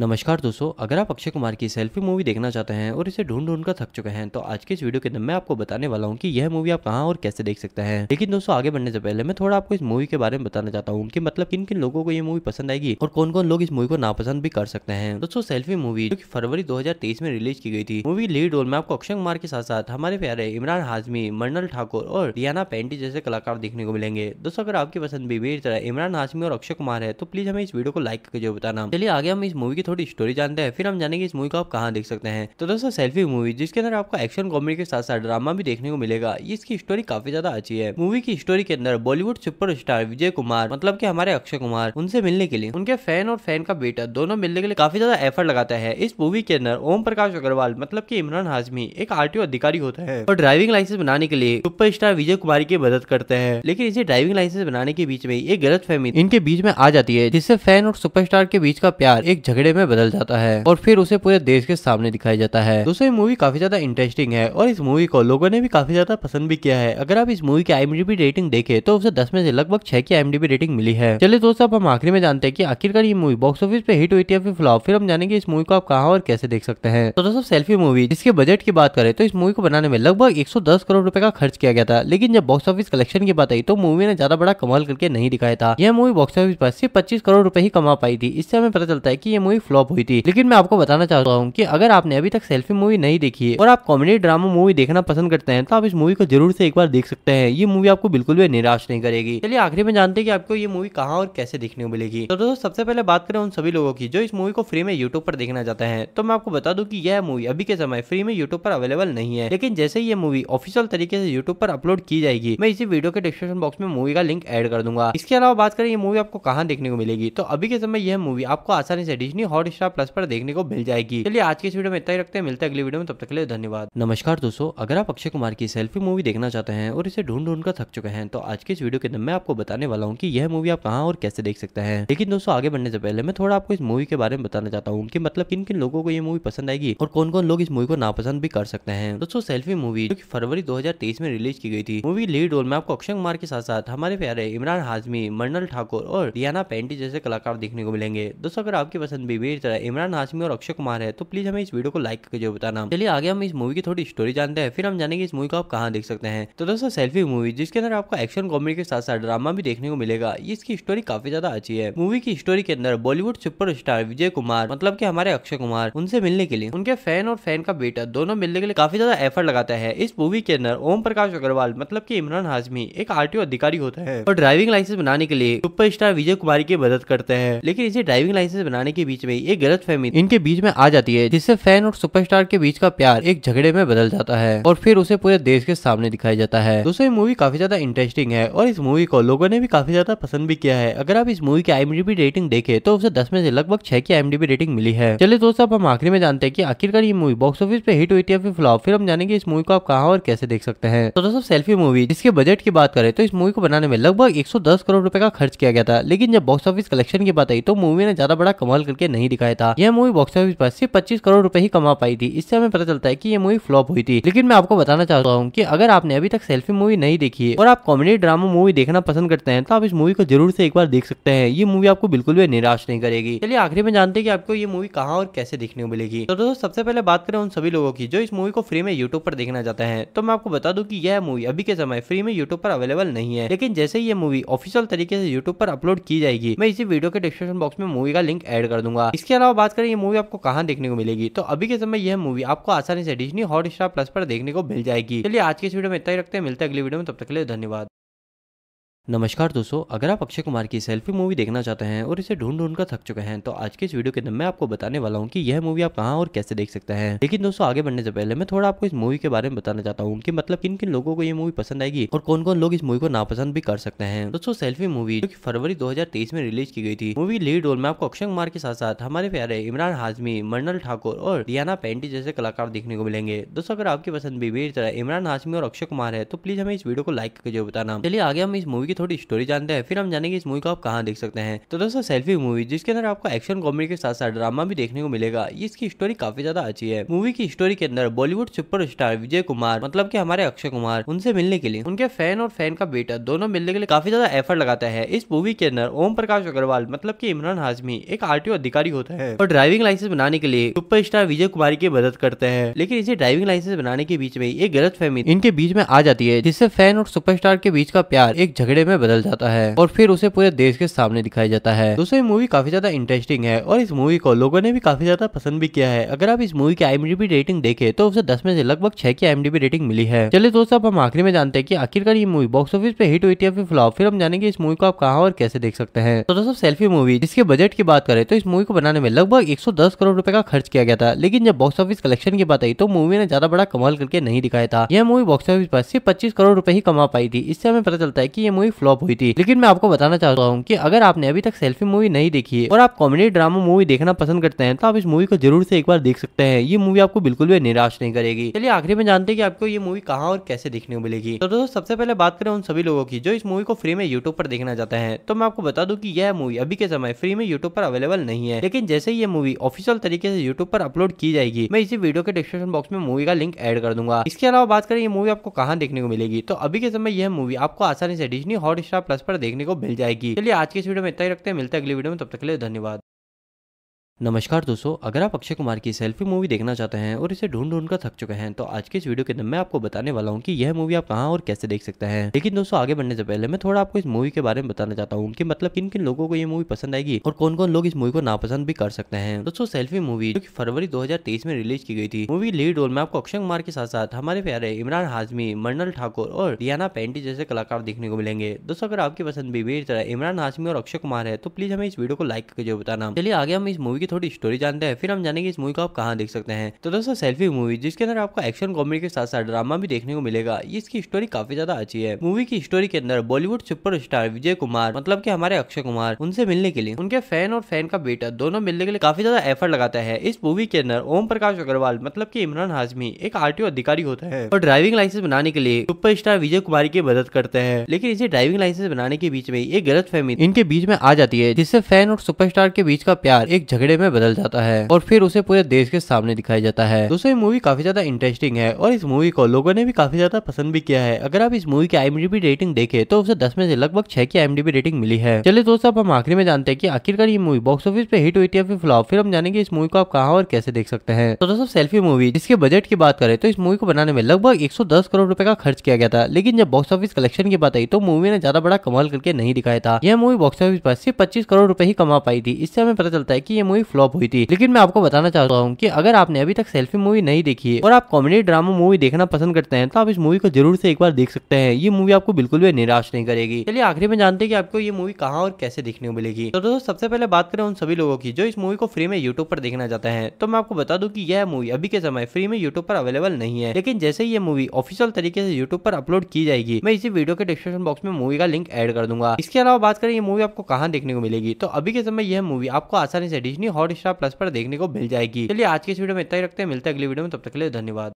नमस्कार दोस्तों अगर आप अक्षय कुमार की सेल्फी मूवी देखना चाहते हैं और इसे ढूंढ ढूंढ कर थक चुके हैं तो आज के इस वीडियो के अंदर मैं आपको बताने वाला हूँ कि यह मूवी आप कहां और कैसे देख सकते हैं लेकिन दोस्तों आगे बढ़ने से पहले मैं थोड़ा आपको इस मूवी के बारे में बताना चाहता हूँ कि मतलब किन किन लोगों को ये मूवी पसंद आएगी और कौन कौन लोग इस मूवी को नापसंद भी कर सकते हैं दोस्तों सेल्फी मूवी जो की फरवरी दो में रिलीज की गई थी मूवी लीड रोल में आपको अक्षय कुमार के साथ साथ हमारे प्यारे इमरान हाजमी मरनल ठाकुर और रियाना पेंटी जैसे कलाकार देखने को मिलेंगे दोस्तों अगर आपकी पसंद भी मेरी तरह इमरान हाजमी और अक्षय कुमार है तो प्लीज हमें इस वीडियो को लाइक करके जो बताना चलिए आगे हम इस मूवी थोड़ी स्टोरी जानते हैं फिर हम जानेंगे इस मूवी को आप कहाँ देख सकते हैं तो दोस्तों सेल्फी मूवी जिसके अंदर आपको एक्शन कॉमेडी के साथ साथ ड्रामा भी देखने को मिलेगा इसकी स्टोरी काफी ज्यादा अच्छी है मूवी की स्टोरी के अंदर बॉलीवुड सुपर विजय कुमार मतलब की हमारे अक्षय कुमार उनसे मिलने के लिए उनके फैन और फैन का बेटा दोनों मिलने के लिए काफी ज्यादा एफर्ट लगाता है इस मूवी के अंदर ओम प्रकाश अग्रवाल मतलब की इमरान हाजमी एक आर अधिकारी होता है और ड्राइविंग लाइसेंस बनाने के लिए सुपर विजय कुमार की मदद करते हैं लेकिन इसे ड्राइविंग लाइसेंस बनाने के बीच में एक गलत फहमी इनके बीच में आ जाती है जिससे फैन और सुपरस्टार के बीच का प्यार एक झगड़े में में बदल जाता है और फिर उसे पूरे देश के सामने दिखाया जाता है दोस्तों मूवी काफी ज्यादा इंटरेस्टिंग है और इस मूवी को लोगों ने भी काफी ज्यादा पसंद भी किया है अगर आप इस मूवी की आईएमडीबी रेटिंग देखे तो उसे दस में से लगभग छह की आईएमडीबी रेटिंग मिली है चलिए दोस्तों अब हम आखिर में जानते हैं की आखिरकार ये मूवी बॉक्स ऑफिस पे हिट हुई थी या फिर फ्लॉप फिर हम जानेंगे इस मूवी को आप कहाँ और कैसे देख सकते हैं तो दोस्तों सेल्फी मूवी जिसके बजट की बात करें तो इस मूवी को बनाने में लगभग एक करोड़ रुपए का खर्च किया गया था लेकिन जब बॉक्स ऑफिस कलेक्शन की बात आई तो मूवी ने ज्यादा बड़ा कमाल करके नहीं दिखाया था यह मूवी बॉक्स ऑफिस पर सिर्फ पच्चीस करोड़ रूपए ही कमा पाई थी इससे हमें पता चलता है की यह मूवी फ्लॉप हुई थी लेकिन मैं आपको बताना चाहता हूँ की अगर आपने अभी तक सेल्फी मूवी नहीं देखी है और आप कॉमेडी ड्रामा मूवी देखना पसंद करते हैं तो आप इस मूवी को जरूर से एक बार देख सकते हैं ये मूवी आपको बिल्कुल भी निराश नहीं करेगी चलिए आखिरी में जानते हैं कि आपको ये मूवी कहाँ और कैसे देखने को मिलेगी तो दोस्तों सबसे पहले बात करें उन सभी लोगों की जो इस मूवी को फ्री में यूट्यूब पर देखना चाहते हैं तो मैं आपको बता दूँ की यह मूवी अभी के समय फ्री में यूट्यूब पर अवेलेबल नहीं है लेकिन जैसे ये मूवी ऑफिशियल तरीके से यूट्यूब पर अपलोड की जाएगी मैं इसी वीडियो के डिस्क्रिप्शन बॉक्स में मूवी का लिंक एड कर दूंगा इसके अलावा बात करें ये मूवी आपको कहाँ देखने को मिलेगी तो अभी के समय यह मूवी आपको आसानी से डिजनी हॉटस्टार स्टार प्लस पर देखने को मिल जाएगी चलिए आज के इस वीडियो में इतना ही रखते हैं मिलते हैं अगली वीडियो में तब तक के लिए धन्यवाद नमस्कार दोस्तों अगर आप अक्षय कुमार की सेल्फी मूवी देखना चाहते हैं और इसे ढूंढ ढूंढ कर थक चुके हैं तो आज के इस वीडियो के अंदर मैं आपको बताने वाला हूँ की यह मूवी आप कहाँ और कैसे देख सकते हैं लेकिन दोस्तों आगे बढ़ने से पहले मैं थोड़ा आपको इस मूवी के बारे में बताना चाहता हूँ की मतलब किन किन लोगों को यह मूवी पसंद आएगी और कौन कौन लोग इस मूवी को नापसंद भी कर सकते हैं दोस्तों सेल्फी मूवी जो कि फरवरी दो में रिलीज की गई थी मूवी लीड रोल में आपको अक्षय कुमार के साथ साथ हमारे प्यारे इमरान हाजमी मरनल ठाकुर और रियाना पेंटी जैसे कलाकार देखने को मिलेंगे दोस्तों अगर आपकी पसंद भी कोई तरह इमरान हाशमी और अक्षय कुमार है तो प्लीज हमें इस वीडियो को लाइक करके जरूर बताना चलिए आगे हम इस मूवी की थोड़ी स्टोरी जानते हैं फिर हम जानेंगे इस मूवी को आप कहाँ देख सकते हैं तो दोस्तों सेल्फी मूवी जिसके अंदर आपको एक्शन कॉमेडी के साथ साथ ड्रामा भी देखने को मिलेगा इसकी स्टोरी काफी ज्यादा अच्छी है मूवी की स्टोरी के अंदर बॉलीवुड सुपर विजय कुमार मतलब की हमारे अक्षय कुमार उनसे मिलने के लिए उनके फैन और फैन का बेटा दोनों मिलने के लिए काफी ज्यादा एफर्ट लगाता है इस मूवी के अंदर ओम प्रकाश अग्रवाल मतलब की इमरान हाजमी एक आर अधिकारी होता है और ड्राइविंग लाइसेंस बनाने के लिए सुपर विजय कुमार की मदद करते हैं लेकिन इसे ड्राइविंग लाइसेंस बनाने के बीच भाई ये गलत फहमी इनके बीच में आ जाती है जिससे फैन और सुपरस्टार के बीच का प्यार एक झगड़े में बदल जाता है और फिर उसे पूरे देश के सामने दिखाया जाता है दोस्तों ये मूवी काफी ज्यादा इंटरेस्टिंग है और इस मूवी को लोगों ने भी काफी ज्यादा पसंद भी किया है अगर आप इस मूवी की आईएमडीबी रेटिंग देखे तो उसे दस में से लगभग छह की आईएमडीबी रेटिंग मिली है चले दोस्तों अब हम आखिरी में जानते हैं की आखिरकार ये मूवी बॉक्स ऑफिस पे हिट हुई थी या फिर फ्लॉप फिर हम जानेंगे इस मूवी को आप कहा और कैसे देख सकते हैं तो दोस्तों सेल्फी मूवी जिसके बजट की बात करें तो इस मूवी को बनाने में लगभग एक करोड़ रुपए का खर्च किया गया था लेकिन जब बॉक्स ऑफिस कलेक्शन की बात आई तो मूवी ने ज्यादा बड़ा कमाल करके नहीं नहीं दिखाया था यह मूवी बॉक्स ऑफिस पर सिर्फ पच्चीस करोड़ रूपए ही कमा पाई थी इससे हमें पता चलता है की ये मूवी फ्लॉप हुई थी लेकिन मैं आपको बताना चाहता हूँ की अगर आपने अभी तक सेल्फी मूवी नहीं देखी है और आप कॉमेडी ड्रामा मूवी देखना पसंद करते हैं तो आप इस मूवी को जरूर से एक बार देख सकते हैं ये मूवी आपको बिल्कुल भी निराश नहीं करेगी चलिए आखिरी में जानते हैं कि आपको ये मूवी कहाँ और कैसे देखने को मिलेगी तो दोस्तों सबसे पहले बात करें उन सभी लोगों की जो इस मूवी को फ्री में यूट्यूब पर देखना चाहते हैं तो मैं आपको बता दूं कि यह मूवी अभी के समय फ्री में यूट्यूब पर अवेलेबल नहीं है लेकिन जैसे ये मूवी ऑफिशियल तरीके से यूट्यूब पर अपलोड की जाएगी मैं इसी वीडियो के डिस्क्रिप्शन बॉक्स में मूवी का लिंक एड कर दूंगा होगा इसके अलावा बात करें ये मूवी आपको कहाँ देखने को मिलेगी तो अभी के समय यह मूवी आपको आसानी से डिजनी हॉट स्टार प्लस पर देखने को मिल जाएगी चलिए आज के इस वीडियो में इतना ही रखते हैं मिलते हैं अगली वीडियो में तब तक के लिए धन्यवाद नमस्कार दोस्तों अगर आप अक्षय कुमार की सेल्फी मूवी देखना चाहते हैं और इसे ढूंढ ढूंढ कर थक चुके हैं तो आज के इस वीडियो के अंदर मैं आपको बताने वाला हूँ कि यह मूवी आप कहाँ और कैसे देख सकते हैं लेकिन दोस्तों आगे बढ़ने से पहले मैं थोड़ा आपको इस मूवी के बारे में बताना चाहता हूँ कि मतलब किन किन लोगों को ये मूवी पसंद आएगी और कौन कौन लोग इस मूवी को नापसंद भी कर सकते हैं दोस्तों सेल्फी मूवी जो की फरवरी दो में रिलीज की गई थी मूवी लीड रोल में आपको अक्षय कुमार के साथ साथ हमारे प्यारे इमरान हाजमी मर्नल ठाकुर और रियाना पेंटी जैसे कलाकार देखने को मिलेंगे दोस्तों अगर आपकी पसंद भी मेरी तरह इमरान हाजमी और अक्षय कुमार है तो प्लीज हमें इस वीडियो को लाइक करके जरूर बताना चलिए आगे हम इस मूवी थोड़ी स्टोरी जानते हैं फिर हम जानेंगे इस मूवी को आप कहाँ देख सकते हैं तो दोस्तों सेल्फी मूवी जिसके अंदर आपको एक्शन कॉमेडी के साथ साथ ड्रामा भी देखने को मिलेगा इसकी स्टोरी काफी ज्यादा अच्छी है मूवी की स्टोरी के अंदर बॉलीवुड सुपर विजय कुमार मतलब की हमारे अक्षय कुमार उनसे मिलने के लिए उनके फैन और फैन का बेटा दोनों मिलने के लिए काफी ज्यादा एफर्ट लगाता है इस मूवी के अंदर ओम प्रकाश अग्रवाल मतलब की इमरान हाजमी एक आर अधिकारी होता है और ड्राइविंग लाइसेंस बनाने के लिए सुपर विजय कुमार की मदद करते हैं लेकिन इसे ड्राइविंग लाइसेंस बनाने के बीच में एक गलत फहमी इनके बीच में आ जाती है जिससे फैन और सुपरस्टार के बीच का प्यार एक झगड़े टेढ़े में बदल जाता है और फिर उसे पूरे देश के सामने दिखाया जाता है दोस्तों मूवी काफी ज्यादा इंटरेस्टिंग है और इस मूवी को लोगों ने भी काफी ज्यादा पसंद भी किया है अगर आप इस मूवी की आईएमडीबी रेटिंग देखे तो उसे दस में से लगभग छह की आईएमडीबी रेटिंग मिली है चलिए दोस्तों अब हम आखिरी में जानते हैं कि आखिरकार ये मूवी बॉक्स ऑफिस पे हिट हुई थी या फिर फ्लॉप फिर हम जानेंगे इस मूवी को आप कहा और कैसे देख सकते हैं तो दोस्तों सेल्फी मूवी जिसके बजट की बात करें तो इस मूवी को बनाने में लगभग एक करोड़ रुपए का खर्च किया गया था लेकिन जब बॉक्स ऑफिस कलेक्शन की बात आई तो मूवी ने ज्यादा बड़ा कमाल करके नहीं दिखाया था यह मूवी बॉक्स ऑफिस पर सिर्फ पच्चीस करोड़ रूपए ही कमा पाई थी इससे हमें पता चलता है की यह मूवी मूवी फ्लॉप हुई थी लेकिन मैं आपको बताना चाहता हूँ की अगर आपने अभी तक सेल्फी मूवी नहीं देखी है और आप कॉमेडी ड्रामा मूवी देखना पसंद करते हैं तो आप इस मूवी को जरूर से एक बार देख सकते हैं ये मूवी आपको बिल्कुल भी निराश नहीं करेगी चलिए आखिरी में जानते हैं कि आपको ये मूवी कहाँ और कैसे देखने को मिलेगी तो दोस्तों सबसे पहले बात करें उन सभी लोगों की जो इस मूवी को फ्री में यूट्यूब पर देखना चाहते हैं तो मैं आपको बता दूं कि यह मूवी अभी के समय फ्री में यूट्यूब पर अवेलेबल नहीं है लेकिन जैसे ही ये मूवी ऑफिशियल तरीके से यूट्यूब पर अपलोड की जाएगी मैं इसी वीडियो के डिस्क्रिप्शन बॉक्स में मूवी का लिंक एड कर दूंगा इसके अलावा बात करें ये मूवी आपको कहाँ देखने को मिलेगी तो अभी के समय यह मूवी आपको आसानी से डिजनी हॉट प्लस पर देखने को मिल जाएगी चलिए आज के इस वीडियो में इतना ही रखते हैं मिलते हैं अगली वीडियो में तब तक के लिए धन्यवाद नमस्कार दोस्तों अगर आप अक्षय कुमार की सेल्फी मूवी देखना चाहते हैं और इसे ढूंढ ढूंढ कर थक चुके हैं तो आज के इस वीडियो के अंदर मैं आपको बताने वाला हूँ कि यह मूवी आप कहाँ और कैसे देख सकते हैं लेकिन दोस्तों आगे बढ़ने से पहले मैं थोड़ा आपको इस मूवी के बारे में बताना चाहता हूँ कि मतलब किन किन लोगों को ये मूवी पसंद आएगी और कौन कौन लोग इस मूवी को नापसंद भी कर सकते हैं दोस्तों सेल्फी मूवी जो की फरवरी दो में रिलीज की गई थी मूवी लीड रोल में आपको अक्षय कुमार के साथ साथ हमारे प्यारे इमरान हाजमी मर्नल ठाकुर और रियाना पेंटी जैसे कलाकार देखने को मिलेंगे दोस्तों अगर आपकी पसंद भी मेरी तरह इमरान हाजमी और अक्षय कुमार है तो प्लीज हमें इस वीडियो को लाइक करके जरूर बताना चलिए आगे हम इस मूवी थोड़ी स्टोरी जानते हैं फिर हम जानेंगे इस मूवी को आप कहाँ देख सकते हैं तो दोस्तों सेल्फी मूवी जिसके अंदर आपको एक्शन कॉमेडी के साथ साथ ड्रामा भी देखने को मिलेगा इसकी स्टोरी काफी ज्यादा अच्छी है मूवी की स्टोरी के अंदर बॉलीवुड सुपर विजय कुमार मतलब की हमारे अक्षय कुमार उनसे मिलने के लिए उनके फैन और फैन का बेटा दोनों मिलने के लिए काफी ज्यादा एफर्ट लगाता है इस मूवी के अंदर ओम प्रकाश अग्रवाल मतलब की इमरान हाजमी एक आर अधिकारी होता है और ड्राइविंग लाइसेंस बनाने के लिए सुपर विजय कुमार की मदद करते हैं लेकिन इसे ड्राइविंग लाइसेंस बनाने के बीच में एक गलत फहमी इनके बीच में आ जाती है जिससे फैन और सुपरस्टार के बीच का प्यार एक झगड़े में बदल जाता है और फिर उसे पूरे देश के सामने दिखाया जाता है दोस्तों ये मूवी काफी ज्यादा इंटरेस्टिंग है और इस मूवी को लोगों ने भी काफी ज्यादा पसंद भी किया है अगर आप इस मूवी की आई रेटिंग देखे तो उसे दस में से लगभग छह की आई रेटिंग मिली है चलिए दोस्तों अब हम आखिरी में जानते हैं की आखिरकार ये मूवी बॉक्स ऑफिस पे हिट हुई थी फिर फ्लॉप फिर हम जानेंगे इस मूवी को आप कहा और कैसे देख सकते हैं तो दोस्तों सेल्फी मूवी जिसके बजट की बात करें तो इस मूवी को बनाने में लगभग एक करोड़ रुपए का खर्च किया गया था लेकिन जब बॉक्स ऑफिस कलेक्शन की बात आई तो मूवी ने ज्यादा बड़ा कमाल करके नहीं दिखाया था यह मूवी बॉक्स ऑफिस पर सिर्फ पच्चीस करोड़ रूपए ही कमा पाई थी इससे हमें पता चलता है की यह मूवी फ्लॉप हुई थी लेकिन मैं आपको बताना चाहता हूँ की अगर आपने अभी तक सेल्फी मूवी नहीं देखी है और आप कॉमेडी ड्रामा मूवी देखना पसंद करते हैं तो आप इस मूवी को जरूर से एक बार देख सकते हैं ये मूवी आपको बिल्कुल भी निराश नहीं करेगी चलिए आखिरी में जानते हैं कि आपको ये मूवी कहाँ और कैसे देखने को मिलेगी तो दोस्तों सबसे पहले बात करें उन सभी लोगों की जो इस मूवी को फ्री में यूट्यूब पर देखना चाहते हैं तो मैं आपको बता दूं कि यह मूवी अभी के समय फ्री में यूट्यूब पर अवेलेबल नहीं है लेकिन जैसे ही ये मूवी ऑफिशियल तरीके से यूट्यूब पर अपलोड की जाएगी मैं इसी वीडियो के डिस्क्रिप्शन बॉक्स में मूवी का लिंक एड कर दूंगा इसके अलावा बात करें ये मूवी आपको कहाँ देखने को मिलेगी तो अभी के समय यह मूवी आपको आसानी से डिजनी हॉट स्टार प्लस पर देखने को मिल जाएगी चलिए आज के इस वीडियो में इतना ही रखते हैं मिलते हैं अगली वीडियो में तब तक के लिए धन्यवाद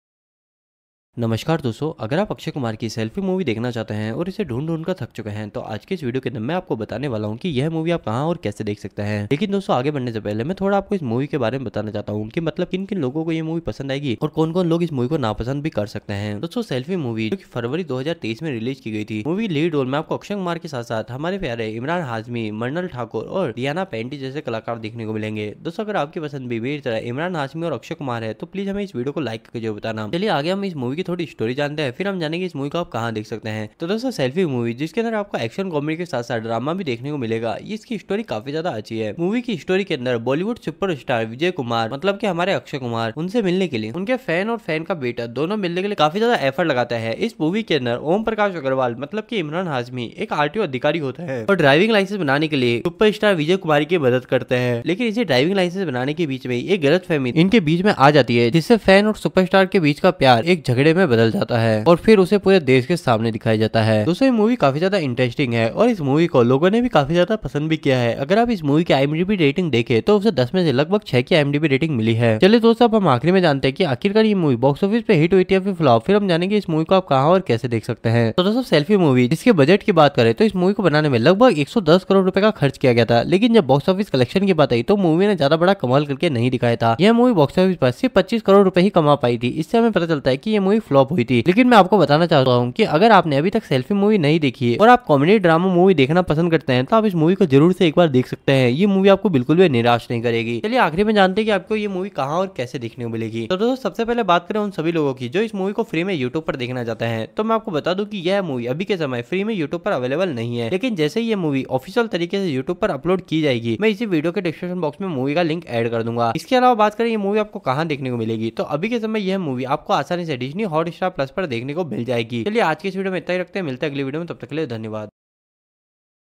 नमस्कार दोस्तों अगर आप अक्षय कुमार की सेल्फी मूवी देखना चाहते हैं और इसे ढूंढ ढूंढ कर थक चुके हैं तो आज के इस वीडियो के अंदर मैं आपको बताने वाला हूँ कि यह मूवी आप कहाँ और कैसे देख सकते हैं लेकिन दोस्तों आगे बढ़ने से पहले मैं थोड़ा आपको इस मूवी के बारे में बताना चाहता हूँ कि मतलब किन किन लोगों को ये मूवी पसंद आएगी और कौन कौन लोग इस मूवी को नापसंद भी कर सकते हैं दोस्तों सेल्फी मूवी जो की फरवरी दो में रिलीज की गई थी मूवी लीड रोल में आपको अक्षय कुमार के साथ साथ हमारे प्यारे इमरान हाजमी मंडल ठाकुर और रियाना पेंटी जैसे कलाकार देखने को मिलेंगे दोस्तों अगर आपकी पसंद भी मेरी तरह इमरान हाजमी और अक्षय कुमार है तो प्लीज हमें इस वीडियो को लाइक करके जरूर बताना चलिए आगे हम इस मूवी की थोड़ी स्टोरी जानते हैं फिर हम जानेंगे इस मूवी को आप कहाँ देख सकते हैं तो दोस्तों सेल्फी मूवी जिसके अंदर आपको एक्शन कॉमेडी के साथ साथ ड्रामा भी देखने को मिलेगा इसकी स्टोरी काफी ज्यादा अच्छी है मूवी की स्टोरी के अंदर बॉलीवुड सुपर विजय कुमार मतलब की हमारे अक्षय कुमार उनसे मिलने के लिए उनके फैन और फैन का बेटा दोनों मिलने के लिए काफी ज्यादा एफर्ट लगाता है इस मूवी के अंदर ओम प्रकाश अग्रवाल मतलब की इमरान हाजमी एक आर अधिकारी होता है और ड्राइविंग लाइसेंस बनाने के लिए सुपर विजय कुमार की मदद करते हैं लेकिन इसे ड्राइविंग लाइसेंस बनाने के बीच में एक गलत फहमी इनके बीच में आ जाती है जिससे फैन और सुपरस्टार के बीच का प्यार एक झगड़े कपड़े में बदल जाता है और फिर उसे पूरे देश के सामने दिखाया जाता है दोस्तों ये मूवी काफी ज्यादा इंटरेस्टिंग है और इस मूवी को लोगों ने भी काफी ज्यादा पसंद भी किया है अगर आप इस मूवी की आईएमडीबी रेटिंग देखे तो उसे दस में से लगभग छह की आईएमडीबी रेटिंग मिली है चलिए दोस्तों अब हम आखिरी में जानते हैं की आखिरकार ये मूवी बॉक्स ऑफिस पे हिट हुई थी या फिर फ्लॉप फिर हम जानेंगे इस मूवी को आप कहा और कैसे देख सकते हैं तो दोस्तों सेल्फी मूवी जिसके बजट की बात करें तो इस मूवी को बनाने में लगभग दस करोड़ रुपए का खर्च किया गया था लेकिन जब बॉक्स ऑफिस कलेक्शन की बात आई तो मूवी ने ज्यादा बड़ा कमाल करके नहीं दिखाया था यह मूवी बॉक्स ऑफिस पर सिर्फ पच्चीस करोड़ रूपए ही कमा पाई थी इससे हमें पता चलता है की मूवी फ्लॉप हुई थी लेकिन मैं आपको बताना चाहता हूँ की अगर आपने अभी तक सेल्फी मूवी नहीं देखी है और आप कॉमेडी ड्रामा मूवी देखना पसंद करते हैं तो आप इस मूवी को जरूर से एक बार देख सकते हैं ये मूवी आपको बिल्कुल भी निराश नहीं करेगी चलिए आखिरी में जानते हैं कि आपको ये मूवी कहाँ और कैसे देखने को मिलेगी तो दोस्तों सबसे पहले बात करें उन सभी लोगों की जो इस मूवी को फ्री में यूट्यूब पर देखना चाहते हैं तो मैं आपको बता दूं कि यह मूवी अभी के समय फ्री में यूट्यूब पर अवेलेबल नहीं है लेकिन जैसे ही ये मूवी ऑफिशियल तरीके से यूट्यूब पर अपलोड की जाएगी मैं इसी वीडियो के डिस्क्रिप्शन बॉक्स में मूवी का लिंक एड कर दूंगा इसके अलावा बात करें ये मूवी आपको कहाँ देखने को मिलेगी तो अभी के समय यह मूवी आपको आसानी से डिजनी हॉट स्टार प्लस पर देखने को मिल जाएगी चलिए आज की इस वीडियो में इतना ही रखते हैं मिलते हैं अगली वीडियो में तब तक के लिए धन्यवाद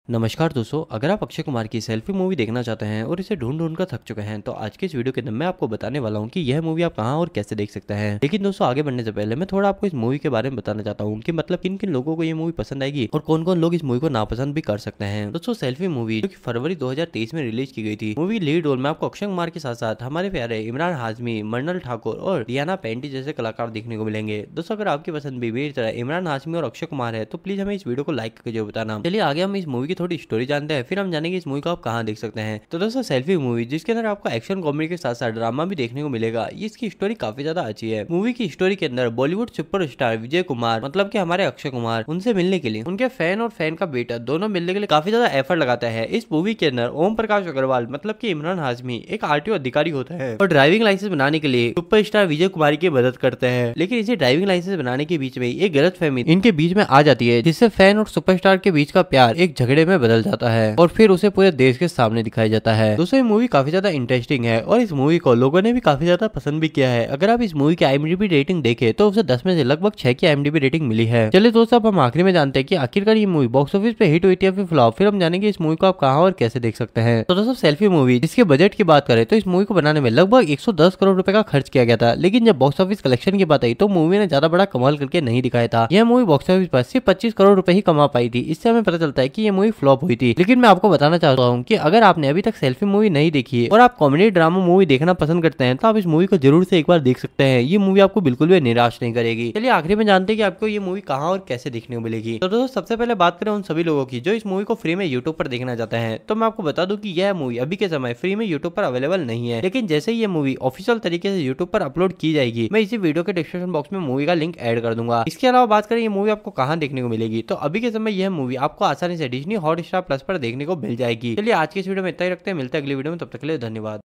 नमस्कार दोस्तों अगर आप अक्षय कुमार की सेल्फी मूवी देखना चाहते हैं और इसे ढूंढ ढूंढ कर थक चुके हैं तो आज के इस वीडियो के अंदर मैं आपको बताने वाला हूँ कि यह मूवी आप कहाँ और कैसे देख सकते हैं लेकिन दोस्तों आगे बढ़ने से पहले मैं थोड़ा आपको इस मूवी के बारे में बताना चाहता हूँ कि मतलब किन किन लोगों को यह मूवी पसंद आएगी और कौन कौन लोग इस मूवी को नापसंद भी कर सकते हैं दोस्तों सेल्फी मूवी जो की फरवरी दो में रिलीज की गई थी मूवी लीड रोल में आपको अक्षय कुमार के साथ साथ हमारे प्यारे इमरान हाजमी मरनल ठाकुर और रियाना पेंटी जैसे कलाकार देखने को मिलेंगे दोस्तों अगर आपकी पसंद भी मेरी तरह इमरान हाजमी और अक्षय कुमार है तो प्लीज हमें इस वीडियो को लाइक करके जो बताना चलिए आगे हम इस मूवी की थोड़ी स्टोरी जानते हैं फिर हम जानेंगे इस मूवी को आप कहाँ देख सकते हैं तो दोस्तों सेल्फी मूवी जिसके अंदर आपको एक्शन कॉमेडी के साथ साथ ड्रामा भी देखने को मिलेगा इसकी स्टोरी काफी ज्यादा अच्छी है मूवी की स्टोरी के अंदर बॉलीवुड सुपर विजय कुमार मतलब की हमारे अक्षय कुमार उनसे मिलने के लिए उनके फैन और फैन का बेटा दोनों मिलने के लिए काफी ज्यादा एफर्ट लगाता है इस मूवी के अंदर ओम प्रकाश अग्रवाल मतलब की इमरान हाजमी एक आर अधिकारी होता है और ड्राइविंग लाइसेंस बनाने के लिए सुपर विजय कुमार की मदद करते हैं लेकिन इसे ड्राइविंग लाइसेंस बनाने के बीच में एक गलत फहमी इनके बीच में आ जाती है जिससे फैन और सुपरस्टार के बीच का प्यार एक झगड़े कपड़े में बदल जाता है और फिर उसे पूरे देश के सामने दिखाया जाता है दोस्तों ये मूवी काफी ज्यादा इंटरेस्टिंग है और इस मूवी को लोगों ने भी काफी ज्यादा पसंद भी किया है अगर आप इस मूवी की आईएमडीबी रेटिंग देखे तो उसे दस में से लगभग छह की आईएमडीबी रेटिंग मिली है चलिए दोस्तों अब हम आखिरी में जानते हैं की आखिरकार ये मूवी बॉक्स ऑफिस पे हिट हुई थी या फिर फ्लॉप फिर हम जानेंगे इस मूवी को आप कहाँ और कैसे देख सकते हैं तो दोस्तों सेल्फी मूवी जिसके बजट की बात करें तो इस मूवी को बनाने में लगभग 110 करोड़ रुपए का खर्च किया गया था लेकिन जब बॉक्स ऑफिस कलेक्शन की बात आई तो मूवी ने ज्यादा बड़ा कमाल करके नहीं दिखाया था यह मूवी बॉक्स ऑफिस पर सिर्फ पच्चीस करोड़ रूपए ही कमा पाई थी इससे हमें पता चलता है की यह मूवी मूवी फ्लॉप हुई थी लेकिन मैं आपको बताना चाहता हूँ की अगर आपने अभी तक सेल्फी मूवी नहीं देखी है और आप कॉमेडी ड्रामा मूवी देखना पसंद करते हैं तो आप इस मूवी को जरूर से एक बार देख सकते हैं ये मूवी आपको बिल्कुल भी निराश नहीं करेगी चलिए आखिरी में जानते हैं कि आपको ये मूवी कहाँ और कैसे देखने को मिलेगी तो दोस्तों सबसे पहले बात करें उन सभी लोगों की जो इस मूवी को फ्री में यूट्यूब पर देखना चाहते हैं तो मैं आपको बता दूं कि यह मूवी अभी के समय फ्री में यूट्यूब पर अवेलेबल नहीं है लेकिन जैसे ये मूवी ऑफिशियल तरीके से यूट्यूब पर अपलोड की जाएगी मैं इसी वीडियो के डिस्क्रिप्शन बॉक्स में मूवी का लिंक एड कर दूंगा इसके अलावा बात करें ये मूवी आपको कहाँ देखने को मिलेगी तो अभी के समय यह मूवी आपको आसानी से डिजनी हॉट स्टार प्लस पर देखने को मिल जाएगी चलिए आज के इस वीडियो में इतना ही रखते हैं मिलते हैं अगली वीडियो में तब तक के लिए धन्यवाद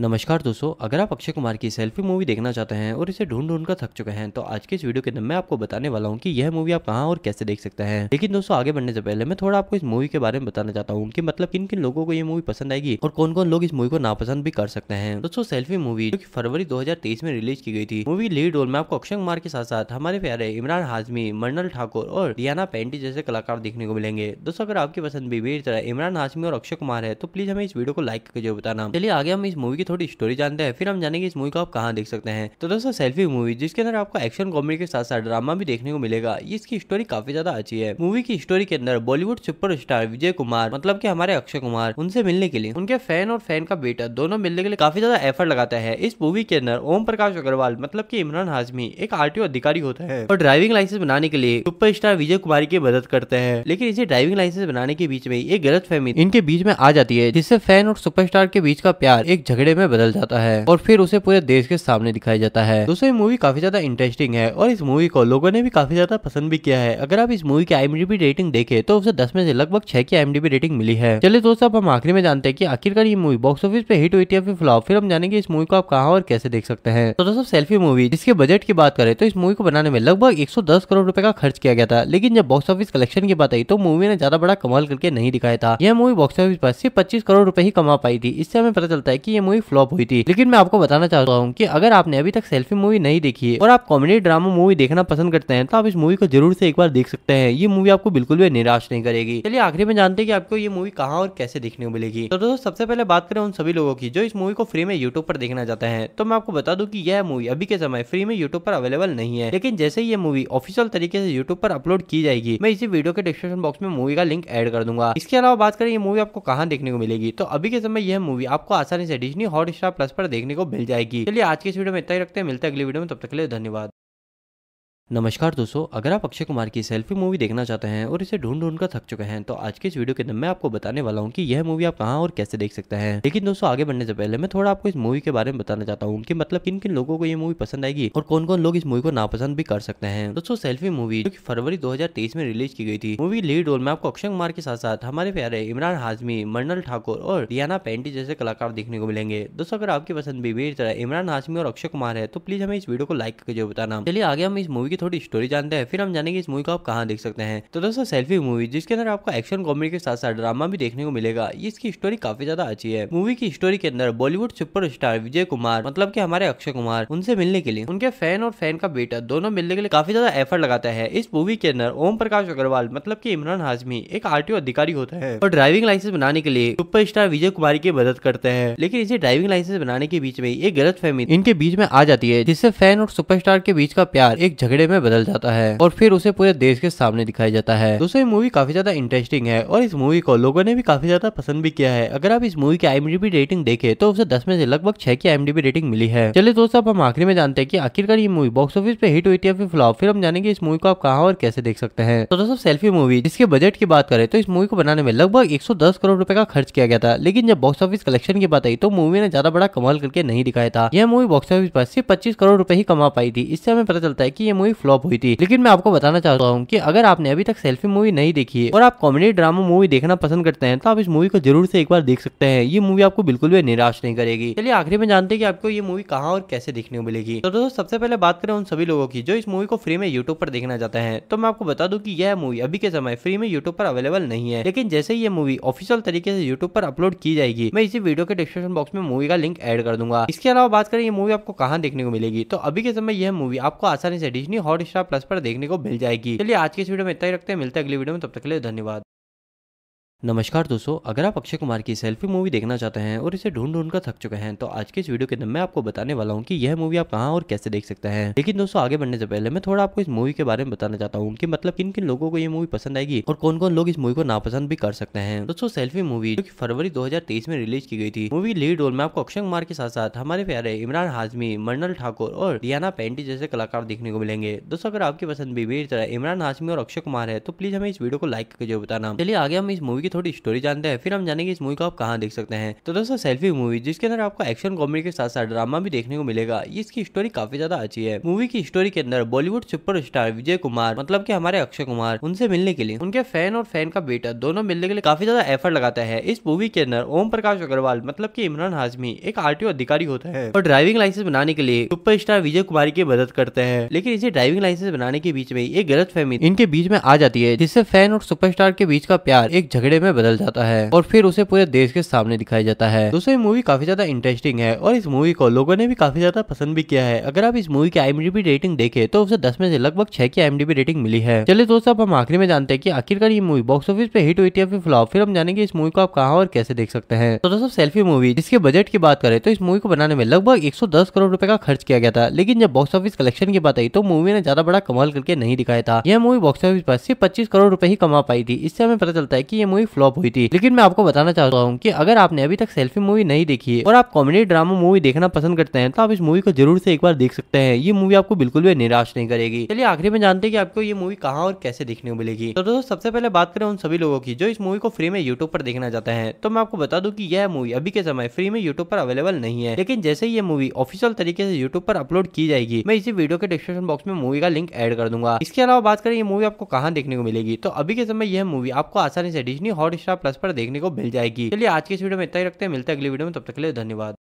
नमस्कार दोस्तों अगर आप अक्षय कुमार की सेल्फी मूवी देखना चाहते हैं और इसे ढूंढ ढूंढ कर थक चुके हैं तो आज के इस वीडियो के अंदर मैं आपको बताने वाला हूँ कि यह मूवी आप कहाँ और कैसे देख सकते हैं लेकिन दोस्तों आगे बढ़ने से पहले मैं थोड़ा आपको इस मूवी के बारे में बताना चाहता हूँ कि मतलब किन किन लोगों को ये मूवी पसंद आएगी और कौन कौन लोग इस मूवी को नापसंद भी कर सकते हैं दोस्तों सेल्फी मूवी जो की फरवरी दो में रिलीज की गई थी मूवी लीड रोल में आपको अक्षय कुमार के साथ साथ हमारे प्यारे इमरान हाजमी मर्नल ठाकुर और रियाना पेंटी जैसे कलाकार देखने को मिलेंगे दोस्तों अगर आपकी पसंद भी मेरी तरह इमरान हाजमी और अक्षय कुमार है तो प्लीज हमें इस वीडियो को लाइक करके जरूर बताना चलिए आगे हम इस मूवी थोड़ी स्टोरी जानते हैं फिर हम जानेंगे इस मूवी को आप कहाँ देख सकते हैं तो दोस्तों सेल्फी मूवी जिसके अंदर आपको एक्शन कॉमेडी के साथ साथ ड्रामा भी देखने को मिलेगा इसकी स्टोरी काफी ज्यादा अच्छी है मूवी की स्टोरी के अंदर बॉलीवुड सुपर विजय कुमार मतलब की हमारे अक्षय कुमार उनसे मिलने के लिए उनके फैन और फैन का बेटा दोनों मिलने के लिए काफी ज्यादा एफर्ट लगाता है इस मूवी के अंदर ओम प्रकाश अग्रवाल मतलब की इमरान हाजमी एक आर अधिकारी होता है और ड्राइविंग लाइसेंस बनाने के लिए सुपर विजय कुमार की मदद करते हैं लेकिन इसे ड्राइविंग लाइसेंस बनाने के बीच में एक गलत फहमी इनके बीच में आ जाती है जिससे फैन और सुपरस्टार के बीच का प्यार एक झगड़े में बदल जाता है और फिर उसे पूरे देश के सामने दिखाया जाता है दोस्तों मूवी काफी ज्यादा इंटरेस्टिंग है और इस मूवी को लोगों ने भी काफी ज्यादा पसंद भी किया है अगर आप इस मूवी की आईएमडीबी रेटिंग देखे तो उसे दस में से लगभग छह की आईएमडीबी रेटिंग मिली है चलिए दोस्तों अब हम आखिरी में जानते हैं कि आखिरकार ये मूवी बॉक्स ऑफिस पे हिट हुई थी या फिर फ्लॉप फिर हम जानेंगे इस मूवी को आप कहाँ और कैसे देख सकते हैं तो दोस्तों सेल्फी मूवी जिसके बजट की बात करें तो इस मूवी को बनाने में लगभग एक करोड़ रुपए का खर्च किया गया था लेकिन जब बॉक्स ऑफिस कलेक्शन की बात आई तो मूवी ने ज्यादा बड़ा कमाल करके नहीं दिखाया था यह मूवी बॉक्स ऑफिस पर सिर्फ पच्चीस करोड़ रूपए ही कमा पाई थी इससे हमें पता चलता है की मूवी मूवी फ्लॉप हुई थी लेकिन मैं आपको बताना चाहता हूँ की अगर आपने अभी तक सेल्फी मूवी नहीं देखी है और आप कॉमेडी ड्रामा मूवी देखना पसंद करते हैं तो आप इस मूवी को जरूर से एक बार देख सकते हैं ये मूवी आपको बिल्कुल भी निराश नहीं करेगी चलिए आखिरी में जानते हैं कि आपको ये मूवी कहाँ और कैसे देखने को मिलेगी तो दोस्तों सबसे पहले बात करें उन सभी लोगों की जो इस मूवी को फ्री में यूट्यूब पर देखना चाहते हैं तो मैं आपको बता दूं कि यह मूवी अभी के समय फ्री में यूट्यूब पर अवेलेबल नहीं है लेकिन जैसे ही ये मूवी ऑफिशियल तरीके से यूट्यूब पर अपलोड की जाएगी मैं इसी वीडियो के डिस्क्रिप्शन बॉक्स में मूवी का लिंक एड कर दूंगा इसके अलावा बात करें ये मूवी आपको कहाँ देखने को मिलेगी तो अभी के समय यह मूवी आपको आसानी से डिजनी हॉट स्टार प्लस पर देखने को मिल जाएगी चलिए आज के इस वीडियो में इतना ही रखते हैं मिलते हैं अगली वीडियो में तब तक के लिए धन्यवाद नमस्कार दोस्तों अगर आप अक्षय कुमार की सेल्फी मूवी देखना चाहते हैं और इसे ढूंढ ढूंढ कर थक चुके हैं तो आज के इस वीडियो के अंदर मैं आपको बताने वाला हूँ कि यह मूवी आप कहाँ और कैसे देख सकते हैं लेकिन दोस्तों आगे बढ़ने से पहले मैं थोड़ा आपको इस मूवी के बारे में बताना चाहता हूँ कि मतलब किन किन लोगों को ये मूवी पसंद आएगी और कौन कौन लोग इस मूवी को नापसंद भी कर सकते हैं दोस्तों सेल्फी मूवी जो की फरवरी दो में रिलीज की गई थी मूवी लीड रोल में आपको अक्षय कुमार के साथ साथ हमारे प्यारे इमरान हाजमी मर्नल ठाकुर और रियाना पेंटी जैसे कलाकार देखने को मिलेंगे दोस्तों अगर आपकी पसंद भी मेरी तरह इमरान हाजमी और अक्षय कुमार है तो प्लीज हमें इस वीडियो को लाइक करके जो बताना चलिए आगे हम इस मूवी थोड़ी स्टोरी जानते हैं फिर हम जानेंगे इस मूवी को आप कहाँ देख सकते हैं तो दोस्तों सेल्फी मूवी जिसके अंदर आपको एक्शन कॉमेडी के साथ साथ ड्रामा भी देखने को मिलेगा इसकी स्टोरी काफी ज्यादा अच्छी है मूवी की स्टोरी के अंदर बॉलीवुड सुपर विजय कुमार मतलब की हमारे अक्षय कुमार उनसे मिलने के लिए उनके फैन और फैन का बेटा दोनों मिलने के लिए काफी ज्यादा एफर्ट लगाता है इस मूवी के अंदर ओम प्रकाश अग्रवाल मतलब की इमरान हाजमी एक आर अधिकारी होता है और ड्राइविंग लाइसेंस बनाने के लिए सुपर विजय कुमार की मदद करते हैं लेकिन इसे ड्राइविंग लाइसेंस बनाने के बीच में एक गलत फहमी इनके बीच में आ जाती है जिससे फैन और सुपरस्टार के बीच का प्यार एक झगड़े में बदल जाता है और फिर उसे पूरे देश के सामने दिखाया जाता है दोस्तों ये मूवी काफी ज्यादा इंटरेस्टिंग है और इस मूवी को लोगों ने भी काफी ज्यादा पसंद भी किया है अगर आप इस मूवी की आईएमडीबी रेटिंग देखे तो उसे दस में से लगभग छह की आईएमडीबी रेटिंग मिली है चलिए दोस्तों अब हम आखिर में जानते हैं कि आखिरकार ये मूवी बॉक्स ऑफिस पे हिट हुई थी फिर फ्लॉप फिर हम जानेंगे इस मूवी को आप कहा और कैसे देख सकते हैं तो दोस्तों सेल्फी मूवी जिसके बजट की बात करें तो इस मूवी को बनाने में लगभग दस करोड़ रुपए का खर्च किया गया था लेकिन जब बॉक्स ऑफिस कलेक्शन की बात आई तो मूवी ने ज्यादा बड़ा कमाल करके नहीं दिखाया था यह मूवी बॉक्स ऑफिस पर सिर्फ पच्चीस करोड़ रूपए ही कमा पाई थी इससे हमें पता चलता है की यह मूवी फ्लॉप हुई थी लेकिन मैं आपको बताना चाहता हूँ की अगर आपने अभी तक सेल्फी मूवी नहीं देखी है और आप कॉमेडी ड्रामा मूवी देखना पसंद करते हैं तो आप इस मूवी को जरूर से एक बार देख सकते हैं ये मूवी आपको बिल्कुल भी निराश नहीं करेगी चलिए आखिरी में जानते हैं कि आपको ये मूवी कहाँ और कैसे देखने को मिलेगी तो दोस्तों सबसे पहले बात करें उन सभी लोगों की जो इस मूवी को फ्री में यूट्यूब पर देखना चाहते हैं तो मैं आपको बता दूं कि यह मूवी अभी के समय फ्री में यूट्यूब पर अवेलेबल नहीं है लेकिन जैसे ही ये मूवी ऑफिशियल तरीके से यूट्यूब पर अपलोड की जाएगी मैं इसी वीडियो के डिस्क्रिप्शन बॉक्स में मूवी का लिंक एड कर दूंगा इसके अलावा बात करें ये मूवी आपको कहाँ देखने को मिलेगी तो अभी के समय यह मूवी आपको आसानी से डिजनी अपनी हॉट स्टार प्लस पर देखने को मिल जाएगी चलिए आज के इस वीडियो में इतना ही रखते हैं मिलते हैं अगली वीडियो में तब तक के लिए धन्यवाद नमस्कार दोस्तों अगर आप अक्षय कुमार की सेल्फी मूवी देखना चाहते हैं और इसे ढूंढ ढूंढ कर थक चुके हैं तो आज के इस वीडियो के अंदर मैं आपको बताने वाला हूँ कि यह मूवी आप कहाँ और कैसे देख सकते हैं लेकिन दोस्तों आगे बढ़ने से पहले मैं थोड़ा आपको इस मूवी के बारे में बताना चाहता हूँ कि मतलब किन किन लोगों को ये मूवी पसंद आएगी और कौन कौन लोग इस मूवी को नापसंद भी कर सकते हैं दोस्तों सेल्फी मूवी जो की फरवरी दो में रिलीज की गई थी मूवी लीड रोल में आपको अक्षय कुमार के साथ साथ हमारे प्यारे इमरान हाजमी मंडल ठाकुर और रियाना पेंटी जैसे कलाकार देखने को मिलेंगे दोस्तों अगर आपकी पसंद भी मेरी तरह इमरान हाजमी और अक्षय कुमार है तो प्लीज हमें इस वीडियो को लाइक करके जरूर बताना चलिए आगे हम इस मूवी की थोड़ी स्टोरी जानते हैं फिर हम जानेंगे इस मूवी को आप कहाँ देख सकते हैं तो दोस्तों सेल्फी मूवी जिसके अंदर आपको एक्शन कॉमेडी के साथ साथ ड्रामा भी देखने को मिलेगा इसकी स्टोरी काफी ज्यादा अच्छी है मूवी की स्टोरी के अंदर बॉलीवुड सुपर विजय कुमार मतलब की हमारे अक्षय कुमार उनसे मिलने के लिए उनके फैन और फैन का बेटा दोनों मिलने के लिए काफी ज्यादा एफर्ट लगाता है इस मूवी के अंदर ओम प्रकाश अग्रवाल मतलब की इमरान हाजमी एक आर अधिकारी होता है और ड्राइविंग लाइसेंस बनाने के लिए सुपर विजय कुमार की मदद करते हैं लेकिन इसे ड्राइविंग लाइसेंस बनाने के बीच में एक गलत फहमी इनके बीच में आ जाती है जिससे फैन और सुपरस्टार के बीच का प्यार एक झगड़े कपड़े में बदल जाता है और फिर उसे पूरे देश के सामने दिखाया जाता है दोस्तों ये मूवी काफी ज्यादा इंटरेस्टिंग है और इस मूवी को लोगों ने भी काफी ज्यादा पसंद भी किया है अगर आप इस मूवी की आईएमडीबी रेटिंग देखे तो उसे दस में से लगभग छह की आईएमडीबी रेटिंग मिली है चलिए दोस्तों अब हम आखिरी में जानते हैं की आखिरकार ये मूवी बॉक्स ऑफिस पे हिट हुई थी या फिर फ्लॉप फिर हम जानेंगे इस मूवी को आप कहा और कैसे देख सकते हैं तो दोस्तों सेल्फी मूवी जिसके बजट की बात करें तो इस मूवी को बनाने में लगभग दस करोड़ रुपए का खर्च किया गया था लेकिन जब बॉक्स ऑफिस कलेक्शन की बात आई तो मूवी ने ज्यादा बड़ा कमाल करके नहीं दिखाया था यह मूवी बॉक्स ऑफिस पर सिर्फ पच्चीस करोड़ रूपए ही कमा पाई थी इससे हमें पता चलता है की यह मूवी फ्लॉप हुई थी लेकिन मैं आपको बताना चाहता हूँ की अगर आपने अभी तक सेल्फी मूवी नहीं देखी है और आप कॉमेडी ड्रामा मूवी देखना पसंद करते हैं तो आप इस मूवी को जरूर से एक बार देख सकते हैं ये मूवी आपको बिल्कुल भी निराश नहीं करेगी चलिए आखिरी में जानते हैं कि आपको ये मूवी कहाँ और कैसे देखने को मिलेगी तो दोस्तों सबसे पहले बात करें उन सभी लोगों की जो इस मूवी को फ्री में यूट्यूब पर देखना चाहते हैं तो मैं आपको बता दूं कि यह मूवी अभी के समय फ्री में यूट्यूब पर अवेलेबल नहीं है लेकिन जैसे ही ये मूवी ऑफिशियल तरीके से यूट्यूब पर अपलोड की जाएगी मैं इसी वीडियो के डिस्क्रिप्शन बॉक्स में मूवी का लिंक एड कर दूंगा इसके अलावा बात करें ये मूवी आपको कहाँ देखने को मिलेगी तो अभी के समय यह मूवी आपको आसानी से डिजनी हॉट स्टार प्लस पर देखने को मिल जाएगी चलिए आज की इस वीडियो में इतना ही रखते हैं मिलते हैं अगली वीडियो में तब तक के लिए धन्यवाद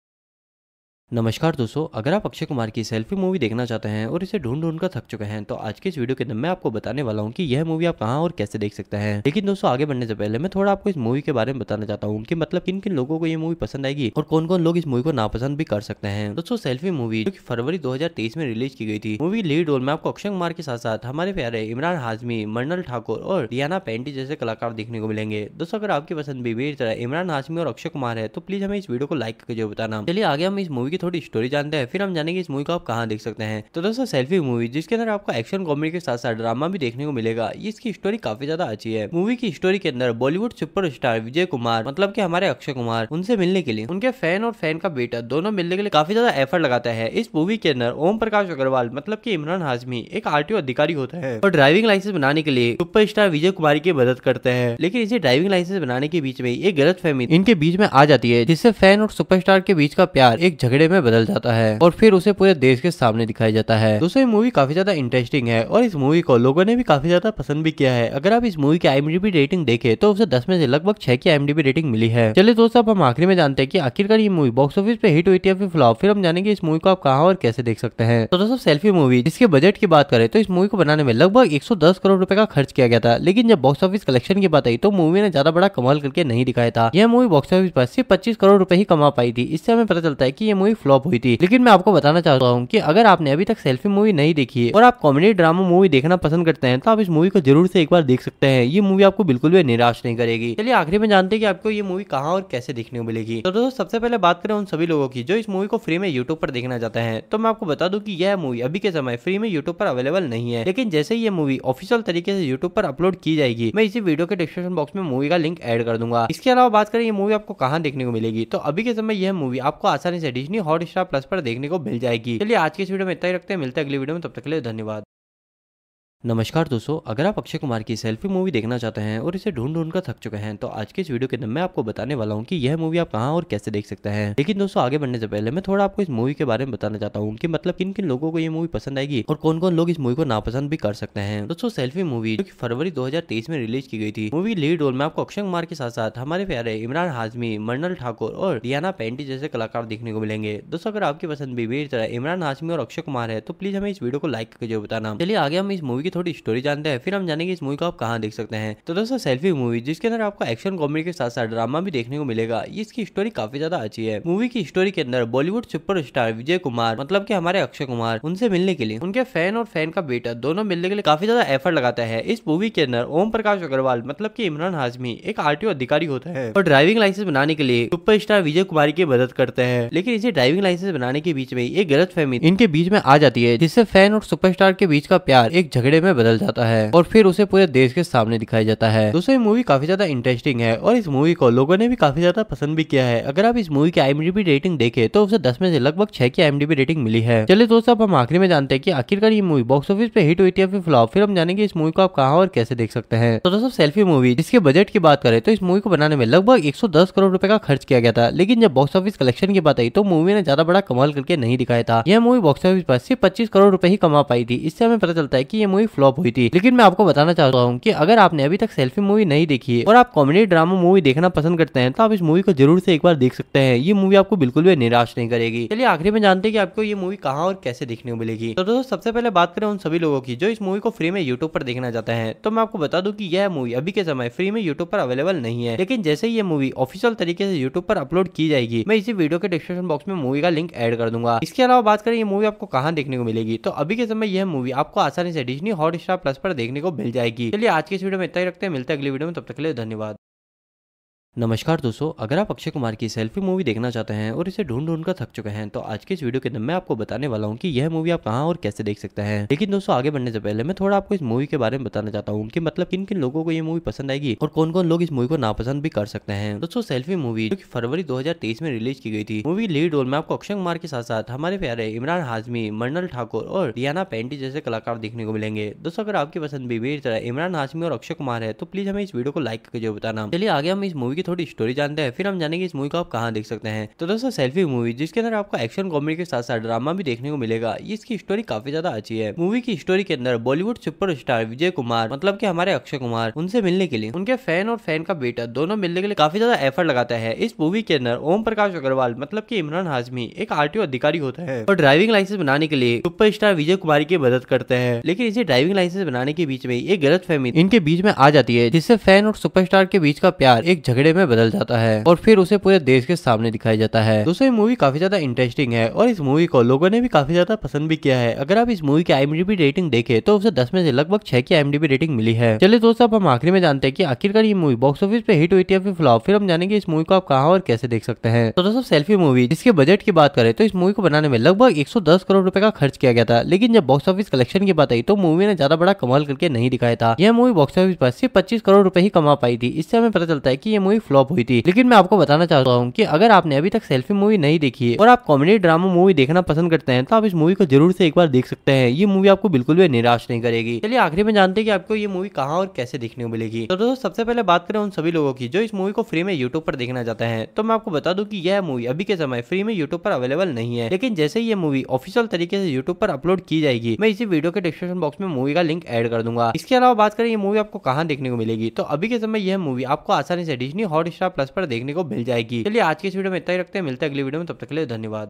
नमस्कार दोस्तों अगर आप अक्षय कुमार की सेल्फी मूवी देखना चाहते हैं और इसे ढूंढ ढूंढ कर थक चुके हैं तो आज के इस वीडियो के अंदर मैं आपको बताने वाला हूँ कि यह मूवी आप कहां और कैसे देख सकते हैं लेकिन दोस्तों आगे बढ़ने से पहले मैं थोड़ा आपको इस मूवी के बारे में बताना चाहता हूँ कि मतलब किन किन लोगों को यह मूवी पसंद आएगी और कौन कौन लोग इस मूवी को नापसंद भी कर सकते हैं दोस्तों सेल्फी मूवी जो की फरवरी दो में रिलीज की गई थी मूवी लीड रोल में आपको अक्षय कुमार के साथ साथ हमारे प्यारे इमरान हाजमी मरनल ठाकुर और रियाना पेंटी जैसे कलाकार देखने को मिलेंगे दोस्तों अगर आपकी पसंद भी मेरी तरह इमरान हाजमी और अक्षय कुमार है तो प्लीज हमें इस वीडियो को लाइक करके जरूर बताना चलिए आगे हम इस मूवी थोड़ी स्टोरी जानते हैं फिर हम जानेंगे इस मूवी को आप कहाँ देख सकते हैं तो दोस्तों सेल्फी मूवी जिसके अंदर आपको एक्शन कॉमेडी के साथ साथ ड्रामा भी देखने को मिलेगा इसकी स्टोरी काफी ज्यादा अच्छी है मूवी की स्टोरी के अंदर बॉलीवुड सुपर विजय कुमार मतलब की हमारे अक्षय कुमार उनसे मिलने के लिए उनके फैन और फैन का बेटा दोनों मिलने के लिए काफी ज्यादा एफर्ट लगाता है इस मूवी के अंदर ओम प्रकाश अग्रवाल मतलब की इमरान हाजमी एक आर अधिकारी होता है और ड्राइविंग लाइसेंस बनाने के लिए सुपर विजय कुमार की मदद करते हैं लेकिन इसे ड्राइविंग लाइसेंस बनाने के बीच में एक गलत फहमी इनके बीच में आ जाती है जिससे फैन और सुपरस्टार के बीच का प्यार एक झगड़े कपड़े में बदल जाता है और फिर उसे पूरे देश के सामने दिखाया जाता है दोस्तों ये मूवी काफी ज्यादा इंटरेस्टिंग है और इस मूवी को लोगों ने भी काफी ज्यादा पसंद भी किया है अगर आप इस मूवी की आईएमडीबी रेटिंग देखे तो उसे दस में से लगभग छह की आईएमडीबी रेटिंग मिली है चलिए दोस्तों अब हम आखिरी में जानते हैं की आखिरकार ये मूवी बॉक्स ऑफिस पे हिट हुई थी या फिर फ्लॉप फिर हम जानेंगे इस मूवी को आप कहाँ और कैसे देख सकते हैं तो दोस्तों सेल्फी मूवी जिसके बजट की बात करें तो इस मूवी को बनाने में लगभग 110 करोड़ रुपए का खर्च किया गया था लेकिन जब बॉक्स ऑफिस कलेक्शन की बात आई तो मूवी ने ज्यादा बड़ा कमाल करके नहीं दिखाया था यह मूवी बॉक्स ऑफिस पर सिर्फ पच्चीस करोड़ रूपए ही कमा पाई थी इससे हमें पता चलता है की यह मूवी मूवी फ्लॉप हुई थी लेकिन मैं आपको बताना चाहता हूँ की अगर आपने अभी तक सेल्फी मूवी नहीं देखी है और आप कॉमेडी ड्रामा मूवी देखना पसंद करते हैं तो आप इस मूवी को जरूर से एक बार देख सकते हैं ये मूवी आपको बिल्कुल भी निराश नहीं करेगी चलिए आखिरी में जानते हैं कि आपको ये मूवी कहाँ और कैसे देखने को मिलेगी तो दोस्तों सबसे पहले बात करें उन सभी लोगों की जो इस मूवी को फ्री में यूट्यूब पर देखना चाहते हैं तो मैं आपको बता दूं कि यह मूवी अभी के समय फ्री में यूट्यूब पर अवेलेबल नहीं है लेकिन जैसे ये मूवी ऑफिशियल तरीके से यूट्यूब पर अपलोड की जाएगी मैं इसी वीडियो के डिस्क्रिप्शन बॉक्स में मूवी का लिंक एड कर दूंगा इसके अलावा बात करें ये मूवी आपको कहाँ देखने को मिलेगी तो अभी के समय यह मूवी आपको आसानी से डिजनी हॉट स्टार प्लस पर देखने को मिल जाएगी चलिए आज के इस वीडियो में इतना ही रखते हैं मिलते हैं अगली वीडियो में तब तक के लिए धन्यवाद नमस्कार दोस्तों अगर आप अक्षय कुमार की सेल्फी मूवी देखना चाहते हैं और इसे ढूंढ ढूंढ कर थक चुके हैं तो आज के इस वीडियो के अंदर मैं आपको बताने वाला हूँ कि यह मूवी आप कहाँ और कैसे देख सकते हैं लेकिन दोस्तों आगे बढ़ने से पहले मैं थोड़ा आपको इस मूवी के बारे में बताना चाहता हूँ कि मतलब किन किन लोगों को ये मूवी पसंद आएगी और कौन कौन लोग इस मूवी को नापसंद भी कर सकते हैं दोस्तों सेल्फी मूवी जो की फरवरी दो में रिलीज की गई थी मूवी लीड रोल में आपको अक्षय कुमार के साथ साथ हमारे प्यारे इमरान हाजमी मर्नल ठाकुर और रियाना पेंटी जैसे कलाकार देखने को मिलेंगे दोस्तों अगर आपकी पसंद भी मेरी तरह इमरान हाजमी और अक्षय कुमार है तो प्लीज हमें इस वीडियो को लाइक करके जरूर बताना चलिए आगे हम इस मूवी थोड़ी स्टोरी जानते हैं फिर हम जानेंगे इस मूवी को आप कहाँ देख सकते हैं तो दोस्तों सेल्फी मूवी जिसके अंदर आपको एक्शन कॉमेडी के साथ साथ ड्रामा भी देखने को मिलेगा इसकी स्टोरी काफी ज्यादा अच्छी है मूवी की स्टोरी के अंदर बॉलीवुड सुपर विजय कुमार मतलब की हमारे अक्षय कुमार उनसे मिलने के लिए उनके फैन और फैन का बेटा दोनों मिलने के लिए काफी ज्यादा एफर्ट लगाता है इस मूवी के अंदर ओम प्रकाश अग्रवाल मतलब की इमरान हाजमी एक आर अधिकारी होता है और ड्राइविंग लाइसेंस बनाने के लिए सुपर विजय कुमार की मदद करते हैं लेकिन इसे ड्राइविंग लाइसेंस बनाने के बीच में एक गलत फहमी इनके बीच में आ जाती है जिससे फैन और सुपरस्टार के बीच का प्यार एक झगड़े में बदल जाता है और फिर उसे पूरे देश के सामने दिखाया जाता है दोस्तों ये मूवी काफी ज्यादा इंटरेस्टिंग है और इस मूवी को लोगों ने भी काफी ज्यादा पसंद भी किया है अगर आप इस मूवी की आईएमडीबी रेटिंग देखे तो उसे दस में से लगभग छह की आईएमडीबी रेटिंग मिली है चलिए दोस्तों अब हम आखिरी में जानते हैं कि आखिरकार ये मूवी बॉक्स ऑफिस पे हिट हुई थी या फिर फ्लॉप फिर हम जानेंगे इस मूवी को आप कहा और कैसे देख सकते हैं तो दोस्तों सेल्फी मूवी जिसके बजट की बात करें तो इस मूवी को बनाने में लगभग एक करोड़ रुपए का खर्च किया गया था लेकिन जब बॉक्स ऑफिस कलेक्शन की बात आई तो मूवी ने ज्यादा बड़ा कमाल करके नहीं दिखाया था यह मूवी बॉक्स ऑफिस पर सिर्फ पच्चीस करोड़ रूपए ही कमा पाई थी इससे हमें पता चलता है की यह मूवी फ्लॉप हुई थी लेकिन मैं आपको बताना चाहता हूँ की अगर आपने अभी तक सेल्फी मूवी नहीं देखी है और आप कॉमेडी ड्रामा मूवी देखना पसंद करते हैं तो आप इस मूवी को जरूर से एक बार देख सकते हैं ये मूवी आपको बिल्कुल भी निराश नहीं करेगी चलिए आखिरी में जानते हैं कि आपको ये मूवी कहाँ और कैसे देखने को मिलेगी तो दोस्तों सबसे पहले बात करें उन सभी लोगों की जो इस मूवी को फ्री में यूट्यूब पर देखना चाहते हैं तो मैं आपको बता दू की यह मूवी अभी के समय फ्री में यूट्यूब पर अवेलेबल नहीं है लेकिन जैसे ही ये मूवी ऑफिशियल तरीके से यूट्यूब पर अपलोड की जाएगी मैं इसी वीडियो के डिस्क्रिप्शन बॉक्स में मूवी का लिंक एड कर दूंगा इसके अलावा बात करें ये मूवी आपको कहाँ देखने को मिलेगी तो अभी के समय यह मूवी आपको आसानी से डिजनी हॉट स्टार प्लस पर देखने को मिल जाएगी चलिए आज के इस वीडियो में इतना ही रखते हैं मिलते हैं अगली वीडियो में तब तक के लिए धन्यवाद नमस्कार दोस्तों अगर आप अक्षय कुमार की सेल्फी मूवी देखना चाहते हैं और इसे ढूंढ ढूंढ कर थक चुके हैं तो आज के इस वीडियो के अंदर मैं आपको बताने वाला हूँ कि यह मूवी आप कहाँ और कैसे देख सकते हैं लेकिन दोस्तों आगे बढ़ने से पहले मैं थोड़ा आपको इस मूवी के बारे में बताना चाहता हूँ कि मतलब किन किन लोगों को ये मूवी पसंद आएगी और कौन कौन लोग इस मूवी को नापसंद भी कर सकते हैं दोस्तों सेल्फी मूवी जो की फरवरी दो में रिलीज की गई थी मूवी लीड रोल में आपको अक्षय कुमार के साथ साथ हमारे प्यारे इमरान हाजमी मर्नल ठाकुर और रियाना पेंटी जैसे कलाकार देखने को मिलेंगे दोस्तों अगर आपकी पसंद भी मेरी तरह इमरान हाजमी और अक्षय कुमार है तो प्लीज हमें इस वीडियो को लाइक करके जरूर बताना चलिए आगे हम इस मूवी थोड़ी स्टोरी जानते हैं फिर हम जानेंगे इस मूवी को आप कहाँ देख सकते हैं तो दोस्तों सेल्फी मूवी जिसके अंदर आपको एक्शन कॉमेडी के साथ साथ ड्रामा भी देखने को मिलेगा इसकी स्टोरी काफी ज्यादा अच्छी है मूवी की स्टोरी के अंदर बॉलीवुड सुपर विजय कुमार मतलब की हमारे अक्षय कुमार उनसे मिलने के लिए उनके फैन और फैन का बेटा दोनों मिलने के लिए काफी ज्यादा एफर्ट लगाता है इस मूवी के अंदर ओम प्रकाश अग्रवाल मतलब की इमरान हाजमी एक आर अधिकारी होता है और ड्राइविंग लाइसेंस बनाने के लिए सुपर विजय कुमार की मदद करते हैं लेकिन इसे ड्राइविंग लाइसेंस बनाने के बीच में एक गलत फहमी इनके बीच में आ जाती है जिससे फैन और सुपरस्टार के बीच का प्यार एक झगड़े में बदल जाता है और फिर उसे पूरे देश के सामने दिखाया जाता है दोस्तों ये मूवी काफी ज्यादा इंटरेस्टिंग है और इस मूवी को लोगों ने भी काफी ज्यादा पसंद भी किया है अगर आप इस मूवी की आईएमडीबी रेटिंग देखे तो उसे दस में से लगभग छह की आईएमडीबी रेटिंग मिली है चलिए दोस्तों अब हम आखिरी में जानते हैं की आखिरकार ये मूवी बॉक्स ऑफिस पे हिट हुई थी फिर फ्लॉप फिर हम जानेंगे इस मूवी को आप कहा और कैसे देख सकते हैं तो दोस्तों सेल्फी मूवी जिसके बजट की बात करें तो इस मूवी को बनाने में लगभग एक करोड़ रुपए का खर्च किया गया था लेकिन जब बॉक्स ऑफिस कलेक्शन की बात आई तो मूवी ने ज्यादा बड़ा कमाल करके नहीं दिखाया था यह मूवी बॉक्स ऑफिस पर सिर्फ पच्चीस करोड़ रूपए ही कमा पाई थी इससे हमें पता चलता है की यह मूवी फ्लॉप हुई थी लेकिन मैं आपको बताना चाहता हूँ की अगर आपने अभी तक सेल्फी मूवी नहीं देखी है और आप कॉमेडी ड्रामा मूवी देखना पसंद करते हैं तो आप इस मूवी को जरूर से एक बार देख सकते हैं ये मूवी आपको बिल्कुल भी निराश नहीं करेगी चलिए आखिरी में जानते हैं कि आपको ये मूवी कहाँ और कैसे देखने को मिलेगी तो दोस्तों सबसे पहले बात करें उन सभी लोगों की जो इस मूवी को फ्री में यूट्यूब पर देखना चाहते हैं तो मैं आपको बता दूं कि यह मूवी अभी के समय फ्री में यूट्यूब पर अवेलेबल नहीं है लेकिन जैसे ही ये मूवी ऑफिशियल तरीके से यूट्यूब पर अपलोड की जाएगी मैं इसी वीडियो के डिस्क्रिप्शन बॉक्स में मूवी का लिंक एड कर दूंगा इसके अलावा बात करें ये मूवी आपको कहाँ देखने को मिलेगी तो अभी के समय यह मूवी आपको आसानी से डिजनी हॉट स्टार प्लस पर देखने को मिल जाएगी चलिए आज के इस वीडियो में इतना ही रखते हैं मिलते हैं अगली वीडियो में तब तक के लिए धन्यवाद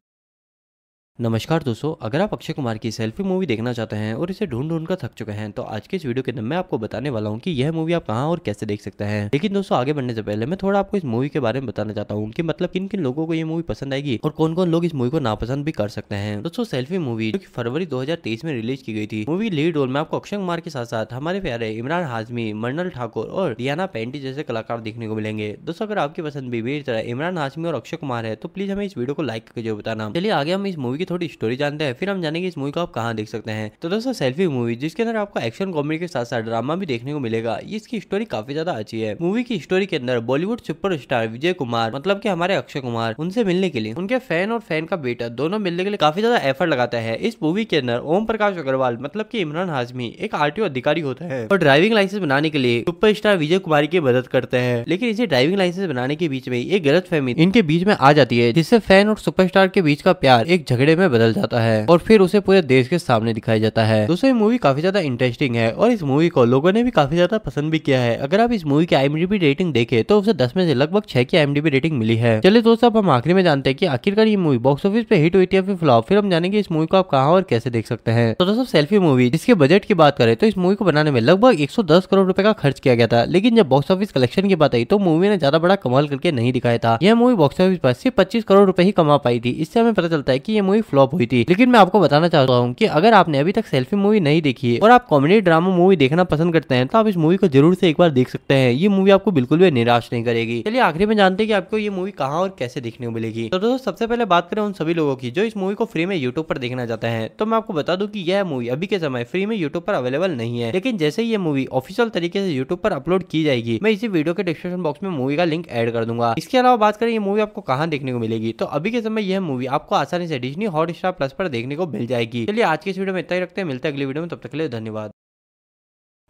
नमस्कार दोस्तों अगर आप अक्षय कुमार की सेल्फी मूवी देखना चाहते हैं और इसे ढूंढ ढूंढ कर थक चुके हैं तो आज के इस वीडियो के अंदर मैं आपको बताने वाला हूँ कि यह मूवी आप कहाँ और कैसे देख सकते हैं लेकिन दोस्तों आगे बढ़ने से पहले मैं थोड़ा आपको इस मूवी के बारे में बताना चाहता हूँ कि मतलब किन किन लोगों को ये मूवी पसंद आएगी और कौन कौन लोग इस मूवी को नापसंद भी कर सकते हैं दोस्तों सेल्फी मूवी जो की फरवरी दो में रिलीज की गई थी मूवी लीड रोल में आपको अक्षय कुमार के साथ साथ हमारे प्यारे इमरान हाजमी मंडल ठाकुर और रियाना पेंटी जैसे कलाकार देखने को मिलेंगे दोस्तों अगर आपकी पसंद भी मेरी तरह इमरान हाजमी और अक्षय कुमार है तो प्लीज हमें इस वीडियो को लाइक करके जरूर बताना चलिए आगे हम इस मूवी की थोड़ी स्टोरी जानते हैं फिर हम जानेंगे इस मूवी को आप कहाँ देख सकते हैं तो दोस्तों सेल्फी मूवी जिसके अंदर आपको एक्शन कॉमेडी के साथ साथ ड्रामा भी देखने को मिलेगा इसकी स्टोरी काफी ज्यादा अच्छी है मूवी की स्टोरी के अंदर बॉलीवुड सुपर विजय कुमार मतलब की हमारे अक्षय कुमार उनसे मिलने के लिए उनके फैन और फैन का बेटा दोनों मिलने के लिए काफी ज्यादा एफर्ट लगाता है इस मूवी के अंदर ओम प्रकाश अग्रवाल मतलब की इमरान हाजमी एक आर अधिकारी होता है और ड्राइविंग लाइसेंस बनाने के लिए सुपर विजय कुमार की मदद करते हैं लेकिन इसे ड्राइविंग लाइसेंस बनाने के बीच में एक गलत फहमी इनके बीच में आ जाती है जिससे फैन और सुपरस्टार के बीच का प्यार एक झगड़े कपड़े में बदल जाता है और फिर उसे पूरे देश के सामने दिखाया जाता है दोस्तों ये मूवी काफी ज्यादा इंटरेस्टिंग है और इस मूवी को लोगों ने भी काफी ज्यादा पसंद भी किया है अगर आप इस मूवी की आईएमडीबी रेटिंग देखे तो उसे दस में से लगभग छह की आईएमडीबी रेटिंग मिली है चलिए दोस्तों अब हम आखिरी में जानते हैं की आखिरकार ये मूवी बॉक्स ऑफिस पे हिट हुई थी या फिर फ्लॉप फिर हम जानेंगे इस मूवी को आप कहा और कैसे देख सकते हैं तो दोस्तों सेल्फी मूवी जिसके बजट की बात करें तो इस मूवी को बनाने में लगभग दस करोड़ रुपए का खर्च किया गया था लेकिन जब बॉक्स ऑफिस कलेक्शन की बात आई तो मूवी ने ज्यादा बड़ा कमाल करके नहीं दिखाया था यह मूवी बॉक्स ऑफिस पर सिर्फ पच्चीस करोड़ रूपए ही कमा पाई थी इससे हमें पता चलता है की यह मूवी फ्लॉप हुई थी लेकिन मैं आपको बताना चाहता हूँ की अगर आपने अभी तक सेल्फी मूवी नहीं देखी है और आप कॉमेडी ड्रामा मूवी देखना पसंद करते हैं तो आप इस मूवी को जरूर से एक बार देख सकते हैं ये मूवी आपको बिल्कुल भी निराश नहीं करेगी चलिए आखिरी में जानते हैं कि आपको ये मूवी कहाँ और कैसे देखने को मिलेगी तो दोस्तों सबसे पहले बात करें उन सभी लोगों की जो इस मूवी को फ्री में यूट्यूब पर देखना चाहते हैं तो मैं आपको बता दूं कि यह मूवी अभी के समय फ्री में यूट्यूब पर अवेलेबल नहीं है लेकिन जैसे ही ये मूवी ऑफिशियल तरीके से यूट्यूब पर अपलोड की जाएगी मैं इसी वीडियो के डिस्क्रिप्शन बॉक्स में मूवी का लिंक एड कर दूंगा इसके अलावा बात करें ये मूवी आपको कहाँ देखने को मिलेगी तो अभी के समय यह मूवी आपको आसानी से डिजनी हॉट स्टार प्लस पर देखने को मिल जाएगी चलिए आज की इस वीडियो में इतना ही रखते हैं मिलते हैं अगली वीडियो में तब तक के लिए धन्यवाद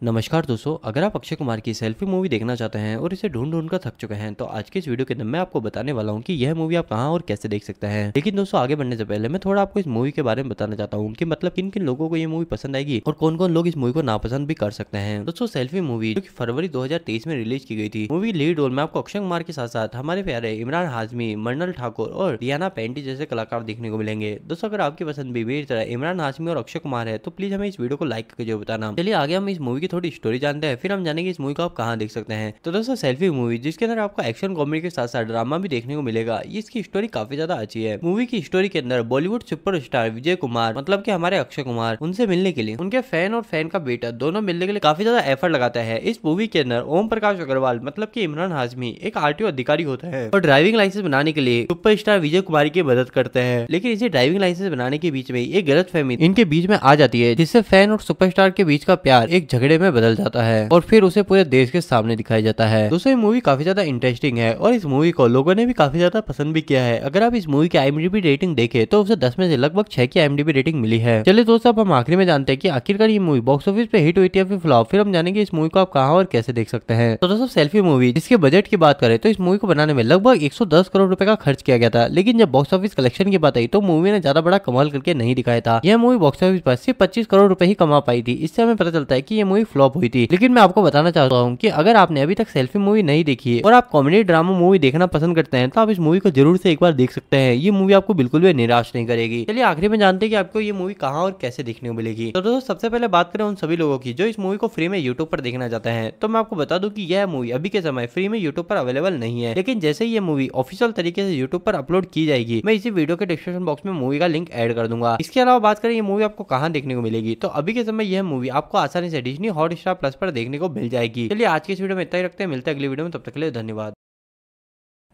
नमस्कार दोस्तों अगर आप अक्षय कुमार की सेल्फी मूवी देखना चाहते हैं और इसे ढूंढ ढूंढ कर थक चुके हैं तो आज के इस वीडियो के अंदर मैं आपको बताने वाला हूँ कि यह मूवी आप कहाँ और कैसे देख सकते हैं लेकिन दोस्तों आगे बढ़ने से पहले मैं थोड़ा आपको इस मूवी के बारे में बताना चाहता हूँ कि मतलब किन किन लोगों को यह मूवी पसंद आएगी और कौन कौन लोग इस मूवी को नापसंद भी कर सकते हैं दोस्तों सेल्फी मूवी जो की फरवरी दो में रिलीज की गई थी मूवी लीड रोल में आपको अक्षय कुमार के साथ साथ हमारे प्यारे इमरान हाजमी मरनल ठाकुर और रियाना पेंटी जैसे कलाकार देखने को मिलेंगे दोस्तों अगर आपकी पसंद भी मेरी तरह इमरान हाजमी और अक्षय कुमार है तो प्लीज हमें इस वीडियो को लाइक करके जो बताना चलिए आगे हम इस मूवी की थोड़ी स्टोरी जानते हैं फिर हम जानेंगे इस मूवी को आप कहाँ देख सकते हैं तो दोस्तों सेल्फी मूवी जिसके अंदर आपको एक्शन कॉमेडी के साथ साथ ड्रामा भी देखने को मिलेगा इसकी स्टोरी काफी ज्यादा अच्छी है मूवी की स्टोरी के अंदर बॉलीवुड सुपर विजय कुमार मतलब की हमारे अक्षय कुमार उनसे मिलने के लिए उनके फैन और फैन का बेटा दोनों मिलने के लिए काफी ज्यादा एफर्ट लगाता है इस मूवी के अंदर ओम प्रकाश अग्रवाल मतलब की इमरान हाजमी एक आर अधिकारी होता है और ड्राइविंग लाइसेंस बनाने के लिए सुपर विजय कुमार की मदद करते हैं लेकिन इसे ड्राइविंग लाइसेंस बनाने के बीच में एक गलत फहमी इनके बीच में आ जाती है जिससे फैन और सुपरस्टार के बीच का प्यार एक झगड़े कपड़े में बदल जाता है और फिर उसे पूरे देश के सामने दिखाया जाता है दोस्तों ये मूवी काफी ज्यादा इंटरेस्टिंग है और इस मूवी को लोगों ने भी काफी ज्यादा पसंद भी किया है अगर आप इस मूवी की आईएमडीबी रेटिंग देखे तो उसे दस में से लगभग छह की आईएमडीबी रेटिंग मिली है चलिए दोस्तों अब हम आखिरी में जानते हैं की आखिरकार ये मूवी बॉक्स ऑफिस पे हिट हुई थी या फिर फ्लॉप फिर हम जानेंगे इस मूवी को आप कहाँ और कैसे देख सकते हैं तो दोस्तों सेल्फी मूवी जिसके बजट की बात करें तो इस मूवी को बनाने में लगभग 110 करोड़ रुपए का खर्च किया गया था लेकिन जब बॉक्स ऑफिस कलेक्शन की बात आई तो मूवी ने ज्यादा बड़ा कमाल करके नहीं दिखाया था यह मूवी बॉक्स ऑफिस पर सिर्फ पच्चीस करोड़ रूपए ही कमा पाई थी इससे हमें पता चलता है की यह मूवी मूवी फ्लॉप हुई थी लेकिन मैं आपको बताना चाहता हूँ की अगर आपने अभी तक सेल्फी मूवी नहीं देखी है और आप कॉमेडी ड्रामा मूवी देखना पसंद करते हैं तो आप इस मूवी को जरूर से एक बार देख सकते हैं ये मूवी आपको बिल्कुल भी निराश नहीं करेगी चलिए आखिरी में जानते हैं कि आपको ये मूवी कहाँ और कैसे देखने को मिलेगी तो दोस्तों सबसे पहले बात करें उन सभी लोगों की जो इस मूवी को फ्री में यूट्यूब पर देखना चाहते हैं तो मैं आपको बता दूं कि यह मूवी अभी के समय फ्री में यूट्यूब पर अवेलेबल नहीं है लेकिन जैसे ये मूवी ऑफिशियल तरीके से यूट्यूब पर अपलोड की जाएगी मैं इसी वीडियो के डिस्क्रिप्शन बॉक्स में मूवी का लिंक एड कर दूंगा इसके अलावा बात करें ये मूवी आपको कहाँ देखने को मिलेगी तो अभी के समय यह मूवी आपको आसानी से डिजनी हॉट स्टार प्लस पर देखने को मिल जाएगी चलिए आज के इस वीडियो में इतना ही रखते हैं मिलते हैं अगली वीडियो में तब तक के लिए धन्यवाद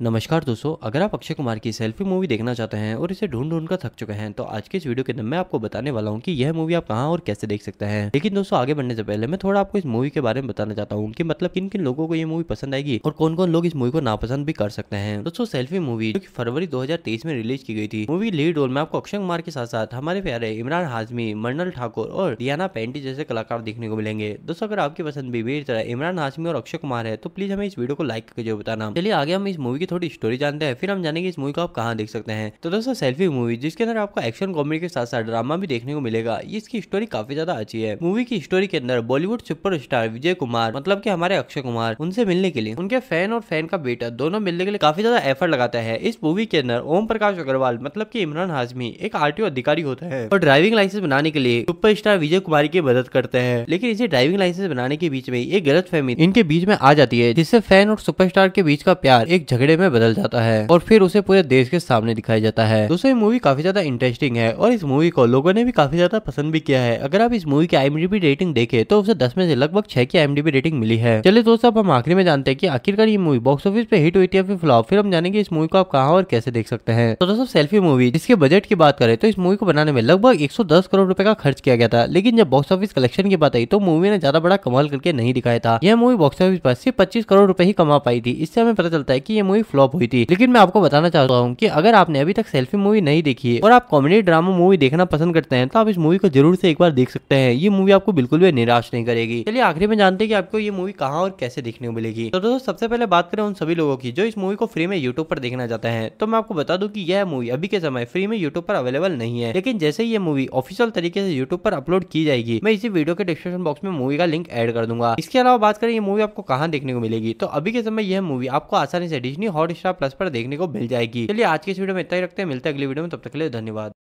नमस्कार दोस्तों अगर आप अक्षय कुमार की सेल्फी मूवी देखना चाहते हैं और इसे ढूंढ ढूंढ कर थक चुके हैं तो आज के इस वीडियो के अंदर मैं आपको बताने वाला हूँ कि यह मूवी आप कहाँ और कैसे देख सकते हैं लेकिन दोस्तों आगे बढ़ने से पहले मैं थोड़ा आपको इस मूवी के बारे में बताना चाहता हूँ कि मतलब किन किन लोगों को ये मूवी पसंद आएगी और कौन कौन लोग इस मूवी को नापसंद भी कर सकते हैं दोस्तों सेल्फी मूवी जो की फरवरी दो में रिलीज की गई थी मूवी लीड रोल में आपको अक्षय कुमार के साथ साथ हमारे प्यारे इमरान हाजमी मर्नल ठाकुर और रियाना पेंटी जैसे कलाकार देखने को मिलेंगे दोस्तों अगर आपकी पसंद भी मेरी तरह इमरान हाजमी और अक्षय कुमार है तो प्लीज हमें इस वीडियो को लाइक करके बताना चलिए आगे हम इस मूवी थोड़ी स्टोरी जानते हैं फिर हम जानेंगे इस मूवी को आप कहाँ देख सकते हैं तो दोस्तों सेल्फी मूवी जिसके अंदर आपको एक्शन कॉमेडी के साथ साथ ड्रामा भी देखने को मिलेगा इसकी स्टोरी काफी ज्यादा अच्छी है मूवी की स्टोरी के अंदर बॉलीवुड सुपर विजय कुमार मतलब की हमारे अक्षय कुमार उनसे मिलने के लिए उनके फैन और फैन का बेटा दोनों मिलने के लिए काफी ज्यादा एफर्ट लगाता है इस मूवी के अंदर ओम प्रकाश अग्रवाल मतलब की इमरान हाजमी एक आर अधिकारी होता है और ड्राइविंग लाइसेंस बनाने के लिए सुपर विजय कुमार की मदद करते हैं लेकिन इसे ड्राइविंग लाइसेंस बनाने के बीच में एक गलत फहमी इनके बीच में आ जाती है जिससे फैन और सुपरस्टार के बीच का प्यार एक झगड़े बेड़े में बदल जाता है और फिर उसे पूरे देश के सामने दिखाया जाता है दोस्तों मूवी काफी ज्यादा इंटरेस्टिंग है और इस मूवी को लोगों ने भी काफी ज्यादा पसंद भी किया है अगर आप इस मूवी की आईएमडीबी रेटिंग देखे तो उसे दस में से लगभग छह की आईएमडीबी रेटिंग मिली है चलिए दोस्तों अब हम आखिरी में जानते हैं कि आखिरकार ये मूवी बॉक्स ऑफिस पे हिट हुई थी या फिर फ्लॉप फिर हम जानेंगे इस मूवी को आप कहा और कैसे देख सकते हैं तो दोस्तों सेल्फी मूवी जिसके बजट की बात करें तो इस मूवी को बनाने में लगभग 110 करोड़ रुपए का खर्च किया गया था लेकिन जब बॉक्स ऑफिस कलेक्शन की बात आई तो मूवी ने ज्यादा बड़ा कमाल करके नहीं दिखाया था यह मूवी बॉक्स ऑफिस पर सिर्फ पच्चीस करोड़ रूपए ही कमा पाई थी इससे हमें पता चलता है की यह मूवी मूवी फ्लॉप हुई थी लेकिन मैं आपको बताना चाहता हूँ की अगर आपने अभी तक सेल्फी मूवी नहीं देखी है और आप कॉमेडी ड्रामा मूवी देखना पसंद करते हैं तो आप इस मूवी को जरूर से एक बार देख सकते हैं ये मूवी आपको बिल्कुल भी निराश नहीं करेगी चलिए आखिरी में जानते हैं कि आपको ये मूवी कहाँ और कैसे देखने को मिलेगी तो दोस्तों सबसे पहले बात करें उन सभी लोगों की जो इस मूवी को फ्री में यूट्यूब पर देखना चाहते हैं तो मैं आपको बता दूं कि यह मूवी अभी के समय फ्री में यूट्यूब पर अवेलेबल नहीं है लेकिन जैसे ही ये मूवी ऑफिशियल तरीके से यूट्यूब पर अपलोड की जाएगी मैं इसी वीडियो के डिस्क्रिप्शन बॉक्स में मूवी का लिंक एड कर दूंगा इसके अलावा बात करें ये मूवी आपको कहाँ देखने को मिलेगी तो अभी के समय यह मूवी आपको आसानी से डिजनी हॉट प्लस पर देखने को मिल जाएगी चलिए आज के इस वीडियो में इतना ही रखते हैं मिलते हैं अगली वीडियो में तब तक के लिए धन्यवाद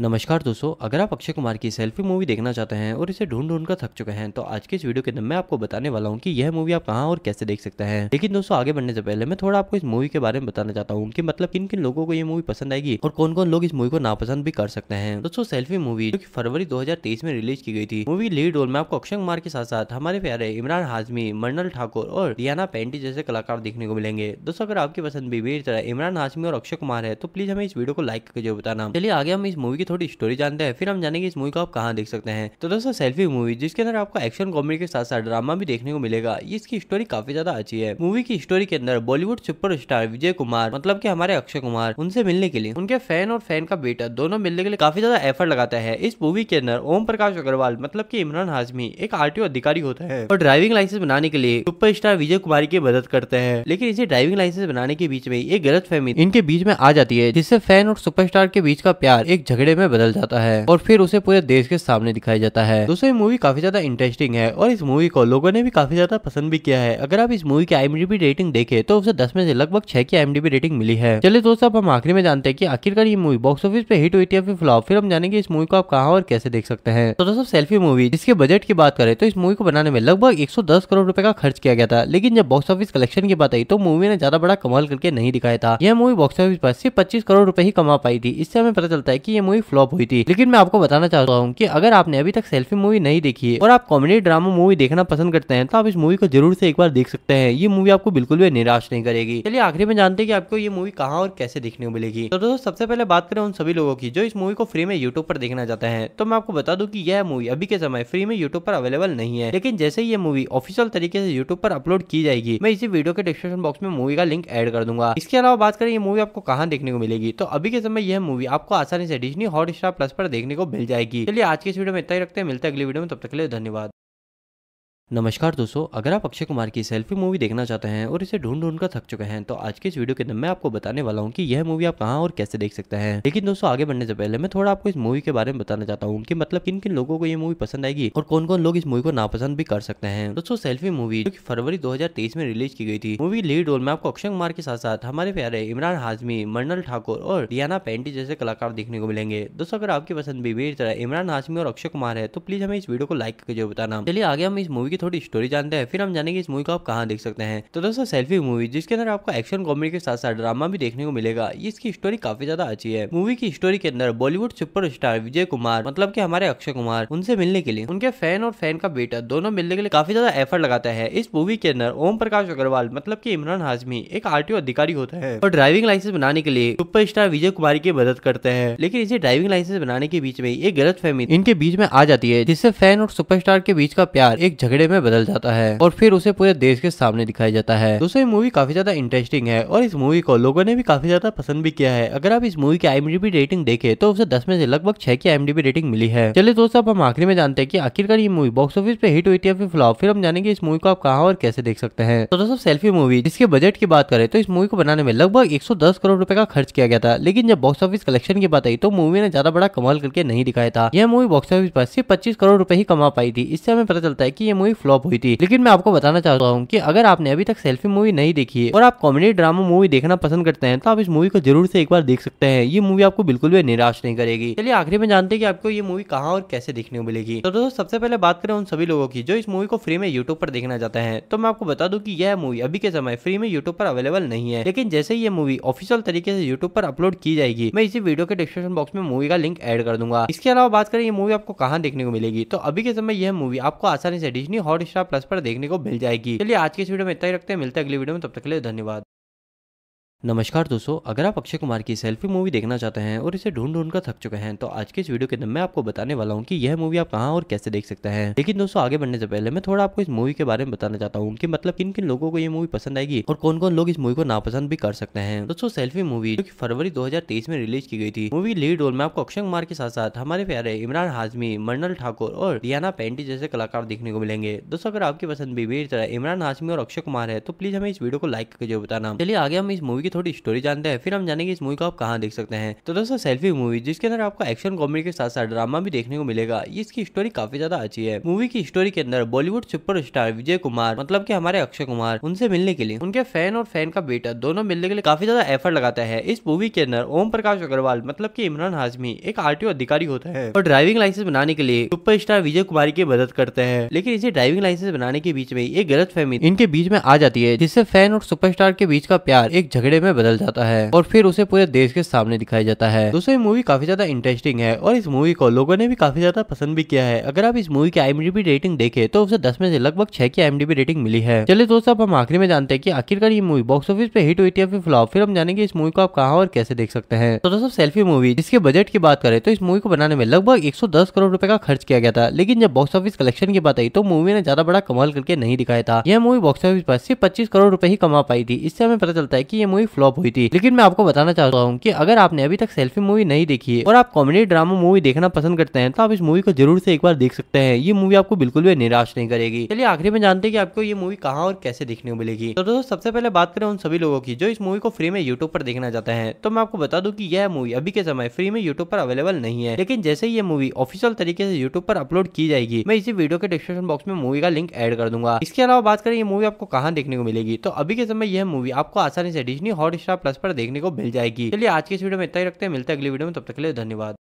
नमस्कार दोस्तों अगर आप अक्षय कुमार की सेल्फी मूवी देखना चाहते हैं और इसे ढूंढ ढूंढ कर थक चुके हैं तो आज के इस वीडियो के अंदर मैं आपको बताने वाला हूँ कि यह मूवी आप कहाँ और कैसे देख सकते हैं लेकिन दोस्तों आगे बढ़ने से पहले मैं थोड़ा आपको इस मूवी के बारे में बताना चाहता हूँ कि मतलब किन किन लोगों को ये मूवी पसंद आएगी और कौन कौन लोग इस मूवी को नापसंद भी कर सकते हैं दोस्तों सेल्फी मूवी जो की फरवरी दो में रिलीज की गई थी मूवी लीड रोल में आपको अक्षय कुमार के साथ साथ हमारे प्यारे इमरान हाजमी मर्नल ठाकुर और रियाना पेंटी जैसे कलाकार देखने को मिलेंगे दोस्तों अगर आपकी पसंद भी मेरी तरह इमरान हाजमी और अक्षय कुमार है तो प्लीज हमें इस वीडियो को लाइक करके जरूर बताना चलिए आगे हम इस मूवी थोड़ी स्टोरी जानते हैं फिर हम जानेंगे इस मूवी को आप कहाँ देख सकते हैं तो दोस्तों सेल्फी मूवी जिसके अंदर आपको एक्शन कॉमेडी के साथ साथ ड्रामा भी देखने को मिलेगा इसकी स्टोरी काफी ज्यादा अच्छी है मूवी की स्टोरी के अंदर बॉलीवुड सुपर विजय कुमार मतलब की हमारे अक्षय कुमार उनसे मिलने के लिए उनके फैन और फैन का बेटा दोनों मिलने के लिए काफी ज्यादा एफर्ट लगाता है इस मूवी के अंदर ओम प्रकाश अग्रवाल मतलब की इमरान हाजमी एक आर अधिकारी होता है और ड्राइविंग लाइसेंस बनाने के लिए सुपर विजय कुमार की मदद करते हैं लेकिन इसे ड्राइविंग लाइसेंस बनाने के बीच में एक गलत फहमी इनके बीच में आ जाती है जिससे फैन और सुपरस्टार के बीच का प्यार एक झगड़े में बदल जाता है और फिर उसे पूरे देश के सामने दिखाया जाता है दोस्तों ये मूवी काफी ज्यादा इंटरेस्टिंग है और इस मूवी को लोगों ने भी काफी ज्यादा पसंद भी किया है अगर आप इस मूवी की आईएमडीबी रेटिंग देखे तो उसे दस में से लगभग छह की आईएमडीबी रेटिंग मिली है चलिए दोस्तों अब हम आखिरी में जानते हैं की आखिरकार ये मूवी बॉक्स ऑफिस पे हिट हुई थी या फिर फ्लॉप फिर हम जानेंगे इस मूवी को आप कहाँ और कैसे देख सकते हैं तो दोस्तों सेल्फी मूवी जिसके बजट की बात करें तो इस मूवी को बनाने में लगभग एक करोड़ रुपए का खर्च किया गया था लेकिन जब बॉक्स ऑफिस कलेक्शन की बात आई तो मूवी ने ज्यादा बड़ा कमाल करके नहीं दिखाया था यह मूवी बॉक्स ऑफिस पर सिर्फ पच्चीस करोड़ रूपए ही कमा पाई थी इससे हमें पता चलता है की यह मूवी फ्लॉप हुई थी लेकिन मैं आपको बताना चाहता हूँ की अगर आपने अभी तक सेल्फी मूवी नहीं देखी है और आप कॉमेडी ड्रामा मूवी देखना पसंद करते हैं तो आप इस मूवी को जरूर से एक बार देख सकते हैं ये मूवी आपको बिल्कुल भी निराश नहीं करेगी चलिए आखिरी में जानते हैं कि आपको ये मूवी कहाँ और कैसे देखने को मिलेगी तो दोस्तों सबसे पहले बात करें उन सभी लोगों की जो इस मूवी को फ्री में यूट्यूब पर देखना चाहते हैं तो मैं आपको बता दूं कि यह मूवी अभी के समय फ्री में यूट्यूब पर अवेलेबल नहीं है लेकिन जैसे ही ये मूवी ऑफिशियल तरीके से यूट्यूब पर अपलोड की जाएगी मैं इसी वीडियो के डिस्क्रिप्शन बॉक्स में मूवी का लिंक एड कर दूंगा इसके अलावा बात करें ये मूवी आपको कहाँ देखने को मिलेगी तो अभी के समय यह मूवी आपको आसानी से डिजनी हॉट स्टार प्लस पर देखने को मिल जाएगी चलिए आज के इस वीडियो में इतना ही रखते हैं मिलते हैं अगली वीडियो में तब तक के लिए धन्यवाद नमस्कार दोस्तों अगर आप अक्षय कुमार की सेल्फी मूवी देखना चाहते हैं और इसे ढूंढ ढूंढ कर थक चुके हैं तो आज के इस वीडियो के अंदर मैं आपको बताने वाला हूँ कि यह मूवी आप कहाँ और कैसे देख सकते हैं लेकिन दोस्तों आगे बढ़ने से पहले मैं थोड़ा आपको इस मूवी के बारे में बताना चाहता हूँ कि मतलब किन किन लोगों को ये मूवी पसंद आएगी और कौन कौन लोग इस मूवी को नापसंद भी कर सकते हैं दोस्तों सेल्फी मूवी जो की फरवरी दो में रिलीज की गई थी मूवी लीड रोल में आपको अक्षय कुमार के साथ साथ हमारे प्यारे इमरान हाजमी मंडल ठाकुर और रियाना पेंटी जैसे कलाकार देखने को मिलेंगे दोस्तों अगर आपकी पसंद भी मेरी तरह इमरान हाजमी और अक्षय कुमार है तो प्लीज हमें इस वीडियो को लाइक करके जरूर बताना चलिए आगे हम इस मूवी की थोड़ी स्टोरी जानते हैं फिर हम जानेंगे इस मूवी को आप कहाँ देख सकते हैं तो दोस्तों सेल्फी मूवी जिसके अंदर आपको एक्शन कॉमेडी के साथ साथ ड्रामा भी देखने को मिलेगा इसकी स्टोरी काफी ज्यादा अच्छी है मूवी की स्टोरी के अंदर बॉलीवुड सुपर विजय कुमार मतलब की हमारे अक्षय कुमार उनसे मिलने के लिए उनके फैन और फैन का बेटा दोनों मिलने के लिए काफी ज्यादा एफर्ट लगाता है इस मूवी के अंदर ओम प्रकाश अग्रवाल मतलब की इमरान हाजमी एक आर अधिकारी होता है और ड्राइविंग लाइसेंस बनाने के लिए सुपर विजय कुमार की मदद करते हैं लेकिन इसे ड्राइविंग लाइसेंस बनाने के बीच में एक गलत फहमी इनके बीच में आ जाती है जिससे फैन और सुपरस्टार के बीच का प्यार एक झगड़े कपड़े में बदल जाता है और फिर उसे पूरे देश के सामने दिखाया जाता है दोस्तों ये मूवी काफी ज्यादा इंटरेस्टिंग है और इस मूवी को लोगों ने भी काफी ज्यादा पसंद भी किया है अगर आप इस मूवी की आईएमडीबी रेटिंग देखे तो उसे दस में से लगभग छह की आईएमडीबी रेटिंग मिली है चलिए दोस्तों अब हम आखिरी में जानते हैं कि आखिरकार ये मूवी बॉक्स ऑफिस पे हिट हुई थी या फिर फ्लॉप फिर हम जानेंगे इस मूवी को आप कहा और कैसे देख सकते हैं तो दोस्तों सेल्फी मूवी जिसके बजट की बात करें तो इस मूवी को बनाने में लगभग दस करोड़ रुपए का खर्च किया गया था लेकिन जब बॉक्स ऑफिस कलेक्शन की बात आई तो मूवी ने ज्यादा बड़ा कमाल करके नहीं दिखाया था यह मूवी बॉक्स ऑफिस पर सिर्फ पच्चीस करोड़ रूपए ही कमा पाई थी इससे हमें पता चलता है की मूवी फ्लॉप हुई थी लेकिन मैं आपको बताना चाहता हूँ की अगर आपने अभी तक सेल्फी मूवी नहीं देखी है और आप कॉमेडी ड्रामा मूवी देखना पसंद करते हैं तो आप इस मूवी को जरूर से एक बार देख सकते हैं ये मूवी आपको बिल्कुल भी निराश नहीं करेगी चलिए आखिरी में जानते हैं कि आपको ये मूवी कहाँ और कैसे देखने को मिलेगी तो दोस्तों सबसे पहले बात करें उन सभी लोगों की जो इस मूवी को फ्री में यूट्यूब पर देखना चाहते हैं तो मैं आपको बता दूं कि यह मूवी अभी के समय फ्री में यूट्यूब पर अवेलेबल नहीं है लेकिन जैसे ही ये मूवी ऑफिशियल तरीके से यूट्यूब पर अपलोड की जाएगी मैं इसी वीडियो के डिस्क्रिप्शन बॉक्स में मूवी का लिंक एड कर दूंगा इसके अलावा बात करें ये मूवी आपको कहाँ देखने को मिलेगी तो अभी के समय यह मूवी आपको आसानी से डिजनी हॉट स्टार प्लस पर देखने को मिल जाएगी चलिए आज की इस वीडियो में इतना ही रखते हैं मिलते हैं अगली वीडियो में तब तक के लिए धन्यवाद नमस्कार दोस्तों अगर आप अक्षय कुमार की सेल्फी मूवी देखना चाहते हैं और इसे ढूंढ ढूंढ कर थक चुके हैं तो आज के इस वीडियो के अंदर मैं आपको बताने वाला हूँ कि यह मूवी आप कहाँ और कैसे देख सकते हैं लेकिन दोस्तों आगे बढ़ने से पहले मैं थोड़ा आपको इस मूवी के बारे में बताना चाहता हूँ कि मतलब किन किन लोगों को यह मूवी पसंद आएगी और कौन कौन लोग इस मूवी को नापसंद भी कर सकते हैं दोस्तों सेल्फी मूवी जो की फरवरी दो में रिलीज की गई थी मूवी लीड रोल में आपको अक्षय कुमार के साथ साथ हमारे प्यारे इमरान हाजमी मरनल ठाकुर और रियाना पेंटी जैसे कलाकार देखने को मिलेंगे दोस्तों अगर आपकी पसंद भी मेरी तरह इमरान हाजमी और अक्षय कुमार है तो प्लीज हमें इस वीडियो को लाइक करके जो बताना चलिए आगे हम इस मूवी की थोड़ी स्टोरी जानते हैं फिर हम जानेंगे इस मूवी को आप कहाँ देख सकते हैं तो दोस्तों सेल्फी मूवी जिसके अंदर आपको एक्शन कॉमेडी के साथ साथ ड्रामा भी देखने को मिलेगा इसकी स्टोरी काफी ज्यादा अच्छी है मूवी की स्टोरी के अंदर बॉलीवुड सुपर विजय कुमार मतलब की हमारे अक्षय कुमार उनसे मिलने के लिए उनके फैन और फैन का बेटा दोनों मिलने के लिए काफी ज्यादा एफर्ट लगाता है इस मूवी के अंदर ओम प्रकाश अग्रवाल मतलब की इमरान हाजमी एक आर अधिकारी होता है और ड्राइविंग लाइसेंस बनाने के लिए सुपर विजय कुमार की मदद करते हैं लेकिन इसे ड्राइविंग लाइसेंस बनाने के बीच में एक गलत फहमी इनके बीच में आ जाती है जिससे फैन और सुपरस्टार के बीच का प्यार एक झगड़े कपड़े में बदल जाता है और फिर उसे पूरे देश के सामने दिखाया जाता है दोस्तों ये मूवी काफी ज्यादा इंटरेस्टिंग है और इस मूवी को लोगों ने भी काफी ज्यादा पसंद भी किया है अगर आप इस मूवी की आईएमडीबी रेटिंग देखे तो उसे दस में से लगभग छह की आईएमडीबी रेटिंग मिली है चलिए दोस्तों अब हम आखिरी में जानते हैं की आखिरकार ये मूवी बॉक्स ऑफिस पे हिट हुई थी या फिर फ्लॉप फिर हम जानेंगे इस मूवी को आप कहाँ और कैसे देख सकते हैं तो दोस्तों सेल्फी मूवी जिसके बजट की बात करें तो इस मूवी को बनाने में लगभग 110 करोड़ रुपए का खर्च किया गया था लेकिन जब बॉक्स ऑफिस कलेक्शन की बात आई तो मूवी ने ज्यादा बड़ा कमाल करके नहीं दिखाया था यह मूवी बॉक्स ऑफिस पर सिर्फ पच्चीस करोड़ रूपए ही कमा पाई थी इससे हमें पता चलता है की यह मूवी मूवी फ्लॉप हुई थी लेकिन मैं आपको बताना चाहता हूँ की अगर आपने अभी तक सेल्फी मूवी नहीं देखी है और आप कॉमेडी ड्रामा मूवी देखना पसंद करते हैं तो आप इस मूवी को जरूर से एक बार देख सकते हैं ये मूवी आपको बिल्कुल भी निराश नहीं करेगी चलिए आखिरी में जानते हैं कि आपको ये मूवी कहाँ और कैसे देखने को मिलेगी तो दोस्तों सबसे पहले बात करें उन सभी लोगों की जो इस मूवी को फ्री में यूट्यूब पर देखना चाहते हैं तो मैं आपको बता दूं कि यह मूवी अभी के समय फ्री में यूट्यूब पर अवेलेबल नहीं है लेकिन जैसे ये मूवी ऑफिशियल तरीके से यूट्यूब पर अपलोड की जाएगी मैं इसी वीडियो के डिस्क्रिप्शन बॉक्स में मूवी का लिंक एड कर दूंगा इसके अलावा बात करें ये मूवी आपको कहाँ देखने को मिलेगी तो अभी के समय यह मूवी आपको आसानी से डिजनी हॉट स्टार प्लस पर देखने को मिल जाएगी चलिए आज के इस वीडियो में इतना ही रखते हैं मिलते हैं अगली वीडियो में तब तक के लिए धन्यवाद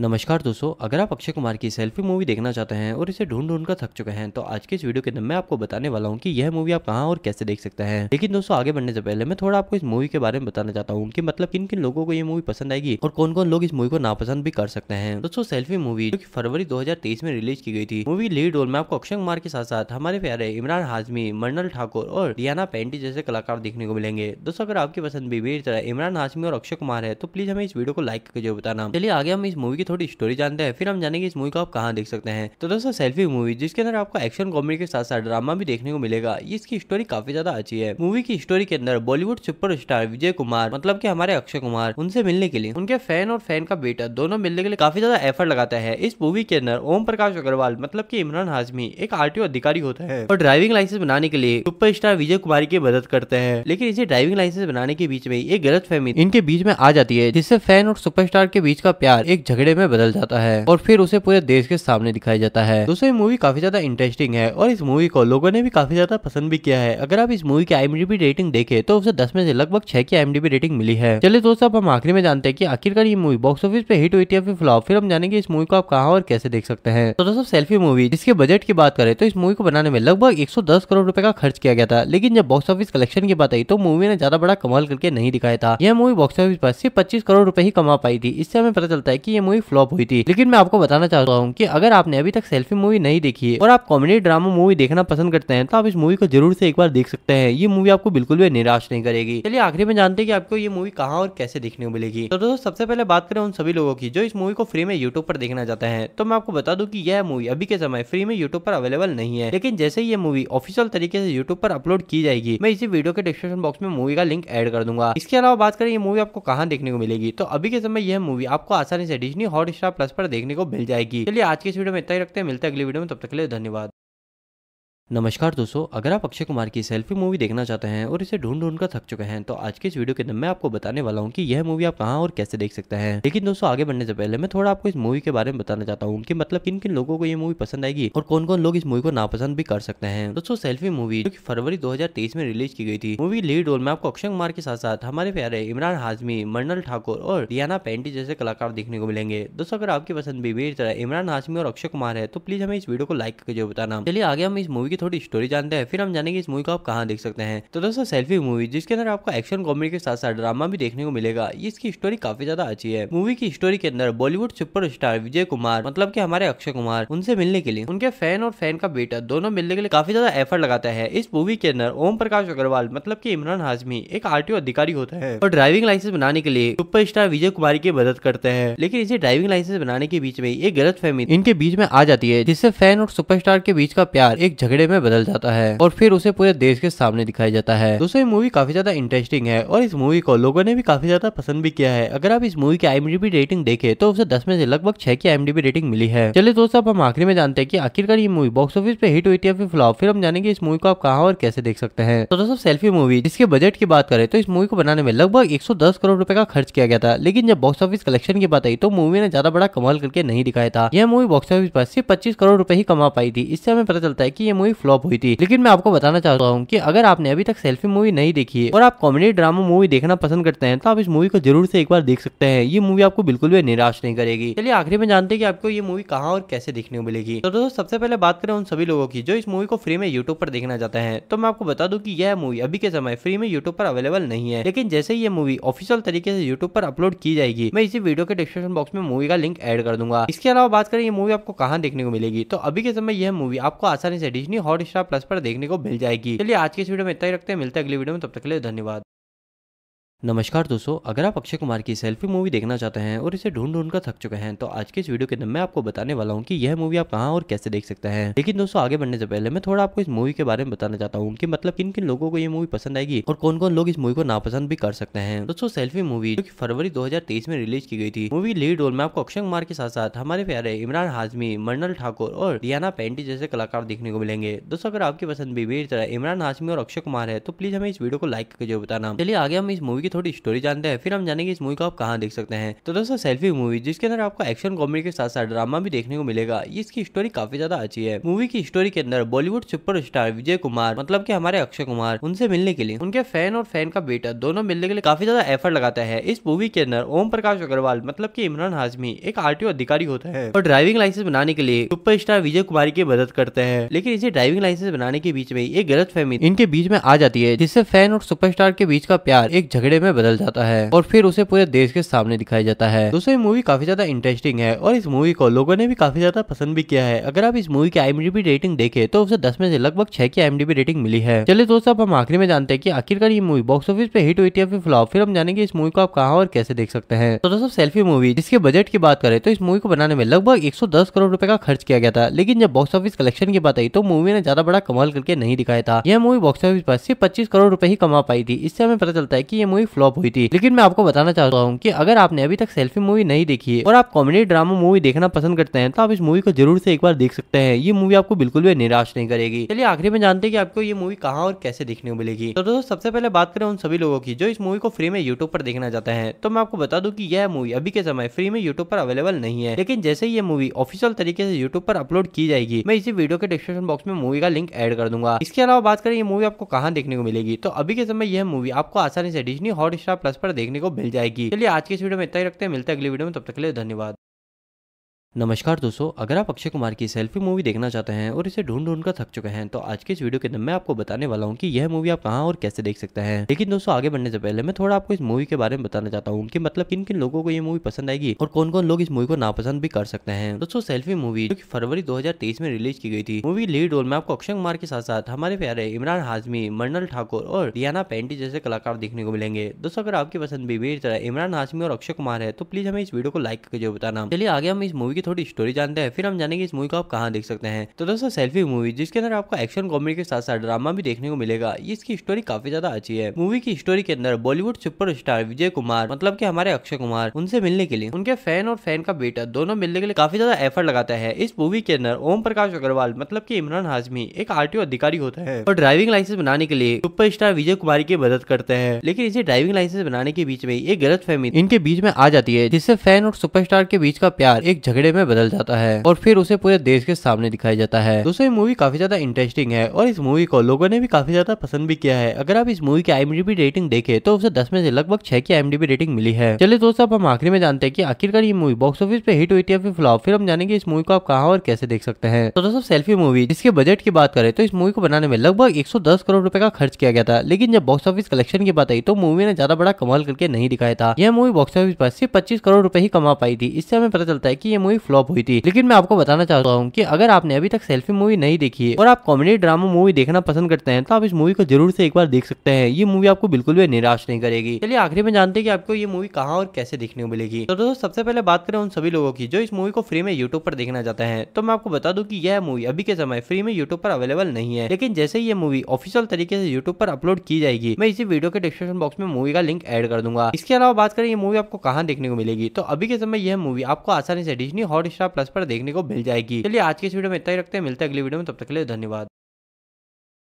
नमस्कार दोस्तों अगर आप अक्षय कुमार की सेल्फी मूवी देखना चाहते हैं और इसे ढूंढ ढूंढ कर थक चुके हैं तो आज के इस वीडियो के अंदर मैं आपको बताने वाला हूँ कि यह मूवी आप कहाँ और कैसे देख सकते हैं लेकिन दोस्तों आगे बढ़ने से पहले मैं थोड़ा आपको इस मूवी के बारे में बताना चाहता हूँ कि मतलब किन किन लोगों को ये मूवी पसंद आएगी और कौन कौन लोग इस मूवी को नापसंद भी कर सकते हैं दोस्तों सेल्फी मूवी जो की फरवरी दो में रिलीज की गई थी मूवी लीड रोल में आपको अक्षय कुमार के साथ साथ हमारे प्यारे इमरान हाजमी मर्नल ठाकुर और रियाना पेंटी जैसे कलाकार देखने को मिलेंगे दोस्तों अगर आपकी पसंद भी मेरी तरह इमरान हाजमी और अक्षय कुमार है तो प्लीज हमें इस वीडियो को लाइक करके जरूर बताना चलिए आगे हम इस मूवी थोड़ी स्टोरी जानते हैं फिर हम जानेंगे इस मूवी को आप कहाँ देख सकते हैं तो दोस्तों सेल्फी मूवी जिसके अंदर आपको एक्शन कॉमेडी के साथ साथ ड्रामा भी देखने को मिलेगा इसकी स्टोरी काफी ज्यादा अच्छी है मूवी की स्टोरी के अंदर बॉलीवुड स्टार विजय कुमार मतलब की हमारे अक्षय कुमार उनसे मिलने के लिए उनके फैन और फैन का बेटा दोनों मिलने के लिए काफी ज्यादा एफर्ट लगाता है इस मूवी के अंदर ओम प्रकाश अग्रवाल मतलब की इमरान हाजमी एक आर अधिकारी होता है और ड्राइविंग लाइसेंस बनाने के लिए स्टार विजय कुमार की मदद करते हैं लेकिन इसे ड्राइविंग लाइसेंस बनाने के बीच में एक गलत फहमी इनके बीच में आ जाती है जिससे फैन और सुपरस्टार के बीच का प्यार एक झगड़े में बदल जाता है और फिर उसे पूरे देश के सामने दिखाया जाता है दोस्तों ये मूवी काफी ज्यादा इंटरेस्टिंग है और इस मूवी को लोगों ने भी काफी ज्यादा पसंद भी किया है अगर आप इस मूवी की आईएमडीबी रेटिंग देखे तो उसे दस में से लगभग छह की आईएमडीबी रेटिंग मिली है चलिए दोस्तों अब हम आखिरी में जानते हैं कि आखिरकार ये मूवी बॉक्स ऑफिस पे हिट हुई थी या फिर फ्लॉप फिर हम जानेंगे इस मूवी को आप कहा और कैसे देख सकते हैं तो दोस्तों सेल्फी मूवी जिसके बजट की बात करें तो इस मूवी को बनाने में लगभग एक करोड़ रुपए का खर्च किया गया था लेकिन जब बॉक्स ऑफिस कलेक्शन की बात आई तो मूवी ने ज्यादा बड़ा कमाल करके नहीं दिखाया था यह मूवी बॉक्स ऑफिस पर सिर्फ पच्चीस करोड़ रूपए ही कमा पाई थी इससे हमें पता चलता है की मूवी मूवी फ्लॉप हुई थी लेकिन मैं आपको बताना चाहता हूँ की अगर आपने अभी तक सेल्फी मूवी नहीं देखी है और आप कॉमेडी ड्रामा मूवी देखना पसंद करते हैं तो आप इस मूवी को जरूर से एक बार देख सकते हैं ये मूवी आपको बिल्कुल भी निराश नहीं करेगी चलिए आखिरी में जानते हैं कि आपको ये मूवी कहाँ और कैसे देखने को मिलेगी तो दोस्तों सबसे पहले बात करें उन सभी लोगों की जो इस मूवी को फ्री में यूट्यूब पर देखना चाहते हैं तो मैं आपको बता दूं कि यह मूवी अभी के समय फ्री में यूट्यूब पर अवेलेबल नहीं है लेकिन जैसे ही ये मूवी ऑफिशियल तरीके से यूट्यूब पर अपलोड की जाएगी मैं इसी वीडियो के डिस्क्रिप्शन बॉक्स में मूवी का लिंक एड कर दूंगा इसके अलावा बात करें ये मूवी आपको कहाँ देखने को मिलेगी तो अभी के समय यह मूवी आपको आसानी से डिजनी हॉट स्टार प्लस पर देखने को मिल जाएगी चलिए आज के इस वीडियो में इतना ही रखते हैं मिलते हैं अगली वीडियो में तब तक के लिए धन्यवाद नमस्कार दोस्तों अगर आप अक्षय कुमार की सेल्फी मूवी देखना चाहते हैं और इसे ढूंढ ढूंढ कर थक चुके हैं तो आज के इस वीडियो के अंदर मैं आपको बताने वाला हूँ कि यह मूवी आप कहाँ और कैसे देख सकते हैं लेकिन दोस्तों आगे बढ़ने से पहले मैं थोड़ा आपको इस मूवी के बारे में बताना चाहता हूँ कि मतलब किन किन लोगों को ये मूवी पसंद आएगी और कौन कौन लोग इस मूवी को नापसंद भी कर सकते हैं दोस्तों सेल्फी मूवी जो की फरवरी दो में रिलीज की गई थी मूवी लीड रोल में आपको अक्षय कुमार के साथ साथ हमारे प्यारे इमरान हाजमी मर्नल ठाकुर और रियाना पेंटी जैसे कलाकार देखने को मिलेंगे दोस्तों अगर आपकी पसंद भी मेरी तरह इमरान हाजमी और अक्षय कुमार है तो प्लीज हमें इस वीडियो को लाइक करके बताना चलिए आगे हम इस मूवी थोड़ी स्टोरी जानते हैं फिर हम जानेंगे इस मूवी को आप कहाँ देख सकते हैं तो दोस्तों सेल्फी मूवी जिसके अंदर आपको एक्शन कॉमेडी के साथ साथ ड्रामा भी देखने को मिलेगा इसकी स्टोरी काफी ज्यादा अच्छी है मूवी की स्टोरी के अंदर बॉलीवुड सुपर विजय कुमार मतलब की हमारे अक्षय कुमार उनसे मिलने के लिए उनके फैन और फैन का बेटा दोनों मिलने के लिए काफी ज्यादा एफर्ट लगाता है इस मूवी के अंदर ओम प्रकाश अग्रवाल मतलब की इमरान हाजमी एक आर अधिकारी होता है और ड्राइविंग लाइसेंस बनाने के लिए सुपर विजय कुमार की मदद करते हैं लेकिन इसे ड्राइविंग लाइसेंस बनाने के बीच में एक गलत फहमी इनके बीच में आ जाती है जिससे फैन और सुपरस्टार के बीच का प्यार एक झगड़े में बदल जाता है और फिर उसे पूरे देश के सामने दिखाया जाता है दोस्तों ये मूवी काफी ज्यादा इंटरेस्टिंग है और इस मूवी को लोगों ने भी काफी ज्यादा पसंद भी किया है अगर आप इस मूवी की आईएमडीबी रेटिंग देखे तो उसे दस में से लगभग छह की आईएमडीबी रेटिंग मिली है चलिए दोस्तों अब हम आखिरी में जानते हैं की आखिरकार ये मूवी बॉक्स ऑफिस पे हिट हुई थी या फिर फ्लॉप फिर हम जानेंगे इस मूवी को आप कहा और कैसे देख सकते हैं तो दोस्तों सेल्फी मूवी जिसके बजट की बात करें तो इस मूवी को बनाने में लगभग एक करोड़ रुपए का खर्च किया गया था लेकिन जब बॉक्स ऑफिस कलेक्शन की बात आई तो मूवी ने ज्यादा बड़ा कमाल करके नहीं दिखाया था यह मूवी बॉक्स ऑफिस पर सिर्फ पच्चीस करोड़ रूपए ही कमा पाई थी इससे हमें पता चलता है की यह मूवी फ्लॉप हुई थी लेकिन मैं आपको बताना चाहता हूँ की अगर आपने अभी तक सेल्फी मूवी नहीं देखी है और आप कॉमेडी ड्रामा मूवी देखना पसंद करते हैं तो आप इस मूवी को जरूर से एक बार देख सकते हैं ये मूवी आपको बिल्कुल भी निराश नहीं करेगी चलिए आखिरी में जानते हैं कि आपको ये मूवी कहाँ और कैसे देखने को मिलेगी तो दोस्तों सबसे पहले बात करें उन सभी लोगों की जो इस मूवी को फ्री में यूट्यूब पर देखना चाहते हैं तो मैं आपको बता दूं कि यह मूवी अभी के समय फ्री में यूट्यूब पर अवेलेबल नहीं है लेकिन जैसे ही ये मूवी ऑफिशियल तरीके से यूट्यूब पर अपलोड की जाएगी मैं इसी वीडियो के डिस्क्रिप्शन बॉक्स में मूवी का लिंक एड कर दूंगा इसके अलावा बात करें ये मूवी आपको कहाँ देखने को मिलेगी तो अभी के समय यह मूवी आपको आसानी से डिजनी हॉट स्टार प्लस पर देखने को मिल जाएगी चलिए आज के इस वीडियो में इतना ही रखते हैं मिलते हैं अगली वीडियो में तब तक के लिए धन्यवाद नमस्कार दोस्तों अगर आप अक्षय कुमार की सेल्फी मूवी देखना चाहते हैं और इसे ढूंढ ढूंढ कर थक चुके हैं तो आज के इस वीडियो के अंदर मैं आपको बताने वाला हूँ कि यह मूवी आप कहाँ और कैसे देख सकते हैं लेकिन दोस्तों आगे बढ़ने से पहले मैं थोड़ा आपको इस मूवी के बारे में बताना चाहता हूँ कि मतलब किन किन लोगों को ये मूवी पसंद आएगी और कौन कौन लोग इस मूवी को नापसंद भी कर सकते हैं दोस्तों सेल्फी मूवी जो की फरवरी दो में रिलीज की गई थी मूवी लीड रोल में आपको अक्षय कुमार के साथ साथ हमारे प्यारे इमरान हाजमी मरनल ठाकुर और रियाना पेंटी जैसे कलाकार देखने को मिलेंगे दोस्तों अगर आपकी पसंद भी मेरी तरह इमरान हाजमी और अक्षय कुमार है तो प्लीज हमें इस वीडियो को लाइक करके जरूर बताना चलिए आगे हम इस मूवी की थोड़ी स्टोरी जानते हैं फिर हम जानेंगे इस मूवी को आप कहाँ देख सकते हैं तो दोस्तों सेल्फी मूवी जिसके अंदर आपको एक्शन कॉमेडी के साथ साथ ड्रामा भी देखने को मिलेगा इसकी स्टोरी काफी ज्यादा अच्छी है मूवी की स्टोरी के अंदर बॉलीवुड सुपर विजय कुमार मतलब की हमारे अक्षय कुमार उनसे मिलने के लिए उनके फैन और फैन का बेटा दोनों मिलने के लिए काफी ज्यादा एफर्ट लगाता है इस मूवी के अंदर ओम प्रकाश अग्रवाल मतलब की इमरान हाजमी एक आर अधिकारी होता है और ड्राइविंग लाइसेंस बनाने के लिए सुपर विजय कुमार की मदद करते हैं लेकिन इसे ड्राइविंग लाइसेंस बनाने के बीच में एक गलत फहमी इनके बीच में आ जाती है जिससे फैन और सुपरस्टार के बीच का प्यार एक झगड़े कपड़े में बदल जाता है और फिर उसे पूरे देश के सामने दिखाया जाता है दोस्तों ये मूवी काफी ज्यादा इंटरेस्टिंग है और इस मूवी को लोगों ने भी काफी ज्यादा पसंद भी किया है अगर आप इस मूवी की आईएमडीबी रेटिंग देखे तो उसे दस में से लगभग छह की आईएमडीबी रेटिंग मिली है चलिए दोस्तों अब हम आखिरी में जानते हैं की आखिरकार ये मूवी बॉक्स ऑफिस पे हिट हुई थी या फिर फ्लॉप फिर हम जानेंगे इस मूवी को आप कहा और कैसे देख सकते हैं तो दोस्तों सेल्फी मूवी जिसके बजट की बात करें तो इस मूवी को बनाने में लगभग दस करोड़ रुपए का खर्च किया गया था लेकिन जब बॉक्स ऑफिस कलेक्शन की बात आई तो मूवी ने ज्यादा बड़ा कमाल करके नहीं दिखाया था यह मूवी बॉक्स ऑफिस पर सिर्फ पच्चीस करोड़ रूपए ही कमा पाई थी इससे हमें पता चलता है की यह मूवी फ्लॉप हुई थी लेकिन मैं आपको बताना चाहता हूँ की अगर आपने अभी तक सेल्फी मूवी नहीं देखी है और आप कॉमेडी ड्रामा मूवी देखना पसंद करते हैं तो आप इस मूवी को जरूर से एक बार देख सकते हैं ये मूवी आपको बिल्कुल भी निराश नहीं करेगी चलिए आखिरी में जानते हैं कि आपको ये मूवी कहाँ और कैसे देखने को मिलेगी तो दोस्तों सबसे पहले बात करें उन सभी लोगों की जो इस मूवी को फ्री में यूट्यूब पर देखना चाहते हैं तो मैं आपको बता दूं कि यह मूवी अभी के समय फ्री में यूट्यूब पर अवेलेबल नहीं है लेकिन जैसे ही ये मूवी ऑफिशियल तरीके से यूट्यूब पर अपलोड की जाएगी मैं इसी वीडियो के डिस्क्रिप्शन बॉक्स में मूवी का लिंक एड कर दूंगा इसके अलावा बात करें ये मूवी आपको कहाँ देखने को मिलेगी तो अभी के समय यह मूवी आपको आसानी से डिजनी हॉट स्टार प्लस पर देखने को मिल जाएगी चलिए आज की इस वीडियो में इतना ही रखते हैं मिलते हैं अगली वीडियो में तब तक के लिए धन्यवाद नमस्कार दोस्तों अगर आप अक्षय कुमार की सेल्फी मूवी देखना चाहते हैं और इसे ढूंढ ढूंढ कर थक चुके हैं तो आज के इस वीडियो के अंदर मैं आपको बताने वाला हूँ कि यह मूवी आप कहाँ और कैसे देख सकते हैं लेकिन दोस्तों आगे बढ़ने से पहले मैं थोड़ा आपको इस मूवी के बारे में बताना चाहता हूँ कि मतलब किन किन लोगों को यह मूवी पसंद आएगी और कौन कौन लोग इस मूवी को नापसंद भी कर सकते हैं दोस्तों सेल्फी मूवी जो की फरवरी दो में रिलीज की गई थी मूवी लीड रोल में आपको अक्षय कुमार के साथ साथ हमारे प्यारे इमरान हाजमी मरनल ठाकुर और रियाना पेंटी जैसे कलाकार देखने को मिलेंगे दोस्तों अगर आपकी पसंद भी मेरी तरह इमरान हाजमी और अक्षय कुमार है तो प्लीज हमें इस वीडियो को लाइक करके जो बताना चलिए आगे हम इस मूवी की थोड़ी स्टोरी जानते हैं फिर हम जानेंगे इस मूवी को आप कहाँ देख सकते हैं तो दोस्तों सेल्फी मूवी जिसके अंदर आपको एक्शन कॉमेडी के साथ साथ ड्रामा भी देखने को मिलेगा इसकी स्टोरी काफी ज्यादा अच्छी है मूवी की स्टोरी के अंदर बॉलीवुड सुपर विजय कुमार मतलब की हमारे अक्षय कुमार उनसे मिलने के लिए उनके फैन और फैन का बेटा दोनों मिलने के लिए काफी ज्यादा एफर्ट लगाता है इस मूवी के अंदर ओम प्रकाश अग्रवाल मतलब की इमरान हाजमी एक आर अधिकारी होता है और ड्राइविंग लाइसेंस बनाने के लिए सुपर विजय कुमार की मदद करते हैं लेकिन इसे ड्राइविंग लाइसेंस बनाने के बीच में एक गलत फहमी इनके बीच में आ जाती है जिससे फैन और सुपरस्टार के बीच का प्यार एक झगड़े कपड़े में बदल जाता है और फिर उसे पूरे देश के सामने दिखाया जाता है दोस्तों ये मूवी काफी ज्यादा इंटरेस्टिंग है और इस मूवी को लोगों ने भी काफी ज्यादा पसंद भी किया है अगर आप इस मूवी की आईएमडीबी रेटिंग देखे तो उसे दस में से लगभग छह की आईएमडीबी रेटिंग मिली है चलिए दोस्तों अब हम आखिरी में जानते हैं की आखिरकार ये मूवी बॉक्स ऑफिस पे हिट हुई थी या फिर फ्लॉप फिर हम जानेंगे इस मूवी को आप कहाँ और कैसे देख सकते हैं तो दोस्तों सेल्फी मूवी जिसके बजट की बात करें तो इस मूवी को बनाने में लगभग 110 करोड़ रुपए का खर्च किया गया था लेकिन जब बॉक्स ऑफिस कलेक्शन की बात आई तो मूवी ने ज्यादा बड़ा कमाल करके नहीं दिखाया था यह मूवी बॉक्स ऑफिस पर सिर्फ पच्चीस करोड़ रूपए ही कमा पाई थी इससे हमें पता चलता है की यह मूवी मूवी फ्लॉप हुई थी लेकिन मैं आपको बताना चाहता हूँ की अगर आपने अभी तक सेल्फी मूवी नहीं देखी है और आप कॉमेडी ड्रामा मूवी देखना पसंद करते हैं तो आप इस मूवी को जरूर से एक बार देख सकते हैं ये मूवी आपको बिल्कुल भी निराश नहीं करेगी चलिए आखिरी में जानते हैं कि आपको ये मूवी कहाँ और कैसे देखने को मिलेगी तो दोस्तों सबसे पहले बात करें उन सभी लोगों की जो इस मूवी को फ्री में यूट्यूब पर देखना चाहते हैं तो मैं आपको बता दूं कि यह मूवी अभी के समय फ्री में यूट्यूब पर अवेलेबल नहीं है लेकिन जैसे ये मूवी ऑफिशियल तरीके से यूट्यूब पर अपलोड की जाएगी मैं इसी वीडियो के डिस्क्रिप्शन बॉक्स में मूवी का लिंक एड कर दूंगा इसके अलावा बात करें ये मूवी आपको कहाँ देखने को मिलेगी तो अभी के समय यह मूवी आपको आसानी से डिजनी हॉट स्टार प्लस पर देखने को मिल जाएगी चलिए आज के इस वीडियो में इतना ही रखते हैं मिलते हैं अगली वीडियो में तब तक के लिए धन्यवाद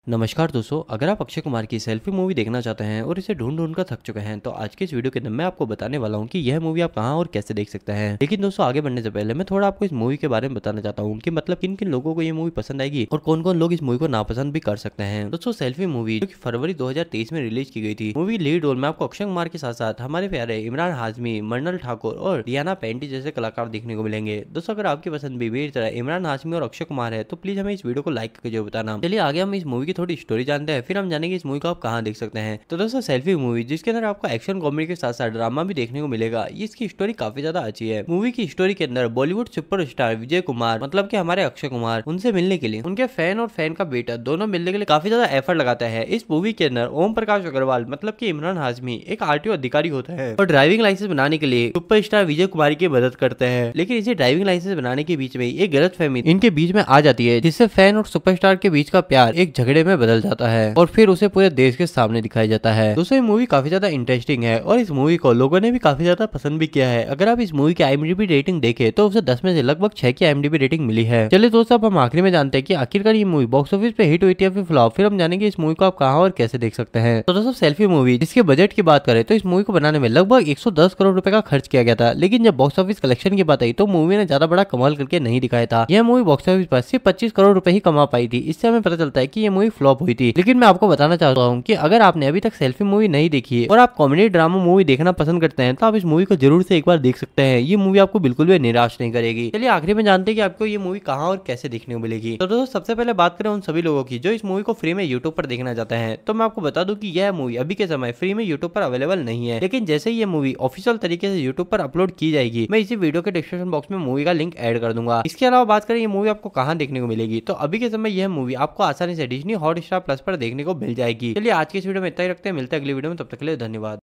नमस्कार दोस्तों अगर आप अक्षय कुमार की सेल्फी मूवी देखना चाहते हैं और इसे ढूंढ ढूंढ कर थक चुके हैं तो आज के इस वीडियो के अंदर मैं आपको बताने वाला हूँ कि यह मूवी आप कहाँ और कैसे देख सकते हैं लेकिन दोस्तों आगे बढ़ने से पहले मैं थोड़ा आपको इस मूवी के बारे में बताना चाहता हूँ कि मतलब किन किन लोगों को ये मूवी पसंद आएगी और कौन कौन लोग इस मूवी को नापसंद भी कर सकते हैं दोस्तों सेल्फी मूवी जो की फरवरी दो में रिलीज की गई थी मूवी लीड रोल में आपको अक्षय कुमार के साथ साथ हमारे प्यारे इमरान हाजमी मर्नल ठाकुर और रियाना पेंटी जैसे कलाकार देखने को मिलेंगे दोस्तों अगर आपकी पसंद भी मेरी तरह इमरान हाजमी और अक्षय कुमार है तो प्लीज हमें इस वीडियो को लाइक करके जरूर बताना चलिए आगे हम इस मूवी थोड़ी स्टोरी जानते हैं फिर हम जानेंगे इस मूवी को आप कहाँ देख सकते हैं तो दोस्तों सेल्फी मूवी जिसके अंदर आपको एक्शन कॉमेडी के साथ साथ ड्रामा भी देखने को मिलेगा इसकी स्टोरी काफी ज्यादा अच्छी है मूवी की स्टोरी के अंदर बॉलीवुड सुपर विजय कुमार मतलब की हमारे अक्षय कुमार उनसे मिलने के लिए उनके फैन और फैन का बेटा दोनों मिलने के लिए काफी ज्यादा एफर्ट लगाता है इस मूवी के अंदर ओम प्रकाश अग्रवाल मतलब की इमरान हाजमी एक आर अधिकारी होता है और ड्राइविंग लाइसेंस बनाने के लिए सुपर विजय कुमार की मदद करते हैं लेकिन इसे ड्राइविंग लाइसेंस बनाने के बीच में एक गलत फहमी इनके बीच में आ जाती है जिससे फैन और सुपरस्टार के बीच का प्यार एक झगड़े में बदल जाता है और फिर उसे पूरे देश के सामने दिखाया जाता है दोस्तों मूवी काफी ज्यादा इंटरेस्टिंग है और इस मूवी को लोगों ने भी काफी ज्यादा पसंद भी किया है अगर आप इस मूवी की आईएमडीबी रेटिंग देखे तो उसे दस में से लगभग छह की आईएमडीबी रेटिंग मिली है चलिए दोस्तों अब हम आखिरी में जानते हैं कि आखिरकार ये मूवी बॉक्स ऑफिस पे हिट हुई थी या फिर फ्लॉप फिर हम जानेंगे इस मूवी को आप कहा और कैसे देख सकते हैं तो दोस्तों सेल्फी मूवी जिसके बजट की बात करें तो इस मूवी को बनाने में लगभग 110 करोड़ रुपए का खर्च किया गया था लेकिन जब बॉक्स ऑफिस कलेक्शन की बात आई तो मूवी ने ज्यादा बड़ा कमाल करके नहीं दिखाया था यह मूवी बॉक्स ऑफिस पर सिर्फ पच्चीस करोड़ रूपए ही कमा पाई थी इससे हमें पता चलता है की यह मूवी फ्लॉप हुई थी लेकिन मैं आपको बताना चाहता हूँ की अगर आपने अभी तक सेल्फी मूवी नहीं देखी है और आप कॉमेडी ड्रामा मूवी देखना पसंद करते हैं तो आप इस मूवी को जरूर से एक बार देख सकते हैं ये मूवी आपको बिल्कुल भी निराश नहीं करेगी चलिए आखिरी में जानते हैं कि आपको ये मूवी कहाँ और कैसे देखने को मिलेगी तो दोस्तों सबसे पहले बात करें उन सभी लोगों की जो इस मूवी को फ्री में यूट्यूब पर देखना चाहते हैं तो मैं आपको बता दू की यह मूवी अभी के समय फ्री में यूट्यूब पर अवेलेबल नहीं है लेकिन जैसे ही ये मूवी ऑफिशियल तरीके से यूट्यूब पर अपलोड की जाएगी मैं इसी वीडियो के डिस्क्रिप्शन बॉक्स में मूवी का लिंक एड कर दूंगा इसके अलावा बात करें ये मूवी आपको कहाँ देखने को मिलेगी तो अभी के समय यह मूवी आपको आसानी से डिजनी हॉट प्लस पर देखने को मिल जाएगी चलिए आज के इस वीडियो में इतना ही रखते हैं मिलते हैं अगली वीडियो में तब तक के लिए धन्यवाद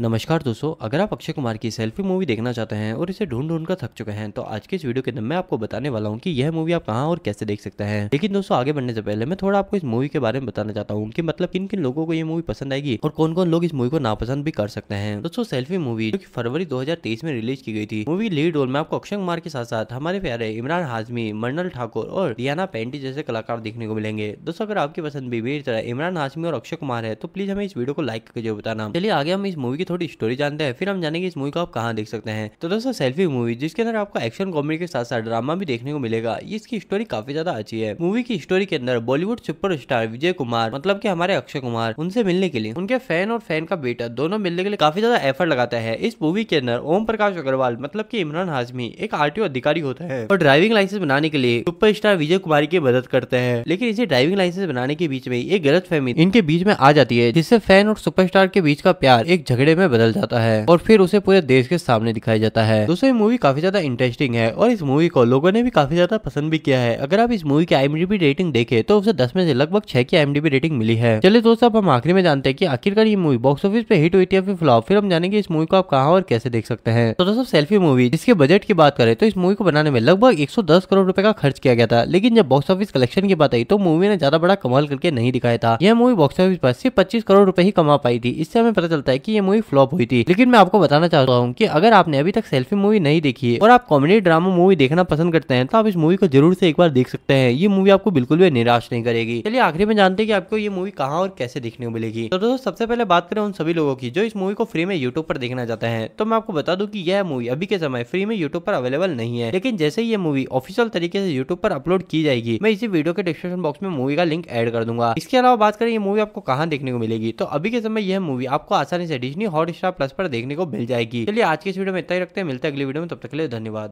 नमस्कार दोस्तों अगर आप अक्षय कुमार की सेल्फी मूवी देखना चाहते हैं और इसे ढूंढ ढूंढ कर थक चुके हैं तो आज के इस वीडियो के अंदर मैं आपको बताने वाला हूँ कि यह मूवी आप कहाँ और कैसे देख सकते हैं लेकिन दोस्तों आगे बढ़ने से पहले मैं थोड़ा आपको इस मूवी के बारे में बताना चाहता हूँ कि मतलब किन किन लोगों को ये मूवी पसंद आएगी और कौन कौन लोग इस मूवी को नापसंद भी कर सकते हैं दोस्तों सेल्फी मूवी जो की फरवरी दो में रिलीज की गई थी मूवी लीड रोल में आपको अक्षय कुमार के साथ साथ हमारे प्यारे इमरान हाजमी मर्नल ठाकुर और रियाना पेंटी जैसे कलाकार देखने को मिलेंगे दोस्तों अगर आपकी पसंद भी मेरी तरह इमरान हाजमी और अक्षय कुमार है तो प्लीज हमें इस वीडियो को लाइक करके बताना चलिए आगे हम इस मूवी थोड़ी स्टोरी जानते हैं फिर हम जानेंगे इस मूवी को आप कहाँ देख सकते हैं तो दोस्तों सेल्फी मूवी जिसके अंदर आपको एक्शन कॉमेडी के साथ साथ ड्रामा भी देखने को मिलेगा इसकी स्टोरी काफी ज्यादा अच्छी है मूवी की स्टोरी के अंदर बॉलीवुड सुपर विजय कुमार मतलब की हमारे अक्षय कुमार उनसे मिलने के लिए उनके फैन और फैन का बेटा दोनों मिलने के लिए काफी ज्यादा एफर्ट लगाता है इस मूवी के अंदर ओम प्रकाश अग्रवाल मतलब की इमरान हाजमी एक आर अधिकारी होता है और ड्राइविंग लाइसेंस बनाने के लिए सुपर विजय कुमार की मदद करते हैं लेकिन इसे ड्राइविंग लाइसेंस बनाने के बीच में एक गलत फहमी इनके बीच में आ जाती है जिससे फैन और सुपरस्टार के बीच का प्यार एक झगड़े में बदल जाता है और फिर उसे पूरे देश के सामने दिखाया जाता है दोस्तों ये मूवी काफी ज्यादा इंटरेस्टिंग है और इस मूवी को लोगों ने भी काफी ज्यादा पसंद भी किया है अगर आप इस मूवी की आईएमडीबी रेटिंग देखे तो उसे दस में से लगभग छह की आईएमडीबी रेटिंग मिली है चलिए दोस्तों अब हम आखिरी में जानते हैं की आखिरकार ये मूवी बॉक्स ऑफिस पे हिट हुई थी या फिर फ्लॉप फिर हम जानेंगे इस मूवी को आप कहा और कैसे देख सकते हैं तो दोस्तों सेल्फी मूवी जिसके बजट की बात करें तो इस मूवी को बनाने में लगभग एक करोड़ रुपए का खर्च किया गया था लेकिन जब बॉक्स ऑफिस कलेक्शन की बात आई तो मूवी ने ज्यादा बड़ा कमाल करके नहीं दिखाया था यह मूवी बॉक्स ऑफिस पर सिर्फ पच्चीस करोड़ रूपए ही कमा पाई थी इससे हमें पता चलता है की यह मूवी फ्लॉप हुई थी लेकिन मैं आपको बताना चाहता हूँ की अगर आपने अभी तक सेल्फी मूवी नहीं देखी है और आप कॉमेडी ड्रामा मूवी देखना पसंद करते हैं तो आप इस मूवी को जरूर से एक बार देख सकते हैं ये मूवी आपको बिल्कुल भी निराश नहीं करेगी चलिए आखिरी में जानते हैं कि आपको ये मूवी कहाँ और कैसे देखने को मिलेगी तो दोस्तों सबसे पहले बात करें उन सभी लोगों की जो इस मूवी को फ्री में यूट्यूब पर देखना चाहते हैं तो मैं आपको बता दूं कि यह मूवी अभी के समय फ्री में यूट्यूब पर अवेलेबल नहीं है लेकिन जैसे ही ये मूवी ऑफिशियल तरीके से यूट्यूब पर अपलोड की जाएगी मैं इसी वीडियो के डिस्क्रिप्शन बॉक्स में मूवी का लिंक एड कर दूंगा इसके अलावा बात करें ये मूवी आपको कहाँ देखने को मिलेगी तो अभी के समय यह मूवी आपको आसानी से डिजनी हॉट स्टार प्लस पर देखने को मिल जाएगी चलिए आज के इस वीडियो में इतना ही रखते हैं मिलते हैं अगली वीडियो में तब तक के लिए धन्यवाद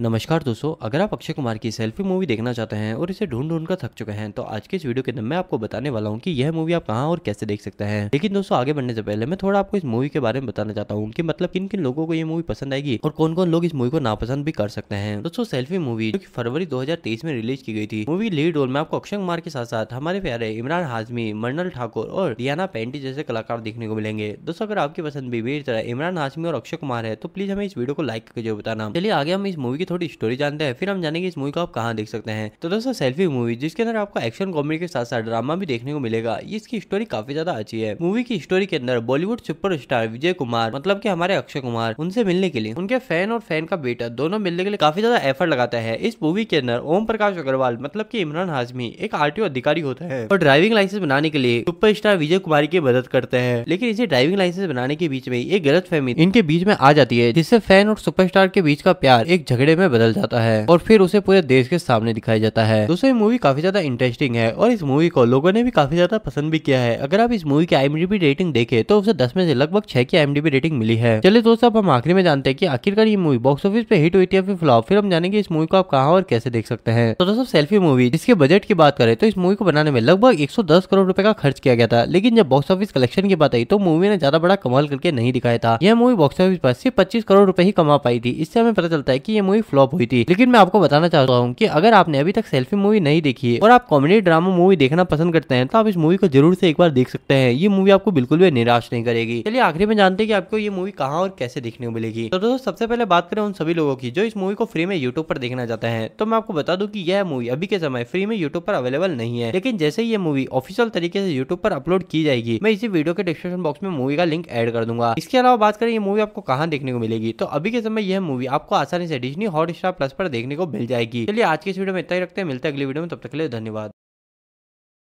नमस्कार दोस्तों अगर आप अक्षय कुमार की सेल्फी मूवी देखना चाहते हैं और इसे ढूंढ ढूंढ कर थक चुके हैं तो आज के इस वीडियो के अंदर मैं आपको बताने वाला हूँ कि यह मूवी आप कहाँ और कैसे देख सकते हैं लेकिन दोस्तों आगे बढ़ने से पहले मैं थोड़ा आपको इस मूवी के बारे में बताना चाहता हूँ कि मतलब किन किन लोगों को ये मूवी पसंद आएगी और कौन कौन लोग इस मूवी को नापसंद भी कर सकते हैं दोस्तों सेल्फी मूवी जो की फरवरी दो में रिलीज की गई थी मूवी लीड रोल में आपको अक्षय कुमार के साथ साथ हमारे प्यारे इमरान हाजमी मरनल ठाकुर और रियाना पेंटी जैसे कलाकार देखने को मिलेंगे दोस्तों अगर आपकी पसंद भी मेरी तरह इमरान हाजमी और अक्षय कुमार है तो प्लीज हमें इस वीडियो को लाइक करके जरूर बताना चलिए आगे हम इस मूवी की थोड़ी स्टोरी जानते हैं फिर हम जानेंगे इस मूवी को आप कहाँ देख सकते हैं तो दोस्तों सेल्फी मूवी जिसके अंदर आपको एक्शन कॉमेडी के साथ साथ ड्रामा भी देखने को मिलेगा इसकी स्टोरी काफी ज्यादा अच्छी है मूवी की स्टोरी के अंदर बॉलीवुड सुपर विजय कुमार मतलब की हमारे अक्षय कुमार उनसे मिलने के लिए उनके फैन और फैन का बेटा दोनों मिलने के लिए काफी ज्यादा एफर्ट लगाता है इस मूवी के अंदर ओम प्रकाश अग्रवाल मतलब की इमरान हाजमी एक आर अधिकारी होता है और ड्राइविंग लाइसेंस बनाने के लिए सुपर विजय कुमार की मदद करते हैं लेकिन इसे ड्राइविंग लाइसेंस बनाने के बीच में एक गलत फहमी इनके बीच में आ जाती है जिससे फैन और सुपरस्टार के बीच का प्यार एक झगड़े कपड़े में बदल जाता है और फिर उसे पूरे देश के सामने दिखाया जाता है दोस्तों ये मूवी काफी ज्यादा इंटरेस्टिंग है और इस मूवी को लोगों ने भी काफी ज्यादा पसंद भी किया है अगर आप इस मूवी की आईएमडीबी रेटिंग देखे तो उसे दस में से लगभग छह की आईएमडीबी रेटिंग मिली है चलिए दोस्तों अब हम आखिरी में जानते हैं कि आखिरकार ये मूवी बॉक्स ऑफिस पे हिट हुई थी या फिर फ्लॉप फिर हम जानेंगे इस मूवी को आप कहा और कैसे देख सकते हैं तो दोस्तों सेल्फी मूवी जिसके बजट की बात करें तो इस मूवी को बनाने में लगभग दस करोड़ रुपए का खर्च किया गया था लेकिन जब बॉक्स ऑफिस कलेक्शन की बात आई तो मूवी ने ज्यादा बड़ा कमाल करके नहीं दिखाया था यह मूवी बॉक्स ऑफिस पर सिर्फ पच्चीस करोड़ रूपए ही कमा पाई थी इससे हमें पता चलता है की यह मूवी फ्लॉप हुई थी लेकिन मैं आपको बताना चाहता हूँ की अगर आपने अभी तक सेल्फी मूवी नहीं देखी है और आप कॉमेडी ड्रामा मूवी देखना पसंद करते हैं तो आप इस मूवी को जरूर से एक बार देख सकते हैं ये मूवी आपको बिल्कुल भी निराश नहीं करेगी चलिए आखिरी में जानते हैं कि आपको ये मूवी कहाँ और कैसे देखने को मिलेगी तो दोस्तों सबसे पहले बात करें उन सभी लोगों की जो इस मूवी को फ्री में यूट्यूब पर देखना चाहते हैं तो मैं आपको बता दूं कि यह मूवी अभी के समय फ्री में यूट्यूब पर अवेलेबल नहीं है लेकिन जैसे ही ये मूवी ऑफिशियल तरीके से यूट्यूब पर अपलोड की जाएगी मैं इसी वीडियो के डिस्क्रिप्शन बॉक्स में मूवी का लिंक एड कर दूंगा इसके अलावा बात करें ये मूवी आपको कहाँ देखने को मिलेगी तो अभी के समय यह मूवी आपको आसानी से डिजनी हॉट स्टार प्लस पर देखने को मिल जाएगी चलिए आज की इस वीडियो में इतना ही रखते हैं मिलते हैं अगली वीडियो में तब तक के लिए धन्यवाद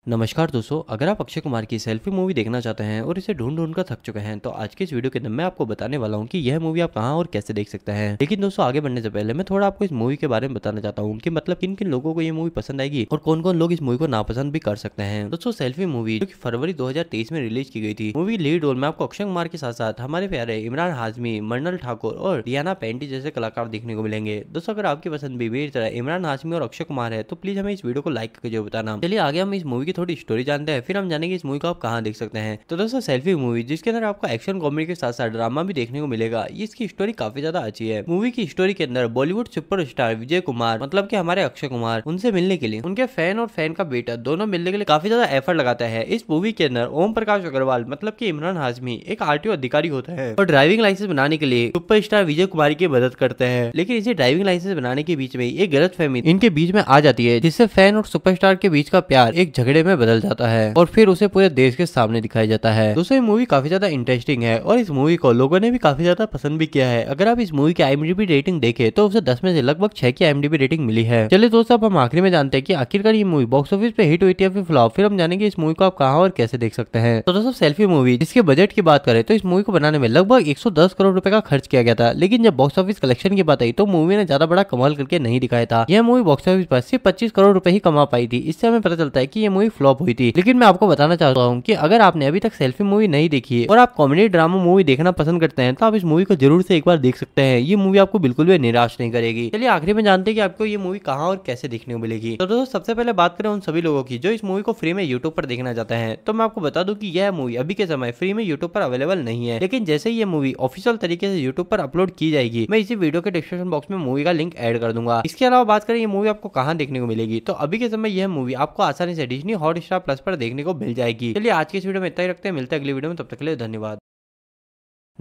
नमस्कार दोस्तों अगर आप अक्षय कुमार की सेल्फी मूवी देखना चाहते हैं और इसे ढूंढ ढूंढ कर थक चुके हैं तो आज के इस वीडियो के अंदर मैं आपको बताने वाला हूँ कि यह मूवी आप कहाँ और कैसे देख सकते हैं लेकिन दोस्तों आगे बढ़ने से पहले मैं थोड़ा आपको इस मूवी के बारे में बताना चाहता हूँ कि मतलब किन किन लोगों को यह मूवी पसंद आएगी और कौन कौन लोग इस मूवी को नापसंद भी कर सकते हैं दोस्तों सेल्फी मूवी जो की फरवरी दो में रिलीज की गई थी मूवी लीड रोल में आपको अक्षय कुमार के साथ साथ हमारे प्यारे इमरान हाजमी मरनल ठाकुर और रियाना पेंटी जैसे कलाकार देखने को मिलेंगे दोस्तों अगर आपकी पसंद भी मेरी तरह इमरान हाजमी और अक्षय कुमार है तो प्लीज हमें इस वीडियो को लाइक करके जो बताना चलिए आगे हम इस मूवी की थोड़ी स्टोरी जानते हैं फिर हम जानेंगे इस मूवी को आप कहाँ देख सकते हैं तो दोस्तों सेल्फी मूवी जिसके अंदर आपको एक्शन कॉमेडी के साथ साथ ड्रामा भी देखने को मिलेगा इसकी स्टोरी काफी ज्यादा अच्छी है मूवी की स्टोरी के अंदर बॉलीवुड सुपर विजय कुमार मतलब की हमारे अक्षय कुमार उनसे मिलने के लिए उनके फैन और फैन का बेटा दोनों मिलने के लिए काफी ज्यादा एफर्ट लगाता है इस मूवी के अंदर ओम प्रकाश अग्रवाल मतलब की इमरान हाजमी एक आर अधिकारी होता है और ड्राइविंग लाइसेंस बनाने के लिए सुपर विजय कुमार की मदद करते हैं लेकिन इसे ड्राइविंग लाइसेंस बनाने के बीच में एक गलत फहमी इनके बीच में आ जाती है जिससे फैन और सुपरस्टार के बीच का प्यार एक झगड़े कपड़े में बदल जाता है और फिर उसे पूरे देश के सामने दिखाया जाता है दोस्तों ये मूवी काफी ज्यादा इंटरेस्टिंग है और इस मूवी को लोगों ने भी काफी ज्यादा पसंद भी किया है अगर आप इस मूवी की आईएमडीबी रेटिंग देखे तो उसे दस में से लगभग छह की आईएमडीबी रेटिंग मिली है चलिए दोस्तों अब हम आखिरी में जानते हैं की आखिरकार ये मूवी बॉक्स ऑफिस पे हिट हुई थी या फिर फ्लॉप फिर हम जानेंगे इस मूवी को आप कहाँ और कैसे देख सकते हैं तो दोस्तों सेल्फी मूवी जिसके बजट की बात करें तो इस मूवी को बनाने में लगभग 110 करोड़ रुपए का खर्च किया गया था लेकिन जब बॉक्स ऑफिस कलेक्शन की बात आई तो मूवी ने ज्यादा बड़ा कमाल करके नहीं दिखाया था यह मूवी बॉक्स ऑफिस पर सिर्फ पच्चीस करोड़ रूपए ही कमा पाई थी इससे हमें पता चलता है की यह मूवी मूवी फ्लॉप हुई थी लेकिन मैं आपको बताना चाहता हूँ की अगर आपने अभी तक सेल्फी मूवी नहीं देखी है और आप कॉमेडी ड्रामा मूवी देखना पसंद करते हैं तो आप इस मूवी को जरूर से एक बार देख सकते हैं ये मूवी आपको बिल्कुल भी निराश नहीं करेगी चलिए आखिरी में जानते हैं कि आपको ये मूवी कहाँ और कैसे देखने को मिलेगी तो दोस्तों सबसे पहले बात करें उन सभी लोगों की जो इस मूवी को फ्री में यूट्यूब पर देखना चाहते हैं तो मैं आपको बता दूं कि यह मूवी अभी के समय फ्री में यूट्यूब पर अवेलेबल नहीं है लेकिन जैसे ये मूवी ऑफिशियल तरीके से यूट्यूब पर अपलोड की जाएगी मैं इसी वीडियो के डिस्क्रिप्शन बॉक्स में मूवी का लिंक एड कर दूंगा इसके अलावा बात करें ये मूवी आपको कहाँ देखने को मिलेगी तो अभी के समय यह मूवी आपको आसानी से डिजनी हॉट स्टार प्लस पर देखने को मिल जाएगी चलिए आज के इस वीडियो में इतना ही रखते हैं मिलते हैं अगली वीडियो में तब तक के लिए धन्यवाद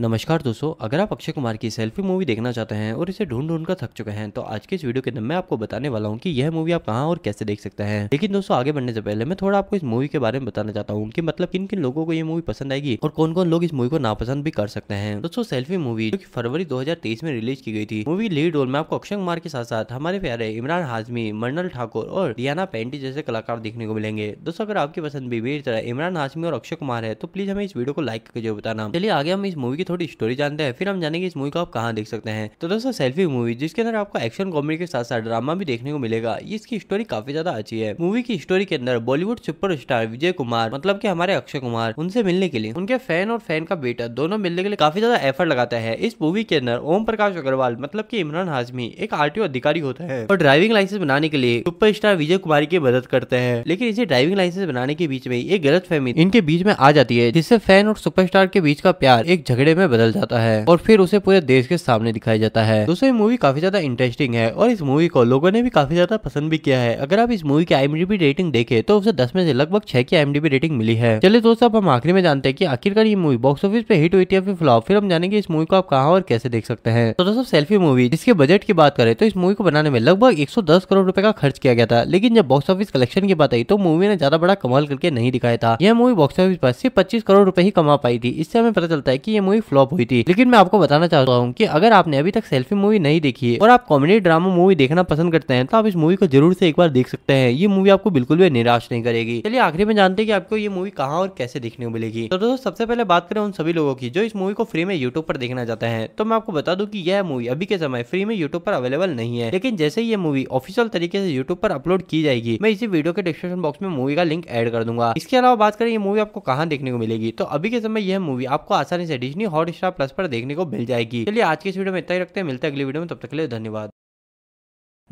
नमस्कार दोस्तों अगर आप अक्षय कुमार की सेल्फी मूवी देखना चाहते हैं और इसे ढूंढ ढूंढ कर थक चुके हैं तो आज के इस वीडियो के अंदर मैं आपको बताने वाला हूँ कि यह मूवी आप कहाँ और कैसे देख सकते हैं लेकिन दोस्तों आगे बढ़ने से पहले मैं थोड़ा आपको इस मूवी के बारे में बताना चाहता हूँ कि मतलब किन किन लोगों को ये मूवी पसंद आएगी और कौन कौन लोग इस मूवी को नापसंद भी कर सकते हैं दोस्तों सेल्फी मूवी जो की फरवरी दो में रिलीज की गई थी मूवी लीड रोल में आपको अक्षय कुमार के साथ साथ हमारे प्यारे इमरान हाजमी मर्नल ठाकुर और रियाना पेंटी जैसे कलाकार देखने को मिलेंगे दोस्तों अगर आपकी पसंद भी मेरी तरह इमरान हाजमी और अक्षय कुमार है तो प्लीज हमें इस वीडियो को लाइक करके बताना चलिए आगे हम इस मूवी थोड़ी स्टोरी जानते हैं फिर हम जानेंगे इस मूवी को आप कहाँ देख सकते हैं तो दोस्तों सेल्फी मूवी जिसके अंदर आपको एक्शन कॉमेडी के साथ साथ ड्रामा भी देखने को मिलेगा इसकी स्टोरी काफी ज्यादा अच्छी है मूवी की स्टोरी के अंदर बॉलीवुड सुपर विजय कुमार मतलब की हमारे अक्षय कुमार उनसे मिलने के लिए उनके फैन और फैन का बेटा दोनों मिलने के लिए काफी ज्यादा एफर्ट लगाता है इस मूवी के अंदर ओम प्रकाश अग्रवाल मतलब की इमरान हाजमी एक आर अधिकारी होता है और ड्राइविंग लाइसेंस बनाने के लिए सुपर विजय कुमार की मदद करते हैं लेकिन इसे ड्राइविंग लाइसेंस बनाने के बीच में एक गलत फहमी इनके बीच में आ जाती है जिससे फैन और सुपरस्टार के बीच का प्यार एक झगड़े पेड़े में बदल जाता है और फिर उसे पूरे देश के सामने दिखाया जाता है दोस्तों मूवी काफी ज्यादा इंटरेस्टिंग है और इस मूवी को लोगों ने भी काफी ज्यादा पसंद भी किया है अगर आप इस मूवी की आईएमडीबी रेटिंग देखे तो उसे दस में से लगभग छह की आईएमडीबी रेटिंग मिली है चलिए दोस्तों अब हम आखिरी में जानते हैं कि आखिरकार ये मूवी बॉक्स ऑफिस पे हिट हुई थी या फिर फ्लॉप फिर हम जानेंगे इस मूवी को आप कहा और कैसे देख सकते हैं तो दोस्तों सेल्फी मूवी जिसके बजट की बात करें तो इस मूवी को बनाने में लगभग एक करोड़ रुपए का खर्च किया गया था लेकिन जब बॉक्स ऑफिस कलेक्शन की बात आई तो मूवी ने ज्यादा बड़ा कमाल करके नहीं दिखाया था यह मूवी बॉक्स ऑफिस पर सिर्फ पच्चीस करोड़ रुपए ही कमा पाई थी इससे हमें पता चलता है की मूवी मूवी फ्लॉप हुई थी लेकिन मैं आपको बताना चाहता हूँ की अगर आपने अभी तक सेल्फी मूवी नहीं देखी है और आप कॉमेडी ड्रामा मूवी देखना पसंद करते हैं तो आप इस मूवी को जरूर से एक बार देख सकते हैं ये मूवी आपको बिल्कुल भी निराश नहीं करेगी चलिए आखिरी में जानते हैं कि आपको ये मूवी कहाँ और कैसे देखने को मिलेगी तो दोस्तों सबसे पहले बात करें उन सभी लोगों की जो इस मूवी को फ्री में यूट्यूब पर देखना चाहते हैं तो मैं आपको बता दूं कि यह मूवी अभी के समय फ्री में यूट्यूब पर अवेलेबल नहीं है लेकिन जैसे ही ये मूवी ऑफिशियल तरीके से यूट्यूब पर अपलोड की जाएगी मैं इसी वीडियो के डिस्क्रिप्शन बॉक्स में मूवी का लिंक एड कर दूंगा इसके अलावा बात करें ये मूवी आपको कहाँ देखने को मिलेगी तो अभी के समय यह मूवी आपको आसानी से डिजनी हॉट स्टार प्लस पर देखने को मिल जाएगी चलिए आज के इस वीडियो में इतना ही रखते हैं मिलते हैं अगली वीडियो में तब तक के लिए धन्यवाद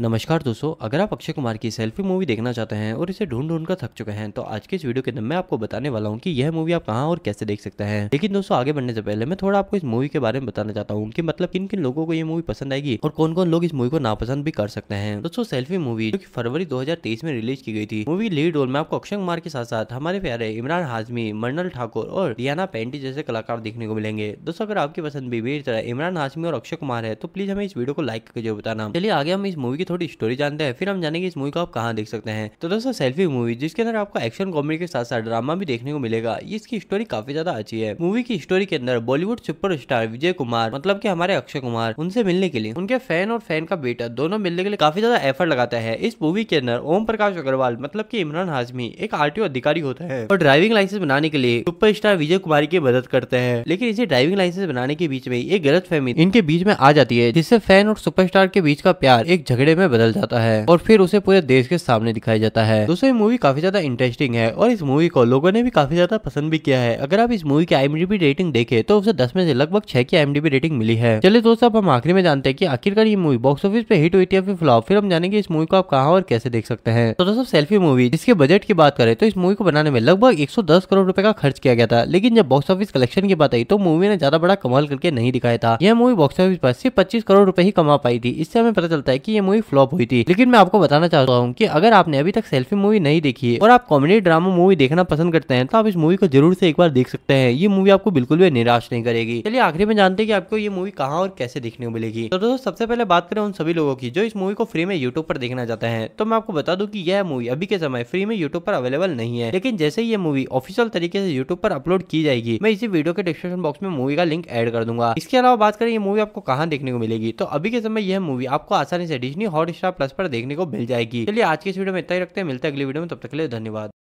नमस्कार दोस्तों अगर आप अक्षय कुमार की सेल्फी मूवी देखना चाहते हैं और इसे ढूंढ ढूंढ कर थक चुके हैं तो आज के इस वीडियो के अंदर मैं आपको बताने वाला हूँ कि यह मूवी आप कहाँ और कैसे देख सकते हैं लेकिन दोस्तों आगे बढ़ने से पहले मैं थोड़ा आपको इस मूवी के बारे में बताना चाहता हूँ कि मतलब किन किन लोगों को ये मूवी पसंद आएगी और कौन कौन लोग इस मूवी को नापसंद भी कर सकते हैं दोस्तों सेल्फी मूवी जो की फरवरी दो में रिलीज की गई थी मूवी लीड रोल में आपको अक्षय कुमार के साथ साथ हमारे प्यारे इमरान हाजमी मर्नल ठाकुर और रियाना पेंटी जैसे कलाकार देखने को मिलेंगे दोस्तों अगर आपकी पसंद भी मेरी तरह इमरान हाजमी और अक्षय कुमार है तो प्लीज हमें इस वीडियो को लाइक करके जरूर बताना चलिए आगे हम इस मूवी थोड़ी स्टोरी जानते हैं फिर हम जानेंगे इस मूवी को आप कहाँ देख सकते हैं तो दोस्तों सेल्फी मूवी जिसके अंदर आपको एक्शन कॉमेडी के साथ साथ ड्रामा भी देखने को मिलेगा इसकी स्टोरी काफी ज्यादा अच्छी है मूवी की स्टोरी के अंदर बॉलीवुड सुपर विजय कुमार मतलब की हमारे अक्षय कुमार उनसे मिलने के लिए उनके फैन और फैन का बेटा दोनों मिलने के लिए काफी ज्यादा एफर्ट लगाता है इस मूवी के अंदर ओम प्रकाश अग्रवाल मतलब की इमरान हाजमी एक आर अधिकारी होता है और ड्राइविंग लाइसेंस बनाने के लिए सुपर विजय कुमार की मदद करते हैं लेकिन इसे ड्राइविंग लाइसेंस बनाने के बीच में एक गलत फहमी इनके बीच में आ जाती है जिससे फैन और सुपरस्टार के बीच का प्यार एक झगड़े में बदल जाता है और फिर उसे पूरे देश के सामने दिखाया जाता है दोस्तों ये मूवी काफी ज्यादा इंटरेस्टिंग है और इस मूवी को लोगों ने भी काफी ज्यादा पसंद भी किया है अगर आप इस मूवी की आई रेटिंग देखे तो उसे दस में से लगभग छह की आई रेटिंग मिली है चलिए दोस्तों अब हम आखिरी में जानते हैं की आखिरकार ये मूवी बॉक्स ऑफिस पे हिट हुई थी फिर फ्लॉप फिर हम जानेंगे इस मूवी को आप कहा और कैसे देख सकते हैं तो दोस्तों सेल्फी मूवी जिसके बजट की बात करें तो इस मूवी को बनाने में लगभग दस करोड़ रुपए का खर्च किया गया था लेकिन जब बॉक्स ऑफिस कलेक्शन की बात आई तो मूवी ने ज्यादा बड़ा कमाल करके नहीं दिखाया था यह मूवी बॉक्स ऑफिस पर सिर्फ पच्चीस करोड़ रूपए ही कमा पाई थी इससे हमें पता चलता है की यह मूवी फ्लॉप हुई थी लेकिन मैं आपको बताना चाहता हूँ की अगर आपने अभी तक सेल्फी मूवी नहीं देखी है और आप कॉमेडी ड्रामा मूवी देखना पसंद करते हैं तो आप इस मूवी को जरूर से एक बार देख सकते हैं ये मूवी आपको बिल्कुल भी निराश नहीं करेगी चलिए आखिरी में जानते हैं कि आपको ये मूवी कहाँ और कैसे देखने को मिलेगी तो दोस्तों सबसे पहले बात करें उन सभी लोगों की जो इस मूवी को फ्री में यूट्यूब पर देखना चाहते हैं तो मैं आपको बता दूं कि यह मूवी अभी के समय फ्री में यूट्यूब पर अवेलेबल नहीं है लेकिन जैसे ही ये मूवी ऑफिशियल तरीके से यूट्यूब पर अपलोड की जाएगी मैं इसी वीडियो के डिस्क्रिप्शन बॉक्स में मूवी का लिंक एड कर दूंगा इसके अलावा बात करें ये मूवी आपको कहाँ देखने को मिलेगी तो अभी के समय यह मूवी आपको आसानी से Disney company Hotstar plus पर देखने को मिल जाएगी चलिए आज के इस वीडियो में इतना ही रखते हैं मिलते हैं अगली वीडियो में तब तक के लिए धन्यवाद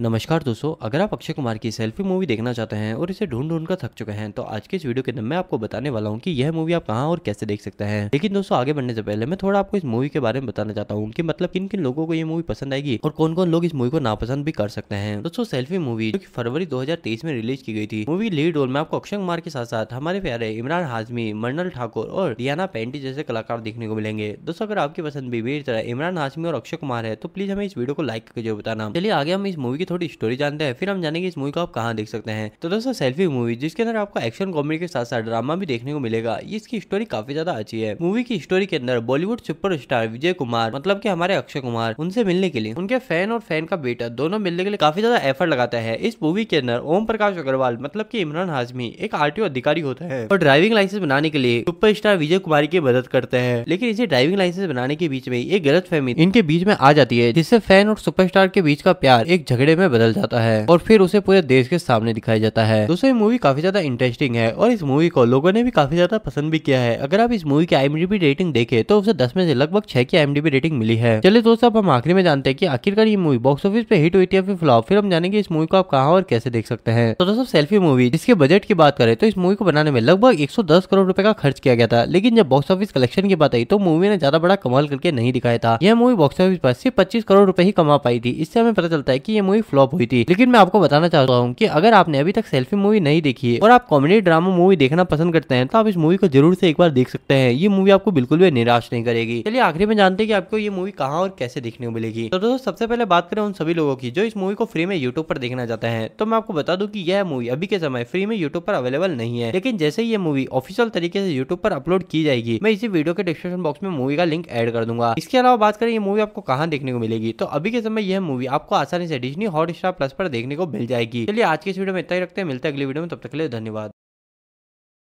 नमस्कार दोस्तों अगर आप अक्षय कुमार की सेल्फी मूवी देखना चाहते हैं और इसे ढूंढ ढूंढ कर थक चुके हैं तो आज के इस वीडियो के अंदर मैं आपको बताने वाला हूँ कि यह मूवी आप कहाँ और कैसे देख सकते हैं लेकिन दोस्तों आगे बढ़ने से पहले मैं थोड़ा आपको इस मूवी के बारे में बताना चाहता हूँ कि मतलब किन किन लोगों को ये मूवी पसंद आएगी और कौन कौन लोग इस मूवी को नापसंद भी कर सकते हैं दोस्तों सेल्फी मूवी जो की फरवरी दो में रिलीज की गई थी मूवी लीड रोल में आपको अक्षय कुमार के साथ साथ हमारे प्यारे इमरान हाजमी मंडल ठाकुर और रियाना पेंटी जैसे कलाकार देखने को मिलेंगे दोस्तों अगर आपकी पसंद भी मेरी तरह इमरान हाजमी और अक्षय कुमार है तो प्लीज हमें इस वीडियो को लाइक करके जरूर बताना चलिए आगे हम इस मूवी की थोड़ी स्टोरी जानते हैं फिर हम जानेंगे इस मूवी को आप कहाँ देख सकते हैं तो दोस्तों सेल्फी मूवी जिसके अंदर आपको एक्शन कॉमेडी के साथ साथ ड्रामा भी देखने को मिलेगा इसकी स्टोरी काफी ज्यादा अच्छी है मूवी की स्टोरी के अंदर बॉलीवुड सुपर विजय कुमार मतलब की हमारे अक्षय कुमार उनसे मिलने के लिए उनके फैन और फैन का बेटा दोनों मिलने के लिए काफी ज्यादा एफर्ट लगाता है इस मूवी के अंदर ओम प्रकाश अग्रवाल मतलब की इमरान हाजमी एक आर अधिकारी होता है और ड्राइविंग लाइसेंस बनाने के लिए सुपर विजय कुमार की मदद करते हैं लेकिन इसे ड्राइविंग लाइसेंस बनाने के बीच में एक गलत फहमी इनके बीच में आ जाती है जिससे फैन और सुपरस्टार के बीच का प्यार एक झगड़े कपड़े में बदल जाता है और फिर उसे पूरे देश के सामने दिखाया जाता है दोस्तों ये मूवी काफी ज्यादा इंटरेस्टिंग है और इस मूवी को लोगों ने भी काफी ज्यादा पसंद भी किया है अगर आप इस मूवी की आईएमडीबी रेटिंग देखे तो उसे दस में से लगभग छह की आईएमडीबी रेटिंग मिली है चलिए दोस्तों अब हम आखिरी में जानते हैं की आखिरकार ये मूवी बॉक्स ऑफिस पे हिट हुई थी या फिर फ्लॉप फिर हम जानेंगे इस मूवी को आप कहा और कैसे देख सकते हैं तो दोस्तों सेल्फी मूवी जिसके बजट की बात करें तो इस मूवी को बनाने में लगभग दस करोड़ रुपए का खर्च किया गया था लेकिन जब बॉक्स ऑफिस कलेक्शन की बात आई तो मूवी ने ज्यादा बड़ा कमाल करके नहीं दिखाया था यह मूवी बॉक्स ऑफिस पर सिर्फ पच्चीस करोड़ रूपए ही कमा पाई थी इससे हमें पता चलता है की मूवी फ्लॉप हुई थी लेकिन मैं आपको बताना चाहता हूँ की अगर आपने अभी तक सेल्फी मूवी नहीं देखी है और आप कॉमेडी ड्रामा मूवी देखना पसंद करते हैं तो आप इस मूवी को जरूर से एक बार देख सकते हैं ये मूवी आपको बिल्कुल भी निराश नहीं करेगी चलिए आखिरी में जानते हैं कि आपको ये मूवी कहाँ और कैसे देखने को मिलेगी तो दोस्तों सबसे पहले बात करें उन सभी लोगों की जो इस मूवी को फ्री में यूट्यूब पर देखना चाहते हैं तो मैं आपको बता दूं कि यह मूवी अभी के समय फ्री में यूट्यूब पर अवेलेबल नहीं है लेकिन जैसे ही ये मूवी ऑफिशियल तरीके से यूट्यूब पर अपलोड की जाएगी मैं इसी वीडियो के डिस्क्रिप्शन बॉक्स में मूवी का लिंक एड कर दूंगा इसके अलावा बात करें ये मूवी आपको कहाँ देखने को मिलेगी तो अभी के समय यह मूवी आपको आसानी से डिजनी हॉट स्टार प्लस पर देखने को मिल जाएगी चलिए आज की इस वीडियो में इतना ही रखते हैं मिलते हैं अगली वीडियो में तब तक के लिए धन्यवाद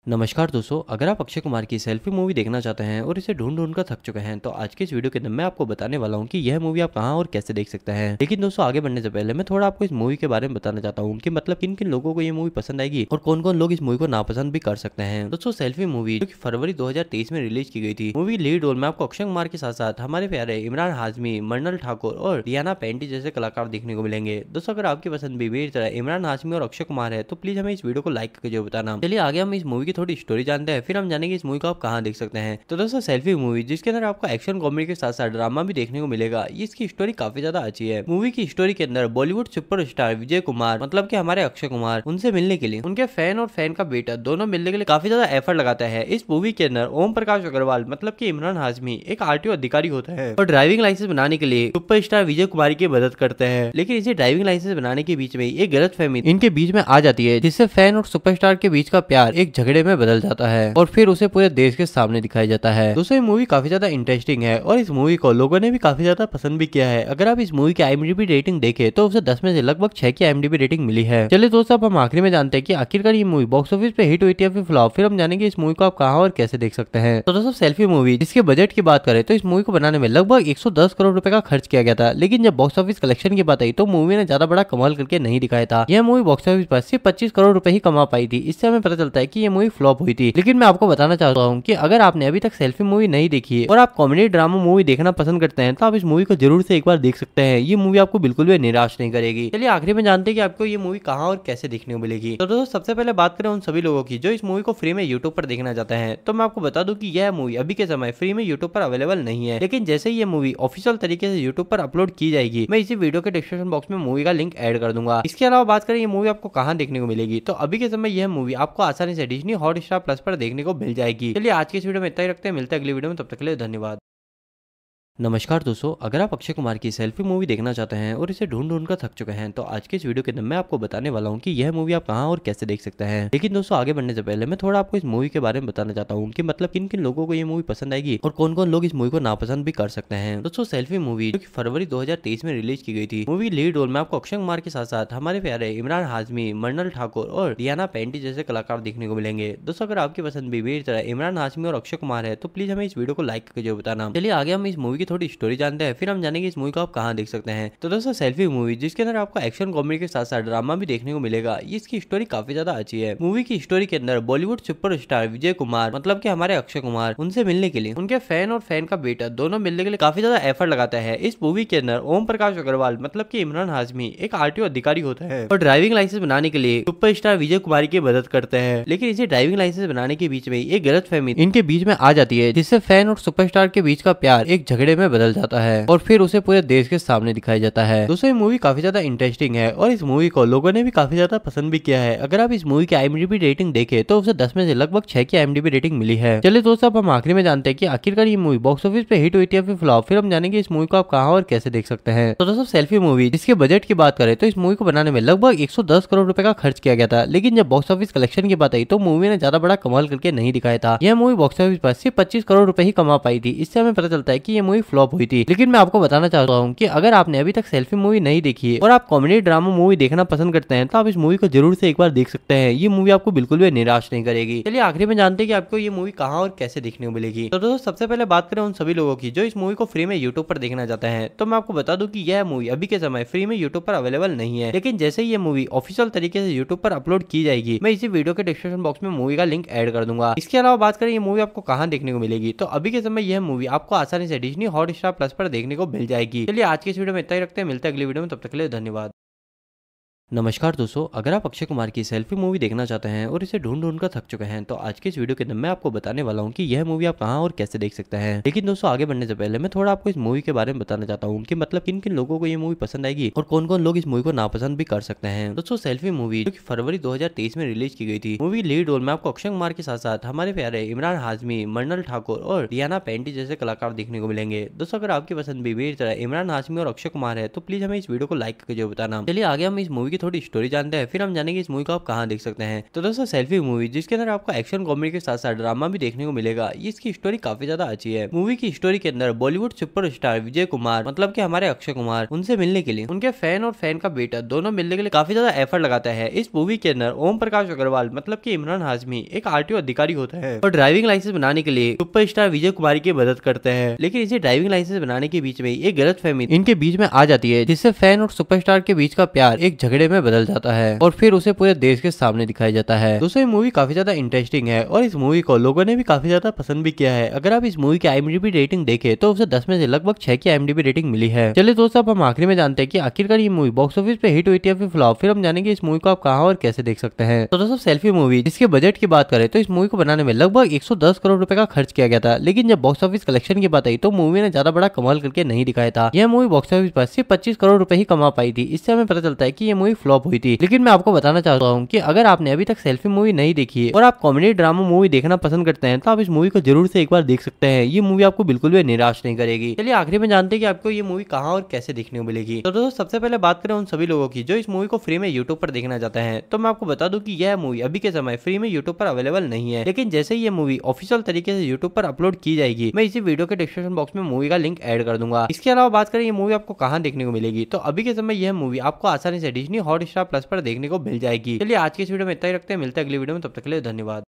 नमस्कार दोस्तों अगर आप अक्षय कुमार की सेल्फी मूवी देखना चाहते हैं और इसे ढूंढ ढूंढ कर थक चुके हैं तो आज के इस वीडियो के अंदर मैं आपको बताने वाला हूँ कि यह मूवी आप कहां और कैसे देख सकते हैं लेकिन दोस्तों आगे बढ़ने से पहले मैं थोड़ा आपको इस मूवी के बारे में बताना चाहता हूँ कि मतलब किन किन लोगों को यह मूवी पसंद आएगी और कौन कौन लोग इस मूवी को नापसंद भी कर सकते हैं दोस्तों सेल्फी मूवी जो की फरवरी दो में रिलीज की गई थी मूवी लीड रोल में आपको अक्षय कुमार के साथ साथ हमारे प्यारे इमरान हाजमी मरनल ठाकुर और रियाना पेंटी जैसे कलाकार देखने को मिलेंगे दोस्तों अगर आपकी पसंद भी मेरी तरह इमरान हाजमी और अक्षय कुमार है तो प्लीज हमें इस वीडियो को लाइक करके जरूर बताना चलिए आगे हम इस मूवी थोड़ी स्टोरी जानते हैं फिर हम जानेंगे इस मूवी को आप कहाँ देख सकते हैं तो दोस्तों सेल्फी मूवी जिसके अंदर आपको एक्शन कॉमेडी के साथ साथ ड्रामा भी देखने को मिलेगा इसकी स्टोरी काफी ज्यादा अच्छी है मूवी की स्टोरी के अंदर बॉलीवुड सुपर विजय कुमार मतलब की हमारे अक्षय कुमार उनसे मिलने के लिए उनके फैन और फैन का बेटा दोनों मिलने के लिए काफी ज्यादा एफर्ट लगाता है इस मूवी के अंदर ओम प्रकाश अग्रवाल मतलब की इमरान हाजमी एक आर अधिकारी होता है और ड्राइविंग लाइसेंस बनाने के लिए सुपर विजय कुमार की मदद करते हैं लेकिन इसे ड्राइविंग लाइसेंस बनाने के बीच में एक गलत फहमी इनके बीच में आ जाती है जिससे फैन और सुपरस्टार के बीच का प्यार एक झगड़े कपड़े में बदल जाता है और फिर उसे पूरे देश के सामने दिखाया जाता है दोस्तों ये मूवी काफी ज्यादा इंटरेस्टिंग है और इस मूवी को लोगों ने भी काफी ज्यादा पसंद भी किया है अगर आप इस मूवी की आईएमडीबी रेटिंग देखे तो उसे दस में से लगभग छह की आईएमडीबी रेटिंग मिली है चलिए दोस्तों अब हम आखिरी में जानते हैं की आखिरकार ये मूवी बॉक्स ऑफिस पे हिट हुई थी या फिर फ्लॉप फिर हम जानेंगे इस मूवी को आप कहाँ और कैसे देख सकते हैं तो दोस्तों सेल्फी मूवी जिसके बजट की बात करें तो इस मूवी को बनाने में लगभग 110 करोड़ रुपए का खर्च किया गया था लेकिन जब बॉक्स ऑफिस कलेक्शन की बात आई तो मूवी ने ज्यादा बड़ा कमाल करके नहीं दिखाया था यह मूवी बॉक्स ऑफिस पर सिर्फ पच्चीस करोड़ रूपए ही कमा पाई थी इससे हमें पता चलता है की यह मूवी मूवी फ्लॉप हुई थी लेकिन मैं आपको बताना चाहता हूँ की अगर आपने अभी तक सेल्फी मूवी नहीं देखी है और आप कॉमेडी ड्रामा मूवी देखना पसंद करते हैं तो आप इस मूवी को जरूर से एक बार देख सकते हैं ये मूवी आपको बिल्कुल भी निराश नहीं करेगी चलिए आखिरी में जानते हैं कि आपको ये मूवी कहाँ और कैसे देखने को मिलेगी तो दोस्तों सबसे पहले बात करें उन सभी लोगों की जो इस मूवी को फ्री में यूट्यूब पर देखना चाहते हैं तो मैं आपको बता दूं कि यह मूवी अभी के समय फ्री में यूट्यूब पर अवेलेबल नहीं है लेकिन जैसे ये मूवी ऑफिशियल तरीके से यूट्यूब पर अपलोड की जाएगी मैं इसी वीडियो के डिस्क्रिप्शन बॉक्स में मूवी का लिंक एड कर दूंगा इसके अलावा बात करें ये मूवी आपको कहाँ देखने को मिलेगी तो अभी के समय यह मूवी आपको आसानी से डिजनी हॉट स्टार प्लस पर देखने को मिल जाएगी चलिए आज के इस वीडियो में इतना ही रखते हैं मिलते हैं अगली वीडियो में तब तक के लिए धन्यवाद नमस्कार दोस्तों अगर आप अक्षय कुमार की सेल्फी मूवी देखना चाहते हैं और इसे ढूंढ ढूंढ कर थक चुके हैं तो आज के इस वीडियो के अंदर मैं आपको बताने वाला हूँ कि यह मूवी आप कहाँ और कैसे देख सकते हैं लेकिन दोस्तों आगे बढ़ने से पहले मैं थोड़ा आपको इस मूवी के बारे में बताना चाहता हूँ कि मतलब किन किन लोगों को ये मूवी पसंद आएगी और कौन कौन लोग इस मूवी को नापसंद भी कर सकते हैं दोस्तों सेल्फी मूवी जो की फरवरी दो में रिलीज की गई थी मूवी लीड रोल में आपको अक्षय कुमार के साथ साथ हमारे प्यारे इमरान हाजमी मर्नल ठाकुर और रियाना पेंटी जैसे कलाकार देखने को मिलेंगे दोस्तों अगर आपकी पसंद भी मेरी तरह इमरान हाजमी और अक्षय कुमार है तो प्लीज हमें इस वीडियो को लाइक करके जरूर बताना चलिए आगे हम इस मूवी थोड़ी स्टोरी जानते हैं फिर हम जानेंगे इस मूवी को आप कहाँ देख सकते हैं तो दोस्तों सेल्फी मूवी जिसके अंदर आपको एक्शन कॉमेडी के साथ साथ ड्रामा भी देखने को मिलेगा इसकी स्टोरी काफी ज्यादा अच्छी है मूवी की स्टोरी के अंदर बॉलीवुड सुपर विजय कुमार मतलब की हमारे अक्षय कुमार उनसे मिलने के लिए उनके फैन और फैन का बेटा दोनों मिलने के लिए काफी ज्यादा एफर्ट लगाता है इस मूवी के अंदर ओम प्रकाश अग्रवाल मतलब की इमरान हाजमी एक आर अधिकारी होता है और ड्राइविंग लाइसेंस बनाने के लिए सुपर विजय कुमार की मदद करते हैं लेकिन इसे ड्राइविंग लाइसेंस बनाने के बीच में एक गलत फहमी इनके बीच में आ जाती है जिससे फैन और सुपरस्टार के बीच का प्यार एक झगड़े में बदल जाता है और फिर उसे पूरे देश के सामने दिखाया जाता है दोस्तों ये मूवी काफी ज्यादा इंटरेस्टिंग है और इस मूवी को लोगों ने भी काफी ज्यादा पसंद भी किया है अगर आप इस मूवी की आईएमडीबी रेटिंग देखे तो उसे दस में से लगभग छह की आईएमडीबी रेटिंग मिली है चलिए दोस्तों अब हम आखिरी में जानते हैं कि आखिरकार ये मूवी बॉक्स ऑफिस पे हिट हुई थी या फिर फ्लॉप फिर हम जानेंगे इस मूवी को आप कहाँ और कैसे देख सकते हैं तो दोस्तों सेल्फी मूवी जिसके बजट की बात करें तो इस मूवी को बनाने में लगभग दस करोड़ रुपए का खर्च किया गया था लेकिन जब बॉक्स ऑफिस कलेक्शन की बात आई तो मूवी ने ज्यादा बड़ा कमाल करके नहीं दिखाया था यह मूवी बॉक्स ऑफिस पर सिर्फ पच्चीस करोड़ रूपए ही कमा पाई थी इससे हमें पता चलता है की यह मूवी मूवी फ्लॉप हुई थी लेकिन मैं आपको बताना चाहता हूँ की अगर आपने अभी तक सेल्फी मूवी नहीं देखी है और आप कॉमेडी ड्रामा मूवी देखना पसंद करते हैं तो आप इस मूवी को जरूर से एक बार देख सकते हैं ये मूवी आपको बिल्कुल भी निराश नहीं करेगी चलिए आखिरी में जानते हैं कि आपको ये मूवी कहाँ और कैसे देखने को मिलेगी तो दोस्तों सबसे पहले बात करें उन सभी लोगों की जो इस मूवी को फ्री में यूट्यूब पर देखना चाहते हैं तो मैं आपको बता दूं कि यह मूवी अभी के समय फ्री में यूट्यूब पर अवेलेबल नहीं है लेकिन जैसे ही ये मूवी ऑफिशियल तरीके से यूट्यूब पर अपलोड की जाएगी मैं इसी वीडियो के डिस्क्रिप्शन बॉक्स में मूवी का लिंक एड कर दूंगा इसके अलावा बात करें ये मूवी आपको कहाँ देखने को मिलेगी तो अभी के समय यह मूवी आपको आसानी से डिजनी हॉट स्टार प्लस पर देखने को मिल जाएगी चलिए आज के इस वीडियो में इतना ही रखते हैं मिलते हैं अगली वीडियो में तब तक के लिए धन्यवाद नमस्कार दोस्तों अगर आप अक्षय कुमार की सेल्फी मूवी देखना चाहते हैं और इसे ढूंढ ढूंढ कर थक चुके हैं तो आज के इस वीडियो के अंदर मैं आपको बताने वाला हूँ कि यह मूवी आप कहाँ और कैसे देख सकते हैं लेकिन दोस्तों आगे बढ़ने से पहले मैं थोड़ा आपको इस मूवी के बारे में बताना चाहता हूँ कि मतलब किन किन लोगों को ये मूवी पसंद आएगी और कौन कौन लोग इस मूवी को नापसंद भी कर सकते हैं दोस्तों सेल्फी मूवी जो की फरवरी दो में रिलीज की गई थी मूवी लीड रोल में आपको अक्षय कुमार के साथ साथ हमारे प्यारे इमरान हाजमी मर्नल ठाकुर और रियाना पेंटी जैसे कलाकार देखने को मिलेंगे दोस्तों अगर आपकी पसंद भी मेरी तरह इमरान हाजमी और अक्षय कुमार है तो प्लीज हमें इस वीडियो को लाइक करके जो बताना चलिए आगे हम इस मूवी थोड़ी स्टोरी जानते हैं फिर हम जानेंगे इस मूवी को आप कहाँ देख सकते हैं तो दोस्तों सेल्फी मूवी जिसके अंदर आपको एक्शन कॉमेडी के साथ साथ ड्रामा भी देखने को मिलेगा इसकी स्टोरी काफी ज्यादा अच्छी है मूवी की स्टोरी के अंदर बॉलीवुड सुपर विजय कुमार मतलब की हमारे अक्षय कुमार उनसे मिलने के लिए उनके फैन और फैन का बेटा दोनों मिलने के लिए काफी ज्यादा एफर्ट लगाता है इस मूवी के अंदर ओम प्रकाश अग्रवाल मतलब की इमरान हाजमी एक आर अधिकारी होता है और ड्राइविंग लाइसेंस बनाने के लिए सुपर विजय कुमार की मदद करते हैं लेकिन इसे ड्राइविंग लाइसेंस बनाने के बीच में एक गलत फहमी इनके बीच में आ जाती है जिससे फैन और सुपरस्टार के बीच का प्यार एक झगड़े में बदल जाता है और फिर उसे पूरे देश के सामने दिखाया जाता है दोस्तों ये मूवी काफी ज्यादा इंटरेस्टिंग है और इस मूवी को लोगों ने भी काफी ज्यादा पसंद भी किया है अगर आप इस मूवी की आईएमडीबी रेटिंग देखे तो उसे दस में से लगभग छह की आईएमडीबी रेटिंग मिली है चलिए दोस्तों अब हम आखिरी में जानते हैं की आखिरकार ये मूवी बॉक्स ऑफिस पे हिट हुई थी या फिर फ्लॉप फिर हम जानेंगे इस मूवी को आप कहा और कैसे देख सकते हैं तो दोस्तों सेल्फी मूवी जिसके बजट की बात करें तो इस मूवी को बनाने में लगभग एक करोड़ रुपए का खर्च किया गया था लेकिन जब बॉक्स ऑफिस कलेक्शन की बात आई तो मूवी ने ज्यादा बड़ा कमाल करके नहीं दिखाया था यह मूवी बॉक्स ऑफिस पर सिर्फ पच्चीस करोड़ रूपए ही कमा पाई थी इससे हमें पता चलता है की यह मूवी फ्लॉप हुई थी लेकिन मैं आपको बताना चाहता हूँ की अगर आपने अभी तक सेल्फी मूवी नहीं देखी है और आप कॉमेडी ड्रामा मूवी देखना पसंद करते हैं तो आप इस मूवी को जरूर से एक बार देख सकते हैं ये मूवी आपको बिल्कुल भी निराश नहीं करेगी चलिए आखिरी में जानते हैं कि आपको ये मूवी कहाँ और कैसे देखने को मिलेगी तो दोस्तों सबसे पहले बात करें उन सभी लोगों की जो इस मूवी को फ्री में यूट्यूब पर देखना चाहते हैं तो मैं आपको बता दूं कि यह मूवी अभी के समय फ्री में यूट्यूब पर अवेलेबल नहीं है लेकिन जैसे ही ये मूवी ऑफिशियल तरीके से यूट्यूब पर अपलोड की जाएगी मैं इसी वीडियो के डिस्क्रिप्शन बॉक्स में मूवी का लिंक एड कर दूंगा इसके अलावा बात करें ये मूवी आपको कहाँ देखने को मिलेगी तो अभी के समय यह मूवी आपको आसानी से डिजनी हॉट स्टार प्लस पर देखने को मिल जाएगी चलिए आज के इस वीडियो में इतना ही रखते हैं मिलते हैं अगली वीडियो में तब तक के लिए धन्यवाद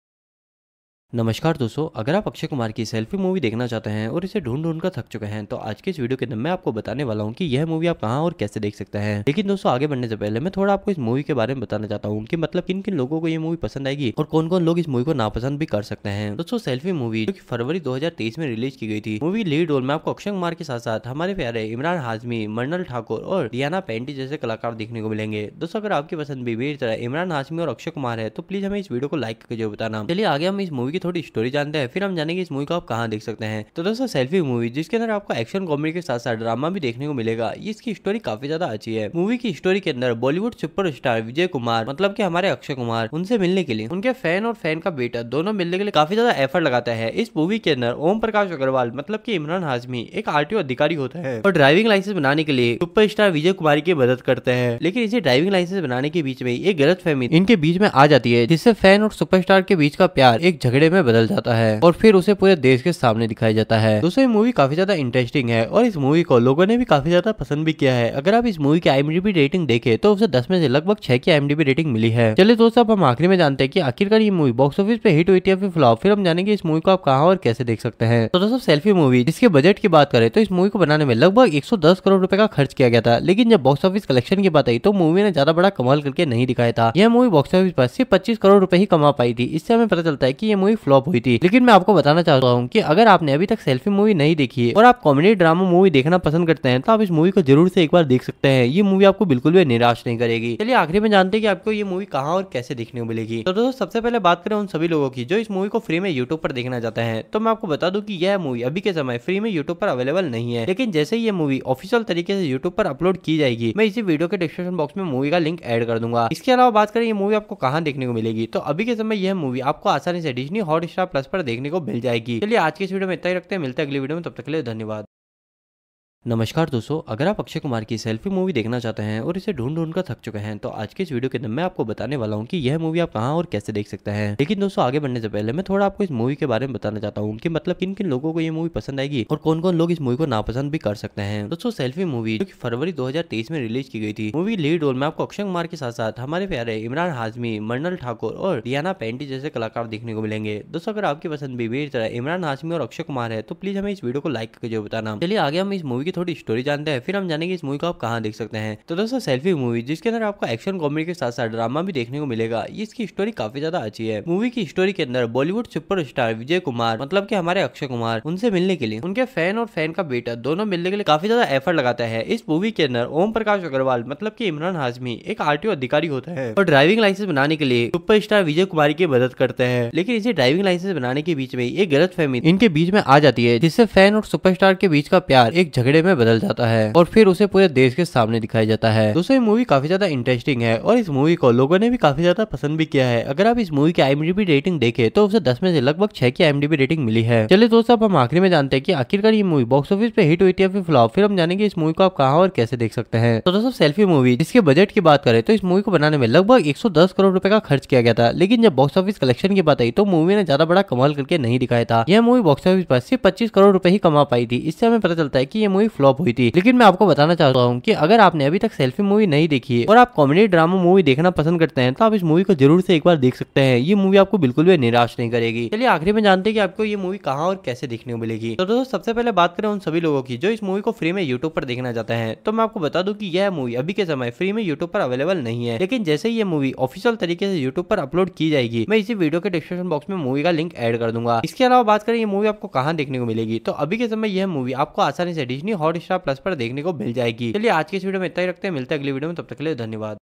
नमस्कार दोस्तों अगर आप अक्षय कुमार की सेल्फी मूवी देखना चाहते हैं और इसे ढूंढ ढूंढ कर थक चुके हैं तो आज के इस वीडियो के अंदर मैं आपको बताने वाला हूँ कि यह मूवी आप कहाँ और कैसे देख सकते हैं लेकिन दोस्तों आगे बढ़ने से पहले मैं थोड़ा आपको इस मूवी के बारे में बताना चाहता हूँ कि मतलब किन किन लोगों को ये मूवी पसंद आएगी और कौन कौन लोग इस मूवी को नापसंद भी कर सकते हैं दोस्तों सेल्फी मूवी जो की फरवरी दो में रिलीज की गई थी मूवी लीड रोल में आपको अक्षय कुमार के साथ साथ हमारे प्यारे इमरान हाजमी मंडल ठाकुर और रियाना पेंटी जैसे कलाकार देखने को मिलेंगे दोस्तों अगर आपकी पसंद भी मेरी तरह इमरान हाजमी और अक्षय कुमार है तो प्लीज हमें इस वीडियो को लाइक करके जरूर बताना चलिए आगे हम इस मूवी की थोड़ी स्टोरी जानते हैं फिर हम जानेंगे इस मूवी को आप कहाँ देख सकते हैं तो दोस्तों सेल्फी मूवी जिसके अंदर आपको एक्शन कॉमेडी के साथ साथ ड्रामा भी देखने को मिलेगा इसकी स्टोरी काफी ज्यादा अच्छी है मूवी की स्टोरी के अंदर बॉलीवुड सुपर विजय कुमार मतलब की हमारे अक्षय कुमार उनसे मिलने के लिए उनके फैन और फैन का बेटा दोनों मिलने के लिए काफी ज्यादा एफर्ट लगाता है इस मूवी के अंदर ओम प्रकाश अग्रवाल मतलब की इमरान हाजमी एक आर अधिकारी होता है और ड्राइविंग लाइसेंस बनाने के लिए सुपर विजय कुमार की मदद करते हैं लेकिन इसे ड्राइविंग लाइसेंस बनाने के बीच में एक गलत फहमी इनके बीच में आ जाती है जिससे फैन और सुपरस्टार के बीच का प्यार एक झगड़े कपड़े में बदल जाता है और फिर उसे पूरे देश के सामने दिखाया जाता है दोस्तों ये मूवी काफी ज्यादा इंटरेस्टिंग है और इस मूवी को लोगों ने भी काफी ज्यादा पसंद भी किया है अगर आप इस मूवी की आईएमडीबी रेटिंग देखे तो उसे दस में से लगभग छह की आईएमडीबी रेटिंग मिली है चलिए दोस्तों अब हम आखिरी में जानते हैं की आखिरकार ये मूवी बॉक्स ऑफिस पे हिट हुई थी या फिर फ्लॉप फिर हम जानेंगे इस मूवी को आप कहा और कैसे देख सकते हैं तो दोस्तों सेल्फी मूवी जिसके बजट की बात करें तो इस मूवी को बनाने में लगभग दस करोड़ रुपए का खर्च किया गया था लेकिन जब बॉक्स ऑफिस कलेक्शन की बात आई तो मूवी ने ज्यादा बड़ा कमाल करके नहीं दिखाया था यह मूवी बॉक्स ऑफिस पर सिर्फ पच्चीस करोड़ रूपए ही कमा पाई थी इससे हमें पता चलता है की यह मूवी फ्लॉप हुई थी लेकिन मैं आपको बताना चाहता हूँ की अगर आपने अभी तक सेल्फी मूवी नहीं देखी है और आप कॉमेडी ड्रामा मूवी देखना पसंद करते हैं तो आप इस मूवी को जरूर से एक बार देख सकते हैं ये मूवी आपको बिल्कुल भी निराश नहीं करेगी चलिए आखिरी में जानते हैं कि आपको ये मूवी कहाँ और कैसे देखने को मिलेगी तो दोस्तों सबसे पहले बात करें उन सभी लोगों की जो इस मूवी को फ्री में यूट्यूब पर देखना चाहते हैं तो मैं आपको बता दूं कि यह मूवी अभी के समय फ्री में यूट्यूब पर अवेलेबल नहीं है लेकिन जैसे ही ये मूवी ऑफिशियल तरीके से यूट्यूब पर अपलोड की जाएगी मैं इसी वीडियो के डिस्क्रिप्शन बॉक्स में मूवी का लिंक एड कर दूंगा इसके अलावा बात करें ये मूवी आपको कहाँ देखने को मिलेगी तो अभी के समय यह मूवी आपको आसानी से डिजनी हॉट स्टार प्लस पर देखने को मिल जाएगी चलिए आज की इस वीडियो में इतना ही रखते हैं मिलते हैं अगली वीडियो में तब तक के लिए धन्यवाद नमस्कार दोस्तों अगर आप अक्षय कुमार की सेल्फी मूवी देखना चाहते हैं और इसे ढूंढ ढूंढ कर थक चुके हैं तो आज के इस वीडियो के अंदर मैं आपको बताने वाला हूँ कि यह मूवी आप कहाँ और कैसे देख सकते हैं लेकिन दोस्तों आगे बढ़ने से पहले मैं थोड़ा आपको इस मूवी के बारे में बताना चाहता हूँ कि मतलब किन किन लोगों को यह मूवी पसंद आएगी और कौन कौन लोग इस मूवी को नापसंद भी कर सकते हैं दोस्तों सेल्फी मूवी जो की फरवरी दो में रिलीज की गई थी मूवी लीड रोल में आपको अक्षय कुमार के साथ साथ हमारे प्यारे इमरान हाजमी मरनल ठाकुर और रियाना पेंटी जैसे कलाकार देखने को मिलेंगे दोस्तों अगर आपकी पसंद भी मेरी तरह इमरान हाजमी और अक्षय कुमार है तो प्लीज हमें इस वीडियो को लाइक करके जो बताना चलिए आगे हम इस मूवी की थोड़ी स्टोरी जानते हैं फिर हम जानेंगे इस मूवी को आप कहाँ देख सकते हैं तो दोस्तों सेल्फी मूवी जिसके अंदर आपको एक्शन कॉमेडी के साथ साथ ड्रामा भी देखने को मिलेगा इसकी स्टोरी काफी ज्यादा अच्छी है मूवी की स्टोरी के अंदर बॉलीवुड सुपर विजय कुमार मतलब की हमारे अक्षय कुमार उनसे मिलने के लिए उनके फैन और फैन का बेटा दोनों मिलने के लिए काफी ज्यादा एफर्ट लगाता है इस मूवी के अंदर ओम प्रकाश अग्रवाल मतलब की इमरान हाजमी एक आर अधिकारी होता है और ड्राइविंग लाइसेंस बनाने के लिए सुपर विजय कुमार की मदद करते हैं लेकिन इसे ड्राइविंग लाइसेंस बनाने के बीच में एक गलत फहमी इनके बीच में आ जाती है जिससे फैन और सुपरस्टार के बीच का प्यार एक झगड़े कीड़े में बदल जाता है और फिर उसे पूरे देश के सामने दिखाया जाता है दोस्तों ये मूवी काफी ज्यादा इंटरेस्टिंग है और इस मूवी को लोगों ने भी काफी ज्यादा पसंद भी किया है अगर आप इस मूवी की आईएमडीबी रेटिंग देखे तो उसे दस में से लगभग छह की आईएमडीबी रेटिंग मिली है चलिए दोस्तों अब हम आखिरी में जानते हैं की आखिरकार ये मूवी बॉक्स ऑफिस पे हिट हुई थी या फिर फ्लॉप फिर हम जानेंगे इस मूवी को आप कहाँ और कैसे देख सकते हैं तो दोस्तों सेल्फी मूवी जिसके बजट की बात करें तो इस मूवी को बनाने में लगभग 110 करोड़ रुपए का खर्च किया गया था लेकिन जब बॉक्स ऑफिस कलेक्शन की बात आई तो मूवी ने ज्यादा बड़ा कमाल करके नहीं दिखाया था यह मूवी बॉक्स ऑफिस पर सिर्फ पच्चीस करोड़ रूपए ही कमा पाई थी इससे हमें पता चलता है की यह मूवी मूवी फ्लॉप हुई थी लेकिन मैं आपको बताना चाहता हूँ की अगर आपने अभी तक सेल्फी मूवी नहीं देखी है और आप कॉमेडी ड्रामा मूवी देखना पसंद करते हैं तो आप इस मूवी को जरूर से एक बार देख सकते हैं ये मूवी आपको बिल्कुल भी निराश नहीं करेगी चलिए आखिरी में जानते हैं कि आपको ये मूवी कहाँ और कैसे देखने को मिलेगी तो दोस्तों सबसे पहले बात करें उन सभी लोगों की जो इस मूवी को फ्री में यूट्यूब पर देखना चाहते हैं तो मैं आपको बता दूं कि यह मूवी अभी के समय फ्री में यूट्यूब पर अवेलेबल नहीं है लेकिन जैसे ये मूवी ऑफिशियल तरीके से यूट्यूब पर अपलोड की जाएगी मैं इसी वीडियो के डिस्क्रिप्शन बॉक्स में मूवी का लिंक एड कर दूंगा इसके अलावा बात करें ये मूवी आपको कहाँ देखने को मिलेगी तो अभी के समय यह मूवी आपको आसानी से डिजनी हॉट स्टार प्लस पर देखने को मिल जाएगी चलिए आज की इस वीडियो में इतना ही रखते हैं मिलते हैं अगली वीडियो में तब तक के लिए धन्यवाद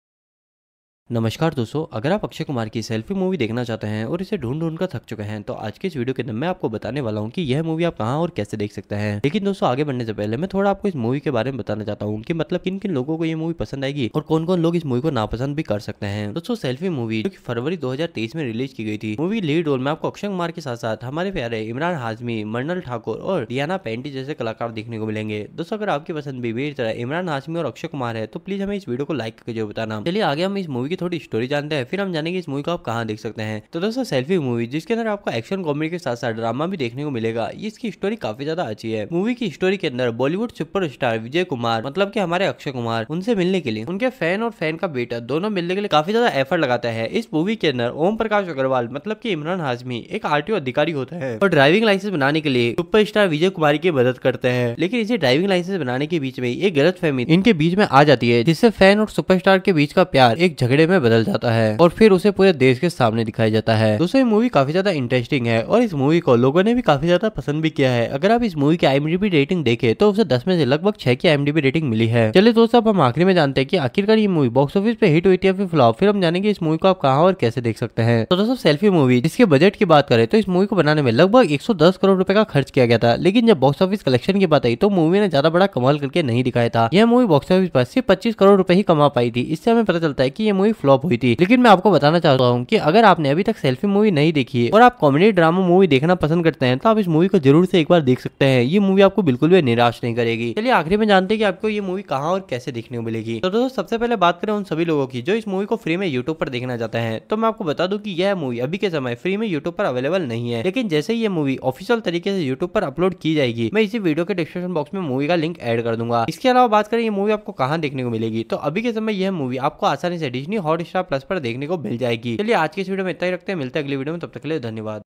नमस्कार दोस्तों अगर आप अक्षय कुमार की सेल्फी मूवी देखना चाहते हैं और इसे ढूंढ ढूंढ कर थक चुके हैं तो आज के इस वीडियो के अंदर मैं आपको बताने वाला हूँ कि यह मूवी आप कहां और कैसे देख सकते हैं लेकिन दोस्तों आगे बढ़ने से पहले मैं थोड़ा आपको इस मूवी के बारे में बताना चाहता हूँ कि मतलब किन किन लोगों को ये मूवी पसंद आएगी और कौन कौन लोग इस मूवी को नापसंद भी कर सकते हैं दोस्तों सेल्फी मूवी जो की फरवरी दो में रिलीज की गई थी मूवी लीड रोल में आपको अक्षय कुमार के साथ साथ हमारे प्यारे इमरान हाजमी मर्नल ठाकुर और रियाना पेंटी जैसे कलाकार देखने को मिलेंगे दोस्तों अगर आपकी पसंद भी मेरी तरह इमरान हाजमी और अक्षय कुमार है तो प्लीज हमें इस वीडियो को लाइक करके जरूर बताना चलिए आगे हम इस मूवी थोड़ी स्टोरी जानते हैं फिर हम जानेंगे इस मूवी को आप कहाँ देख सकते हैं तो दोस्तों सेल्फी मूवी जिसके अंदर आपको एक्शन कॉमेडी के साथ साथ ड्रामा भी देखने को मिलेगा इसकी स्टोरी काफी ज्यादा अच्छी है मूवी की स्टोरी के अंदर बॉलीवुड सुपर विजय कुमार मतलब की हमारे अक्षय कुमार उनसे मिलने के लिए उनके फैन और फैन का बेटा दोनों मिलने के लिए काफी ज्यादा एफर्ट लगाता है इस मूवी के अंदर ओम प्रकाश अग्रवाल मतलब की इमरान हाजमी एक आर अधिकारी होता है और ड्राइविंग लाइसेंस बनाने के लिए सुपर विजय कुमार की मदद करते हैं लेकिन इसे ड्राइविंग लाइसेंस बनाने के बीच में एक गलत फहमी इनके बीच में आ जाती है जिससे फैन और सुपरस्टार के बीच का प्यार एक झगड़े पेड़े में बदल जाता है और फिर उसे पूरे देश के सामने दिखाया जाता है दोस्तों मूवी काफी ज्यादा इंटरेस्टिंग है और इस मूवी को लोगों ने भी काफी ज्यादा पसंद भी किया है अगर आप इस मूवी की आईएमडीबी रेटिंग देखे तो उसे दस में से लगभग छह की आईएमडीबी रेटिंग मिली है चलिए दोस्तों अब हम आखिरी में जानते हैं कि आखिरकार ये मूवी बॉक्स ऑफिस पे हिट हुई थी या फिर फ्लॉप फिर हम जानेंगे इस मूवी को आप कहा और कैसे देख सकते हैं तो दोस्तों सेल्फी मूवी जिसके बजट की बात करें तो इस मूवी को बनाने में लगभग 110 करोड़ रुपए का खर्च किया गया था लेकिन जब बॉक्स ऑफिस कलेक्शन की बात आई तो मूवी ने ज्यादा बड़ा कमाल करके नहीं दिखाया था यह मूवी बॉक्स ऑफिस पर सिर्फ पच्चीस करोड़ रूपए ही कमा पाई थी इससे हमें पता चलता है की यह मूवी मूवी फ्लॉप हुई थी लेकिन मैं आपको बताना चाहता हूँ की अगर आपने अभी तक सेल्फी मूवी नहीं देखी है और आप कॉमेडी ड्रामा मूवी देखना पसंद करते हैं तो आप इस मूवी को जरूर से एक बार देख सकते हैं ये मूवी आपको बिल्कुल भी निराश नहीं करेगी चलिए आखिरी में जानते हैं कि आपको ये मूवी कहाँ और कैसे देखने को मिलेगी तो दोस्तों सबसे पहले बात करें उन सभी लोगों की जो इस मूवी को फ्री में यूट्यूब पर देखना चाहते हैं तो मैं आपको बता दूं कि यह मूवी अभी के समय फ्री में यूट्यूब पर अवेलेबल नहीं है लेकिन जैसे ही ये मूवी ऑफिशियल तरीके से यूट्यूब पर अपलोड की जाएगी मैं इसी वीडियो के डिस्क्रिप्शन बॉक्स में मूवी का लिंक एड कर दूंगा इसके अलावा बात करें ये मूवी आपको कहाँ देखने को मिलेगी तो अभी के समय यह मूवी आपको आसानी से डिजनी हॉट स्टार प्लस पर देखने को मिल जाएगी चलिए आज के इस वीडियो में इतना ही रखते हैं मिलते हैं अगली वीडियो में तब तक के लिए धन्यवाद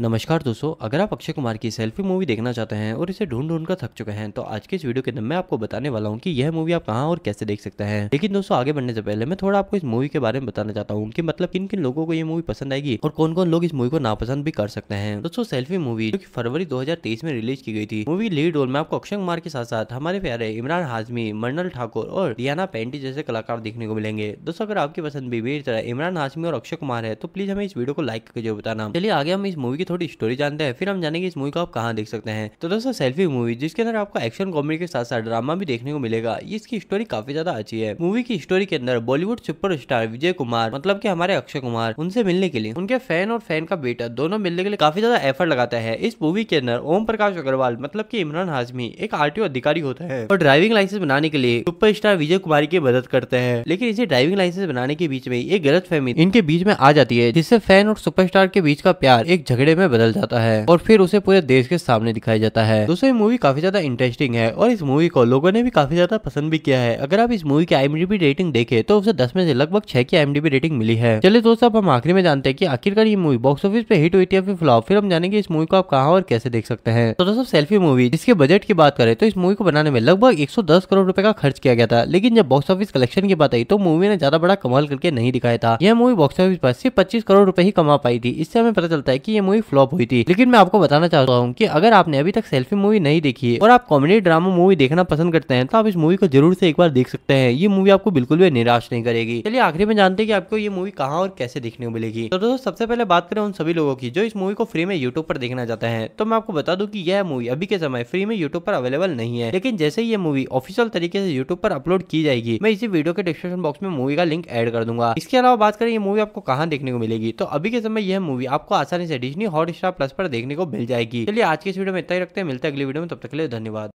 नमस्कार दोस्तों अगर आप अक्षय कुमार की सेल्फी मूवी देखना चाहते हैं और इसे ढूंढ ढूंढ कर थक चुके हैं तो आज के इस वीडियो के अंदर मैं आपको बताने वाला हूँ कि यह मूवी आप कहाँ और कैसे देख सकते हैं लेकिन दोस्तों आगे बढ़ने से पहले मैं थोड़ा आपको इस मूवी के बारे में बताना चाहता हूँ कि मतलब किन किन लोगों को ये मूवी पसंद आएगी और कौन कौन लोग इस मूवी को नापसंद भी कर सकते हैं दोस्तों सेल्फी मूवी जो की फरवरी दो में रिलीज की गई थी मूवी लीड रोल में आपको अक्षय कुमार के साथ साथ हमारे प्यारे इमरान हाजमी मर्नल ठाकुर और रियाना पेंटी जैसे कलाकार देखने को मिलेंगे दोस्तों अगर आपकी पसंद भी मेरी तरह इमरान हाजमी और अक्षय कुमार है तो प्लीज हमें इस वीडियो को लाइक करके जरूर बताना चलिए आगे हम इस मूवी थोड़ी स्टोरी जानते हैं फिर हम जानेंगे इस मूवी को आप कहाँ देख सकते हैं तो दोस्तों सेल्फी मूवी जिसके अंदर आपको एक्शन कॉमेडी के साथ साथ ड्रामा भी देखने को मिलेगा इसकी स्टोरी काफी ज्यादा अच्छी है मूवी की स्टोरी के अंदर बॉलीवुड सुपर विजय कुमार मतलब की हमारे अक्षय कुमार उनसे मिलने के लिए उनके फैन और फैन का बेटा दोनों मिलने के लिए काफी ज्यादा एफर्ट लगाता है इस मूवी के अंदर ओम प्रकाश अग्रवाल मतलब की इमरान हाजमी एक आर अधिकारी होता है और ड्राइविंग लाइसेंस बनाने के लिए सुपर विजय कुमार की मदद करते हैं लेकिन इसे ड्राइविंग लाइसेंस बनाने के बीच में एक गलत फहमी इनके बीच में आ जाती है जिससे फैन और सुपरस्टार के बीच का प्यार एक झगड़े में बदल जाता है और फिर उसे पूरे देश के सामने दिखाया जाता है दोस्तों ये मूवी काफी ज्यादा इंटरेस्टिंग है और इस मूवी को लोगों ने भी काफी ज्यादा पसंद भी किया है अगर आप इस मूवी की आईएमडीबी रेटिंग देखे तो उसे दस में से लगभग छह की आईएमडीबी रेटिंग मिली है चलिए दोस्तों अब हम आखिरी में जानते हैं की आखिरकार ये मूवी बॉक्स ऑफिस पे हिट हुई थी या फिर फ्लॉप फिर हम जानेंगे इस मूवी को आप कहा और कैसे देख सकते हैं तो दोस्तों सेल्फी मूवी जिसके बजट की बात करें तो इस मूवी को बनाने में लगभग एक करोड़ रुपए का खर्च किया गया था लेकिन जब बॉक्स ऑफिस कलेक्शन की बात आई तो मूवी ने ज्यादा बड़ा कमाल करके नहीं दिखाया था यह मूवी बॉक्स ऑफिस पर सिर्फ पच्चीस करोड़ रूपए ही कमा पाई थी इससे हमें पता चलता है की यह मूवी फ्लॉप हुई थी लेकिन मैं आपको बताना चाहता हूँ की अगर आपने अभी तक सेल्फी मूवी नहीं देखी है और आप कॉमेडी ड्रामा मूवी देखना पसंद करते हैं तो आप इस मूवी को जरूर से एक बार देख सकते हैं ये मूवी आपको बिल्कुल भी निराश नहीं करेगी चलिए आखिरी में जानते हैं कि आपको ये मूवी कहाँ और कैसे देखने को मिलेगी तो दोस्तों सबसे पहले बात करें उन सभी लोगों की जो इस मूवी को फ्री में यूट्यूब पर देखना चाहते हैं तो मैं आपको बता दूं कि यह मूवी अभी के समय फ्री में यूट्यूब पर अवेलेबल नहीं है लेकिन जैसे ही ये मूवी ऑफिशियल तरीके से यूट्यूब पर अपलोड की जाएगी मैं इसी वीडियो के डिस्क्रिप्शन बॉक्स में मूवी का लिंक एड कर दूंगा इसके अलावा बात करें ये मूवी आपको कहाँ देखने को मिलेगी तो अभी के समय यह मूवी आपको आसानी से डिजनी हॉट स्टार प्लस पर देखने को मिल जाएगी चलिए आज के इस वीडियो में इतना ही रखते हैं मिलते हैं अगली वीडियो में तब तक के लिए धन्यवाद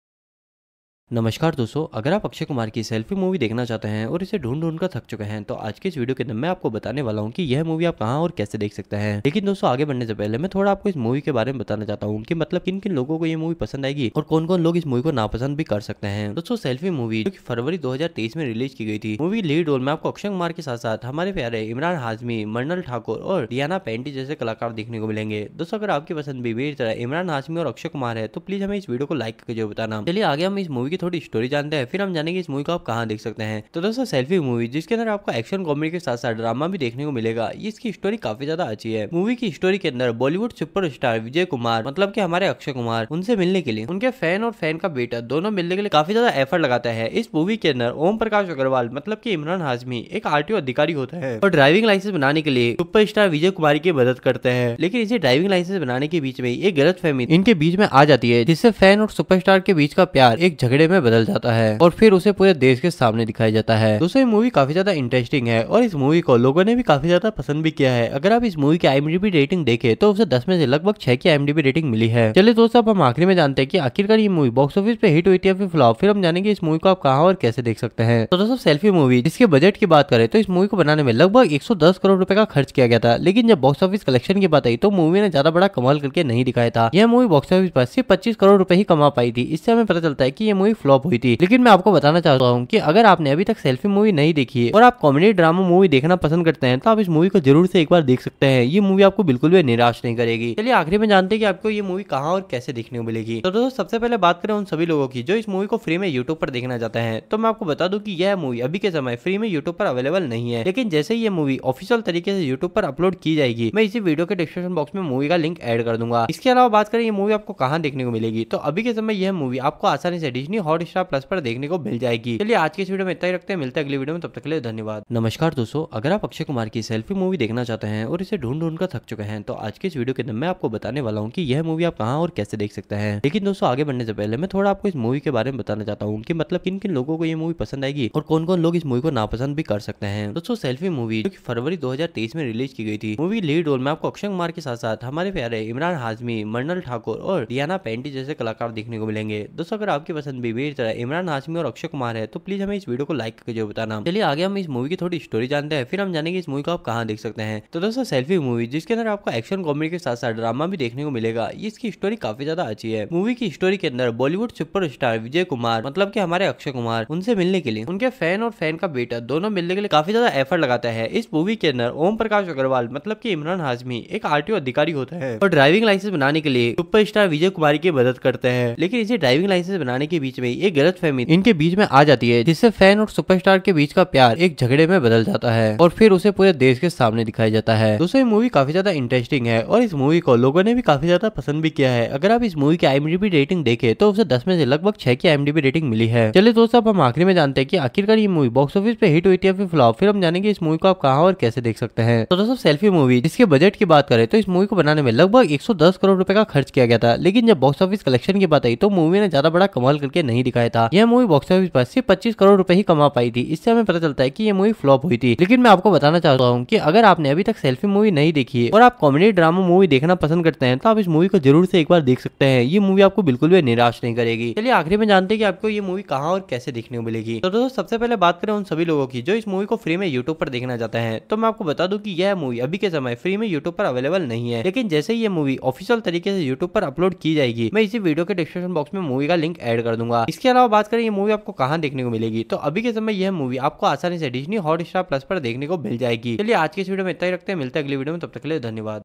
नमस्कार दोस्तों अगर आप अक्षय कुमार की सेल्फी मूवी देखना चाहते हैं और इसे ढूंढ ढूंढ कर थक चुके हैं तो आज के इस वीडियो के अंदर मैं आपको बताने वाला हूँ कि यह मूवी आप कहाँ और कैसे देख सकते हैं लेकिन दोस्तों आगे बढ़ने से पहले मैं थोड़ा आपको इस मूवी के बारे में बताना चाहता हूँ कि मतलब किन किन लोगों को ये मूवी पसंद आएगी और कौन कौन लोग इस मूवी को नापसंद भी कर सकते हैं दोस्तों सेल्फी मूवी जो की फरवरी दो में रिलीज की गई थी मूवी लीड रोल में आपको अक्षय कुमार के साथ साथ हमारे प्यारे इमरान हाजमी मंडल ठाकुर और रियाना पेंटी जैसे कलाकार देखने को मिलेंगे दोस्तों अगर आपकी पसंद भी मेरी तरह इमरान हाजमी और अक्षय कुमार है तो प्लीज हमें इस वीडियो को लाइक करके जरूर बताना चलिए आगे हम इस मूवी की थोड़ी स्टोरी जानते हैं फिर हम जानेंगे इस मूवी को आप कहाँ देख सकते हैं तो दोस्तों सेल्फी मूवी जिसके अंदर आपको एक्शन कॉमेडी के साथ साथ ड्रामा भी देखने को मिलेगा इसकी स्टोरी काफी ज्यादा अच्छी है मूवी की स्टोरी के अंदर बॉलीवुड सुपर विजय कुमार मतलब की हमारे अक्षय कुमार उनसे मिलने के लिए उनके फैन और फैन का बेटा दोनों मिलने के लिए काफी ज्यादा एफर्ट लगाता है इस मूवी के अंदर ओम प्रकाश अग्रवाल मतलब की इमरान हाजमी एक आर अधिकारी होता है और ड्राइविंग लाइसेंस बनाने के लिए सुपर विजय कुमार की मदद करते हैं लेकिन इसे ड्राइविंग लाइसेंस बनाने के बीच में एक गलत फहमी इनके बीच में आ जाती है जिससे फैन और सुपरस्टार के बीच का प्यार एक झगड़े कपड़े में बदल जाता है और फिर उसे पूरे देश के सामने दिखाया जाता है दोस्तों ये मूवी काफी ज्यादा इंटरेस्टिंग है और इस मूवी को लोगों ने भी काफी ज्यादा पसंद भी किया है अगर आप इस मूवी की आईएमडीबी रेटिंग देखे तो उसे दस में से लगभग छह की आईएमडीबी रेटिंग मिली है चलिए दोस्तों अब हम आखिरी में जानते हैं की आखिरकार ये मूवी बॉक्स ऑफिस पे हिट हुई थी या फिर फ्लॉप फिर हम जानेंगे इस मूवी को आप कहा और कैसे देख सकते हैं तो दोस्तों सेल्फी मूवी जिसके बजट की बात करें तो इस मूवी को बनाने में लगभग दस करोड़ रुपए का खर्च किया गया था लेकिन जब बॉक्स ऑफिस कलेक्शन की बात आई तो मूवी ने ज्यादा बड़ा कमाल करके नहीं दिखाया था यह मूवी बॉक्स ऑफिस पर सिर्फ पच्चीस करोड़ रूपए ही कमा पाई थी इससे हमें पता चलता है की यह मूवी फ्लॉप हुई थी लेकिन मैं आपको बताना चाहता हूँ की अगर आपने अभी तक सेल्फी मूवी नहीं देखी है और आप कॉमेडी ड्रामा मूवी देखना पसंद करते हैं तो आप इस मूवी को जरूर से एक बार देख सकते हैं ये मूवी आपको बिल्कुल भी निराश नहीं करेगी चलिए आखिरी में जानते हैं कि आपको ये मूवी कहाँ और कैसे देखने को मिलेगी तो दोस्तों सबसे पहले बात करें उन सभी लोगों की जो इस मूवी को फ्री में यूट्यूब पर देखना चाहते हैं तो मैं आपको बता दूं कि यह मूवी अभी के समय फ्री में यूट्यूब पर अवेलेबल नहीं है लेकिन जैसे ही ये मूवी ऑफिशियल तरीके से यूट्यूब पर अपलोड की जाएगी मैं इसी वीडियो के डिस्क्रिप्शन बॉक्स में मूवी का लिंक एड कर दूंगा इसके अलावा बात करें ये मूवी आपको कहाँ देखने को मिलेगी तो अभी के समय यह मूवी आपको आसानी से डिजनी हॉट स्टार प्लस पर देखने को मिल जाएगी चलिए आज के इस वीडियो में इतना ही रखते हैं मिलते हैं अगली वीडियो में तब तक के लिए धन्यवाद नमस्कार दोस्तों अगर आप अक्षय कुमार की सेल्फी मूवी देखना चाहते हैं और इसे ढूंढ ढूंढ कर थक चुके हैं तो आज के इस वीडियो के अंदर मैं आपको बताने वाला हूँ की यह मूवी आप कहाँ और कैसे देख सकते हैं लेकिन दोस्तों आगे बढ़ने से पहले मैं थोड़ा आपको इस मूवी के बारे में बताना चाहता हूँ की मतलब किन किन लोगों को ये मूवी पसंद आएगी और कौन कौन लोग इस मूवी को नापसंद भी कर सकते हैं दोस्तों सेल्फी मूवी जो की फरवरी दो में रिलीज की गई थी मूवी लीड रोल में आपको अक्षय कुमार के साथ साथ हमारे प्यारे इमरान हाजमी मर्नल ठाकुर और रियाना पेंटी जैसे कलाकार देखने को मिलेंगे दोस्तों अगर आपकी पसंद भी डिबेट रहा इमरान हाशमी और अक्षय कुमार है तो प्लीज हमें इस वीडियो को लाइक करके जरूर बताना चलिए आगे हम इस मूवी की थोड़ी स्टोरी जानते हैं फिर हम जानेंगे इस मूवी को आप कहाँ देख सकते हैं तो दोस्तों सेल्फी मूवी जिसके अंदर आपको एक्शन कॉमेडी के साथ साथ ड्रामा भी देखने को मिलेगा इसकी स्टोरी काफी ज्यादा अच्छी है मूवी की स्टोरी के अंदर बॉलीवुड सुपर विजय कुमार मतलब की हमारे अक्षय कुमार उनसे मिलने के लिए उनके फैन और फैन का बेटा दोनों मिलने के लिए काफी ज्यादा एफर्ट लगाता है इस मूवी के अंदर ओम प्रकाश अग्रवाल मतलब की इमरान हाजमी एक आर अधिकारी होता है और ड्राइविंग लाइसेंस बनाने के लिए सुपर विजय कुमार की मदद करते हैं लेकिन इसे ड्राइविंग लाइसेंस बनाने के बीच में में एक गलत फहमी इनके बीच में आ जाती है जिससे फैन और सुपरस्टार के बीच का प्यार एक झगड़े में बदल जाता है और फिर उसे पूरे देश के सामने दिखाया जाता है दोस्तों ये मूवी काफी ज्यादा इंटरेस्टिंग है और इस मूवी को लोगों ने भी काफी ज्यादा पसंद भी किया है अगर आप इस मूवी की आईएमडीबी रेटिंग देखे तो उसे दस में से लगभग छह की आईएमडीबी रेटिंग मिली है चलिए दोस्तों अब हम आखिरी में जानते हैं की आखिरकार ये मूवी बॉक्स ऑफिस पे हिट हुई थी या फिर फ्लॉप फिर हम जानेंगे इस मूवी को आप कहा और कैसे देख सकते हैं तो दोस्तों सेल्फी मूवी जिसके बजट की बात करें तो इस मूवी को बनाने में लगभग दस करोड़ रुपए का खर्च किया गया था लेकिन जब बॉक्स ऑफिस कलेक्शन की बात आई तो मूवी ने ज्यादा बड़ा कमाल करके नहीं नहीं दिखाया था यह मूवी बॉक्स ऑफिस पर सिर्फ पच्चीस करोड़ रूपए ही कमा पाई थी इससे हमें पता चलता है की ये मूवी फ्लॉप हुई थी लेकिन मैं आपको बताना चाहता हूँ की अगर आपने अभी तक सेल्फी मूवी नहीं देखी है और आप कॉमेडी ड्रामा मूवी देखना पसंद करते हैं तो आप इस मूवी को जरूर से एक बार देख सकते हैं ये मूवी आपको बिल्कुल भी निराश नहीं करेगी चलिए आखिरी में जानते हैं कि आपको ये मूवी कहाँ और कैसे देखने को मिलेगी तो दोस्तों सबसे पहले बात करें उन सभी लोगों की जो इस मूवी को फ्री में यूट्यूब पर देखना चाहते हैं तो मैं आपको बता दूं कि यह मूवी अभी के समय फ्री में यूट्यूब पर अवेलेबल नहीं है लेकिन जैसे ही ये मूवी ऑफिशियल तरीके से यूट्यूब पर अपलोड की जाएगी मैं इसी वीडियो के डिस्क्रिप्शन बॉक्स में मूवी का लिंक एड कर दूंगा होगा इसके अलावा बात करें ये मूवी आपको कहाँ देखने को मिलेगी तो अभी के समय यह मूवी आपको आसानी से डिजनी हॉट स्टार प्लस पर देखने को मिल जाएगी चलिए आज की इस वीडियो में इतना ही रखते हैं मिलते हैं अगली वीडियो में तब तक के लिए धन्यवाद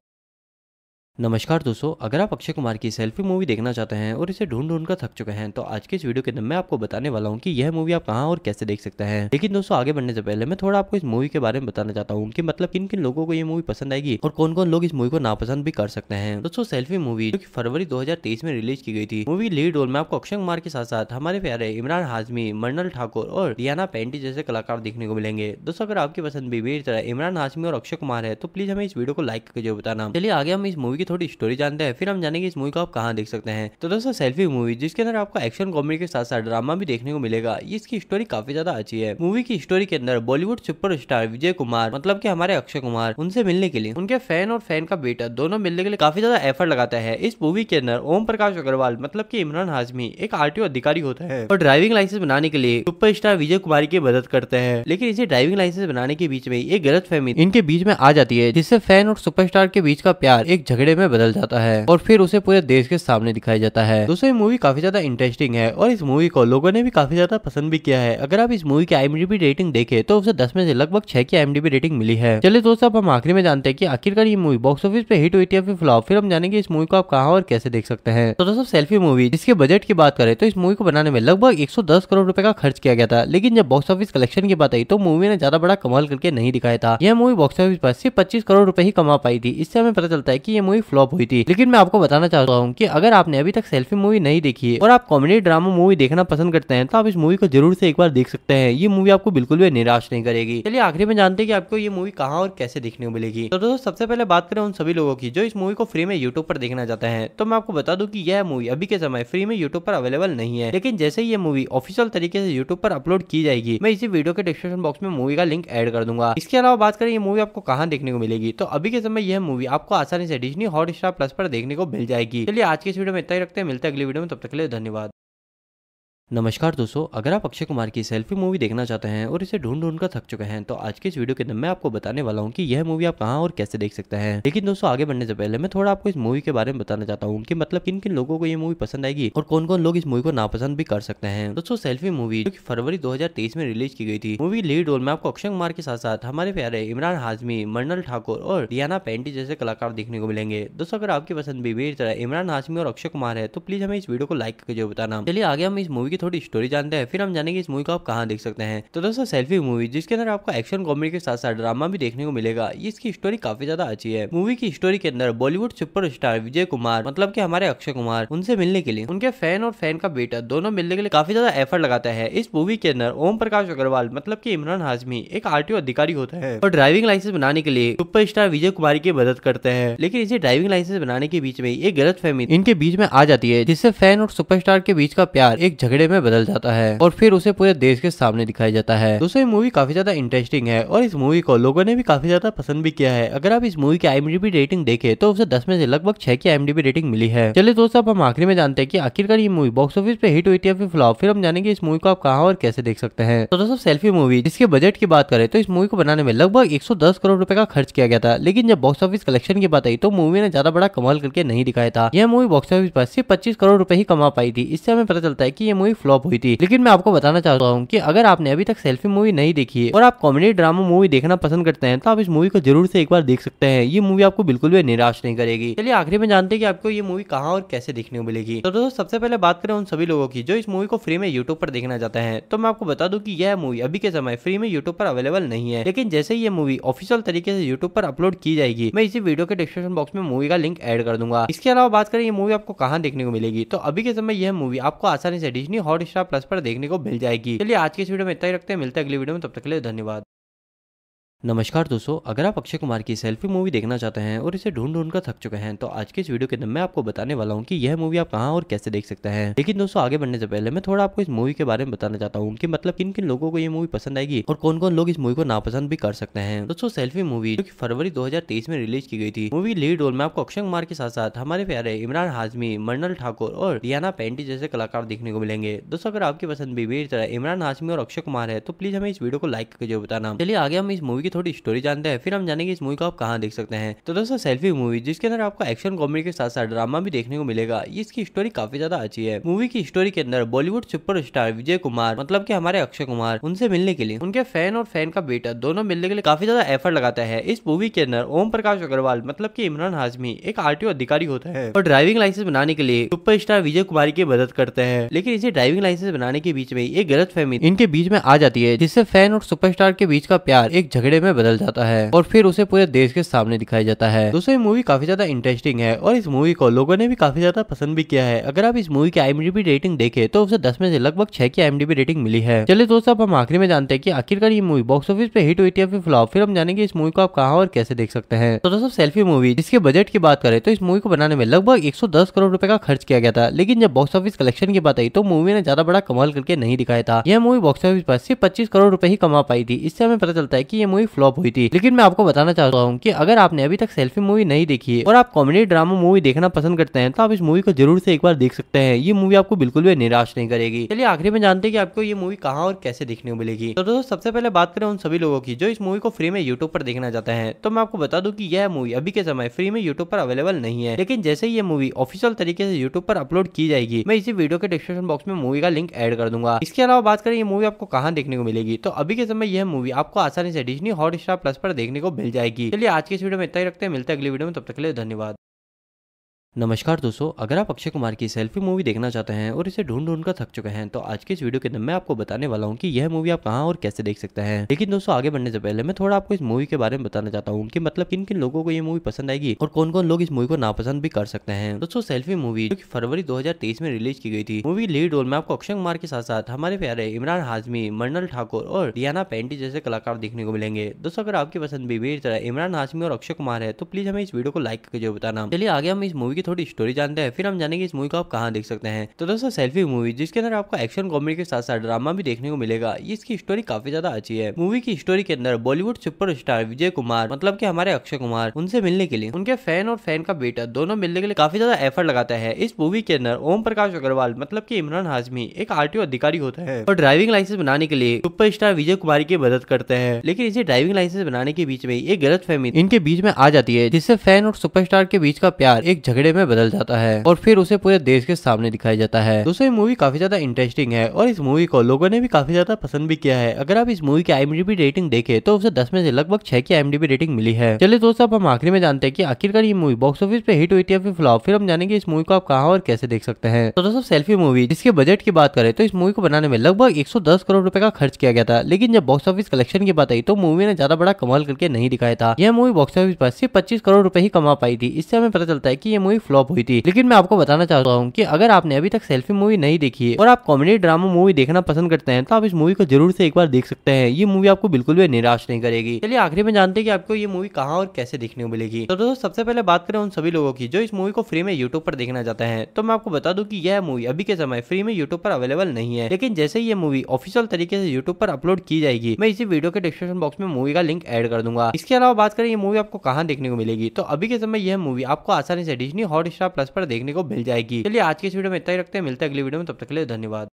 नमस्कार दोस्तों अगर आप अक्षय कुमार की सेल्फी मूवी देखना चाहते हैं और इसे ढूंढ ढूंढ कर थक चुके हैं तो आज के इस वीडियो के अंदर मैं आपको बताने वाला हूँ कि यह मूवी आप कहाँ और कैसे देख सकते हैं लेकिन दोस्तों आगे बढ़ने से पहले मैं थोड़ा आपको इस मूवी के बारे में बताना चाहता हूँ कि मतलब किन किन लोगों को यह मूवी पसंद आएगी और कौन कौन लोग इस मूवी को नापसंद भी कर सकते हैं दोस्तों सेल्फी मूवी जो की फरवरी दो में रिलीज की गई थी मूवी लीड रोल में आपको अक्षय कुमार के साथ साथ हमारे प्यारे इमरान हाजमी मरनल ठाकुर और रियाना पेंटी जैसे कलाकार देखने को मिलेंगे दोस्तों अगर आपकी पसंद भी मेरी तरह इमरान हाजमी और अक्षय कुमार है तो प्लीज हमें इस वीडियो को लाइक करके जरूर बताना चलिए आगे हम इस मूवी की थोड़ी स्टोरी जानते हैं फिर हम जानेंगे इस मूवी को आप कहाँ देख सकते हैं तो दोस्तों सेल्फी मूवी जिसके अंदर आपको एक्शन कॉमेडी के साथ साथ ड्रामा भी देखने को मिलेगा इसकी स्टोरी काफी ज्यादा अच्छी है मूवी की स्टोरी के अंदर बॉलीवुड सुपर विजय कुमार मतलब की हमारे अक्षय कुमार उनसे मिलने के लिए उनके फैन और फैन का बेटा दोनों मिलने के लिए काफी ज्यादा एफर्ट लगाता है इस मूवी के अंदर ओम प्रकाश अग्रवाल मतलब की इमरान हाजमी एक आर अधिकारी होता है और ड्राइविंग लाइसेंस बनाने के लिए सुपर विजय कुमार की मदद करते हैं लेकिन इसे ड्राइविंग लाइसेंस बनाने के बीच में एक गलत फहमी इनके बीच में आ जाती है जिससे फैन और सुपरस्टार के बीच का प्यार एक झगड़े कपड़े में बदल जाता है और फिर उसे पूरे देश के सामने दिखाया जाता है दोस्तों मूवी काफी ज्यादा इंटरेस्टिंग है और इस मूवी को लोगों ने भी काफी ज्यादा पसंद भी किया है अगर आप इस मूवी की आईएमडीबी रेटिंग देखे तो उसे दस में से लगभग छह की आईएमडीबी रेटिंग मिली है चलिए दोस्तों अब हम आखिरी में जानते हैं की आखिरकार ये मूवी बॉक्स ऑफिस पे हिट हुई थी या फिर फ्लॉप फिर हम जानेंगे इस मूवी को आप कहाँ और कैसे देख सकते हैं तो दोस्तों सेल्फी मूवी जिसके बजट की बात करें तो इस मूवी को बनाने में लगभग 110 करोड़ रुपए का खर्च किया गया था लेकिन जब बॉक्स ऑफिस कलेक्शन की बात आई तो मूवी ने ज्यादा बड़ा कमाल करके नहीं दिखाया था यह मूवी बॉक्स ऑफिस पर सिर्फ पच्चीस करोड़ रूपए ही कमा पाई थी इससे हमें पता चलता है की यह मूवी फ्लॉप हुई थी लेकिन मैं आपको बताना चाहता हूँ की अगर आपने अभी तक सेल्फी मूवी नहीं देखी है और आप कॉमेडी ड्रामा मूवी देखना पसंद करते हैं तो आप इस मूवी को जरूर से एक बार देख सकते हैं ये मूवी आपको बिल्कुल भी निराश नहीं करेगी चलिए आखिरी में जानते हैं कि आपको ये मूवी कहाँ और कैसे देखने को मिलेगी तो दोस्तों सबसे पहले बात करें उन सभी लोगों की जो इस मूवी को फ्री में यूट्यूब पर देखना चाहते हैं तो मैं आपको बता दू की यह मूवी अभी के समय फ्री में यूट्यूब पर अवेलेबल नहीं है लेकिन जैसे ये मूवी ऑफिशियल तरीके से यूट्यूब पर अपलोड की जाएगी मैं इसी वीडियो के डिस्क्रिप्शन बॉक्स में मूवी का लिंक एड कर दूंगा इसके अलावा बात करें ये मूवी आपको कहाँ देखने को मिलेगी तो अभी के समय यह मूवी आपको आसानी से डिजनी हॉट स्टार प्लस पर देखने को मिल जाएगी चलिए आज के इस वीडियो में इतना ही रखते हैं मिलते हैं अगली वीडियो में तब तक के लिए धन्यवाद नमस्कार दोस्तों अगर आप अक्षय कुमार की सेल्फी मूवी देखना चाहते हैं और इसे ढूंढ ढूंढ कर थक चुके हैं तो आज के इस वीडियो के अंदर मैं आपको बताने वाला हूँ कि यह मूवी आप कहाँ और कैसे देख सकते हैं लेकिन दोस्तों आगे बढ़ने से पहले मैं थोड़ा आपको इस मूवी के बारे में बताना चाहता हूँ कि मतलब किन किन लोगों को ये मूवी पसंद आएगी और कौन कौन लोग इस मूवी को नापसंद भी कर सकते हैं दोस्तों सेल्फी मूवी जो की फरवरी दो में रिलीज की गई थी मूवी लीड रोल में आपको अक्षय कुमार के साथ साथ हमारे प्यारे इमरान हाजमी मर्नल ठाकुर और रियाना पेंटी जैसे कलाकार देखने को मिलेंगे दोस्तों अगर आपकी पसंद भी मेरी तरह इमरान हाजमी और अक्षय कुमार है तो प्लीज हमें इस वीडियो को लाइक करके जरूर बताना चलिए आगे हम इस मूवी थोड़ी स्टोरी जानते हैं फिर हम जानेंगे इस मूवी को आप कहाँ देख सकते हैं तो दोस्तों सेल्फी मूवी जिसके अंदर आपको एक्शन कॉमेडी के साथ साथ ड्रामा भी देखने को मिलेगा इसकी स्टोरी काफी ज्यादा अच्छी है मूवी की स्टोरी के अंदर बॉलीवुड सुपर विजय कुमार मतलब की हमारे अक्षय कुमार उनसे मिलने के लिए उनके फैन और फैन का बेटा दोनों मिलने के लिए काफी ज्यादा एफर्ट लगाता है इस मूवी के अंदर ओम प्रकाश अग्रवाल मतलब की इमरान हाजमी एक आर अधिकारी होता है और ड्राइविंग लाइसेंस बनाने के लिए सुपर विजय कुमार की मदद करते हैं लेकिन इसे ड्राइविंग लाइसेंस बनाने के बीच में एक गलत फहमी इनके बीच में आ जाती है जिससे फैन और सुपरस्टार के बीच का प्यार एक झगड़े में बदल जाता है और फिर उसे पूरे देश के सामने दिखाया जाता है दोस्तों मूवी काफी ज्यादा इंटरेस्टिंग है और इस मूवी को लोगों ने भी काफी ज्यादा पसंद भी किया है अगर आप इस मूवी की आई रेटिंग देखे तो उसे दस में से लगभग छह की आई रेटिंग मिली है चलिए दोस्तों अब हम आखिरी में जानते हैं की आखिरकार ये मूवी बॉक्स ऑफिस पे हिट हुई थी या फिर फ्लॉप फिर हम जानेंगे इस मूवी को आप कहाँ और कैसे देख सकते हैं तो दोस्तों सेल्फी मूवी जिसके बजट की बात करें तो इस मूवी को बनाने में लगभग 110 करोड़ रुपए का खर्च किया गया था लेकिन जब बॉक्स ऑफिस कलेक्शन की बात आई तो मूवी ने ज्यादा बड़ा कमाल करके नहीं दिखाया था यह मूवी बॉक्स ऑफिस पर सिर्फ पच्चीस करोड़ रूपए ही कमा पाई थी इससे हमें पता चलता है की यह मूवी मूवी फ्लॉप हुई थी लेकिन मैं आपको बताना चाहता हूँ की अगर आपने अभी तक सेल्फी मूवी नहीं देखी है और आप कॉमेडी ड्रामा मूवी देखना पसंद करते हैं तो आप इस मूवी को जरूर से एक बार देख सकते हैं ये मूवी आपको बिल्कुल भी निराश नहीं करेगी चलिए आखिरी में जानते हैं कि आपको ये मूवी कहाँ और कैसे देखने को मिलेगी तो दोस्तों सबसे पहले बात करें उन सभी लोगों की जो इस मूवी को फ्री में यूट्यूब पर देखना चाहते हैं तो मैं आपको बता दू की यह मूवी अभी के समय फ्री में यूट्यूब पर अवेलेबल नहीं है लेकिन जैसे ये मूवी ऑफिशियल तरीके से यूट्यूब पर अपलोड की जाएगी मैं इसी वीडियो के डिस्क्रिप्शन बॉक्स में मूवी का लिंक एड कर दूंगा इसके अलावा बात करें ये मूवी आपको कहाँ देखने को मिलेगी तो अभी के समय यह मूवी आपको आसानी से डिजनी हॉट स्टार प्लस पर देखने को मिल जाएगी चलिए आज के इस वीडियो में इतना ही रखते हैं मिलते हैं अगली वीडियो में तब तक के लिए धन्यवाद नमस्कार दोस्तों अगर आप अक्षय कुमार की सेल्फी मूवी देखना चाहते हैं और इसे ढूंढ ढूंढ कर थक चुके हैं तो आज के इस वीडियो के अंदर मैं आपको बताने वाला हूँ कि यह मूवी आप कहाँ और कैसे देख सकते हैं लेकिन दोस्तों आगे बढ़ने से पहले मैं थोड़ा आपको इस मूवी के बारे में बताना चाहता हूँ कि मतलब किन किन लोगों को ये मूवी पसंद आएगी और कौन कौन लोग इस मूवी को नापसंद भी कर सकते हैं दोस्तों सेल्फी मूवी जो की फरवरी दो में रिलीज की गई थी मूवी लीड रोल में आपको अक्षय कुमार के साथ साथ हमारे प्यारे इमरान हाजमी मर्नल ठाकुर और रियाना पेंटी जैसे कलाकार देखने को मिलेंगे दोस्तों अगर आपकी पसंद भी मेरी तरह इमरान हाजमी और अक्षय कुमार है तो प्लीज हमें इस वीडियो को लाइक करके जरूर बताना चलिए आगे हम इस मूवी थोड़ी स्टोरी जानते हैं फिर हम जानेंगे इस मूवी को आप कहाँ देख सकते हैं तो दोस्तों सेल्फी मूवी जिसके अंदर आपको एक्शन कॉमेडी के साथ साथ ड्रामा भी देखने को मिलेगा इसकी स्टोरी काफी ज्यादा अच्छी है मूवी की स्टोरी के अंदर बॉलीवुड सुपर विजय कुमार मतलब की हमारे अक्षय कुमार उनसे मिलने के लिए उनके फैन और फैन का बेटा दोनों मिलने के लिए काफी ज्यादा एफर्ट लगाता है इस मूवी के अंदर ओम प्रकाश अग्रवाल मतलब की इमरान हाजमी एक आर अधिकारी होता है और ड्राइविंग लाइसेंस बनाने के लिए सुपर विजय कुमार की मदद करते हैं लेकिन इसे ड्राइविंग लाइसेंस बनाने के बीच में एक गलत फहमी इनके बीच में आ जाती है जिससे फैन और सुपरस्टार के बीच का प्यार एक झगड़े में बदल जाता है और फिर उसे पूरे देश के सामने दिखाया जाता है दोस्तों ये मूवी काफी ज्यादा इंटरेस्टिंग है और इस मूवी को लोगों ने भी काफी ज्यादा पसंद भी किया है अगर आप इस मूवी की आई रेटिंग देखे तो उसे दस में से लगभग छह की आई रेटिंग मिली है चले दोस्तों अब हम आखिरी में जानते हैं की आखिरकार ये मूवी बॉक्स ऑफिस पे हिट हुई थी या फिर फ्लॉप फिर हम जानेंगे इस मूवी को आप कहा और कैसे देख सकते हैं तो दोस्तों सेल्फी मूवी जिसके बजट की बात करें तो इस मूवी को बनाने में लगभग 110 करोड़ रुपए का खर्च किया गया था लेकिन जब बॉक्स ऑफिस कलेक्शन की बात आई तो मूवी ने ज्यादा बड़ा कमाल करके नहीं दिखाया था यह मूवी बॉक्स ऑफिस पर सिर्फ पच्चीस करोड़ रुपए ही कमा पाई थी इससे हमें पता चलता है की यह मूवी फ्लॉप हुई थी लेकिन मैं आपको बताना चाहता हूँ की अगर आपने अभी तक सेल्फी मूवी नहीं देखी है और आप कॉमेडी ड्रामा मूवी देखना पसंद करते हैं तो आप इस मूवी को जरूर से एक बार देख सकते हैं ये मूवी आपको बिल्कुल भी निराश नहीं करेगी चलिए आखिरी में जानते हैं कि आपको ये मूवी कहाँ और कैसे देखने को मिलेगी तो दोस्तों सबसे पहले बात करें उन सभी लोगों की जो इस मूवी को फ्री में यूट्यूब पर देखना चाहते हैं तो मैं आपको बता दूं कि यह मूवी अभी के समय फ्री में यूट्यूब पर अवेलेबल नहीं है लेकिन जैसे ही ये मूवी ऑफिशियल तरीके से यूट्यूब पर अपलोड की जाएगी मैं इसी वीडियो के डिस्क्रिप्शन बॉक्स में मूवी का लिंक एड कर दूंगा इसके अलावा बात करें ये मूवी आपको कहाँ देखने को मिलेगी तो अभी के समय यह मूवी आपको आसानी से डिजनी हॉट स्टार प्लस पर देखने को मिल जाएगी चलिए आज के इस वीडियो में इतना ही रखते हैं मिलते हैं अगली वीडियो में तब तक के लिए धन्यवाद नमस्कार दोस्तों अगर आप अक्षय कुमार की सेल्फी मूवी देखना चाहते हैं और इसे ढूंढ ढूंढ कर थक चुके हैं तो आज के इस वीडियो के अंदर मैं आपको बताने वाला हूँ कि यह मूवी आप कहाँ और कैसे देख सकते हैं लेकिन दोस्तों आगे बढ़ने से पहले मैं थोड़ा आपको इस मूवी के बारे में बताना चाहता हूँ की मतलब किन किन लोगों को ये मूवी पसंद आएगी और कौन कौन लोग इस मूवी को नापसंद भी कर सकते हैं दोस्तों सेल्फी मूवी जो की फरवरी दो में रिलीज की गई थी मूवी लीड रोल में आपको अक्षय कुमार के साथ साथ हमारे प्यारे इमरान हाजमी मंडल ठाकुर और रियाना पेंटी जैसे कलाकार देखने को मिलेंगे दोस्तों अगर आपकी पसंद भी मेरी तरह इमरान हाजमी और अक्षय कुमार है तो प्लीज हमें इस वीडियो को लाइक करके जरूर बताना चलिए आगे हम इस मूवी की थोड़ी स्टोरी जानते हैं फिर हम जानेंगे इस मूवी को आप कहाँ देख सकते हैं तो दोस्तों सेल्फी मूवी जिसके अंदर आपको एक्शन कॉमेडी के साथ साथ ड्रामा भी देखने को मिलेगा इसकी स्टोरी काफी ज्यादा अच्छी है मूवी की स्टोरी के अंदर बॉलीवुड सुपर विजय कुमार मतलब की हमारे अक्षय कुमार उनसे मिलने के लिए उनके फैन और फैन का बेटा दोनों मिलने के लिए काफी ज्यादा एफर्ट लगाता है इस मूवी के अंदर ओम प्रकाश अग्रवाल मतलब की इमरान हाजमी एक आर अधिकारी होता है और ड्राइविंग लाइसेंस बनाने के लिए सुपर विजय कुमार की मदद करते हैं लेकिन इसे ड्राइविंग लाइसेंस बनाने के बीच में एक गलत फहमी इनके बीच में आ जाती है जिससे फैन और सुपरस्टार के बीच का प्यार एक झगड़े कपड़े में बदल जाता है और फिर उसे पूरे देश के सामने दिखाया जाता है दोस्तों ये मूवी काफी ज्यादा इंटरेस्टिंग है और इस मूवी को लोगों ने भी काफी ज्यादा पसंद भी किया है अगर आप इस मूवी की आईएमडीबी रेटिंग देखे तो उसे दस में से लगभग छह की आईएमडीबी रेटिंग मिली है चलिए दोस्तों अब हम आखिरी में जानते हैं की आखिरकार ये मूवी बॉक्स ऑफिस पे हिट हुई थी या फिर फ्लॉप फिर हम जानेंगे इस मूवी को आप कहा और कैसे देख सकते हैं तो दोस्तों सेल्फी मूवी जिसके बजट की बात करें तो इस मूवी को बनाने में लगभग दस करोड़ रुपए का खर्च किया गया था लेकिन जब बॉक्स ऑफिस कलेक्शन की बात आई तो मूवी ने ज्यादा बड़ा कमाल करके नहीं दिखाया था यह मूवी बॉक्स ऑफिस पर सिर्फ पच्चीस करोड़ रूपए ही कमा पाई थी इससे हमें पता चलता है की ये मूवी फ्लॉप हुई थी लेकिन मैं आपको बताना चाहता हूँ की अगर आपने अभी तक सेल्फी मूवी नहीं देखी है और आप कॉमेडी ड्रामा मूवी देखना पसंद करते हैं तो आप इस मूवी को जरूर से एक बार देख सकते हैं ये मूवी आपको बिल्कुल भी निराश नहीं करेगी चलिए आखिरी में जानते हैं कि आपको ये मूवी कहाँ और कैसे देखने को मिलेगी तो दोस्तों सबसे पहले बात करें उन सभी लोगों की जो इस मूवी को फ्री में यूट्यूब पर देखना चाहते हैं तो मैं आपको बता दूं कि यह मूवी अभी के समय फ्री में यूट्यूब पर अवेलेबल नहीं है लेकिन जैसे ही ये मूवी ऑफिशियल तरीके से यूट्यूब पर अपलोड की जाएगी मैं इसी वीडियो के डिस्क्रिप्शन बॉक्स में मूवी का लिंक एड कर दूंगा इसके अलावा बात करें ये मूवी आपको कहाँ देखने को मिलेगी तो अभी के समय यह मूवी आपको आसानी से डिजनी हॉट स्टार प्लस पर देखने को मिल जाएगी चलिए आज के इस वीडियो में इतना ही रखते हैं मिलते हैं अगली वीडियो में तब तक के लिए धन्यवाद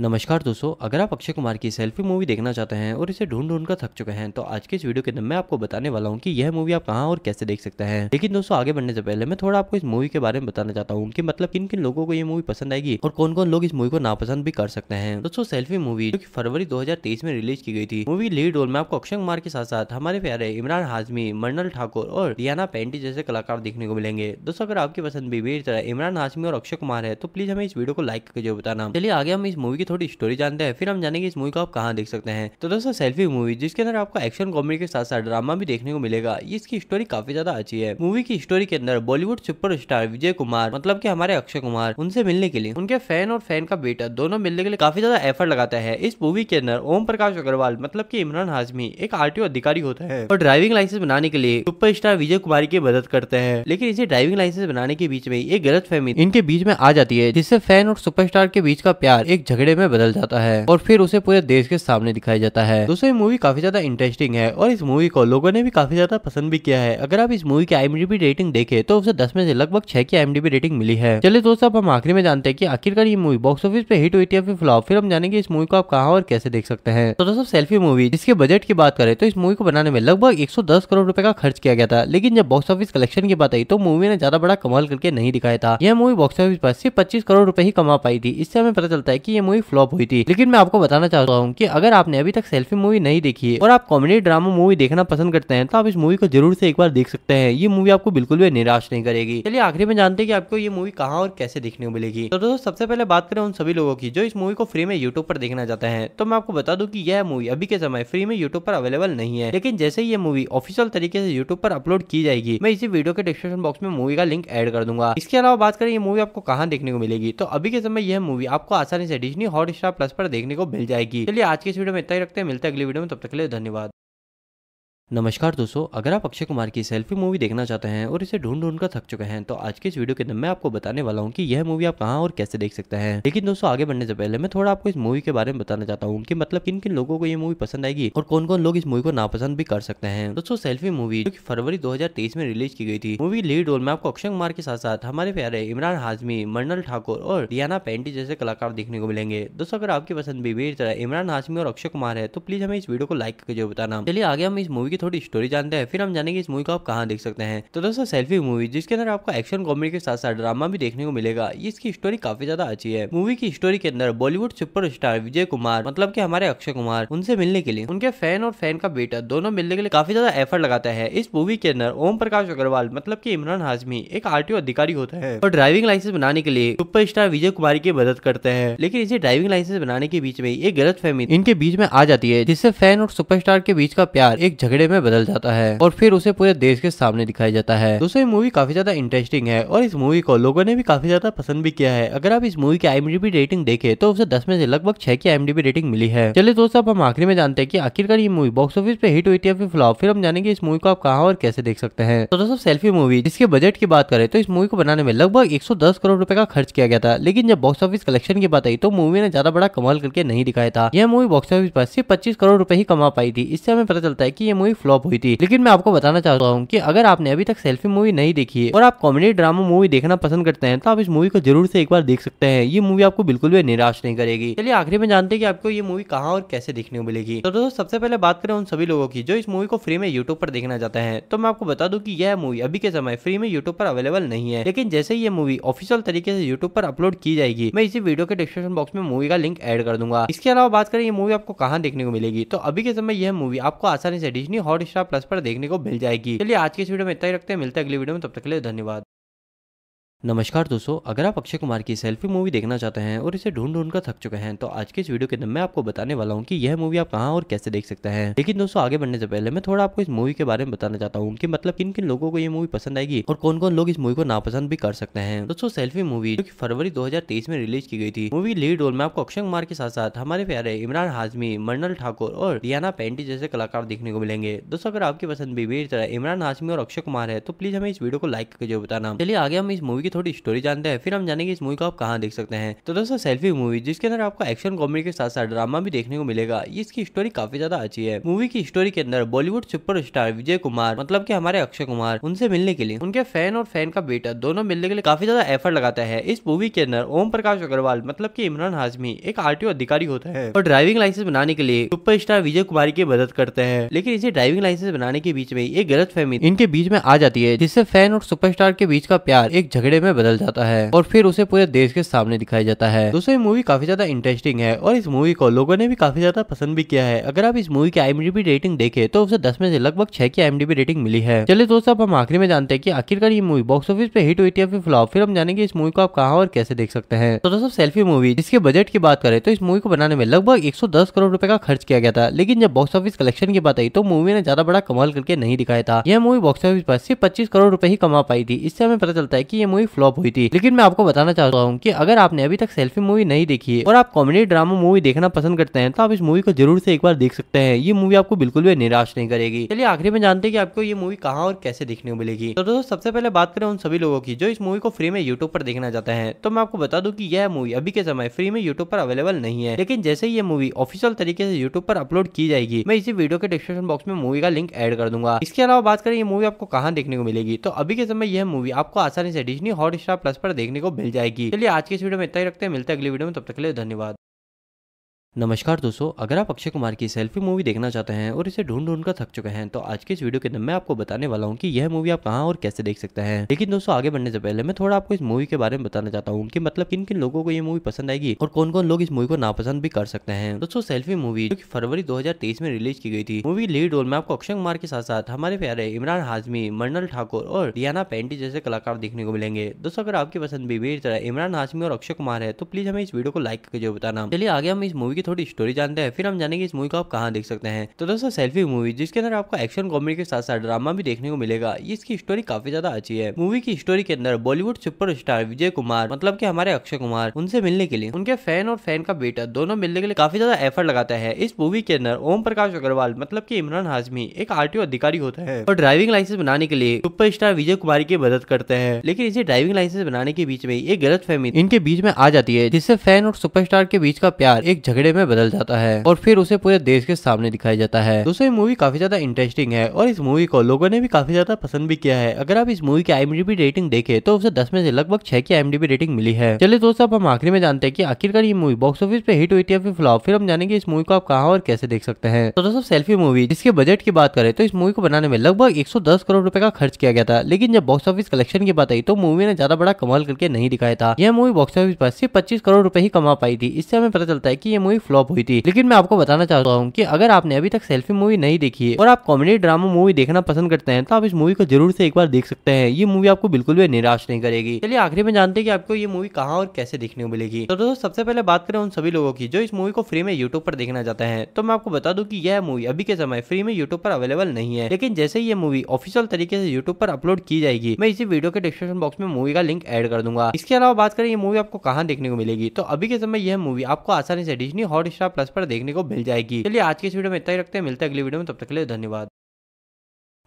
नमस्कार दोस्तों अगर आप अक्षय कुमार की सेल्फी मूवी देखना चाहते हैं और इसे ढूंढ ढूंढ कर थक चुके हैं तो आज के इस वीडियो के अंदर मैं आपको बताने वाला हूँ कि यह मूवी आप कहाँ और कैसे देख सकते हैं लेकिन दोस्तों आगे बढ़ने से पहले मैं थोड़ा आपको इस मूवी के बारे में बताना चाहता हूँ कि मतलब किन किन लोगों को यह मूवी पसंद आएगी और कौन कौन लोग इस मूवी को नापसंद भी कर सकते हैं दोस्तों सेल्फी मूवी जो की फरवरी दो में रिलीज की गई थी मूवी लीड रोल में आपको अक्षय कुमार के साथ साथ हमारे प्यारे इमरान हाजमी मंडल ठाकुर और रियाना पेंटी जैसे कलाकार देखने को मिलेंगे दोस्तों अगर आपकी पसंद भी मेरी तरह इमरान हाजमी और अक्षय कुमार है तो प्लीज हमें इस वीडियो को लाइक करके जो बताना चलिए आगे हम इस मूवी की थोड़ी स्टोरी जानते हैं फिर हम जानेंगे इस मूवी को आप कहाँ देख सकते हैं तो दोस्तों सेल्फी मूवी जिसके अंदर आपको एक्शन कॉमेडी के साथ साथ ड्रामा भी देखने को मिलेगा इसकी स्टोरी काफी ज्यादा अच्छी है मूवी की स्टोरी के अंदर बॉलीवुड सुपर विजय कुमार मतलब की हमारे अक्षय कुमार उनसे मिलने के लिए उनके फैन और फैन का बेटा दोनों मिलने के लिए काफी ज्यादा एफर्ट लगाता है इस मूवी के अंदर ओम प्रकाश अग्रवाल मतलब की इमरान हाजमी एक आर अधिकारी होता है और ड्राइविंग लाइसेंस बनाने के लिए सुपर विजय कुमार की मदद करते हैं लेकिन इसे ड्राइविंग लाइसेंस बनाने के बीच में एक गलत फहमी इनके बीच में आ जाती है जिससे फैन और सुपरस्टार के बीच का प्यार एक झगड़े कपड़े में बदल जाता है और फिर उसे पूरे देश के सामने दिखाया जाता है दोस्तों मूवी काफी ज्यादा इंटरेस्टिंग है और इस मूवी को लोगों ने भी काफी ज्यादा पसंद भी किया है अगर आप इस मूवी की आईएमडीबी रेटिंग देखे तो उसे दस में से लगभग छह की आईएमडीबी रेटिंग मिली है चलिए दोस्तों अब हम आखिरी में जानते हैं की आखिरकार ये मूवी बॉक्स ऑफिस पे हिट हुई थी या फिर फ्लॉप फिर हम जानेंगे इस मूवी को आप कहा और कैसे देख सकते हैं तो दोस्तों सेल्फी मूवी जिसके बजट की बात करें तो इस मूवी को बनाने में लगभग एक करोड़ रुपए का खर्च किया गया था लेकिन जब बॉक्स ऑफिस कलेक्शन की बात आई तो मूवी ने ज्यादा बड़ा कमाल करके नहीं दिखाया था यह मूवी बॉक्स ऑफिस पर सिर्फ पच्चीस करोड़ रूपए ही कमा पाई थी इससे हमें पता चलता है की यह मूवी काफी फ्लॉप हुई थी लेकिन मैं आपको बताना चाहता हूँ की अगर आपने अभी तक सेल्फी मूवी नहीं देखी है और आप कॉमेडी ड्रामा मूवी देखना पसंद करते हैं तो आप इस मूवी को जरूर से एक बार देख सकते हैं ये मूवी आपको बिल्कुल भी निराश नहीं करेगी चलिए आखिरी में जानते हैं कि आपको ये मूवी कहाँ और कैसे देखने को मिलेगी तो दोस्तों सबसे पहले बात करें उन सभी लोगों की जो इस मूवी को फ्री में यूट्यूब पर देखना चाहते हैं तो मैं आपको बता दू की यह मूवी अभी के समय फ्री में यूट्यूब पर अवेलेबल नहीं है लेकिन जैसे ये मूवी ऑफिशियल तरीके से यूट्यूब पर अपलोड की जाएगी मैं इसी वीडियो के डिस्क्रिप्शन बॉक्स में मूवी का लिंक एड कर दूंगा इसके अलावा बात करें ये मूवी आपको कहाँ देखने को मिलेगी तो अभी के समय यह मूवी आपको आसानी से डिजनी हॉट स्टार प्लस पर देखने को मिल जाएगी चलिए आज के इस वीडियो में इतना ही रखते हैं मिलते हैं अगली वीडियो में तब तक के लिए धन्यवाद नमस्कार दोस्तों अगर आप अक्षय कुमार की सेल्फी मूवी देखना चाहते हैं और इसे ढूंढ ढूंढ कर थक चुके हैं तो आज के इस वीडियो के अंदर मैं आपको बताने वाला हूँ कि यह मूवी आप कहाँ और कैसे देख सकते हैं लेकिन दोस्तों आगे बढ़ने से पहले मैं थोड़ा आपको इस मूवी के बारे में बताना चाहता हूँ कि मतलब किन किन लोगों को ये मूवी पसंद आएगी और कौन कौन लोग इस मूवी को नापसंद भी कर सकते हैं दोस्तों सेल्फी मूवी जो की फरवरी दो में रिलीज की गई थी मूवी लीड रोल में आपको अक्षय कुमार के साथ साथ हमारे प्यारे इमरान हाजमी मर्नल ठाकुर और रियाना पेंटी जैसे कलाकार देखने को मिलेंगे दोस्तों अगर आपकी पसंद भी तरह इमरान हाजमी और अक्षय कुमार है तो प्लीज हमें इस वीडियो को लाइक करके जरूर बताना चलिए आगे हम इस मूवी की थोड़ी स्टोरी जानते हैं फिर हम जानेंगे इस मूवी को आप कहाँ देख सकते हैं तो दोस्तों सेल्फी मूवी जिसके अंदर आपको एक्शन कॉमेडी के साथ साथ ड्रामा भी देखने को मिलेगा इसकी स्टोरी काफी ज्यादा अच्छी है मूवी की स्टोरी के अंदर बॉलीवुड स्टार विजय कुमार मतलब की हमारे अक्षय कुमार उनसे मिलने के लिए उनके फैन और फैन का बेटा दोनों मिलने के लिए काफी ज्यादा एफर्ट लगाता है इस मूवी के अंदर ओम प्रकाश अग्रवाल मतलब की इमरान हाजमी एक आर अधिकारी होता है और ड्राइविंग लाइसेंस बनाने के लिए स्टार विजय कुमार की मदद करते हैं लेकिन इसे ड्राइविंग लाइसेंस बनाने के बीच में एक गलत फहमी इनके बीच में आ जाती है जिससे फैन और सुपरस्टार के बीच का प्यार एक झगड़े कीड़े में बदल जाता है और फिर उसे पूरे देश के सामने दिखाया जाता है दोस्तों ये मूवी काफी ज्यादा इंटरेस्टिंग है और इस मूवी को लोगों ने भी काफी ज्यादा पसंद भी किया है अगर आप इस मूवी की आई रेटिंग देखे तो उसे दस में से लगभग छह की आईएमडीबी रेटिंग मिली है चलिए दोस्तों अब हम आखिरी में जानते हैं की आखिरकार ये मूवी बॉक्स ऑफिस पे हिट हुई थी फ्लॉप फिर हम जानेंगे इस मूवी को आप कहा और कैसे देख सकते हैं तो दोस्तों सेल्फी मूवी जिसके बजट की बात करें तो इस मूवी को बनाने में लगभग 110 करोड़ रुपए का खर्च किया गया था लेकिन जब बॉक्स ऑफिस कलेक्शन की बात आई तो मूवी ने ज्यादा बड़ा कमाल करके नहीं दिखाया था यह मूवी बॉक्स ऑफिस पर सिर्फ पच्चीस करोड़ रूपए ही कमा पाई थी इससे हमें पता चलता है की यह मूवी मूवी फ्लॉप हुई थी लेकिन मैं आपको बताना चाहता हूँ की अगर आपने अभी तक सेल्फी मूवी नहीं देखी है और आप कॉमेडी ड्रामा मूवी देखना पसंद करते हैं तो आप इस मूवी को जरूर से एक बार देख सकते हैं ये मूवी आपको बिल्कुल भी निराश नहीं करेगी चलिए आखिरी में जानते हैं कि आपको ये मूवी कहाँ और कैसे देखने को मिलेगी तो दोस्तों सबसे पहले बात करें उन सभी लोगों की जो इस मूवी को फ्री में यूट्यूब पर देखना चाहते हैं तो मैं आपको बता दू की यह मूवी अभी के समय फ्री में यूट्यूब पर अवेलेबल नहीं है लेकिन जैसे ये मूवी ऑफिशियल तरीके से यूट्यूब पर अपलोड की जाएगी मैं इसी वीडियो के डिस्क्रिप्शन बॉक्स में मूवी का लिंक एड कर दूंगा इसके अलावा बात करें ये मूवी आपको कहाँ देखने को मिलेगी तो अभी के समय यह मूवी आपको आसानी से डिजनी हॉट स्टार प्लस पर देखने को मिल जाएगी चलिए आज के इस वीडियो में इतना ही रखते हैं मिलते हैं अगली वीडियो में तब तक के लिए धन्यवाद नमस्कार दोस्तों अगर आप अक्षय कुमार की सेल्फी मूवी देखना चाहते हैं और इसे ढूंढ ढूंढ कर थक चुके हैं तो आज के इस वीडियो के अंदर मैं आपको बताने वाला हूँ कि यह मूवी आप कहाँ और कैसे देख सकते हैं लेकिन दोस्तों आगे बढ़ने से पहले मैं थोड़ा आपको इस मूवी के बारे में बताना चाहता हूँ कि मतलब किन किन लोगों को ये मूवी पसंद आएगी और कौन कौन लोग इस मूवी को नापसंद भी कर सकते हैं दोस्तों सेल्फी मूवी जो की फरवरी दो में रिलीज की गई थी मूवी लीड रोल में आपको अक्षय कुमार के साथ साथ हमारे प्यारे इमरान हाजमी मर्नल ठाकुर और रियाना पेंटी जैसे कलाकार देखने को मिलेंगे दोस्तों अगर आपकी पसंद भी मेरी तरह इमरान हाजमी और अक्षय कुमार है तो प्लीज हमें इस वीडियो को लाइक करके बताना चलिए आगे हम इस मूवी थोड़ी स्टोरी जानते हैं फिर हम जानेंगे इस मूवी को आप कहाँ देख सकते हैं तो दोस्तों सेल्फी मूवी जिसके अंदर आपको एक्शन कॉमेडी के साथ साथ ड्रामा भी देखने को मिलेगा इसकी स्टोरी काफी ज्यादा अच्छी है मूवी की स्टोरी के अंदर बॉलीवुड सुपर विजय कुमार मतलब की हमारे अक्षय कुमार उनसे मिलने के लिए उनके फैन और फैन का बेटा दोनों मिलने के लिए काफी ज्यादा एफर्ट लगाता है इस मूवी के अंदर ओम प्रकाश अग्रवाल मतलब की इमरान हाजमी एक आर अधिकारी होता है और ड्राइविंग लाइसेंस बनाने के लिए सुपर विजय कुमार की मदद करते हैं लेकिन इसे ड्राइविंग लाइसेंस बनाने के बीच में एक गलत फहमी इनके बीच में आ जाती है जिससे फैन और सुपरस्टार के बीच का प्यार एक झगड़े में बदल जाता है और फिर उसे पूरे देश के सामने दिखाया जाता है दोस्तों ये मूवी काफी ज्यादा इंटरेस्टिंग है और इस मूवी को लोगों ने भी काफी ज्यादा पसंद भी किया है अगर आप इस मूवी की आई रेटिंग देखे तो उसे दस में से लगभग छह की आई रेटिंग मिली है चले दोस्तों अब हम आखिरी में जानते हैं की आखिरकार ये मूवी बॉक्स ऑफिस पे हिट हुई थी या फिर फ्लॉप फिर हम जानेंगे इस मूवी को आप कहा और कैसे देख सकते हैं तो दोस्तों सेल्फी मूवी जिसके बजट की बात करें तो इस मूवी को बनाने में लगभग एक करोड़ रुपए का खर्च किया गया था लेकिन जब बॉक्स ऑफिस कलेक्शन की बात आई तो मूवी ने ज्यादा बड़ा कमाल करके नहीं दिखाया था यह मूवी बॉक्स ऑफिस पर सिर्फ पच्चीस करोड़ रूपए ही कमा पाई थी इससे हमें पता चलता है की यह मूवी फ्लॉप हुई थी लेकिन मैं आपको बताना चाहता हूँ की अगर आपने अभी तक सेल्फी मूवी नहीं देखी है और आप कॉमेडी ड्रामा मूवी देखना पसंद करते हैं तो आप इस मूवी को जरूर से एक बार देख सकते हैं ये मूवी आपको बिल्कुल भी निराश नहीं करेगी चलिए आखिरी में जानते हैं कि आपको ये मूवी कहाँ और कैसे देखने को मिलेगी तो दोस्तों सबसे पहले बात करें उन सभी लोगों की जो इस मूवी को फ्री में यूट्यूब पर देखना चाहते हैं तो मैं आपको बता दूं कि यह मूवी अभी के समय फ्री में यूट्यूब पर अवेलेबल नहीं है लेकिन जैसे ही ये मूवी ऑफिशियल तरीके से यूट्यूब पर अपलोड की जाएगी मैं इसी वीडियो के डिस्क्रिप्शन बॉक्स में मूवी का लिंक एड कर दूंगा इसके अलावा बात करें ये मूवी आपको कहाँ देखने को मिलेगी तो अभी के समय यह मूवी आपको आसानी से डिजनी हॉट स्टार प्लस पर देखने को मिल जाएगी चलिए आज के इस वीडियो में इतना ही रखते हैं मिलते हैं अगली वीडियो में तब तक के लिए धन्यवाद नमस्कार दोस्तों अगर आप अक्षय कुमार की सेल्फी मूवी देखना चाहते हैं और इसे ढूंढ ढूंढ कर थक चुके हैं तो आज के इस वीडियो के अंदर मैं आपको बताने वाला हूँ कि यह मूवी आप कहाँ और कैसे देख सकते हैं लेकिन दोस्तों आगे बढ़ने से पहले मैं थोड़ा आपको इस मूवी के बारे में बताना चाहता हूँ की मतलब किन किन लोगों को ये मूवी पसंद आएगी और कौन कौन लोग इस मूवी को नापसंद भी कर सकते हैं दोस्तों सेल्फी मूवी जो की फरवरी दो में रिलीज की गई थी मूवी लीड रोल में आपको अक्षय कुमार के साथ साथ हमारे प्यारे इमरान हाजमी मरनल ठाकुर और रियाना पेंटी जैसे कलाकार देखने को मिलेंगे दोस्तों अगर आपकी पसंद भी मेरी तरह इमरान हाजमी और अक्षय कुमार है तो प्लीज हमें इस वीडियो को लाइक करके जरूर बताना चलिए आगे हम इस मूवी की थोड़ी स्टोरी जानते हैं फिर हम जानेंगे इस मूवी को आप कहाँ देख सकते हैं तो दोस्तों सेल्फी मूवी जिसके अंदर आपको एक्शन कॉमेडी के साथ साथ ड्रामा भी देखने को मिलेगा इसकी स्टोरी काफी ज्यादा अच्छी है मूवी की स्टोरी के अंदर बॉलीवुड सुपर विजय कुमार मतलब की हमारे अक्षय कुमार उनसे मिलने के लिए उनके फैन और फैन का बेटा दोनों मिलने के लिए काफी ज्यादा एफर्ट लगाता है इस मूवी के अंदर ओम प्रकाश अग्रवाल मतलब की इमरान हाजमी एक आर अधिकारी होता है और ड्राइविंग लाइसेंस बनाने के लिए सुपर विजय कुमार की मदद करते हैं लेकिन इसे ड्राइविंग लाइसेंस बनाने के बीच में एक गलत फहमी इनके बीच में आ जाती है जिससे फैन और सुपरस्टार के बीच का प्यार एक झगड़े कपड़े में बदल जाता है और फिर उसे पूरे देश के सामने दिखाया जाता है दोस्तों ये मूवी काफी ज्यादा इंटरेस्टिंग है और इस मूवी को लोगों ने भी काफी ज्यादा पसंद भी किया है अगर आप इस मूवी की आईएमडीबी रेटिंग देखे तो उसे दस में से लगभग छह की आईएमडीबी रेटिंग मिली है चलिए दोस्तों अब हम आखिरी में जानते हैं की आखिरकार ये मूवी बॉक्स ऑफिस पे हिट हुई थी या फिर फ्लॉप फिर हम जानेंगे इस मूवी को आप कहा और कैसे देख सकते हैं तो दोस्तों सेल्फी मूवी जिसके बजट की बात करें तो इस मूवी को बनाने में लगभग दस करोड़ रुपए का खर्च किया गया था लेकिन जब बॉक्स ऑफिस कलेक्शन की बात आई तो मूवी ने ज्यादा बड़ा कमाल करके नहीं दिखाया था यह मूवी बॉक्स ऑफिस पर सिर्फ पच्चीस करोड़ रूपए ही कमा पाई थी इससे हमें पता चलता है की ये मूवी फ्लॉप हुई थी लेकिन मैं आपको बताना चाहता हूँ की अगर आपने अभी तक सेल्फी मूवी नहीं देखी है और आप कॉमेडी ड्रामा मूवी देखना पसंद करते हैं तो आप इस मूवी को जरूर से एक बार देख सकते हैं ये मूवी आपको बिल्कुल भी निराश नहीं करेगी चलिए आखिरी में जानते हैं कि आपको ये मूवी कहाँ और कैसे देखने को मिलेगी तो दोस्तों सबसे पहले बात करें उन सभी लोगों की जो इस मूवी को फ्री में यूट्यूब पर देखना चाहते हैं तो मैं आपको बता दूं कि यह मूवी अभी के समय फ्री में यूट्यूब पर अवेलेबल नहीं है लेकिन जैसे ही ये मूवी ऑफिशियल तरीके से यूट्यूब पर अपलोड की जाएगी मैं इसी वीडियो के डिस्क्रिप्शन बॉक्स में मूवी का लिंक एड कर दूंगा इसके अलावा बात करें ये मूवी आपको कहाँ देखने को मिलेगी तो अभी के समय यह मूवी आपको आसानी से डिजनी हॉट स्टार प्लस पर देखने को मिल जाएगी चलिए आज की इस वीडियो में इतना ही रखते हैं मिलते हैं अगली वीडियो में तब तक के लिए धन्यवाद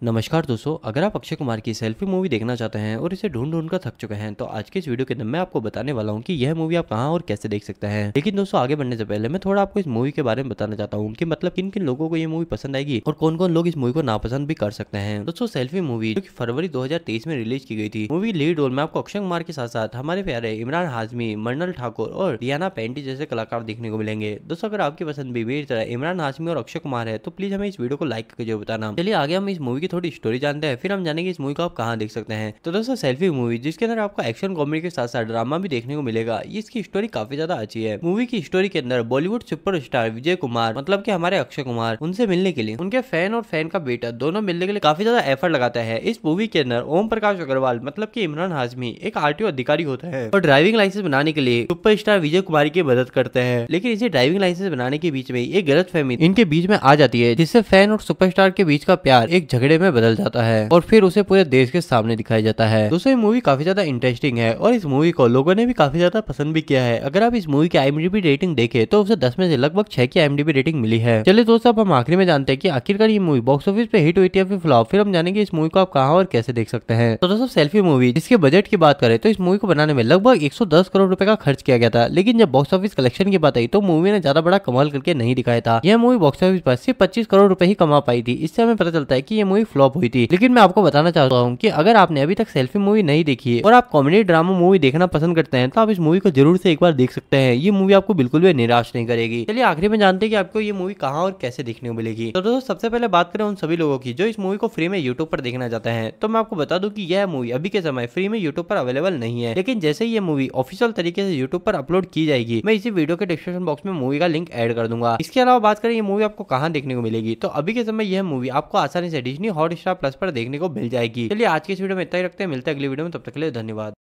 नमस्कार दोस्तों अगर आप अक्षय कुमार की सेल्फी मूवी देखना चाहते हैं और इसे ढूंढ ढूंढ कर थक चुके हैं तो आज के इस वीडियो के अंदर मैं आपको बताने वाला हूँ कि यह मूवी आप कहाँ और कैसे देख सकते हैं लेकिन दोस्तों आगे बढ़ने से पहले मैं थोड़ा आपको इस मूवी के बारे में बताना चाहता हूँ कि मतलब किन किन लोगों को यह मूवी पसंद आएगी और कौन कौन लोग इस मूवी को नापसंद भी कर सकते हैं दोस्तों सेल्फी मूवी जो की फरवरी दो में रिलीज की गई थी मूवी लीड रोल में आपको अक्षय कुमार के साथ साथ हमारे प्यारे इमरान हाजमी मरनल ठाकुर और रियाना पेंटी जैसे कलाकार देखने को मिलेंगे दोस्तों अगर आपकी पसंद भी मेरी तरह इमरान हाजमी और अक्षय कुमार है तो प्लीज हमें इस वीडियो को लाइक करके जरूर बताना चलिए आगे हम इस मूवी की थोड़ी स्टोरी जानते हैं फिर हम जानेंगे इस मूवी को आप कहाँ देख सकते हैं तो दोस्तों सेल्फी मूवी जिसके अंदर आपको एक्शन कॉमेडी के साथ साथ ड्रामा भी देखने को मिलेगा इसकी स्टोरी काफी ज्यादा अच्छी है मूवी की स्टोरी के अंदर बॉलीवुड सुपर विजय कुमार मतलब की हमारे अक्षय कुमार उनसे मिलने के लिए उनके फैन और फैन का बेटा दोनों मिलने के लिए काफी ज्यादा एफर्ट लगाता है इस मूवी के अंदर ओम प्रकाश अग्रवाल मतलब की इमरान हाजमी एक आर अधिकारी होता है और ड्राइविंग लाइसेंस बनाने के लिए सुपर विजय कुमार की मदद करते हैं लेकिन इसे ड्राइविंग लाइसेंस बनाने के बीच में एक गलत फहमी इनके बीच में आ जाती है जिससे फैन और सुपरस्टार के बीच का प्यार एक झगड़े कपड़े में बदल जाता है और फिर उसे पूरे देश के सामने दिखाया जाता है दोस्तों मूवी काफी ज्यादा इंटरेस्टिंग है और इस मूवी को लोगों ने भी काफी ज्यादा पसंद भी किया है अगर आप इस मूवी की आईएमडीबी रेटिंग देखे तो उसे दस में से लगभग छह की आईएमडीबी रेटिंग मिली है चलिए दोस्तों अब हम आखिर में जानते हैं की आखिरकार ये मूवी बॉक्स ऑफिस पे हिट हुई थी या फिर फ्लॉप फिर हम जानेंगे इस मूवी को आप कहाँ और कैसे देख सकते हैं तो दोस्तों सेल्फी मूवी जिसके बजट की बात करें तो इस मूवी को बनाने में लगभग 110 करोड़ रुपए का खर्च किया गया था लेकिन जब बॉक्स ऑफिस कलेक्शन की बात आई तो मूवी ने ज्यादा बड़ा कमाल करके नहीं दिखाया था यह मूवी बॉक्स ऑफिस पर सिर्फ पच्चीस करोड़ रूपए ही कमा पाई थी इससे हमें पता चलता है की यह मूवी फ्लॉप हुई थी लेकिन मैं आपको बताना चाहता हूँ की अगर आपने अभी तक सेल्फी मूवी नहीं देखी है और आप कॉमेडी ड्रामा मूवी देखना पसंद करते हैं तो आप इस मूवी को जरूर से एक बार देख सकते हैं ये मूवी आपको बिल्कुल भी निराश नहीं करेगी चलिए आखिरी में जानते हैं कि आपको ये मूवी कहाँ और कैसे देखने को मिलेगी तो दोस्तों सबसे पहले बात करें उन सभी लोगों की जो इस मूवी को फ्री में यूट्यूब पर देखना चाहते हैं तो मैं आपको बता दूं कि यह मूवी अभी के समय फ्री में यूट्यूब पर अवेलेबल नहीं है लेकिन जैसे ये मूवी ऑफिशियल तरीके से यूट्यूब पर अपलोड की जाएगी मैं इसी वीडियो के डिस्क्रिप्शन बॉक्स में मूवी का लिंक एड कर दूंगा इसके अलावा बात करें ये मूवी आपको कहाँ देखने को मिलेगी तो अभी के समय यह मूवी आपको आसानी से डिजनी हॉट स्टार प्लस पर देखने को मिल जाएगी चलिए आज के इस वीडियो में इतना ही रखते हैं मिलते हैं अगली वीडियो में तब तक के लिए धन्यवाद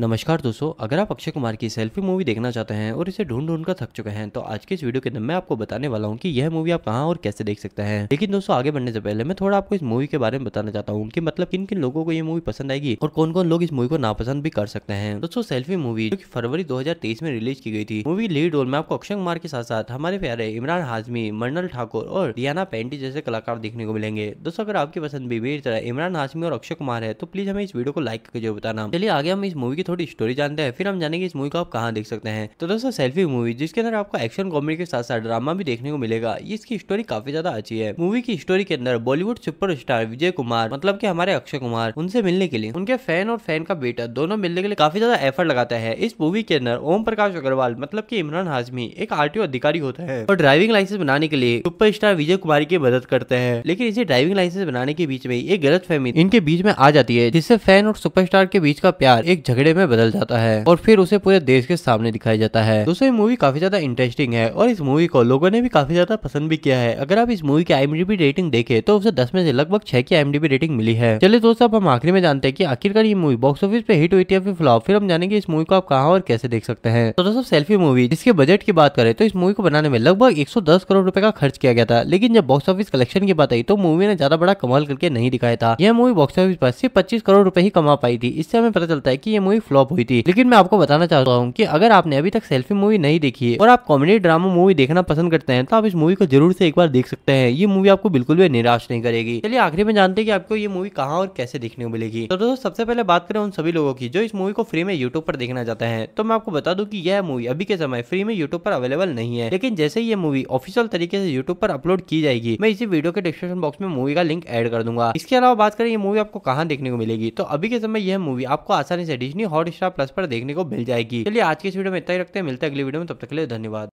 नमस्कार दोस्तों अगर आप अक्षय कुमार की सेल्फी मूवी देखना चाहते हैं और इसे ढूंढ ढूंढ कर थक चुके हैं तो आज के इस वीडियो के अंदर मैं आपको बताने वाला हूँ कि यह मूवी आप कहाँ और कैसे देख सकते हैं लेकिन दोस्तों आगे बढ़ने से पहले मैं थोड़ा आपको इस मूवी के बारे में बताना चाहता हूँ कि मतलब किन किन लोगों को ये मूवी पसंद आएगी और कौन कौन लोग इस मूवी को नापसंद भी कर सकते हैं दोस्तों सेल्फी मूवी जो की फरवरी दो में रिलीज की गई थी मूवी लीड रोल में आपको अक्षय कुमार के साथ साथ हमारे प्यारे इमरान हाजमी मर्नल ठाकुर और रियाना पेंटी जैसे कलाकार देखने को मिलेंगे दोस्तों अगर आपकी पसंद भी मेरी तरह इमरान हाजमी और अक्षय कुमार है तो प्लीज हमें इस वीडियो को लाइक करके जरूर बताना चलिए आगे हम इस मूवी थोड़ी स्टोरी जानते हैं फिर हम जानेंगे इस मूवी को आप कहाँ देख सकते हैं तो दोस्तों सेल्फी मूवी जिसके अंदर आपको एक्शन कॉमेडी के साथ साथ ड्रामा भी देखने को मिलेगा इसकी स्टोरी काफी ज्यादा अच्छी है मूवी की स्टोरी के अंदर बॉलीवुड सुपर विजय कुमार मतलब की हमारे अक्षय कुमार उनसे मिलने के लिए उनके फैन और फैन का बेटा दोनों मिलने के लिए काफी ज्यादा एफर्ट लगाता है इस मूवी के अंदर ओम प्रकाश अग्रवाल मतलब की इमरान हाजमी एक आर अधिकारी होता है और ड्राइविंग लाइसेंस बनाने के लिए सुपर विजय कुमार की मदद करते हैं लेकिन इसे ड्राइविंग लाइसेंस बनाने के बीच में एक गलत फहमी इनके बीच में आ जाती है जिससे फैन और सुपरस्टार के बीच का प्यार एक झगड़े कीड़े में बदल जाता है और फिर उसे पूरे देश के सामने दिखाया जाता है दोस्तों ये मूवी काफी ज्यादा इंटरेस्टिंग है और इस मूवी को लोगों ने भी काफी ज्यादा पसंद भी किया है अगर आप इस मूवी की आई रेटिंग देखे तो उसे दस में से लगभग छह की आईएमडीबी रेटिंग मिली है चले दोस्तों अब हम आखिरी में जानते हैं की आखिरकार ये मूवी बॉक्स ऑफिस पे हिट हुई थी या फिर फ्लॉप फिर हम जानेंगे इस मूवी को आप कहा और कैसे देख सकते हैं तो दोस्तों सेल्फी मूवी जिसके बजट की बात करें तो इस मूवी को बनाने में लगभग 110 करोड़ रुपए का खर्च किया गया था लेकिन जब बॉक्स ऑफिस कलेक्शन की बात आई तो मूवी ने ज्यादा बड़ा कमाल करके नहीं दिखाया था यह मूवी बॉक्स ऑफिस पर सिर्फ पच्चीस करोड़ रूपए ही कमा पाई थी इससे हमें पता चलता है की यह मूवी मूवी फ्लॉप हुई थी लेकिन मैं आपको बताना चाहता हूँ की अगर आपने अभी तक सेल्फी मूवी नहीं देखी है और आप कॉमेडी ड्रामा मूवी देखना पसंद करते हैं तो आप इस मूवी को जरूर से एक बार देख सकते हैं ये मूवी आपको बिल्कुल भी निराश नहीं करेगी चलिए आखिरी में जानते हैं कि आपको ये मूवी कहाँ और कैसे देखने को मिलेगी तो दोस्तों सबसे पहले बात करें उन सभी लोगों की जो इस मूवी को फ्री में यूट्यूब पर देखना चाहते हैं तो मैं आपको बता दू की यह मूवी अभी के समय फ्री में यूट्यूब पर अवेलेबल नहीं है लेकिन जैसे ये मूवी ऑफिशियल तरीके से यूट्यूब पर अपलोड की जाएगी मैं इसी वीडियो के डिस्क्रिप्शन बॉक्स में मूवी का लिंक एड कर दूंगा इसके अलावा बात करें ये मूवी आपको कहाँ देखने को मिलेगी तो अभी के समय यह मूवी आपको आसानी से डिजनी हॉट स्टार प्लस पर देखने को मिल जाएगी चलिए आज के इस वीडियो में इतना ही रखते हैं मिलते हैं अगली वीडियो में तब तक के लिए धन्यवाद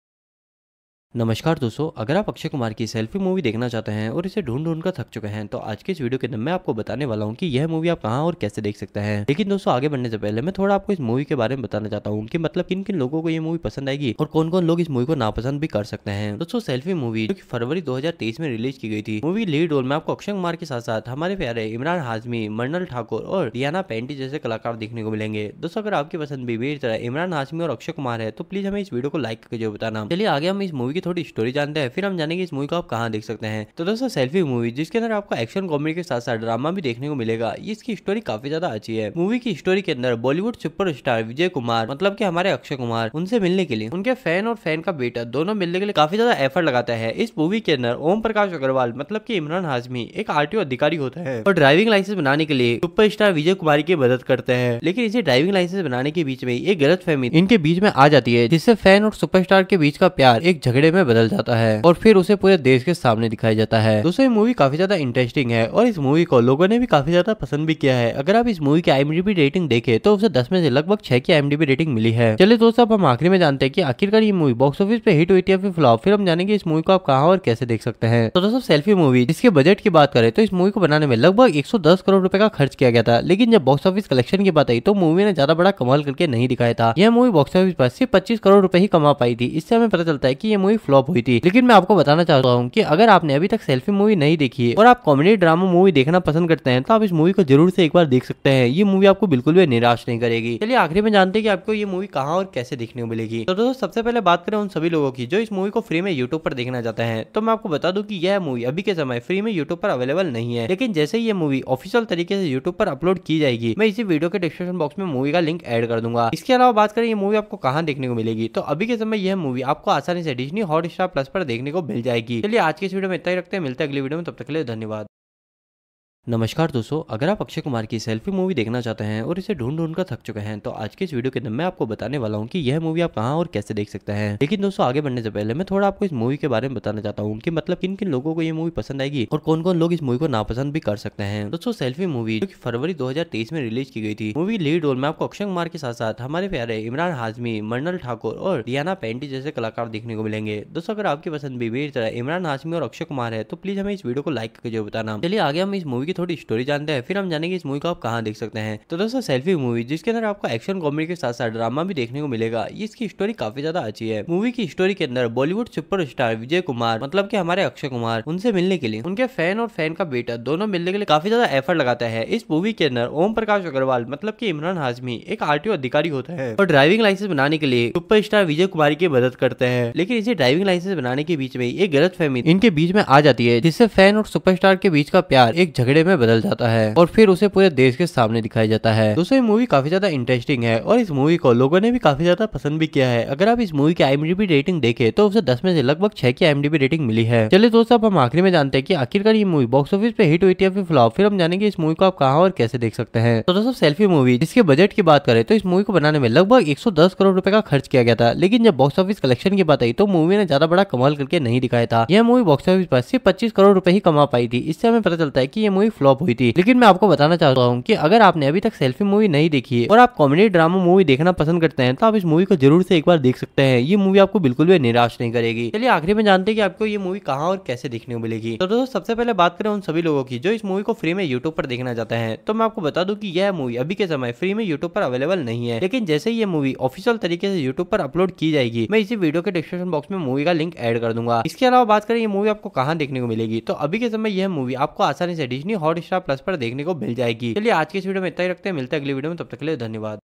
नमस्कार दोस्तों अगर आप अक्षय कुमार की सेल्फी मूवी देखना चाहते हैं और इसे ढूंढ ढूंढ कर थक चुके हैं तो आज के इस वीडियो के अंदर मैं आपको बताने वाला हूँ कि यह मूवी आप कहाँ और कैसे देख सकते हैं लेकिन दोस्तों आगे बढ़ने से पहले मैं थोड़ा आपको इस मूवी के बारे में बताना चाहता हूँ कि मतलब किन किन लोगों को ये मूवी पसंद आएगी और कौन कौन लोग इस मूवी को नापसंद भी कर सकते हैं दोस्तों सेल्फी मूवी जो की फरवरी दो में रिलीज की गई थी मूवी लीड रोल में आपको अक्षय कुमार के साथ साथ हमारे प्यारे इमरान हाजमी मर्नल ठाकुर और रियाना पेंटी जैसे कलाकार देखने को मिलेंगे दोस्तों अगर आपकी पसंद भी मेरी तरह इमरान हाजमी और अक्षय कुमार है तो प्लीज हमें इस वीडियो को लाइक करके बताना चलिए आगे हम इस मूवी थोड़ी स्टोरी जानते हैं फिर हम जानेंगे इस मूवी को आप कहाँ देख सकते हैं तो दोस्तों सेल्फी मूवी जिसके अंदर आपको एक्शन कॉमेडी के साथ साथ ड्रामा भी देखने को मिलेगा इसकी स्टोरी काफी ज्यादा अच्छी है मूवी की स्टोरी के अंदर बॉलीवुड सुपर विजय कुमार मतलब की हमारे अक्षय कुमार उनसे मिलने के लिए उनके फैन और फैन का बेटा दोनों मिलने के लिए काफी ज्यादा एफर्ट लगाता है इस मूवी के अंदर ओम प्रकाश अग्रवाल मतलब की इमरान हाजमी एक आर अधिकारी होता है और ड्राइविंग लाइसेंस बनाने के लिए सुपर विजय कुमार की मदद करते हैं लेकिन इसे ड्राइविंग लाइसेंस बनाने के बीच में एक गलत फहमी इनके बीच में आ जाती है जिससे फैन और सुपरस्टार के बीच का प्यार एक झगड़े में बदल जाता है और फिर उसे पूरे देश के सामने दिखाया जाता है दोस्तों ये मूवी काफी ज्यादा इंटरेस्टिंग है और इस मूवी को लोगों ने भी काफी ज्यादा पसंद भी किया है अगर आप इस मूवी की आई रेटिंग देखे तो उसे दस में से लगभग छह की आई रेटिंग मिली है चले दोस्तों अब हम आखिरी में जानते हैं की आखिरकार ये मूवी बॉक्स ऑफिस पे हिट हुई थी या फिर फ्लॉप फिर हम जानेंगे इस मूवी को आप कहा और कैसे देख सकते हैं तो दोस्तों सेल्फी मूवी जिसके बजट की बात करें तो इस मूवी को बनाने में लगभग एक करोड़ रुपए का खर्च किया गया था लेकिन जब बॉक्स ऑफिस कलेक्शन की बात आई तो मूवी ने ज्यादा बड़ा कमाल करके नहीं दिखाया था यह मूवी बॉक्स ऑफिस पर सिर्फ पच्चीस करोड़ रुपए ही कमा पाई थी इससे हमें पता चलता है की यह मूवी फ्लॉप हुई थी लेकिन मैं आपको बताना चाहता हूँ की अगर आपने अभी तक सेल्फी मूवी नहीं देखी है और आप कॉमेडी ड्रामा मूवी देखना पसंद करते हैं तो आप इस मूवी को जरूर से एक बार देख सकते हैं ये मूवी आपको बिल्कुल भी निराश नहीं करेगी चलिए आखिरी में जानते हैं कि आपको ये मूवी कहाँ और कैसे देखने को मिलेगी तो दोस्तों सबसे पहले बात करें उन सभी लोगों की जो इस मूवी को फ्री में यूट्यूब पर देखना चाहते हैं तो मैं आपको बता दूं कि यह मूवी अभी के समय फ्री में यूट्यूब पर अवेलेबल नहीं है लेकिन जैसे ही ये मूवी ऑफिशियल तरीके से यूट्यूब पर अपलोड की जाएगी मैं इसी वीडियो के डिस्क्रिप्शन बॉक्स में मूवी का लिंक एड कर दूंगा इसके अलावा बात करें ये मूवी आपको कहाँ देखने को मिलेगी तो अभी के समय यह मूवी आपको आसानी से डिजनी हॉट स्टार प्लस पर देखने को मिल जाएगी चलिए आज के इस वीडियो में इतना ही रखते हैं मिलते हैं अगली वीडियो में तब तक के लिए धन्यवाद नमस्कार दोस्तों अगर आप अक्षय कुमार की सेल्फी मूवी देखना चाहते हैं और इसे ढूंढ ढूंढ कर थक चुके हैं तो आज के इस वीडियो के अंदर मैं आपको बताने वाला हूँ कि यह मूवी आप कहाँ और कैसे देख सकते हैं लेकिन दोस्तों आगे बढ़ने से पहले मैं थोड़ा आपको इस मूवी के बारे में बताना चाहता हूँ की मतलब किन किन लोगों को ये मूवी पसंद आएगी और कौन कौन लोग इस मूवी को नापसंद भी कर सकते हैं दोस्तों सेल्फी मूवी जो की फरवरी दो में रिलीज की गई थी मूवी लीड रोल में आपको अक्षय कुमार के साथ साथ हमारे प्यारे इमरान हाजमी मरनल ठाकुर और रियाना पेंटी जैसे कलाकार देखने को मिलेंगे दोस्तों अगर आपकी पसंद भी मेरी तरह इमरान हाजमी और अक्षय कुमार है तो प्लीज हमें इस वीडियो को लाइक करके जरूर बताना चलिए आगे हम इस मूवी की थोड़ी स्टोरी जानते हैं फिर हम जानेंगे इस मूवी को आप कहाँ देख सकते हैं तो दोस्तों सेल्फी मूवी जिसके अंदर आपको एक्शन कॉमेडी के साथ साथ ड्रामा भी देखने को मिलेगा इसकी स्टोरी काफी ज्यादा अच्छी है मूवी की स्टोरी के अंदर बॉलीवुड सुपर विजय कुमार मतलब की हमारे अक्षय कुमार उनसे मिलने के लिए उनके फैन और फैन का बेटा दोनों मिलने के लिए काफी ज्यादा एफर्ट लगाता है इस मूवी के अंदर ओम प्रकाश अग्रवाल मतलब की इमरान हाजमी एक आर अधिकारी होता है और ड्राइविंग लाइसेंस बनाने के लिए सुपर विजय कुमार की मदद करते हैं लेकिन इसे ड्राइविंग लाइसेंस बनाने के बीच में एक गलत फहमी इनके बीच में आ जाती है जिससे फैन और सुपरस्टार के बीच का प्यार एक झगड़े कपड़े में बदल जाता है और फिर उसे पूरे देश के सामने दिखाया जाता है दोस्तों ये मूवी काफी ज्यादा इंटरेस्टिंग है और इस मूवी को लोगों ने भी काफी ज्यादा पसंद भी किया है अगर आप इस मूवी की आईएमडीबी रेटिंग देखे तो उसे दस में से लगभग छह की आईएमडीबी रेटिंग मिली है चलिए दोस्तों अब हम आखिरी में जानते हैं की आखिरकार ये मूवी बॉक्स ऑफिस पे हिट हुई थी या फिर फ्लॉप फिर हम जानेंगे इस मूवी को आप कहा और कैसे देख सकते हैं तो दोस्तों सेल्फी मूवी जिसके बजट की बात करें तो इस मूवी को बनाने में लगभग दस करोड़ रुपए का खर्च किया गया था लेकिन जब बॉक्स ऑफिस कलेक्शन की बात आई तो मूवी ने ज्यादा बड़ा कमाल करके नहीं दिखाया था यह मूवी बॉक्स ऑफिस पर सिर्फ पच्चीस करोड़ रूपए ही कमा पाई थी इससे हमें पता चलता है की ये मूवी फ्लॉप हुई थी लेकिन मैं आपको बताना चाहता हूँ की अगर आपने अभी तक सेल्फी मूवी नहीं देखी है और आप कॉमेडी ड्रामा मूवी देखना पसंद करते हैं तो आप इस मूवी को जरूर से एक बार देख सकते हैं ये मूवी आपको बिल्कुल भी निराश नहीं करेगी चलिए आखिरी में जानते हैं कि आपको ये मूवी कहाँ और कैसे देखने को मिलेगी तो दोस्तों सबसे पहले बात करें उन सभी लोगों की जो इस मूवी को फ्री में यूट्यूब पर देखना चाहते हैं तो मैं आपको बता दूं कि यह मूवी अभी के समय फ्री में यूट्यूब पर अवेलेबल नहीं है लेकिन जैसे ही ये मूवी ऑफिशियल तरीके से यूट्यूब पर अपलोड की जाएगी मैं इसी वीडियो के डिस्क्रिप्शन बॉक्स में मूवी का लिंक एड कर दूंगा इसके अलावा बात करें ये मूवी आपको कहाँ देखने को मिलेगी तो अभी के समय यह मूवी आपको आसानी से डिजनी हॉट स्टार प्लस पर देखने को मिल जाएगी चलिए आज के इस वीडियो में इतना ही रखते हैं मिलते हैं अगली वीडियो में तब तक के लिए धन्यवाद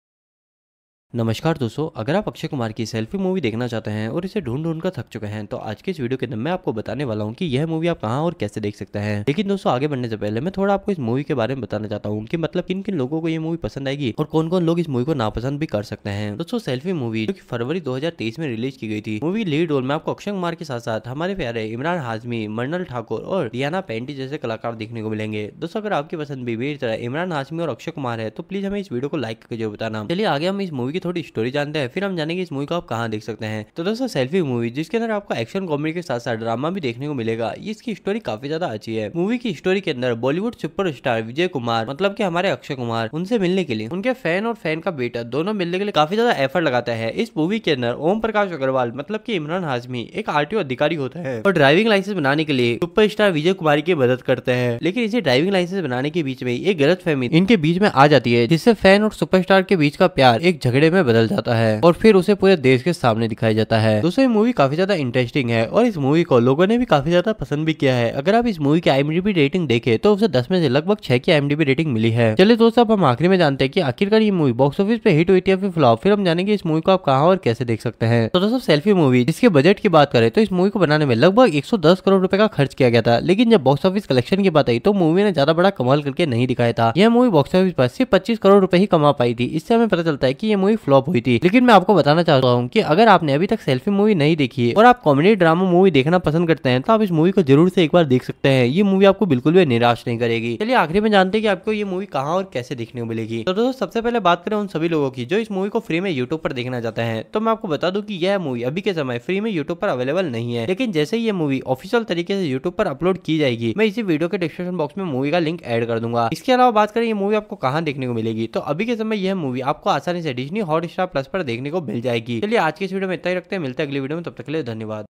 नमस्कार दोस्तों अगर आप अक्षय कुमार की सेल्फी मूवी देखना चाहते हैं और इसे ढूंढ ढूंढ कर थक चुके हैं तो आज के इस वीडियो के अंदर मैं आपको बताने वाला हूँ कि यह मूवी आप कहाँ और कैसे देख सकते हैं लेकिन दोस्तों आगे बढ़ने से पहले मैं थोड़ा आपको इस मूवी के बारे में बताना चाहता हूँ कि मतलब किन किन लोगों को यह मूवी पसंद आएगी और कौन कौन लोग इस मूवी को नापसंद भी कर सकते हैं दोस्तों सेल्फी मूवी जो की फरवरी दो में रिलीज की गई थी मूवी लीड रोल में आपको अक्षय कुमार के साथ साथ हमारे प्यारे इमरान हाजमी मरनल ठाकुर और रियाना पेंटी जैसे कलाकार देखने को मिलेंगे दोस्तों अगर आपकी पसंद भी मेरी तरह इमरान हाजमी और अक्षय कुमार है तो प्लीज हमें इस वीडियो को लाइक करके जरूर बताना चलिए आगे हम इस मूवी की थोड़ी स्टोरी जानते हैं फिर हम जानेंगे इस मूवी को आप कहाँ देख सकते हैं तो दोस्तों सेल्फी मूवी जिसके अंदर आपको एक्शन कॉमेडी के साथ साथ ड्रामा भी देखने को मिलेगा इसकी स्टोरी काफी ज्यादा अच्छी है मूवी की स्टोरी के अंदर बॉलीवुड सुपरस्टार विजय कुमार मतलब की हमारे अक्षय कुमार उनसे मिलने के लिए उनके फैन और फैन का बेटा दोनों मिलने के लिए काफी ज्यादा एफर्ट लगाता है इस मूवी के अंदर ओम प्रकाश अग्रवाल मतलब की इमरान हाजमी एक आर अधिकारी होता है और ड्राइविंग लाइसेंस बनाने के लिए सुपर विजय कुमार की मदद करते हैं लेकिन इसे ड्राइविंग लाइसेंस बनाने के बीच में एक गलत फहमी इनके बीच में आ जाती है जिससे फैन और सुपरस्टार के बीच का प्यार एक झगड़े टुकड़े में बदल जाता है और फिर उसे पूरे देश के सामने दिखाया जाता है दोस्तों मूवी काफी ज्यादा इंटरेस्टिंग है और इस मूवी को लोगों ने भी काफी ज्यादा पसंद भी किया है अगर आप इस मूवी की आईएमडीबी रेटिंग देखे तो उसे दस में से लगभग छह की आईएमडीबी रेटिंग मिली है चलिए दोस्तों अब हम आखिरी में जानते हैं की आखिरकार ये मूवी बॉक्स ऑफिस पे हिट हुई थी या फिर फ्लॉप फिर हम जानेंगे इस मूवी को आप कहाँ और कैसे देख सकते हैं तो दोस्तों सेल्फी मूवी जिसके बजट की बात करें तो इस मूवी को बनाने में लगभग 110 करोड़ रुपए का खर्च किया गया था लेकिन जब बॉक्स ऑफिस कलेक्शन की बात आई तो मूवी ने ज्यादा बड़ा कमाल करके नहीं दिखाया था यह मूवी बॉक्स ऑफिस पर सिर्फ पच्चीस करोड़ रूपए ही कमा पाई थी इससे हमें पता चलता है की यह मूवी फ्लॉप हुई थी लेकिन मैं आपको बताना चाहता हूँ की अगर आपने अभी तक सेल्फी मूवी नहीं देखी है और आप कॉमेडी ड्रामा मूवी देखना पसंद करते हैं तो आप इस मूवी को जरूर से एक बार देख सकते हैं ये मूवी आपको बिल्कुल भी निराश नहीं करेगी चलिए आखिरी में जानते हैं कि आपको ये मूवी कहाँ और कैसे देखने को मिलेगी तो दोस्तों सबसे पहले बात करें उन सभी लोगों की जो इस मूवी को फ्री में यूट्यूब पर देखना चाहते हैं तो मैं आपको बता दू की यह मूवी अभी के समय फ्री में यूट्यूब पर अवेलेबल नहीं है लेकिन जैसे ये मूवी ऑफिशियल तरीके से यूट्यूब पर अपलोड की जाएगी मैं इसी वीडियो के डिस्क्रिप्शन बॉक्स में मूवी का लिंक एड कर दूंगा इसके अलावा बात करें ये मूवी आपको कहाँ देखने को मिलेगी तो अभी के समय यह मूवी आपको आसानी से डिजनी हॉट स्टार प्लस पर देखने को मिल जाएगी चलिए आज के इस वीडियो में इतना ही रखते हैं मिलते हैं अगली वीडियो में तब तक के लिए धन्यवाद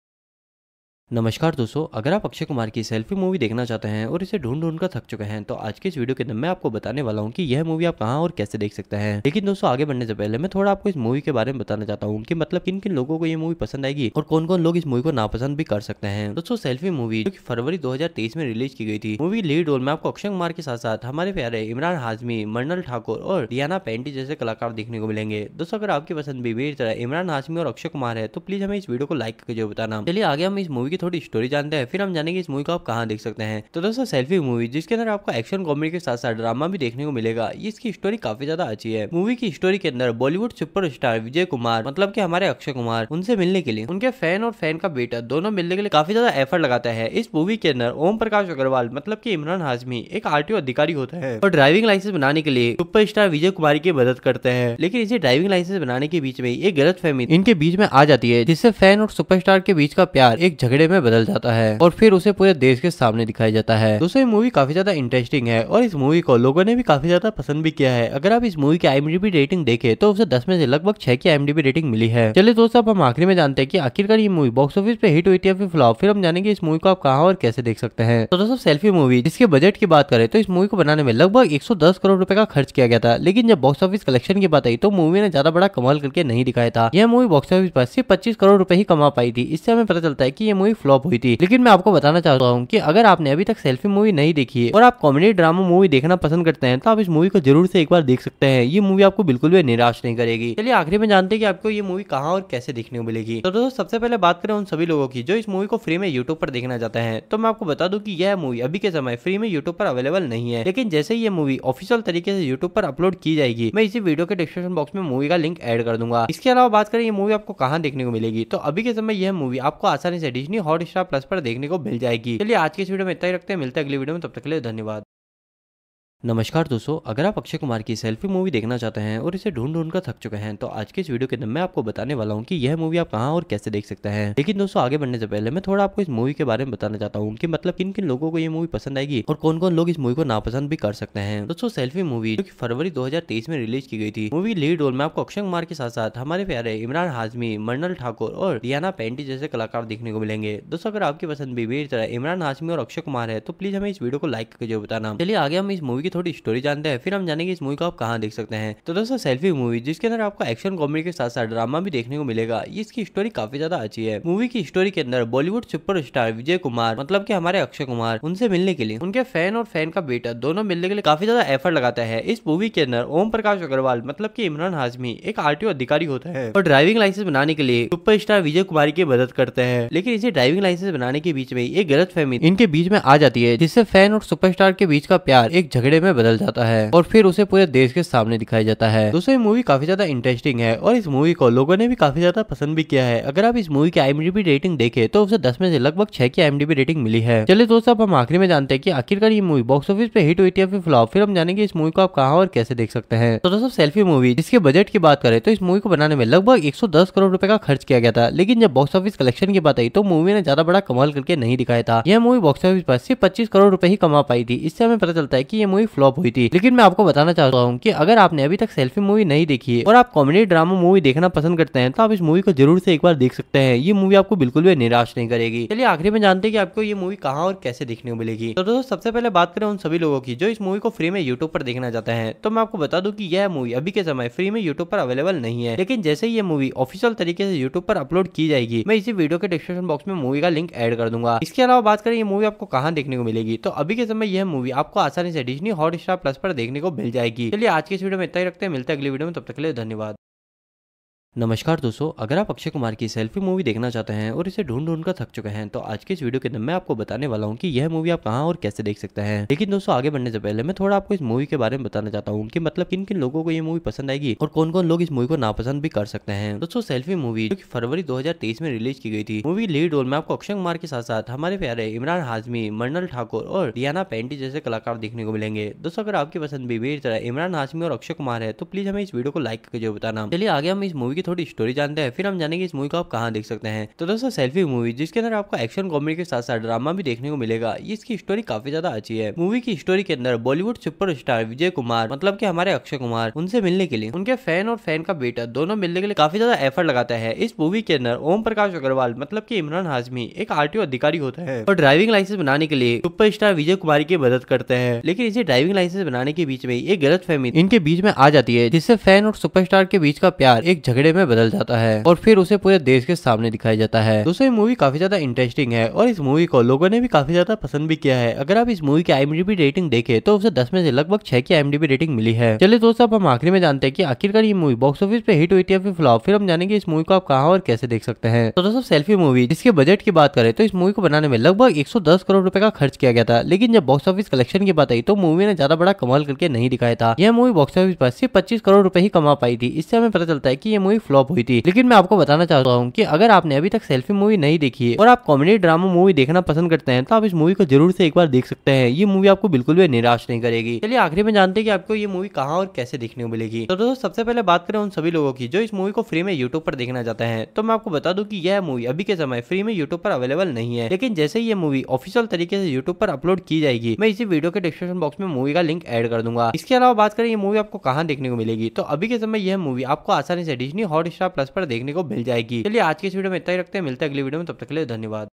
नमस्कार दोस्तों अगर आप अक्षय कुमार की सेल्फी मूवी देखना चाहते हैं और इसे ढूंढ ढूंढ कर थक चुके हैं तो आज के इस वीडियो के अंदर मैं आपको बताने वाला हूँ कि यह मूवी आप कहाँ और कैसे देख सकते हैं लेकिन दोस्तों आगे बढ़ने से पहले मैं थोड़ा आपको इस मूवी के बारे में बताना चाहता हूँ कि मतलब किन किन लोगों को ये मूवी पसंद आएगी और कौन कौन लोग इस मूवी को नापसंद भी कर सकते हैं दोस्तों सेल्फी मूवी जो की फरवरी दो में रिलीज की गई थी मूवी लीड रोल में आपको अक्षय कुमार के साथ साथ हमारे प्यारे इमरान हाजमी मर्नल ठाकुर और रियाना पेंटी जैसे कलाकार देखने को मिलेंगे दोस्तों अगर आपकी पसंद भी मेरी तरह इमरान हाजमी और अक्षय कुमार है तो प्लीज हमें इस वीडियो को लाइक करके जरूर बताना चलिए आगे हम इस मूवी थोड़ी स्टोरी जानते हैं फिर हम जानेंगे इस मूवी को आप कहाँ देख सकते हैं तो दोस्तों सेल्फी मूवी जिसके अंदर आपको एक्शन कॉमेडी के साथ साथ ड्रामा भी देखने को मिलेगा इसकी स्टोरी काफी ज्यादा अच्छी है मूवी की स्टोरी के अंदर बॉलीवुड सुपर विजय कुमार मतलब की हमारे अक्षय कुमार उनसे मिलने के लिए उनके फैन और फैन का बेटा दोनों मिलने के लिए काफी ज्यादा एफर्ट लगाता है इस मूवी के अंदर ओम प्रकाश अग्रवाल मतलब की इमरान हाजमी एक आर अधिकारी होता है और ड्राइविंग लाइसेंस बनाने के लिए सुपर विजय कुमार की मदद करते हैं लेकिन इसे ड्राइविंग लाइसेंस बनाने के बीच में एक गलत फहमी इनके बीच में आ जाती है जिससे फैन और सुपरस्टार के बीच का प्यार एक झगड़े में बदल जाता है और फिर उसे पूरे देश के सामने दिखाया जाता है दोस्तों ये मूवी काफी ज्यादा इंटरेस्टिंग है और इस मूवी को लोगों ने भी काफी ज्यादा पसंद भी किया है अगर आप इस मूवी की आई रेटिंग देखे तो उसे दस में से लगभग छह की आई रेटिंग मिली है चलिए दोस्तों अब हम आखिरी में जानते हैं की आखिरकार ये मूवी बॉक्स ऑफिस पे हिट हुई थी या फिर फ्लॉप फिर हम जानेंगे इस मूवी को आप कहाँ और कैसे देख सकते हैं तो दोस्तों सेल्फी मूवी जिसके बजट की बात करें तो इस मूवी को बनाने में लगभग 110 करोड़ रुपए का खर्च किया गया था लेकिन जब बॉक्स ऑफिस कलेक्शन की बात आई तो मूवी ने ज्यादा बड़ा कमाल करके नहीं दिखाया था यह मूवी बॉक्स ऑफिस पर सिर्फ पच्चीस करोड़ रूपए ही कमा पाई थी इससे हमें पता चलता है की यह मूवी मूवी फ्लॉप हुई थी लेकिन मैं आपको बताना चाहता हूँ की अगर आपने अभी तक सेल्फी मूवी नहीं देखी है और आप कॉमेडी ड्रामा मूवी देखना पसंद करते हैं तो आप इस मूवी को जरूर से एक बार देख सकते हैं ये मूवी आपको बिल्कुल भी निराश नहीं करेगी चलिए आखिरी में जानते हैं कि आपको ये मूवी कहाँ और कैसे देखने को मिलेगी तो दोस्तों सबसे पहले बात करें उन सभी लोगों की जो इस मूवी को फ्री में यूट्यूब पर देखना चाहते हैं तो मैं आपको बता दू की यह मूवी अभी के समय फ्री में यूट्यूब पर अवेलेबल नहीं है लेकिन जैसे ये मूवी ऑफिशियल तरीके से यूट्यूब पर अपलोड की जाएगी मैं इसी वीडियो के डिस्क्रिप्शन बॉक्स में मूवी का लिंक एड कर दूंगा इसके अलावा बात करें ये मूवी आपको कहाँ देखने को मिलेगी तो अभी के समय यह मूवी आपको आसानी से डिजनी हॉट स्टार प्लस पर देखने को मिल जाएगी चलिए आज के इस वीडियो में इतना ही रखते हैं मिलते हैं अगली वीडियो में तब तक के लिए धन्यवाद नमस्कार दोस्तों अगर आप अक्षय कुमार की सेल्फी मूवी देखना चाहते हैं और इसे ढूंढ ढूंढ कर थक चुके हैं तो आज के इस वीडियो के अंदर मैं आपको बताने वाला हूँ कि यह मूवी आप कहाँ और कैसे देख सकते हैं लेकिन दोस्तों आगे बढ़ने से पहले मैं थोड़ा आपको इस मूवी के बारे में बताना चाहता हूँ कि मतलब किन किन लोगों को ये मूवी पसंद आएगी और कौन कौन लोग इस मूवी को नापसंद भी कर सकते हैं दोस्तों सेल्फी मूवी जो की फरवरी दो में रिलीज की गई थी मूवी लीड रोल में आपको अक्षय कुमार के साथ साथ हमारे प्यारे इमरान हाजमी मर्नल ठाकुर और रियाना पेंटी जैसे कलाकार देखने को मिलेंगे दोस्तों अगर आपकी पसंद भी मेरी तरह इमरान हाजमी और अक्षय कुमार है तो प्लीज हमें इस वीडियो को लाइक करके जरूर बताना चलिए आगे हम इस मूवी थोड़ी स्टोरी जानते हैं फिर हम जानेंगे इस मूवी को आप कहाँ देख सकते हैं तो दोस्तों सेल्फी मूवी जिसके अंदर आपको एक्शन कॉमेडी के साथ साथ ड्रामा भी देखने को मिलेगा इसकी स्टोरी काफी ज्यादा अच्छी है मूवी की स्टोरी के अंदर बॉलीवुड सुपर विजय कुमार मतलब की हमारे अक्षय कुमार उनसे मिलने के लिए उनके फैन और फैन का बेटा दोनों मिलने के लिए काफी ज्यादा एफर्ट लगाता है इस मूवी के अंदर ओम प्रकाश अग्रवाल मतलब की इमरान हाजमी एक आर अधिकारी होता है और ड्राइविंग लाइसेंस बनाने के लिए सुपर विजय कुमार की मदद करते हैं लेकिन इसे ड्राइविंग लाइसेंस बनाने के बीच में एक गलत फहमी इनके बीच में आ जाती है जिससे फैन और सुपरस्टार के बीच का प्यार एक झगड़े में बदल जाता है और फिर उसे पूरे देश के सामने दिखाया जाता है दोस्तों मूवी काफी ज्यादा इंटरेस्टिंग है और इस मूवी को लोगों ने भी काफी ज्यादा पसंद भी किया है अगर आप इस मूवी की आई रेटिंग देखे तो उसे दस में से लगभग छह की आई रेटिंग मिली है चलिए दोस्तों अब हम आखिरी में जानते हैं की आखिरकार ये मूवी बॉक्स ऑफिस पे हिट हुई थी या फिर फ्लॉप फिर हम जानेंगे इस मूवी को आप कहा और कैसे देख सकते हैं तो दोस्तों सेल्फी मूवी जिसके बजट की बात करें तो इस मूवी को बनाने में लगभग एक करोड़ रुपए का खर्च किया गया था लेकिन जब बॉक्स ऑफिस कलेक्शन की बात आई तो मूवी ने ज्यादा बड़ा कमाल करके नहीं दिखाया था यह मूवी बॉक्स ऑफिस पर सिर्फ पच्चीस करोड़ रूपए ही कमा पाई थी इससे हमें पता चलता है की यह मूवी फ्लॉप हुई थी लेकिन मैं आपको बताना चाहता हूँ की अगर आपने अभी तक सेल्फी मूवी नहीं देखी है और आप कॉमेडी ड्रामा मूवी देखना पसंद करते हैं तो आप इस मूवी को जरूर से एक बार देख सकते हैं ये मूवी आपको बिल्कुल भी निराश नहीं करेगी चलिए आखिरी में जानते हैं कि आपको ये मूवी कहाँ और कैसे देखने को मिलेगी तो दोस्तों सबसे पहले बात करें उन सभी लोगों की जो इस मूवी को फ्री में यूट्यूब पर देखना चाहते हैं तो मैं आपको बता दूं कि यह मूवी अभी के समय फ्री में यूट्यूब पर अवेलेबल नहीं है लेकिन जैसे ही ये मूवी ऑफिशियल तरीके से यूट्यूब पर अपलोड की जाएगी मैं इसी वीडियो के डिस्क्रिप्शन बॉक्स में मूवी का लिंक एड कर दूंगा इसके अलावा बात करें ये मूवी आपको कहाँ देखने को मिलेगी तो अभी के समय यह मूवी आपको आसानी से डिजनी हॉटस्टार प्लस पर देखने को मिल जाएगी चलिए आज के इस वीडियो में इतना ही रखते हैं मिलते हैं अगली वीडियो में तब तक के लिए धन्यवाद नमस्कार दोस्तों अगर आप अक्षय कुमार की सेल्फी मूवी देखना चाहते हैं और इसे ढूंढ ढूंढ कर थक चुके हैं तो आज के इस वीडियो के अंदर मैं आपको बताने वाला हूँ कि यह मूवी आप कहाँ और कैसे देख सकते हैं लेकिन दोस्तों आगे बढ़ने से पहले मैं थोड़ा आपको इस मूवी के बारे में बताना चाहता हूँ की मतलब किन किन लोगों को ये मूवी पसंद आएगी और कौन कौन लोग इस मूवी को नापसंद भी कर सकते हैं दोस्तों सेल्फी मूवी जो की फरवरी दो में रिलीज की गई थी मूवी लीड रोल में आपको अक्षय कुमार के साथ साथ हमारे प्यारे इमरान हाजमी मंडल ठाकुर और रियाना पेंटी जैसे कलाकार देखने को मिलेंगे दोस्तों अगर आपकी पसंद भी मेरी तरह इमरान हाजमी और अक्षय कुमार है तो प्लीज हमें इस वीडियो को लाइक करके जरूर बताना चलिए आगे हम इस मूवी की थोड़ी स्टोरी जानते हैं फिर हम जानेंगे इस मूवी को आप कहाँ देख सकते हैं तो दोस्तों सेल्फी मूवी जिसके अंदर आपको एक्शन कॉमेडी के साथ साथ ड्रामा भी देखने को मिलेगा इसकी स्टोरी काफी ज्यादा अच्छी है मूवी की स्टोरी के अंदर बॉलीवुड सुपर विजय कुमार मतलब की हमारे अक्षय कुमार उनसे मिलने के लिए उनके फैन और फैन का बेटा दोनों मिलने के लिए काफी ज्यादा एफर्ट लगाता है इस मूवी के अंदर ओम प्रकाश अग्रवाल मतलब की इमरान हाजमी एक आर अधिकारी होता है और ड्राइविंग लाइसेंस बनाने के लिए सुपर विजय कुमार की मदद करते हैं लेकिन इसे ड्राइविंग लाइसेंस बनाने के बीच में एक गलत फहमी इनके बीच में आ जाती है जिससे फैन और सुपरस्टार के बीच का प्यार एक झगड़े कपड़े में बदल जाता है और फिर उसे पूरे देश के सामने दिखाया जाता है दोस्तों ये मूवी काफी ज्यादा इंटरेस्टिंग है और इस मूवी को लोगों ने भी काफी ज्यादा पसंद भी किया है अगर आप इस मूवी की आईएमडीबी रेटिंग देखे तो उसे दस में से लगभग छह की आईएमडीबी रेटिंग मिली है चलिए दोस्तों अब हम आखिरी में जानते हैं की आखिरकार ये मूवी बॉक्स ऑफिस पे हिट हुई थी या फिर फ्लॉप फिर हम जानेंगे इस मूवी को आप कहा और कैसे देख सकते हैं तो दोस्तों सेल्फी मूवी जिसके बजट की बात करें तो इस मूवी को बनाने में लगभग दस करोड़ रुपए का खर्च किया गया था लेकिन जब बॉक्स ऑफिस कलेक्शन की बात आई तो मूवी ने ज्यादा बड़ा कमाल करके नहीं दिखाया था यह मूवी बॉक्स ऑफिस पर सिर्फ पच्चीस करोड़ रूपए ही कमा पाई थी इससे हमें पता चलता है की ये मूवी फ्लॉप हुई थी लेकिन मैं आपको बताना चाहता हूँ की अगर आपने अभी तक सेल्फी मूवी नहीं देखी है और आप कॉमेडी ड्रामा मूवी देखना पसंद करते हैं तो आप इस मूवी को जरूर से एक बार देख सकते हैं ये मूवी आपको बिल्कुल भी निराश नहीं करेगी चलिए आखिरी में जानते हैं कि आपको ये मूवी कहाँ और कैसे देखने को मिलेगी तो दोस्तों सबसे पहले बात करें उन सभी लोगों की जो इस मूवी को फ्री में यूट्यूब पर देखना चाहते हैं तो मैं आपको बता दूं कि यह मूवी अभी के समय फ्री में यूट्यूब पर अवेलेबल नहीं है लेकिन जैसे ही ये मूवी ऑफिशियल तरीके से यूट्यूब पर अपलोड की जाएगी मैं इसी वीडियो के डिस्क्रिप्शन बॉक्स में मूवी का लिंक एड कर दूंगा इसके अलावा बात करें ये मूवी आपको कहाँ देखने को मिलेगी तो अभी के समय यह मूवी आपको आसानी से डिजनी हॉट स्टार प्लस पर देखने को मिल जाएगी चलिए आज की इस वीडियो में इतना ही रखते हैं मिलते हैं अगली वीडियो में तब तक के लिए धन्यवाद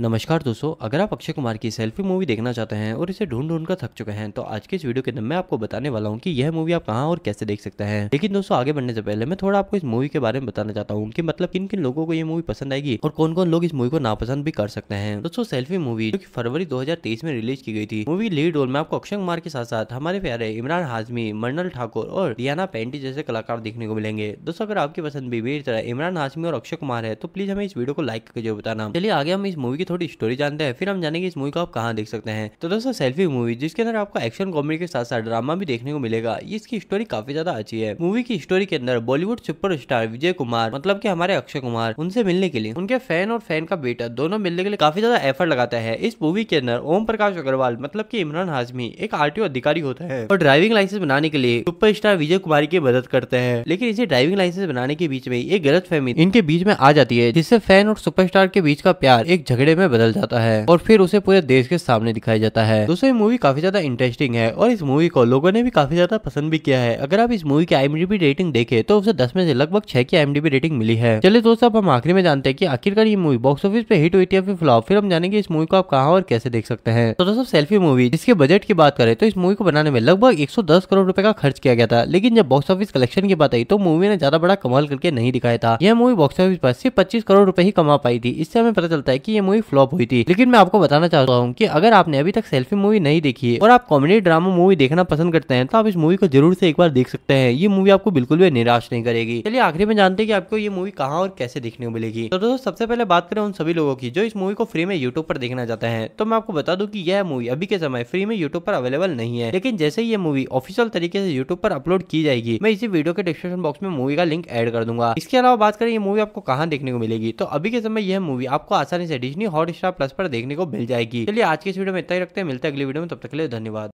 नमस्कार दोस्तों अगर आप अक्षय कुमार की सेल्फी मूवी देखना चाहते हैं और इसे ढूंढ ढूंढ कर थक चुके हैं तो आज के इस वीडियो के अंदर मैं आपको बताने वाला हूँ कि यह मूवी आप कहाँ और कैसे देख सकते हैं लेकिन दोस्तों आगे बढ़ने से पहले मैं थोड़ा आपको इस मूवी के बारे में बताना चाहता हूँ कि मतलब किन किन लोगों को यह मूवी पसंद आएगी और कौन कौन लोग इस मूवी को नापसंद भी कर सकते हैं दोस्तों सेल्फी मूवी जो की फरवरी दो में रिलीज की गई थी मूवी लीड रोल में आपको अक्षय कुमार के साथ साथ हमारे प्यारे इमरान हाजमी मरनल ठाकुर और रियाना पेंटी जैसे कलाकार देखने को मिलेंगे दोस्तों अगर आपकी पसंद भी मेरी तरह इमरान हाजमी और अक्षय कुमार है तो प्लीज हमें इस वीडियो को लाइक करके जरूर बताना चलिए आगे हम इस मूवी की थोड़ी स्टोरी जानते हैं फिर हम जानेंगे इस मूवी को आप कहाँ देख सकते हैं तो दोस्तों सेल्फी मूवी जिसके अंदर आपको एक्शन कॉमेडी के साथ साथ ड्रामा भी देखने को मिलेगा इसकी स्टोरी काफी ज्यादा अच्छी है मूवी की स्टोरी के अंदर बॉलीवुड सुपर विजय कुमार मतलब की हमारे अक्षय कुमार उनसे मिलने के लिए उनके फैन और फैन का बेटा दोनों मिलने के लिए काफी ज्यादा एफर्ट लगाता है इस मूवी के अंदर ओम प्रकाश अग्रवाल मतलब की इमरान हाजमी एक आर अधिकारी होता है और ड्राइविंग लाइसेंस बनाने के लिए सुपर विजय कुमार की मदद करते हैं लेकिन इसे ड्राइविंग लाइसेंस बनाने के बीच में एक गलत फहमी इनके बीच में आ जाती है जिससे फैन और सुपरस्टार के बीच का प्यार एक झगड़े टुकड़े में बदल जाता है और फिर उसे पूरे देश के सामने दिखाया जाता है दोस्तों ये मूवी काफी ज्यादा इंटरेस्टिंग है और इस मूवी को लोगों ने भी काफी ज्यादा पसंद भी किया है अगर आप इस मूवी की आईएमडीबी रेटिंग देखे तो उसे दस में से लगभग छह की आईएमडीबी रेटिंग मिली है चलिए दोस्तों अब हम आखिरी में जानते हैं की आखिरकार ये मूवी बॉक्स ऑफिस पे हिट हुई थी या फिर फ्लॉप फिर हम जानेंगे इस मूवी को आप कहा और कैसे देख सकते हैं तो दोस्तों सेल्फी मूवी जिसके बजट की बात करें तो इस मूवी को बनाने में लगभग 110 करोड़ रुपए का खर्च किया गया था लेकिन जब बॉक्स ऑफिस कलेक्शन की बात आई तो मूवी ने ज्यादा बड़ा कमाल करके नहीं दिखाया था यह मूवी बॉक्स ऑफिस पर सिर्फ पच्चीस करोड़ रूपए ही कमा पाई थी इससे हमें पता चलता है की यह मूवी फ्लॉप हुई थी लेकिन मैं आपको बताना चाहता हूँ की अगर आपने अभी तक सेल्फी मूवी नहीं देखी है और आप कॉमेडी ड्रामा मूवी देखना पसंद करते हैं तो आप इस मूवी को जरूर से एक बार देख सकते हैं ये मूवी आपको बिल्कुल भी निराश नहीं करेगी चलिए आखिरी में जानते हैं कि आपको ये मूवी कहाँ और कैसे देखने को मिलेगी तो दोस्तों सबसे पहले बात करें उन सभी लोगों की जो इस मूवी को फ्री में यूट्यूब पर देखना चाहते हैं तो मैं आपको बता दू की यह मूवी अभी के समय फ्री में यूट्यूब पर अवेलेबल नहीं है लेकिन जैसे ये मूवी ऑफिशियल तरीके से यूट्यूब पर अपलोड की जाएगी मैं इसी वीडियो के डिस्क्रिप्शन बॉक्स में मूवी का लिंक एड कर दूंगा इसके अलावा बात करें ये मूवी आपको कहाँ देखने को मिलेगी तो अभी के समय यह मूवी आपको आसानी से डिजनी हॉट स्टार प्लस पर देखने को मिल जाएगी चलिए आज के इस वीडियो में इतना ही रखते हैं मिलते हैं अगली वीडियो में तब तक के लिए धन्यवाद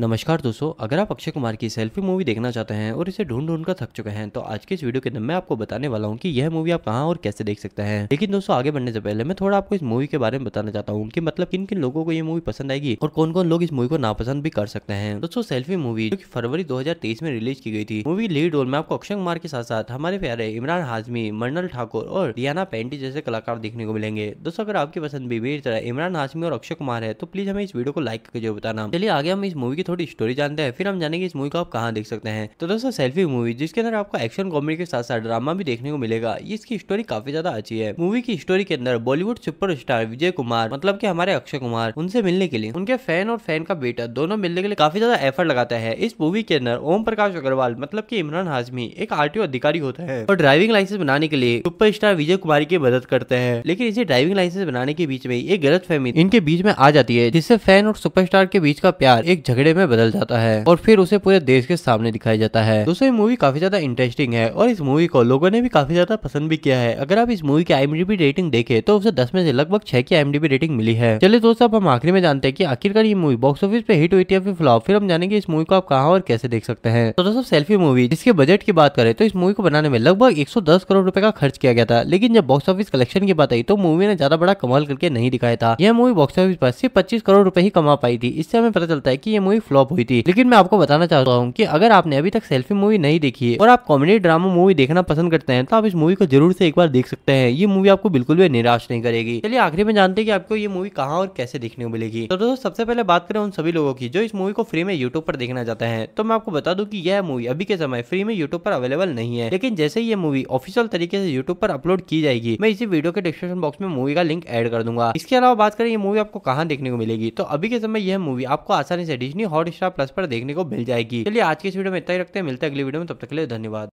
नमस्कार दोस्तों अगर आप अक्षय कुमार की सेल्फी मूवी देखना चाहते हैं और इसे ढूंढ ढूंढ कर थक चुके हैं तो आज के इस वीडियो के अंदर मैं आपको बताने वाला हूँ कि यह मूवी आप कहाँ और कैसे देख सकते हैं लेकिन दोस्तों आगे बढ़ने से पहले मैं थोड़ा आपको इस मूवी के बारे में बताना चाहता हूँ कि मतलब किन किन लोगों को ये मूवी पसंद आएगी और कौन कौन लोग इस मूवी को नापसंद भी कर सकते हैं दोस्तों सेल्फी मूवी जो की फरवरी दो में रिलीज की गई थी मूवी लीड रोल में आपको अक्षय कुमार के साथ साथ हमारे प्यारे इमरान हाजमी मर्नल ठाकुर और रियाना पेंटी जैसे कलाकार देखने को मिलेंगे दोस्तों अगर आपकी पसंद भी मेरी तरह इमरान हाजमी और अक्षय कुमार है तो प्लीज हमें इस वीडियो को लाइक करके जरूर बताना चलिए आगे हम इस मूवी की थोड़ी स्टोरी जानते हैं फिर हम जानेंगे इस मूवी को आप कहाँ देख सकते हैं तो दोस्तों सेल्फी मूवी जिसके अंदर आपको एक्शन कॉमेडी के साथ साथ ड्रामा भी देखने को मिलेगा इसकी स्टोरी काफी ज्यादा अच्छी है मूवी की स्टोरी के अंदर बॉलीवुड सुपर विजय कुमार मतलब की हमारे अक्षय कुमार उनसे मिलने के लिए उनके फैन और फैन का बेटा दोनों मिलने के लिए काफी ज्यादा एफर्ट लगाता है इस मूवी के अंदर ओम प्रकाश अग्रवाल मतलब की इमरान हाजमी एक आर अधिकारी होता है और ड्राइविंग लाइसेंस बनाने के लिए सुपर विजय कुमार की मदद करते हैं लेकिन इसे ड्राइविंग लाइसेंस बनाने के बीच में एक गलत फहमी इनके बीच में आ जाती है जिससे फैन और सुपरस्टार के बीच का प्यार एक झगड़े कीड़े में बदल जाता है और फिर उसे पूरे देश के सामने दिखाया जाता है दोस्तों ये मूवी काफी ज्यादा इंटरेस्टिंग है और इस मूवी को लोगों ने भी काफी ज्यादा पसंद भी किया है अगर आप इस मूवी की आईएमडीबी रेटिंग देखे तो उसे दस में से लगभग छह की आईएमडीबी रेटिंग मिली है चलिए दोस्तों अब हम आखिरी में जानते हैं की आखिरकार ये मूवी बॉक्स ऑफिस पे हिट हुई थी या फिर फ्लॉप फिर हम जानेंगे इस मूवी को आप कहा और कैसे देख सकते हैं तो दोस्तों सेल्फी मूवी जिसके बजट की बात करें तो इस मूवी को बनाने में लगभग एक करोड़ रुपए का खर्च किया गया था लेकिन जब बॉक्स ऑफिस कलेक्शन की बात आई तो मूवी ने ज्यादा बड़ा कमाल करके नहीं दिखाया था यह मूवी बॉक्स ऑफिस पर सिर्फ पच्चीस करोड़ रूपए ही कमा पाई थी इससे हमें पता चलता है की यह मूवी मूवी फ्लॉप हुई थी लेकिन मैं आपको बताना चाहता हूँ की अगर आपने अभी तक सेल्फी मूवी नहीं देखी है और आप कॉमेडी ड्रामा मूवी देखना पसंद करते हैं तो आप इस मूवी को जरूर से एक बार देख सकते हैं ये मूवी आपको बिल्कुल भी निराश नहीं करेगी चलिए आखिरी में जानते हैं कि आपको ये मूवी कहाँ और कैसे देखने को मिलेगी तो दोस्तों सबसे पहले बात करें उन सभी लोगों की जो इस मूवी को फ्री में यूट्यूब पर देखना चाहते हैं तो मैं आपको बता दू की यह मूवी अभी के समय फ्री में यूट्यूब पर अवेलेबल नहीं है लेकिन जैसे ये मूवी ऑफिशियल तरीके से यूट्यूब पर अपलोड की जाएगी मैं इसी वीडियो के डिस्क्रिप्शन बॉक्स में मूवी का लिंक एड कर दूंगा इसके अलावा बात करें ये मूवी आपको कहाँ देखने को मिलेगी तो अभी के समय यह मूवी आपको आसानी से डिजनी हॉट स्टार प्लस पर देखने को मिल जाएगी चलिए आज के इस वीडियो में इतना ही रखते हैं मिलते हैं अगली वीडियो में तब तक के लिए धन्यवाद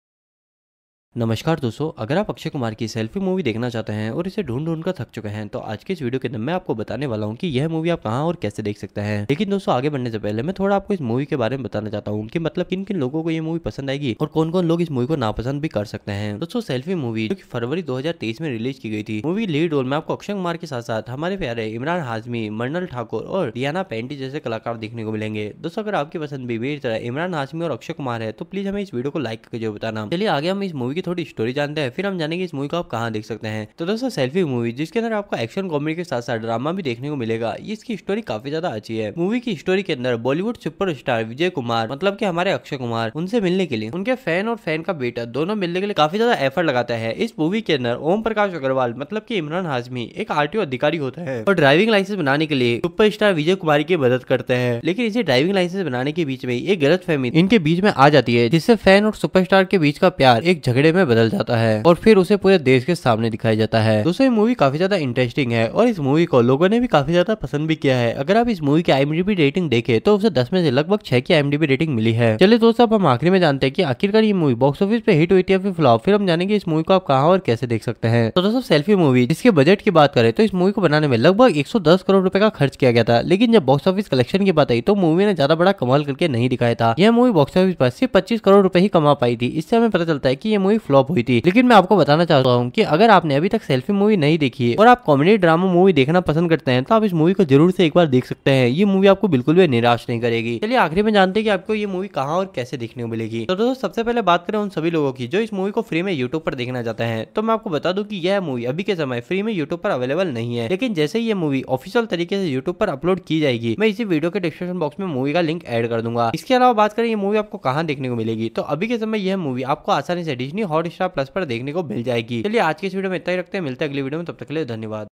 नमस्कार दोस्तों अगर आप अक्षय कुमार की सेल्फी मूवी देखना चाहते हैं और इसे ढूंढ ढूंढ कर थक चुके हैं तो आज के इस वीडियो के अंदर मैं आपको बताने वाला हूँ कि यह मूवी आप कहाँ और कैसे देख सकते हैं लेकिन दोस्तों आगे बढ़ने से पहले मैं थोड़ा आपको इस मूवी के बारे में बताना चाहता हूँ कि मतलब किन किन लोगों को ये मूवी पसंद आएगी और कौन कौन लोग इस मूवी को नापसंद भी कर सकते हैं दोस्तों सेल्फी मूवी जो की फरवरी दो में रिलीज की गई थी मूवी लीड रोल में आपको अक्षय कुमार के साथ साथ हमारे प्यारे इमरान हाजमी मर्नल ठाकुर और रियाना पेंटी जैसे कलाकार देखने को मिलेंगे दोस्तों अगर आपकी पसंद भी मेरी तरह इमरान हाजमी और अक्षय कुमार है तो प्लीज हमें इस वीडियो को लाइक करके बताना चलिए आगे हम इस मूवी थोड़ी स्टोरी जानते हैं फिर हम जानेंगे इस मूवी को आप कहाँ देख सकते हैं तो दोस्तों सेल्फी मूवी जिसके अंदर आपको एक्शन कॉमेडी के साथ साथ ड्रामा भी देखने को मिलेगा इसकी स्टोरी काफी ज्यादा अच्छी है मूवी की स्टोरी के अंदर बॉलीवुड सुपर विजय कुमार मतलब की हमारे अक्षय कुमार उनसे मिलने के लिए उनके फैन और फैन का बेटा दोनों मिलने के लिए काफी ज्यादा एफर्ट लगाता है इस मूवी के अंदर ओम प्रकाश अग्रवाल मतलब की इमरान हाजमी एक आर अधिकारी होता है और ड्राइविंग लाइसेंस बनाने के लिए सुपर विजय कुमार की मदद करते हैं लेकिन इसे ड्राइविंग लाइसेंस बनाने के बीच में एक गलत फहमी इनके बीच में आ जाती है जिससे फैन और सुपरस्टार के बीच का प्यार एक झगड़े में बदल जाता है और फिर उसे पूरे देश के सामने दिखाया जाता है दोस्तों ये मूवी काफी ज्यादा इंटरेस्टिंग है और इस मूवी को लोगों ने भी काफी ज्यादा पसंद भी किया है अगर आप इस मूवी की आई रेटिंग देखे तो उसे दस में से लगभग छह की आई रेटिंग मिली है चले दोस्तों अब हम आखिरी में जानते हैं की आखिरकार ये मूवी बॉक्स ऑफिस पे हिट हुई थी या फिर फ्लॉप फिर हम जानेंगे इस मूवी को आप कहा और कैसे देख सकते हैं तो दोस्तों सेल्फी मूवी जिसके बजट की बात करें तो इस मूवी को बनाने में लगभग एक करोड़ रुपए का खर्च किया गया था लेकिन जब बॉक्स ऑफिस कलेक्शन की बात आई तो मूवी ने ज्यादा बड़ा कमाल करके नहीं दिखाया था यह मूवी बॉक्स ऑफिस पर सिर्फ पच्चीस करोड़ रूपए ही कमा पाई थी इससे हमें पता चलता है की यह मूवी मूवी फ्लॉप हुई थी लेकिन मैं आपको बताना चाहता हूँ की अगर आपने अभी तक सेल्फी मूवी नहीं देखी है और आप कॉमेडी ड्रामा मूवी देखना पसंद करते हैं तो आप इस मूवी को जरूर से एक बार देख सकते हैं ये मूवी आपको बिल्कुल भी निराश नहीं करेगी चलिए आखिरी में जानते हैं कि आपको ये मूवी कहाँ और कैसे देखने को मिलेगी तो दोस्तों सबसे पहले बात करें उन सभी लोगों की जो इस मूवी को फ्री में यूट्यूब पर देखना चाहते हैं तो मैं आपको बता दूं कि यह मूवी अभी के समय फ्री में यूट्यूब पर अवेलेबल नहीं है लेकिन जैसे ही ये मूवी ऑफिशियल तरीके से यूट्यूब पर अपलोड की जाएगी मैं इसी वीडियो के डिस्क्रिप्शन बॉक्स में मूवी का लिंक एड कर दूंगा इसके अलावा बात करें ये मूवी आपको कहाँ देखने को मिलेगी तो अभी के समय यह मूवी आपको आसानी से डिजनी हॉट स्टार प्लस पर देखने को मिल जाएगी चलिए आज के इस वीडियो में इतना ही रखते हैं मिलते हैं अगली वीडियो में तब तक के लिए धन्यवाद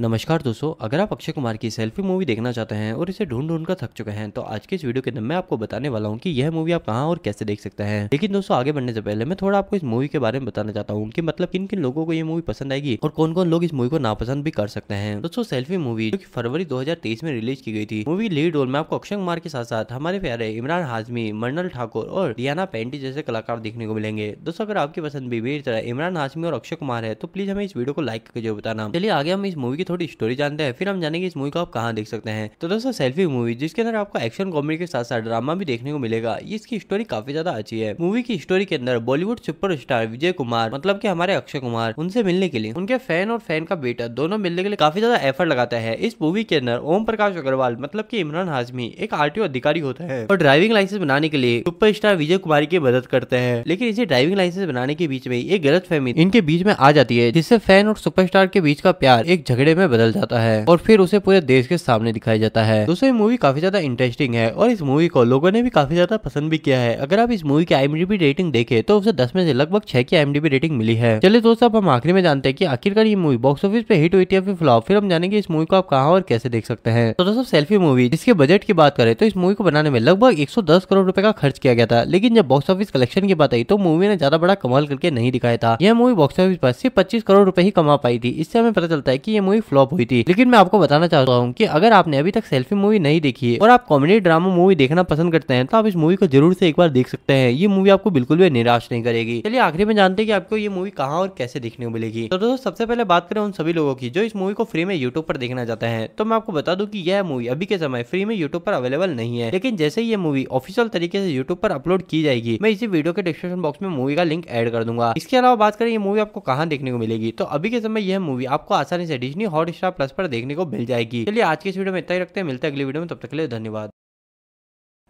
नमस्कार दोस्तों अगर आप अक्षय कुमार की सेल्फी मूवी देखना चाहते हैं और इसे ढूंढ ढूंढ कर थक चुके हैं तो आज के इस वीडियो के अंदर मैं आपको बताने वाला हूँ कि यह मूवी आप कहाँ और कैसे देख सकते हैं लेकिन दोस्तों आगे बढ़ने से पहले मैं थोड़ा आपको इस मूवी के बारे में बताना चाहता हूँ की मतलब किन किन लोगों को ये मूवी पसंद आएगी और कौन कौन लोग इस मूवी को नापसंद भी कर सकते हैं दोस्तों सेल्फी मूवी जो की फरवरी दो में रिलीज की गई थी मूवी लीड रोल में आपको अक्षय कुमार के साथ साथ हमारे प्यारे इमरान हाजमी मरनल ठाकुर और रियाना पेंटी जैसे कलाकार देखने को मिलेंगे दोस्तों अगर आपकी पसंद भी मेरी तरह इमरान हाजमी और अक्षय कुमार है तो प्लीज हमें इस वीडियो को लाइक करके जरूर बताना चलिए आगे हम इस मूवी की थोड़ी स्टोरी जानते हैं फिर हम जानेंगे इस मूवी को आप कहाँ देख सकते हैं तो दोस्तों सेल्फी मूवी जिसके अंदर आपको एक्शन कॉमेडी के साथ साथ ड्रामा भी देखने को मिलेगा इसकी स्टोरी काफी ज्यादा अच्छी है मूवी की स्टोरी के अंदर बॉलीवुड सुपर विजय कुमार मतलब की हमारे अक्षय कुमार उनसे मिलने के लिए उनके फैन और फैन का बेटा दोनों मिलने के लिए काफी ज्यादा एफर्ट लगाता है इस मूवी के अंदर ओम प्रकाश अग्रवाल मतलब की इमरान हाजमी एक आर अधिकारी होता है और ड्राइविंग लाइसेंस बनाने के लिए सुपर विजय कुमार की मदद करते हैं लेकिन इसे ड्राइविंग लाइसेंस बनाने के बीच में एक गलत फहमी इनके बीच में आ जाती है जिससे फैन और सुपरस्टार के बीच का प्यार एक झगड़े कपड़े में बदल जाता है और फिर उसे पूरे देश के सामने दिखाया जाता है दोस्तों ये मूवी काफी ज्यादा इंटरेस्टिंग है और इस मूवी को लोगों ने भी काफी ज्यादा पसंद भी किया है अगर आप इस मूवी की आईएमडीबी रेटिंग देखे तो उसे दस में से लगभग छह की आईएमडीबी रेटिंग मिली है चलिए दोस्तों अब हम आखिरी में जानते हैं की आखिरकार ये मूवी बॉक्स ऑफिस पे हिट हुई थी या फिर फ्लॉप फिर हम जानेंगे इस मूवी को आप कहा और कैसे देख सकते हैं तो दोस्तों सेल्फी मूवी जिसके बजट की बात करें तो इस मूवी को बनाने में लगभग दस करोड़ रुपए का खर्च किया गया था लेकिन जब बॉक्स ऑफिस कलेक्शन की बात आई तो मूवी ने ज्यादा बड़ा कमाल करके नहीं दिखाया था यह मूवी बॉक्स ऑफिस पर सिर्फ पच्चीस करोड़ रूपए ही कमा पाई थी इससे हमें पता चलता है की ये मूवी फ्लॉप हुई थी लेकिन मैं आपको बताना चाहता हूँ की अगर आपने अभी तक सेल्फी मूवी नहीं देखी है और आप कॉमेडी ड्रामा मूवी देखना पसंद करते हैं तो आप इस मूवी को जरूर से एक बार देख सकते हैं ये मूवी आपको बिल्कुल भी निराश नहीं करेगी चलिए आखिरी में जानते हैं कि आपको ये मूवी कहाँ और कैसे देखने को मिलेगी तो दोस्तों सबसे पहले बात करें उन सभी लोगों की जो इस मूवी को फ्री में यूट्यूब पर देखना चाहते हैं तो मैं आपको बता दूं कि यह मूवी अभी के समय फ्री में यूट्यूब पर अवेलेबल नहीं है लेकिन जैसे ही ये मूवी ऑफिशियल तरीके से यूट्यूब पर अपलोड की जाएगी मैं इसी वीडियो के डिस्क्रिप्शन बॉक्स में मूवी का लिंक एड कर दूंगा इसके अलावा बात करें ये मूवी आपको कहाँ देखने को मिलेगी तो अभी के समय यह मूवी आपको आसानी से डिजनी हॉट स्टार प्लस पर देखने को मिल जाएगी चलिए आज की इस वीडियो में इतना ही रखते हैं मिलते हैं अगली वीडियो में तब तक के लिए धन्यवाद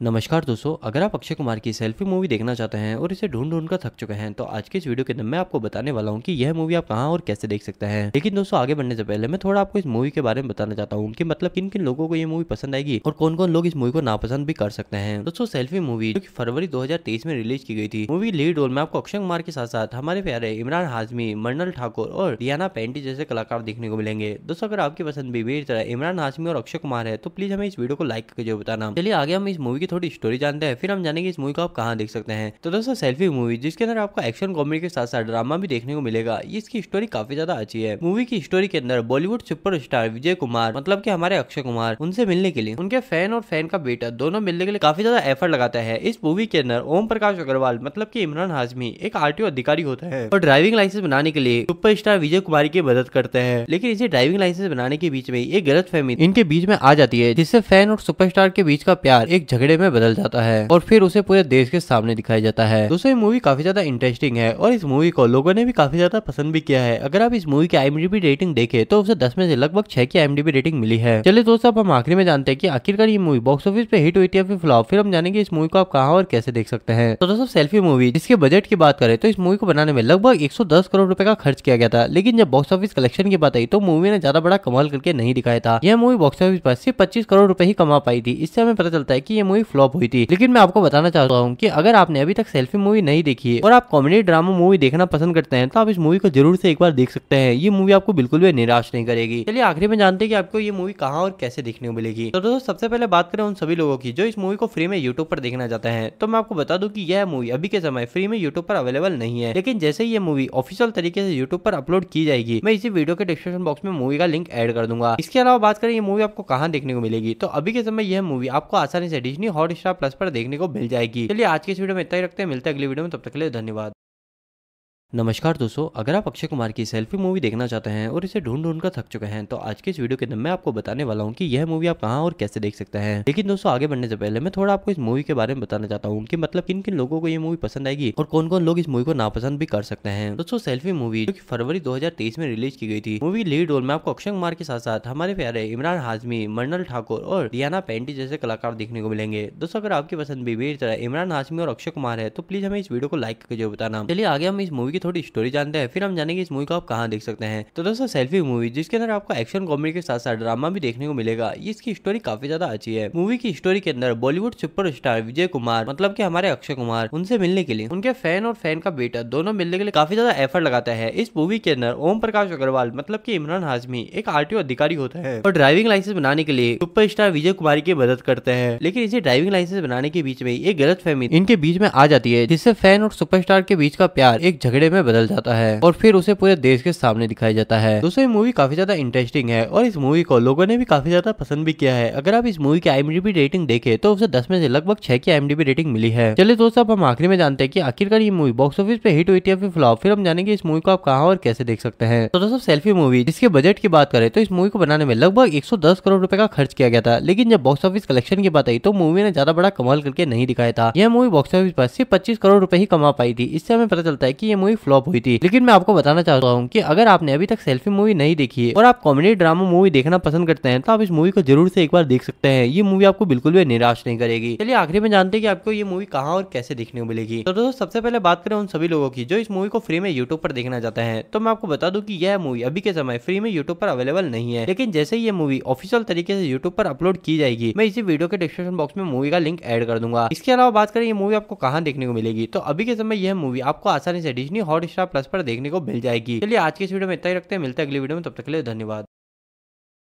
नमस्कार दोस्तों अगर आप अक्षय कुमार की सेल्फी मूवी देखना चाहते हैं और इसे ढूंढ ढूंढ कर थक चुके हैं तो आज के इस वीडियो के अंदर मैं आपको बताने वाला हूँ कि यह मूवी आप कहाँ और कैसे देख सकते हैं लेकिन दोस्तों आगे बढ़ने से पहले मैं थोड़ा आपको इस मूवी के बारे में बताना चाहता हूँ कि मतलब किन किन लोगों को यह मूवी पसंद आएगी और कौन कौन लोग इस मूवी को नापसंद भी कर सकते हैं दोस्तों सेल्फी मूवी जो की फरवरी दो में रिलीज की गई थी मूवी लीड रोल में आपको अक्षय कुमार के साथ साथ हमारे प्यारे इमरान हाजमी मरनल ठाकुर और रियाना पेंटी जैसे कलाकार देखने को मिलेंगे दोस्तों अगर आपकी पसंद भी मेरी तरह इमरान हाजमी और अक्षय कुमार है तो प्लीज हमें इस वीडियो को लाइक करके जरूर बताना चलिए आगे हम इस मूवी की थोड़ी स्टोरी जानते हैं फिर हम जानेंगे इस मूवी को आप कहाँ देख सकते हैं तो दोस्तों सेल्फी मूवी जिसके अंदर आपको एक्शन कॉमेडी के साथ साथ ड्रामा भी देखने को मिलेगा इसकी स्टोरी काफी ज्यादा अच्छी है मूवी की स्टोरी के अंदर बॉलीवुड सुपर विजय कुमार मतलब की हमारे अक्षय कुमार उनसे मिलने के लिए उनके फैन और फैन का बेटा दोनों मिलने के लिए काफी ज्यादा एफर्ट लगाता है इस मूवी के अंदर ओम प्रकाश अग्रवाल मतलब की इमरान हाजमी एक आर अधिकारी होता है और ड्राइविंग लाइसेंस बनाने के लिए सुपर विजय कुमार की मदद करते हैं लेकिन इसे ड्राइविंग लाइसेंस बनाने के बीच में एक गलत फहमी इनके बीच में आ जाती है जिससे फैन और सुपरस्टार के बीच का प्यार एक झगड़े कपड़े में बदल जाता है और फिर उसे पूरे देश के सामने दिखाया जाता है दोस्तों मूवी काफी ज्यादा इंटरेस्टिंग है और इस मूवी को लोगों ने भी काफी ज्यादा पसंद भी किया है अगर आप इस मूवी की आईएमडीबी रेटिंग देखे तो उसे दस में से लगभग छह की आईएमडीबी रेटिंग मिली है चलिए दोस्तों अब हम आखिरी में जानते हैं की आखिरकार ये मूवी बॉक्स ऑफिस पे हिट हुई थी या फिर फ्लॉप फिर हम जानेंगे इस मूवी को आप कहाँ और कैसे देख सकते हैं तो दोस्तों सेल्फी मूवी जिसके बजट की बात करें तो इस मूवी को बनाने में लगभग 110 करोड़ रुपए का खर्च किया गया था लेकिन जब बॉक्स ऑफिस कलेक्शन की बात आई तो मूवी ने ज्यादा बड़ा कमाल करके नहीं दिखाया था यह मूवी बॉक्स ऑफिस पर सिर्फ पच्चीस करोड़ रूपए ही कमा पाई थी इससे हमें पता चलता है की यह मूवी फ्लॉप हुई थी लेकिन मैं आपको बताना चाहता हूँ की अगर आपने अभी तक सेल्फी मूवी नहीं देखी है और आप कॉमेडी ड्रामा मूवी देखना पसंद करते हैं तो आप इस मूवी को जरूर से एक बार देख सकते हैं ये मूवी आपको बिल्कुल भी निराश नहीं करेगी चलिए आखिरी में जानते हैं कि आपको ये मूवी कहाँ और कैसे देखने को मिलेगी तो दोस्तों सबसे पहले बात करें उन सभी लोगों की जो इस मूवी को फ्री में यूट्यूब पर देखना चाहते हैं तो मैं आपको बता दू की यह मूवी अभी के समय फ्री में यूट्यूब पर अवेलेबल नहीं है लेकिन जैसे ये मूवी ऑफिशियल तरीके से यूट्यूब पर अपलोड की जाएगी मैं इसी वीडियो के डिस्क्रिप्शन बॉक्स में मूवी का लिंक एड कर दूंगा इसके अलावा बात करें ये मूवी आपको कहाँ देखने को मिलेगी तो अभी के समय यह मूवी आपको आसानी से डिजनी हॉट स्टार प्लस पर देखने को मिल जाएगी चलिए आज के इस वीडियो में इतना ही रखते हैं मिलते हैं अगली वीडियो में तब तक के लिए धन्यवाद नमस्कार दोस्तों अगर आप अक्षय कुमार की सेल्फी मूवी देखना चाहते हैं और इसे ढूंढ ढूंढ कर थक चुके हैं तो आज के इस वीडियो के अंदर मैं आपको बताने वाला हूँ कि यह मूवी आप कहाँ और कैसे देख सकते हैं लेकिन दोस्तों आगे बढ़ने से पहले मैं थोड़ा आपको इस मूवी के बारे में बताना चाहता हूँ कि मतलब किन किन लोगों को ये मूवी पसंद आएगी और कौन कौन लोग इस मूवी को नापसंद भी कर सकते हैं दोस्तों सेल्फी मूवी जो की फरवरी दो में रिलीज की गई थी मूवी लीड रोल में आपको अक्षय कुमार के साथ साथ हमारे प्यारे इमरान हाजमी मर्नल ठाकुर और रियाना पेंटी जैसे कलाकार देखने को मिलेंगे दोस्तों अगर आपकी पसंद भी तरह इमरान हाजमी और अक्षय कुमार है तो प्लीज हमें इस वीडियो को लाइक करके जरूर बताना चलिए आगे हम इस मूवी थोड़ी स्टोरी जानते हैं फिर हम जानेंगे इस मूवी को आप कहाँ देख सकते हैं तो दोस्तों सेल्फी मूवी जिसके अंदर आपको एक्शन कॉमेडी के साथ साथ ड्रामा भी देखने को मिलेगा इसकी स्टोरी काफी ज्यादा अच्छी है मूवी की स्टोरी के अंदर बॉलीवुड सुपर विजय कुमार मतलब की हमारे अक्षय कुमार उनसे मिलने के लिए उनके फैन और फैन का बेटा दोनों मिलने के लिए काफी ज्यादा एफर्ट लगाता है इस मूवी के अंदर ओम प्रकाश अग्रवाल मतलब की इमरान हाजमी एक आर अधिकारी होता है और ड्राइविंग लाइसेंस बनाने के लिए सुपर विजय कुमार की मदद करते हैं लेकिन इसे ड्राइविंग लाइसेंस बनाने के बीच में एक गलत फहमी इनके बीच में आ जाती है जिससे फैन और सुपरस्टार के बीच का प्यार एक झगड़े कीड़े में बदल जाता है और फिर उसे पूरे देश के सामने दिखाया जाता है दोस्तों ये मूवी काफी ज्यादा इंटरेस्टिंग है और इस मूवी को लोगों ने भी काफी ज्यादा पसंद भी किया है अगर आप इस मूवी की आई रेटिंग देखे तो उसे दस में से लगभग छह की आईएमडीबी रेटिंग मिली है चलिए दोस्तों अब हम आखिरी में जानते हैं की आखिरकार ये मूवी बॉक्स ऑफिस पे हिट हुई थी या फिर फ्लॉप फिर हम जानेंगे इस मूवी को आप कहा और कैसे देख सकते हैं तो दोस्तों सेल्फी मूवी जिसके बजट की बात करें तो इस मूवी को बनाने में लगभग 110 करोड़ रुपए का खर्च किया गया था लेकिन जब बॉक्स ऑफिस कलेक्शन की बात आई तो मूवी ने ज्यादा बड़ा कमाल करके नहीं दिखाया था यह मूवी बॉक्स ऑफिस पर सिर्फ पच्चीस करोड़ रूपए ही कमा पाई थी इससे हमें पता चलता है की यह मूवी मूवी फ्लॉप हुई थी लेकिन मैं आपको बताना चाहता हूँ की अगर आपने अभी तक सेल्फी मूवी नहीं देखी है और आप कॉमेडी ड्रामा मूवी देखना पसंद करते हैं तो आप इस मूवी को जरूर से एक बार देख सकते हैं ये मूवी आपको बिल्कुल भी निराश नहीं करेगी चलिए आखिरी में जानते हैं कि आपको ये मूवी कहाँ और कैसे देखने को मिलेगी तो दोस्तों सबसे पहले बात करें उन सभी लोगों की जो इस मूवी को फ्री में यूट्यूब पर देखना चाहते हैं तो मैं आपको बता दू की यह मूवी अभी के समय फ्री में यूट्यूब पर अवेलेबल नहीं है लेकिन जैसे ये मूवी ऑफिशियल तरीके से यूट्यूब पर अपलोड की जाएगी मैं इसी वीडियो के डिस्क्रिप्शन बॉक्स में मूवी का लिंक एड कर दूंगा इसके अलावा बात करें ये मूवी आपको कहाँ देखने को मिलेगी तो अभी के समय यह मूवी आपको आसानी से डिजनी हॉट स्टार प्लस पर देखने को मिल जाएगी चलिए आज के इस वीडियो में इतना ही रखते हैं मिलते हैं अगली वीडियो में तब तक के लिए धन्यवाद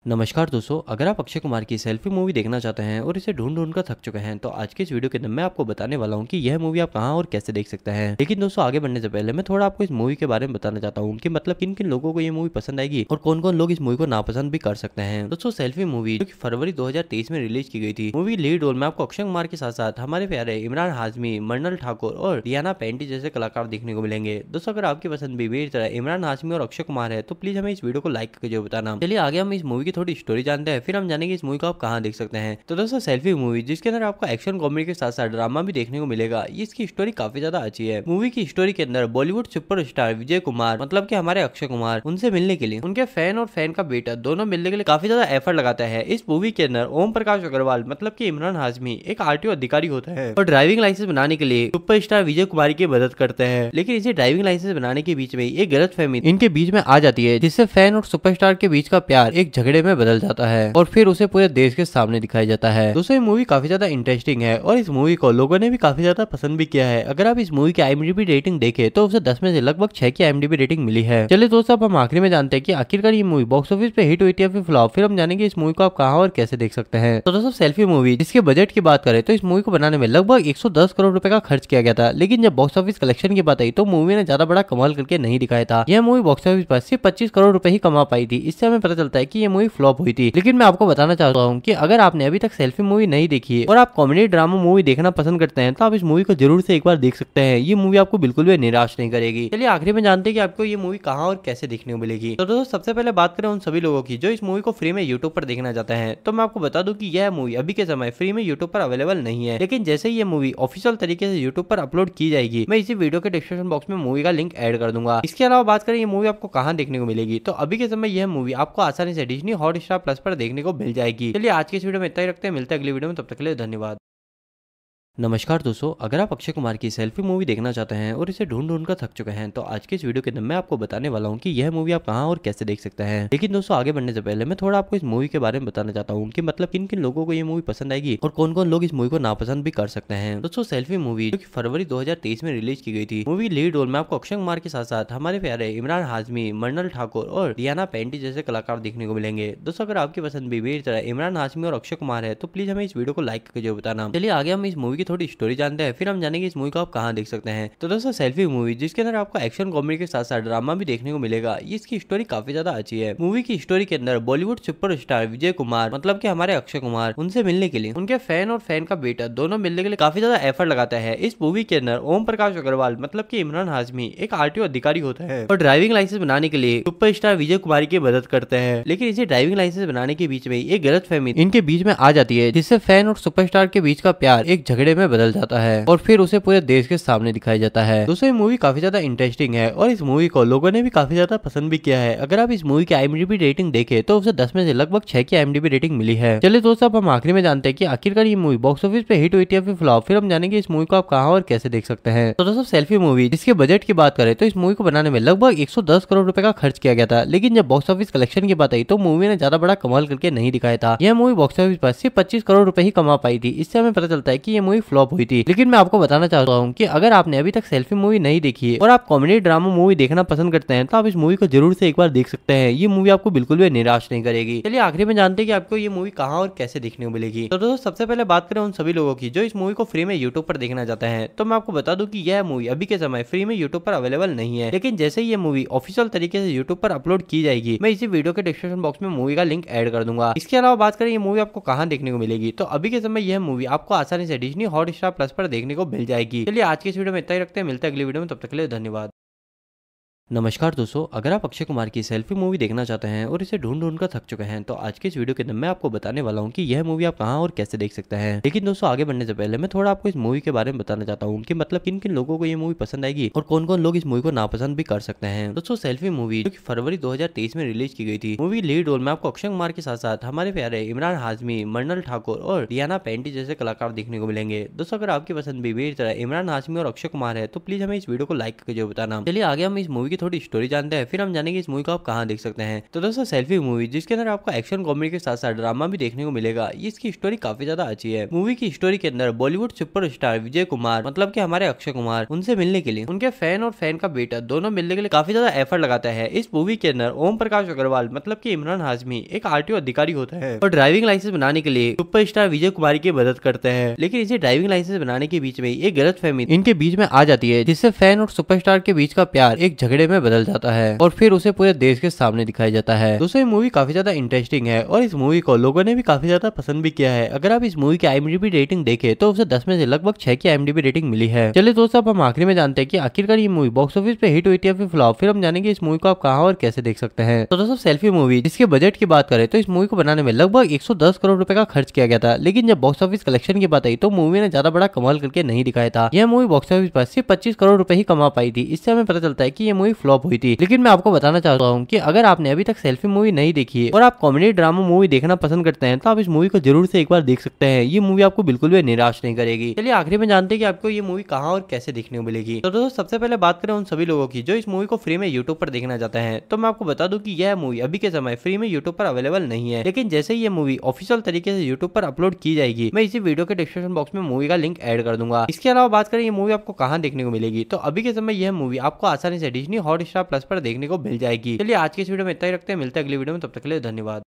नमस्कार दोस्तों अगर आप अक्षय कुमार की सेल्फी मूवी देखना चाहते हैं और इसे ढूंढ ढूंढ कर थक चुके हैं तो आज के इस वीडियो के अंदर मैं आपको बताने वाला हूँ कि यह मूवी आप कहाँ और कैसे देख सकते हैं लेकिन दोस्तों आगे बढ़ने से पहले मैं थोड़ा आपको इस मूवी के बारे में बताना चाहता हूँ कि मतलब किन किन लोगों को ये मूवी पसंद आएगी और कौन कौन लोग इस मूवी को नापसंद भी कर सकते हैं दोस्तों सेल्फी मूवी जो की फरवरी दो में रिलीज की गई थी मूवी लीड रोल में आपको अक्षय कुमार के साथ साथ हमारे प्यारे इमरान हाजमी मर्नल ठाकुर और रियाना पेंटी जैसे कलाकार देखने को मिलेंगे दोस्तों अगर आपकी पसंद भी मेरी तरह इमरान हाजमी और अक्षय कुमार है तो प्लीज हमें इस वीडियो को लाइक करके जरूर बताना चलिए आगे हम इस मूवी थोड़ी स्टोरी जानते हैं फिर हम जानेंगे इस मूवी को आप कहाँ देख सकते हैं तो दोस्तों सेल्फी मूवी जिसके अंदर आपको एक्शन कॉमेडी के साथ साथ ड्रामा भी देखने को मिलेगा इसकी स्टोरी काफी ज्यादा अच्छी है मूवी की स्टोरी के अंदर बॉलीवुड सुपर विजय कुमार मतलब की हमारे अक्षय कुमार उनसे मिलने के लिए उनके फैन और फैन का बेटा दोनों मिलने के लिए काफी ज्यादा एफर्ट लगाता है इस मूवी के अंदर ओम प्रकाश अग्रवाल मतलब की इमरान हाजमी एक आर अधिकारी होता है और ड्राइविंग लाइसेंस बनाने के लिए सुपर विजय कुमार की मदद करते हैं लेकिन इसे ड्राइविंग लाइसेंस बनाने के बीच में एक गलत फहमी इनके बीच में आ जाती है जिससे फैन और सुपरस्टार के बीच का प्यार एक झगड़े में बदल जाता है और फिर उसे पूरे देश के सामने दिखाया जाता है दोस्तों ये मूवी काफी ज्यादा इंटरेस्टिंग है और इस मूवी को लोगों ने भी काफी ज्यादा पसंद भी किया है अगर आप इस मूवी की आई रेटिंग देखे तो उसे दस में से लगभग छह की आई रेटिंग मिली है चले दोस्तों अब हम आखिरी में जानते हैं की आखिरकार ये मूवी बॉक्स ऑफिस पे हिट हुई थी या फिर फ्लॉप फिर हम जानेंगे इस मूवी को आप कहा और कैसे देख सकते हैं तो दोस्तों सेल्फी मूवी जिसके बजट की बात करें तो इस मूवी को बनाने में लगभग एक करोड़ रुपए का खर्च किया गया था लेकिन जब बॉक्स ऑफिस कलेक्शन की बात आई तो मूवी ने ज्यादा बड़ा कमाल करके नहीं दिखाया था यह मूवी बॉक्स ऑफिस पर सिर्फ पच्चीस करोड़ रुपए ही कमा पाई थी इससे हमें पता चलता है की यह मूवी फ्लॉप हुई थी लेकिन मैं आपको बताना चाहता हूँ की अगर आपने अभी तक सेल्फी मूवी नहीं देखी है और आप कॉमेडी ड्रामा मूवी देखना पसंद करते हैं तो आप इस मूवी को जरूर से एक बार देख सकते हैं ये मूवी आपको बिल्कुल भी निराश नहीं करेगी चलिए आखिरी में जानते हैं कि आपको ये मूवी कहाँ और कैसे देखने को मिलेगी तो दोस्तों सबसे पहले बात करें उन सभी लोगों की जो इस मूवी को फ्री में यूट्यूब पर देखना चाहते हैं तो मैं आपको बता दूं कि यह मूवी अभी के समय फ्री में यूट्यूब पर अवेलेबल नहीं है लेकिन जैसे ही ये मूवी ऑफिशियल तरीके से यूट्यूब पर अपलोड की जाएगी मैं इसी वीडियो के डिस्क्रिप्शन बॉक्स में मूवी का लिंक एड कर दूंगा इसके अलावा बात करें ये मूवी आपको कहाँ देखने को मिलेगी तो अभी के समय यह मूवी आपको आसानी से डिजनी हॉट स्टार प्लस पर देखने को मिल जाएगी चलिए आज के इस वीडियो में इतना ही रखते हैं मिलते हैं अगली वीडियो में तब तक के लिए धन्यवाद नमस्कार दोस्तों अगर आप अक्षय कुमार की सेल्फी मूवी देखना चाहते हैं और इसे ढूंढ ढूंढ कर थक चुके हैं तो आज के इस वीडियो के अंदर मैं आपको बताने वाला हूँ कि यह मूवी आप कहाँ और कैसे देख सकते हैं लेकिन दोस्तों आगे बढ़ने से पहले मैं थोड़ा आपको इस मूवी के बारे में बताना चाहता हूँ की मतलब किन किन लोगों को ये मूवी पसंद आएगी और कौन कौन लोग इस मूवी को नापसंद भी कर सकते हैं दोस्तों सेल्फी मूवी जो की फरवरी दो में रिलीज की गई थी मूवी लीड रोल में आपको अक्षय कुमार के साथ साथ हमारे प्यारे इमरान हाजमी मंडल ठाकुर और रियाना पेंटी जैसे कलाकार देखने को मिलेंगे दोस्तों अगर आपकी पसंद भी मेरी तरह इमरान हाजमी और अक्षय कुमार है तो प्लीज हमें इस वीडियो को लाइक करके जरूर बताना चलिए आगे हम इस मूवी की थोड़ी स्टोरी जानते हैं फिर हम जानेंगे इस मूवी को आप कहाँ देख सकते हैं तो दोस्तों सेल्फी मूवी जिसके अंदर आपको एक्शन कॉमेडी के साथ साथ ड्रामा भी देखने को मिलेगा इसकी स्टोरी काफी ज्यादा अच्छी है मूवी की स्टोरी के अंदर बॉलीवुड सुपर विजय कुमार मतलब की हमारे अक्षय कुमार उनसे मिलने के लिए उनके फैन और फैन का बेटा दोनों मिलने के लिए काफी ज्यादा एफर्ट लगाता है इस मूवी के अंदर ओम प्रकाश अग्रवाल मतलब की इमरान हाजमी एक आर अधिकारी होता है और ड्राइविंग लाइसेंस बनाने के लिए सुपर विजय कुमार की मदद करते हैं लेकिन इसे ड्राइविंग लाइसेंस बनाने के बीच में एक गलत फहमी इनके बीच में आ जाती है जिससे फैन और सुपरस्टार के बीच का प्यार एक झगड़े कपड़े में बदल जाता है और फिर उसे पूरे देश के सामने दिखाया जाता है दोस्तों ये मूवी काफी ज्यादा इंटरेस्टिंग है और इस मूवी को लोगों ने भी काफी ज्यादा पसंद भी किया है अगर आप इस मूवी की आईएमडीबी रेटिंग देखे तो उसे दस में से लगभग छह की आईएमडीबी रेटिंग मिली है चलिए दोस्तों अब हम आखिरी में जानते हैं की आखिरकार ये मूवी बॉक्स ऑफिस पे हिट हुई थी या फिर फ्लॉप फिर हम जानेंगे इस मूवी को आप कहा और कैसे देख सकते हैं तो दोस्तों सेल्फी मूवी जिसके बजट की बात करें तो इस मूवी को बनाने में लगभग दस करोड़ रुपए का खर्च किया गया था लेकिन जब बॉक्स ऑफिस कलेक्शन की बात आई तो मूवी ने ज्यादा बड़ा कमाल करके नहीं दिखाया था यह मूवी बॉक्स ऑफिस पर सिर्फ पच्चीस करोड़ रूपए ही कमा पाई थी इससे हमें पता चलता है की ये मूवी फ्लॉप हुई थी लेकिन मैं आपको बताना चाहता हूँ की अगर आपने अभी तक सेल्फी मूवी नहीं देखी है और आप कॉमेडी ड्रामा मूवी देखना पसंद करते हैं तो आप इस मूवी को जरूर से एक बार देख सकते हैं ये मूवी आपको बिल्कुल भी निराश नहीं करेगी चलिए आखिरी में जानते हैं कि आपको ये मूवी कहाँ और कैसे देखने को मिलेगी तो दोस्तों सबसे पहले बात करें उन सभी लोगों की जो इस मूवी को फ्री में यूट्यूब पर देखना चाहते हैं तो मैं आपको बता दूं कि यह मूवी अभी के समय फ्री में यूट्यूब पर अवेलेबल नहीं है लेकिन जैसे ही ये मूवी ऑफिशियल तरीके से यूट्यूब पर अपलोड की जाएगी मैं इसी वीडियो के डिस्क्रिप्शन बॉक्स में मूवी का लिंक एड कर दूंगा इसके अलावा बात करें ये मूवी आपको कहाँ देखने को मिलेगी तो अभी के समय यह मूवी आपको आसानी से डिजनी हॉट स्टार प्लस पर देखने को मिल जाएगी चलिए आज की इस वीडियो में इतना ही रखते हैं मिलते हैं अगली वीडियो में तब तक के लिए धन्यवाद नमस्कार दोस्तों अगर आप अक्षय कुमार की सेल्फी मूवी देखना चाहते हैं और इसे ढूंढ ढूंढ कर थक चुके हैं तो आज के इस वीडियो के अंदर मैं आपको बताने वाला हूँ कि यह मूवी आप कहाँ और कैसे देख सकते हैं लेकिन दोस्तों आगे बढ़ने से पहले मैं थोड़ा आपको इस मूवी के बारे में बताना चाहता हूँ कि मतलब किन किन लोगों को यह मूवी पसंद आएगी और कौन कौन लोग इस मूवी को नापसंद भी कर सकते हैं दोस्तों सेल्फी मूवी जो की फरवरी दो में रिलीज की गई थी मूवी लीड रोल में आपको अक्षय कुमार के साथ साथ हमारे प्यारे इमरान हाजमी मरनल ठाकुर और रियाना पेंटी जैसे कलाकार देखने को मिलेंगे दोस्तों अगर आपकी पसंद भी मेरी तरह इमरान हाजमी और अक्षय कुमार है तो प्लीज हमें इस वीडियो को लाइक करके जो बताना चलिए आगे हम इस मूवी की थोड़ी स्टोरी जानते हैं फिर हम जानेंगे इस मूवी को आप कहाँ देख सकते हैं तो दोस्तों सेल्फी मूवी जिसके अंदर आपको एक्शन कॉमेडी के साथ साथ ड्रामा भी देखने को मिलेगा इसकी स्टोरी काफी ज्यादा अच्छी है मूवी की स्टोरी के अंदर बॉलीवुड सुपर विजय कुमार मतलब की हमारे अक्षय कुमार उनसे मिलने के लिए उनके फैन और फैन का बेटा दोनों मिलने के लिए काफी ज्यादा एफर्ट लगाता है इस मूवी के अंदर ओम प्रकाश अग्रवाल मतलब की इमरान हाजमी एक आर अधिकारी होता है और ड्राइविंग लाइसेंस बनाने के लिए सुपर विजय कुमार की मदद करते हैं लेकिन इसे ड्राइविंग लाइसेंस बनाने के बीच में एक गलत फहमी इनके बीच में आ जाती है जिससे फैन और सुपरस्टार के बीच का प्यार एक झगड़े टुकड़े में बदल जाता है और फिर उसे पूरे देश के सामने दिखाया जाता है दोस्तों मूवी काफी ज्यादा इंटरेस्टिंग है और इस मूवी को लोगों ने भी काफी ज्यादा पसंद भी किया है अगर आप इस मूवी की आईएमडीबी रेटिंग देखे तो उसे दस में से लगभग छह की आईएमडीबी रेटिंग मिली है चलिए दोस्तों अब हम आखिरी में जानते हैं की आखिरकार ये मूवी बॉक्स ऑफिस पे हिट हुई थी या फिर फ्लॉप फिर हम जानेंगे इस मूवी को आप कहाँ और कैसे देख सकते हैं तो दोस्तों सेल्फी मूवी जिसके बजट की बात करें तो इस मूवी को बनाने में लगभग 110 करोड़ रुपए का खर्च किया गया था लेकिन जब बॉक्स ऑफिस कलेक्शन की बात आई तो मूवी ने ज्यादा बड़ा कमाल करके नहीं दिखाया था यह मूवी बॉक्स ऑफिस पर सिर्फ पच्चीस करोड़ रूपए ही कमा पाई थी इससे हमें पता चलता है की यह मूवी फ्लॉप हुई थी लेकिन मैं आपको बताना चाहता हूँ की अगर आपने अभी तक सेल्फी मूवी नहीं देखी है और आप कॉमेडी ड्रामा मूवी देखना पसंद करते हैं तो आप इस मूवी को जरूर से एक बार देख सकते हैं ये मूवी आपको बिल्कुल भी निराश नहीं करेगी चलिए आखिरी में जानते हैं कि आपको ये मूवी कहाँ और कैसे देखने को मिलेगी तो दोस्तों सबसे पहले बात करें उन सभी लोगों की जो इस मूवी को फ्री में यूट्यूब पर देखना चाहते हैं तो मैं आपको बता दू की यह मूवी अभी के समय फ्री में यूट्यूब पर अवेलेबल नहीं है लेकिन जैसे ये मूवी ऑफिशियल तरीके से यूट्यूब पर अपलोड की जाएगी मैं इसी वीडियो के डिस्क्रिप्शन बॉक्स में मूवी का लिंक एड कर दूंगा इसके अलावा बात करें ये मूवी आपको कहाँ देखने को मिलेगी तो अभी के समय यह मूवी आपको आसानी से डिजनी हॉट स्टार प्लस पर देखने को मिल जाएगी चलिए आज के इस वीडियो में इतना ही रखते हैं मिलते हैं अगली वीडियो में तब तक के लिए धन्यवाद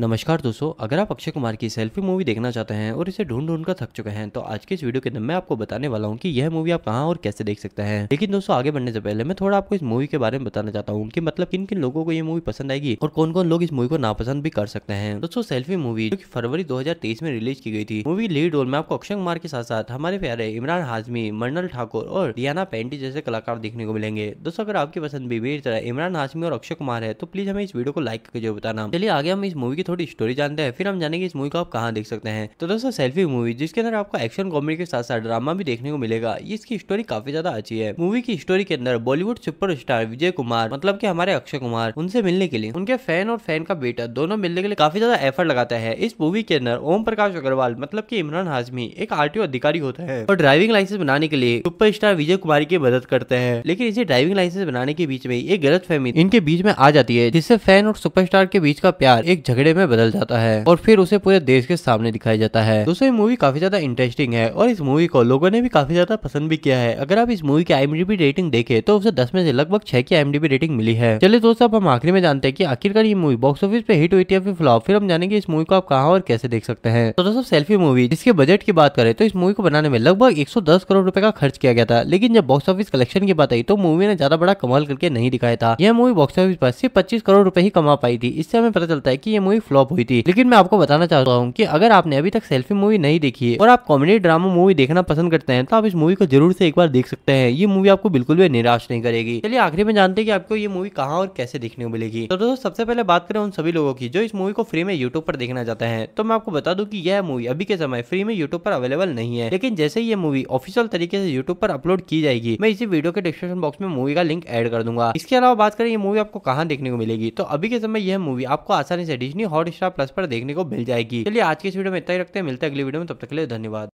नमस्कार दोस्तों अगर आप अक्षय कुमार की सेल्फी मूवी देखना चाहते हैं और इसे ढूंढ ढूंढ कर थक चुके हैं तो आज के इस वीडियो के अंदर मैं आपको बताने वाला हूँ कि यह मूवी आप कहाँ और कैसे देख सकते हैं लेकिन दोस्तों आगे बढ़ने से पहले मैं थोड़ा आपको इस मूवी के बारे में बताना चाहता हूँ कि मतलब किन किन लोगों को ये मूवी पसंद आएगी और कौन कौन लोग इस मूवी को नापसंद भी कर सकते हैं दोस्तों सेल्फी मूवी जो की फरवरी दो में रिलीज की गई थी मूवी लीड रोल में आपको अक्षय कुमार के साथ साथ हमारे प्यारे इमरान हाजमी मर्नल ठाकुर और रियाना पेंटी जैसे कलाकार देखने को मिलेंगे दोस्तों अगर आपकी पसंद भी तरह इमरान हाजमी और अक्षय कुमार है तो प्लीज हमें इस वीडियो को लाइक करके जरूर बताना चलिए आगे हम इस मूवी थोड़ी स्टोरी जानते हैं फिर हम जानेंगे इस मूवी को आप कहाँ देख सकते हैं तो दोस्तों सेल्फी मूवी जिसके अंदर आपको एक्शन कॉमेडी के साथ साथ ड्रामा भी देखने को मिलेगा इसकी स्टोरी काफी ज्यादा अच्छी है मूवी की स्टोरी के अंदर बॉलीवुड सुपर विजय कुमार मतलब की हमारे अक्षय कुमार उनसे मिलने के लिए उनके फैन और फैन का बेटा दोनों मिलने के लिए काफी ज्यादा एफर्ट लगाता है इस मूवी के अंदर ओम प्रकाश अग्रवाल मतलब की इमरान हाजमी एक आर अधिकारी होता है और ड्राइविंग लाइसेंस बनाने के लिए सुपर विजय कुमार की मदद करते हैं लेकिन इसे ड्राइविंग लाइसेंस बनाने के बीच में एक गलत फहमी इनके बीच में आ जाती है जिससे फैन और सुपरस्टार के बीच का प्यार एक झगड़े में बदल जाता है और फिर उसे पूरे देश के सामने दिखाया जाता है दोस्तों ये मूवी काफी ज्यादा इंटरेस्टिंग है और इस मूवी को लोगों ने भी काफी ज्यादा पसंद भी किया है अगर आप इस मूवी की आई रेटिंग देखे तो उसे दस में से लगभग छह की आई रेटिंग मिली है चलिए दोस्तों अब हम आखिरी में जानते हैं की आखिरकार ये मूवी बॉक्स ऑफिस पे हिट हुई थी या फिर फ्लॉप फिर हम जानेंगे इस मूवी को आप कहाँ और कैसे देख सकते हैं तो दोस्तों सेल्फी मूवी जिसके बजट की बात करें तो इस मूवी को बनाने में लगभग एक करोड़ रुपए का खर्च किया गया था लेकिन जब बॉक्स ऑफिस कलेक्शन की बात आई तो मूवी ने ज्यादा बड़ा कमाल करके नहीं दिखाया था यह मूवी बॉक्स ऑफिस पर सिर्फ पच्चीस करोड़ रूपए ही कमा पाई थी इससे हमें पता चलता है की यह मूवी मूवी फ्लॉप हुई थी लेकिन मैं आपको बताना चाहता हूँ की अगर आपने अभी तक सेल्फी मूवी नहीं देखी है और आप कॉमेडी ड्रामा मूवी देखना पसंद करते हैं तो आप इस मूवी को जरूर से एक बार देख सकते हैं ये मूवी आपको बिल्कुल भी निराश नहीं करेगी चलिए आखिरी में जानते हैं कि आपको ये मूवी कहाँ और कैसे देखने को मिलेगी तो दोस्तों सबसे पहले बात करें उन सभी लोगों की जो इस मूवी को फ्री में यूट्यूब पर देखना चाहते हैं तो मैं आपको बता दू की यह मूवी अभी के समय फ्री में यूट्यूब पर अवेलेबल नहीं है लेकिन जैसे ये मूवी ऑफिशियल तरीके से यूट्यूब पर अपलोड की जाएगी मैं इसी वीडियो के डिस्क्रिप्शन बॉक्स में मूवी का लिंक एड कर दूंगा इसके अलावा बात करें ये मूवी आपको कहाँ देखने को मिलेगी तो अभी के समय यह मूवी आपको आसानी से डिजनी हॉट स्टार प्लस पर देखने को मिल जाएगी चलिए आज के इस वीडियो में इतना ही रखते हैं मिलते हैं अगली वीडियो में तब तक के लिए धन्यवाद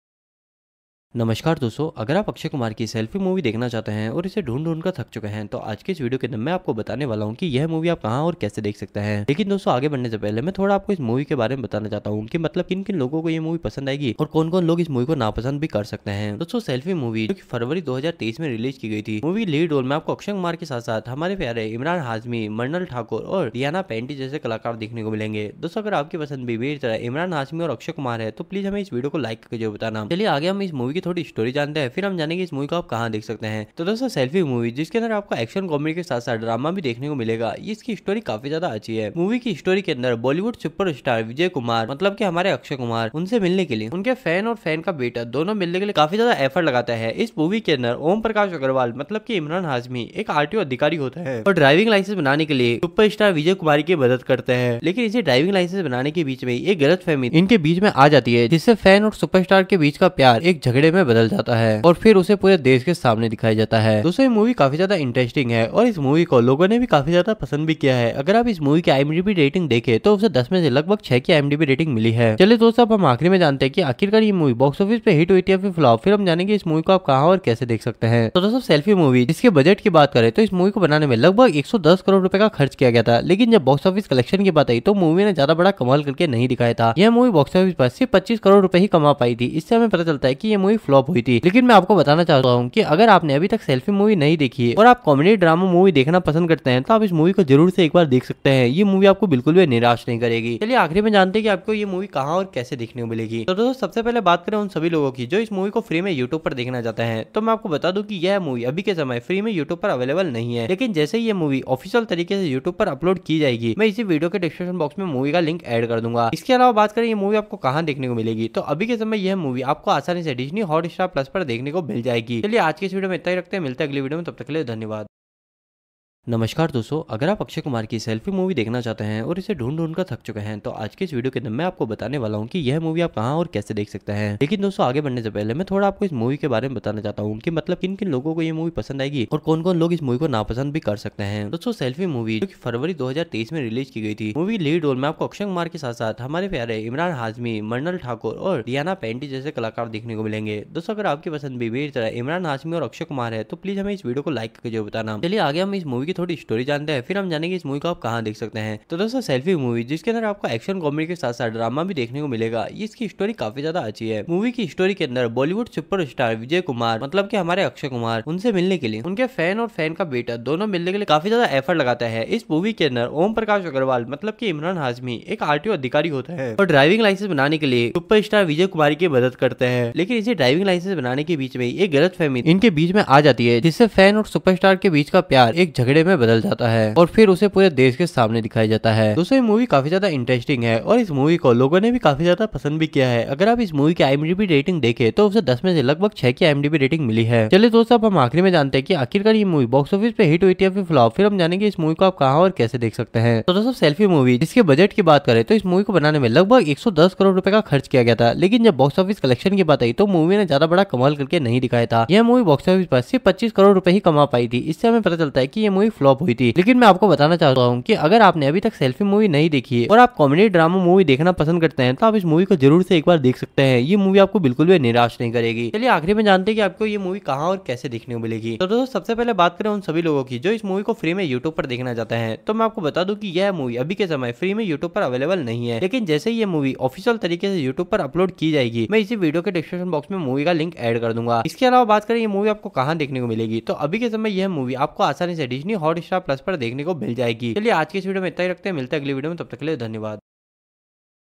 नमस्कार दोस्तों अगर आप अक्षय कुमार की सेल्फी मूवी देखना चाहते हैं और इसे ढूंढ ढूंढ कर थक चुके हैं तो आज के इस वीडियो के अंदर मैं आपको बताने वाला हूँ कि यह मूवी आप कहाँ और कैसे देख सकते हैं लेकिन दोस्तों आगे बढ़ने से पहले मैं थोड़ा आपको इस मूवी के बारे में बताना चाहता हूँ कि मतलब किन किन लोगों को ये मूवी पसंद आएगी और कौन कौन लोग इस मूवी को नापसंद भी कर सकते हैं दोस्तों सेल्फी मूवी जो की फरवरी दो में रिलीज की गई थी मूवी लीड रोल में आपको अक्षय कुमार के साथ साथ हमारे प्यारे इमरान हाजमी मर्नल ठाकुर और रियाना पेंटी जैसे कलाकार देखने को मिलेंगे दोस्तों अगर आपकी पसंद भी मेरी तरह इमरान हाजमी और अक्षय कुमार है तो प्लीज हमें इस वीडियो को लाइक करके जरूर बताना चलिए आगे हम इस मूवी थोड़ी स्टोरी जानते हैं फिर हम जानेंगे इस मूवी को आप कहाँ देख सकते हैं तो दोस्तों सेल्फी मूवी जिसके अंदर आपको एक्शन कॉमेडी के साथ साथ ड्रामा भी देखने को मिलेगा इसकी स्टोरी काफी ज्यादा अच्छी है मूवी की स्टोरी के अंदर बॉलीवुड सुपर विजय कुमार मतलब की हमारे अक्षय कुमार उनसे मिलने के लिए उनके फैन और फैन का बेटा दोनों मिलने के लिए काफी ज्यादा एफर्ट लगाता है इस मूवी के अंदर ओम प्रकाश अग्रवाल मतलब की इमरान हाजमी एक आर अधिकारी होता है और ड्राइविंग लाइसेंस बनाने के लिए सुपर विजय कुमार की मदद करते हैं लेकिन इसे ड्राइविंग लाइसेंस बनाने के बीच में एक गलत फहमी इनके बीच में आ जाती है जिससे फैन और सुपरस्टार के बीच का प्यार एक झगड़े में बदल जाता है और फिर उसे पूरे देश के सामने दिखाया जाता है दोस्तों ये मूवी काफी ज्यादा इंटरेस्टिंग है और इस मूवी को लोगों ने भी काफी ज्यादा पसंद भी किया है अगर आप इस मूवी की आई रेटिंग देखे तो उसे दस में से लगभग छह की आई रेटिंग मिली है चले दोस्तों अब हम आखिरी में जानते हैं की आखिरकार ये मूवी बॉक्स ऑफिस पे हिट हुई थी या फिर फ्लॉप फिर हम जानेंगे इस मूवी को आप कहा और कैसे देख सकते हैं तो दोस्तों सेल्फी मूवी जिसके बजट की बात करें तो इस मूवी को बनाने में लगभग 110 करोड़ रुपए का खर्च किया गया था लेकिन जब बॉक्स ऑफिस कलेक्शन की बात आई तो मूवी ने ज्यादा बड़ा कमाल करके नहीं दिखाया था यह मूवी बॉक्स ऑफिस पर सिर्फ पच्चीस करोड़ रुपए ही कमा पाई थी इससे हमें पता चलता है की यह मूवी फ्लॉप हुई थी लेकिन मैं आपको बताना चाहता हूँ की अगर आपने अभी तक सेल्फी मूवी नहीं देखी है और आप कॉमेडी ड्रामा मूवी देखना पसंद करते हैं तो आप इस मूवी को जरूर से एक बार देख सकते हैं ये मूवी आपको बिल्कुल भी निराश नहीं करेगी चलिए आखिरी में जानते हैं कि आपको ये मूवी कहाँ और कैसे देखने को मिलेगी तो दोस्तों सबसे पहले बात करें उन सभी लोगों की जो इस मूवी को फ्री में यूट्यूब पर देखना चाहते हैं तो मैं आपको बता दूं कि यह मूवी अभी के समय फ्री में यूट्यूब पर अवेलेबल नहीं है लेकिन जैसे ही ये मूवी ऑफिशियल तरीके से यूट्यूब पर अपलोड की जाएगी मैं इसी वीडियो के डिस्क्रिप्शन बॉक्स में मूवी का लिंक एड कर दूंगा इसके अलावा बात करें ये मूवी आपको कहाँ देखने को मिलेगी तो अभी के समय यह मूवी आपको आसानी से डिजनी हॉटस्टार स्टार प्लस पर देखने को मिल जाएगी चलिए आज के इस वीडियो में इतना ही रखते हैं मिलते हैं अगली वीडियो में तब तक के लिए धन्यवाद नमस्कार दोस्तों अगर आप अक्षय कुमार की सेल्फी मूवी देखना चाहते हैं और इसे ढूंढ ढूंढ कर थक चुके हैं तो आज के इस वीडियो के अंदर मैं आपको बताने वाला हूँ कि यह मूवी आप कहाँ और कैसे देख सकते हैं लेकिन दोस्तों आगे बढ़ने से पहले मैं थोड़ा आपको इस मूवी के बारे में बताना चाहता हूँ की मतलब किन किन लोगों को ये मूवी पसंद आएगी और कौन कौन लोग इस मूवी को नापसंद भी कर सकते हैं दोस्तों सेल्फी मूवी जो की फरवरी दो में रिलीज की गई थी मूवी लीड रोल में आपको अक्षय कुमार के साथ साथ हमारे प्यारे इमरान हाजमी मरनल ठाकुर और रियाना पेंटी जैसे कलाकार देखने को मिलेंगे दोस्तों अगर आपकी पसंद भी मेरी तरह इमरान हाजमी और अक्षय कुमार है तो प्लीज हमें इस वीडियो को लाइक करके जरूर बताना चलिए आगे हम इस मूवी की थोड़ी स्टोरी जानते हैं फिर हम जानेंगे इस मूवी को आप कहाँ देख सकते हैं तो दोस्तों सेल्फी मूवी जिसके अंदर आपको एक्शन कॉमेडी के साथ साथ ड्रामा भी देखने को मिलेगा इसकी स्टोरी काफी ज्यादा अच्छी है मूवी की स्टोरी के अंदर बॉलीवुड सुपर विजय कुमार मतलब की हमारे अक्षय कुमार उनसे मिलने के लिए उनके फैन और फैन का बेटा दोनों मिलने के लिए काफी ज्यादा एफर्ट लगाता है इस मूवी के अंदर ओम प्रकाश अग्रवाल मतलब की इमरान हाजमी एक आर अधिकारी होता है और ड्राइविंग लाइसेंस बनाने के लिए सुपर विजय कुमार की मदद करते हैं लेकिन इसे ड्राइविंग लाइसेंस बनाने के बीच में एक गलत फहमी इनके बीच में आ जाती है जिससे फैन और सुपरस्टार के बीच का प्यार एक झगड़े कपड़े में बदल जाता है और फिर उसे पूरे देश के सामने दिखाया जाता है दोस्तों ये मूवी काफी ज्यादा इंटरेस्टिंग है और इस मूवी को लोगों ने भी काफी ज्यादा पसंद भी किया है अगर आप इस मूवी की आईएमडीबी रेटिंग देखे तो उसे दस में से लगभग छह की आईएमडीबी रेटिंग मिली है चलिए दोस्तों अब हम आखिरी में जानते हैं की आखिरकार ये मूवी बॉक्स ऑफिस पे हिट हुई थी या फिर फ्लॉप फिर हम जानेंगे इस मूवी को आप कहा और कैसे देख सकते हैं तो दोस्तों सेल्फी मूवी जिसके बजट की बात करें तो इस मूवी को बनाने में लगभग दस करोड़ रुपए का खर्च किया गया था लेकिन जब बॉक्स ऑफिस कलेक्शन की बात आई तो मूवी ने ज्यादा बड़ा कमाल करके नहीं दिखाया था यह मूवी बॉक्स ऑफिस पर सिर्फ पच्चीस करोड़ रूपए ही कमा पाई थी इससे हमें पता चलता है की ये मूवी फ्लॉप हुई थी लेकिन मैं आपको बताना चाहता हूँ की अगर आपने अभी तक सेल्फी मूवी नहीं देखी है और आप कॉमेडी ड्रामा मूवी देखना पसंद करते हैं तो आप इस मूवी को जरूर से एक बार देख सकते हैं ये मूवी आपको बिल्कुल भी निराश नहीं करेगी चलिए आखिरी में जानते हैं कि आपको ये मूवी कहाँ और कैसे देखने को मिलेगी तो दोस्तों सबसे पहले बात करें उन सभी लोगों की जो इस मूवी को फ्री में यूट्यूब पर देखना चाहते हैं तो मैं आपको बता दूं कि यह मूवी अभी के समय फ्री में यूट्यूब पर अवेलेबल नहीं है लेकिन जैसे ही ये मूवी ऑफिशियल तरीके से यूट्यूब पर अपलोड की जाएगी मैं इसी वीडियो के डिस्क्रिप्शन बॉक्स में मूवी का लिंक एड कर दूंगा इसके अलावा बात करें ये मूवी आपको कहाँ देखने को मिलेगी तो अभी के समय यह मूवी आपको आसानी से डिजनी हॉट स्टार प्लस पर देखने को मिल जाएगी चलिए आज की इस वीडियो में इतना ही रखते हैं मिलते हैं अगली वीडियो में तब तक के लिए धन्यवाद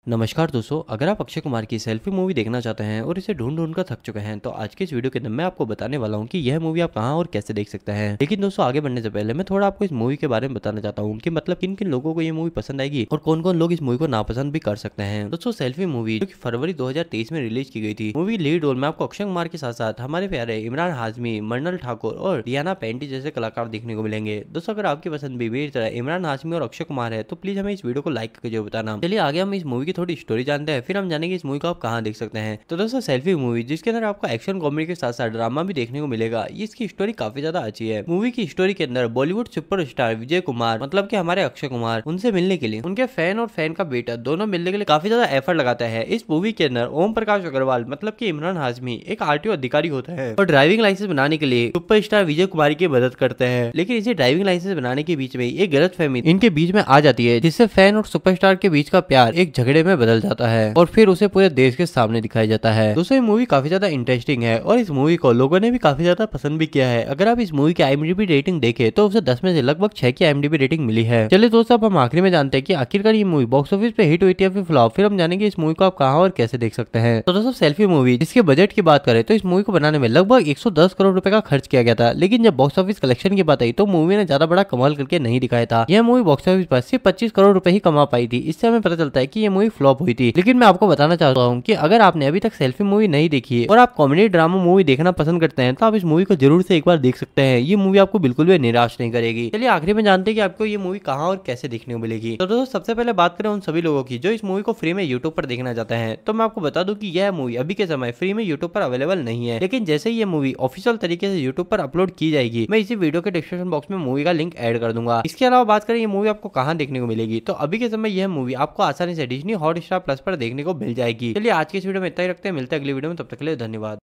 नमस्कार दोस्तों अगर आप अक्षय कुमार की सेल्फी मूवी देखना चाहते हैं और इसे ढूंढ ढूंढ कर थक चुके हैं तो आज के इस वीडियो के अंदर मैं आपको बताने वाला हूँ कि यह मूवी आप कहाँ और कैसे देख सकते हैं लेकिन दोस्तों आगे बढ़ने से पहले मैं थोड़ा आपको इस मूवी के बारे में बताना चाहता हूँ कि मतलब किन किन लोगों को यह मूवी पसंद आएगी और कौन कौन लोग इस मूवी को नापसंद भी कर सकते हैं दोस्तों सेल्फी मूवी जो की फरवरी दो में रिलीज की गई थी मूवी लीड रोल में आपको अक्षय कुमार के साथ साथ हमारे प्यारे इमरान हाजमी मरनल ठाकुर और रियाना पेंटी जैसे कलाकार देखने को मिलेंगे दोस्तों अगर आपकी पसंद भी मेरी तरह इमरान हाजमी और अक्षय कुमार है तो प्लीज हमें इस वीडियो को लाइक करके जरूर बताना चलिए आगे हम इस मूवी की थोड़ी स्टोरी जानते हैं फिर हम जानेंगे इस मूवी को आप कहाँ देख सकते हैं तो दोस्तों सेल्फी मूवी जिसके अंदर आपको एक्शन कॉमेडी के साथ साथ ड्रामा भी देखने को मिलेगा इसकी स्टोरी काफी ज्यादा अच्छी है मूवी की स्टोरी के अंदर बॉलीवुड सुपर विजय कुमार मतलब की हमारे अक्षय कुमार उनसे मिलने के लिए उनके फैन और फैन का बेटा दोनों मिलने के लिए काफी ज्यादा एफर्ट लगाता है इस मूवी के अंदर ओम प्रकाश अग्रवाल मतलब की इमरान हाजमी एक आर अधिकारी होता है और ड्राइविंग लाइसेंस बनाने के लिए सुपर विजय कुमार की मदद करते हैं लेकिन इसे ड्राइविंग लाइसेंस बनाने के बीच में एक गलत फहमी इनके बीच में आ जाती है जिससे फैन और सुपरस्टार के बीच का प्यार एक झगड़े कपड़े में बदल जाता है और फिर उसे पूरे देश के सामने दिखाया जाता है दोस्तों ये मूवी काफी ज्यादा इंटरेस्टिंग है और इस मूवी को लोगों ने भी काफी ज्यादा पसंद भी किया है अगर आप इस मूवी की आईएमडीबी रेटिंग देखे तो उसे दस में से लगभग छह की आईएमडीबी रेटिंग मिली है चलिए दोस्तों अब हम आखिरी में जानते हैं की आखिरकार ये मूवी बॉक्स ऑफिस पे हिट हुई थी या फिर फ्लॉप फिर हम जानेंगे इस मूवी को आप कहाँ और कैसे देख सकते हैं तो दोस्तों सेल्फी मूवी जिसके बजट की बात करें तो इस मूवी को बनाने में लगभग 110 करोड़ रुपए का खर्च किया गया था लेकिन जब बॉक्स ऑफिस कलेक्शन की बात आई तो मूवी ने ज्यादा बड़ा कमाल करके नहीं दिखाया था यह मूवी बॉक्स ऑफिस पर सिर्फ पच्चीस करोड़ रूपए ही कमा पाई थी इससे हमें पता चलता है की यह मूवी फ्लॉप हुई थी लेकिन मैं आपको बताना चाहता हूँ की अगर आपने अभी तक सेल्फी मूवी नहीं देखी है और आप कॉमेडी ड्रामा मूवी देखना पसंद करते हैं तो आप इस मूवी को जरूर से एक बार देख सकते हैं ये मूवी आपको बिल्कुल भी निराश नहीं करेगी चलिए आखिरी में जानते हैं कि आपको ये मूवी कहाँ और कैसे देखने को मिलेगी तो दोस्तों सबसे पहले बात करें उन सभी लोगों की जो इस मूवी को फ्री में यूट्यूब पर देखना चाहते हैं तो मैं आपको बता दू की यह मूवी अभी के समय फ्री में यूट्यूब पर अवेलेबल नहीं है लेकिन जैसे ये मूवी ऑफिशियल तरीके से यूट्यूब पर अपलोड की जाएगी मैं इसी वीडियो के डिस्क्रिप्शन बॉक्स में मूवी का लिंक एड कर दूंगा इसके अलावा बात करें ये मूवी आपको कहाँ देखने को मिलेगी तो अभी के समय यह मूवी आपको आसानी से डिजनी हॉट स्टार प्लस पर देखने को मिल जाएगी चलिए आज के इस वीडियो में इतना ही रखते हैं मिलते हैं अगली वीडियो में तब तक के लिए धन्यवाद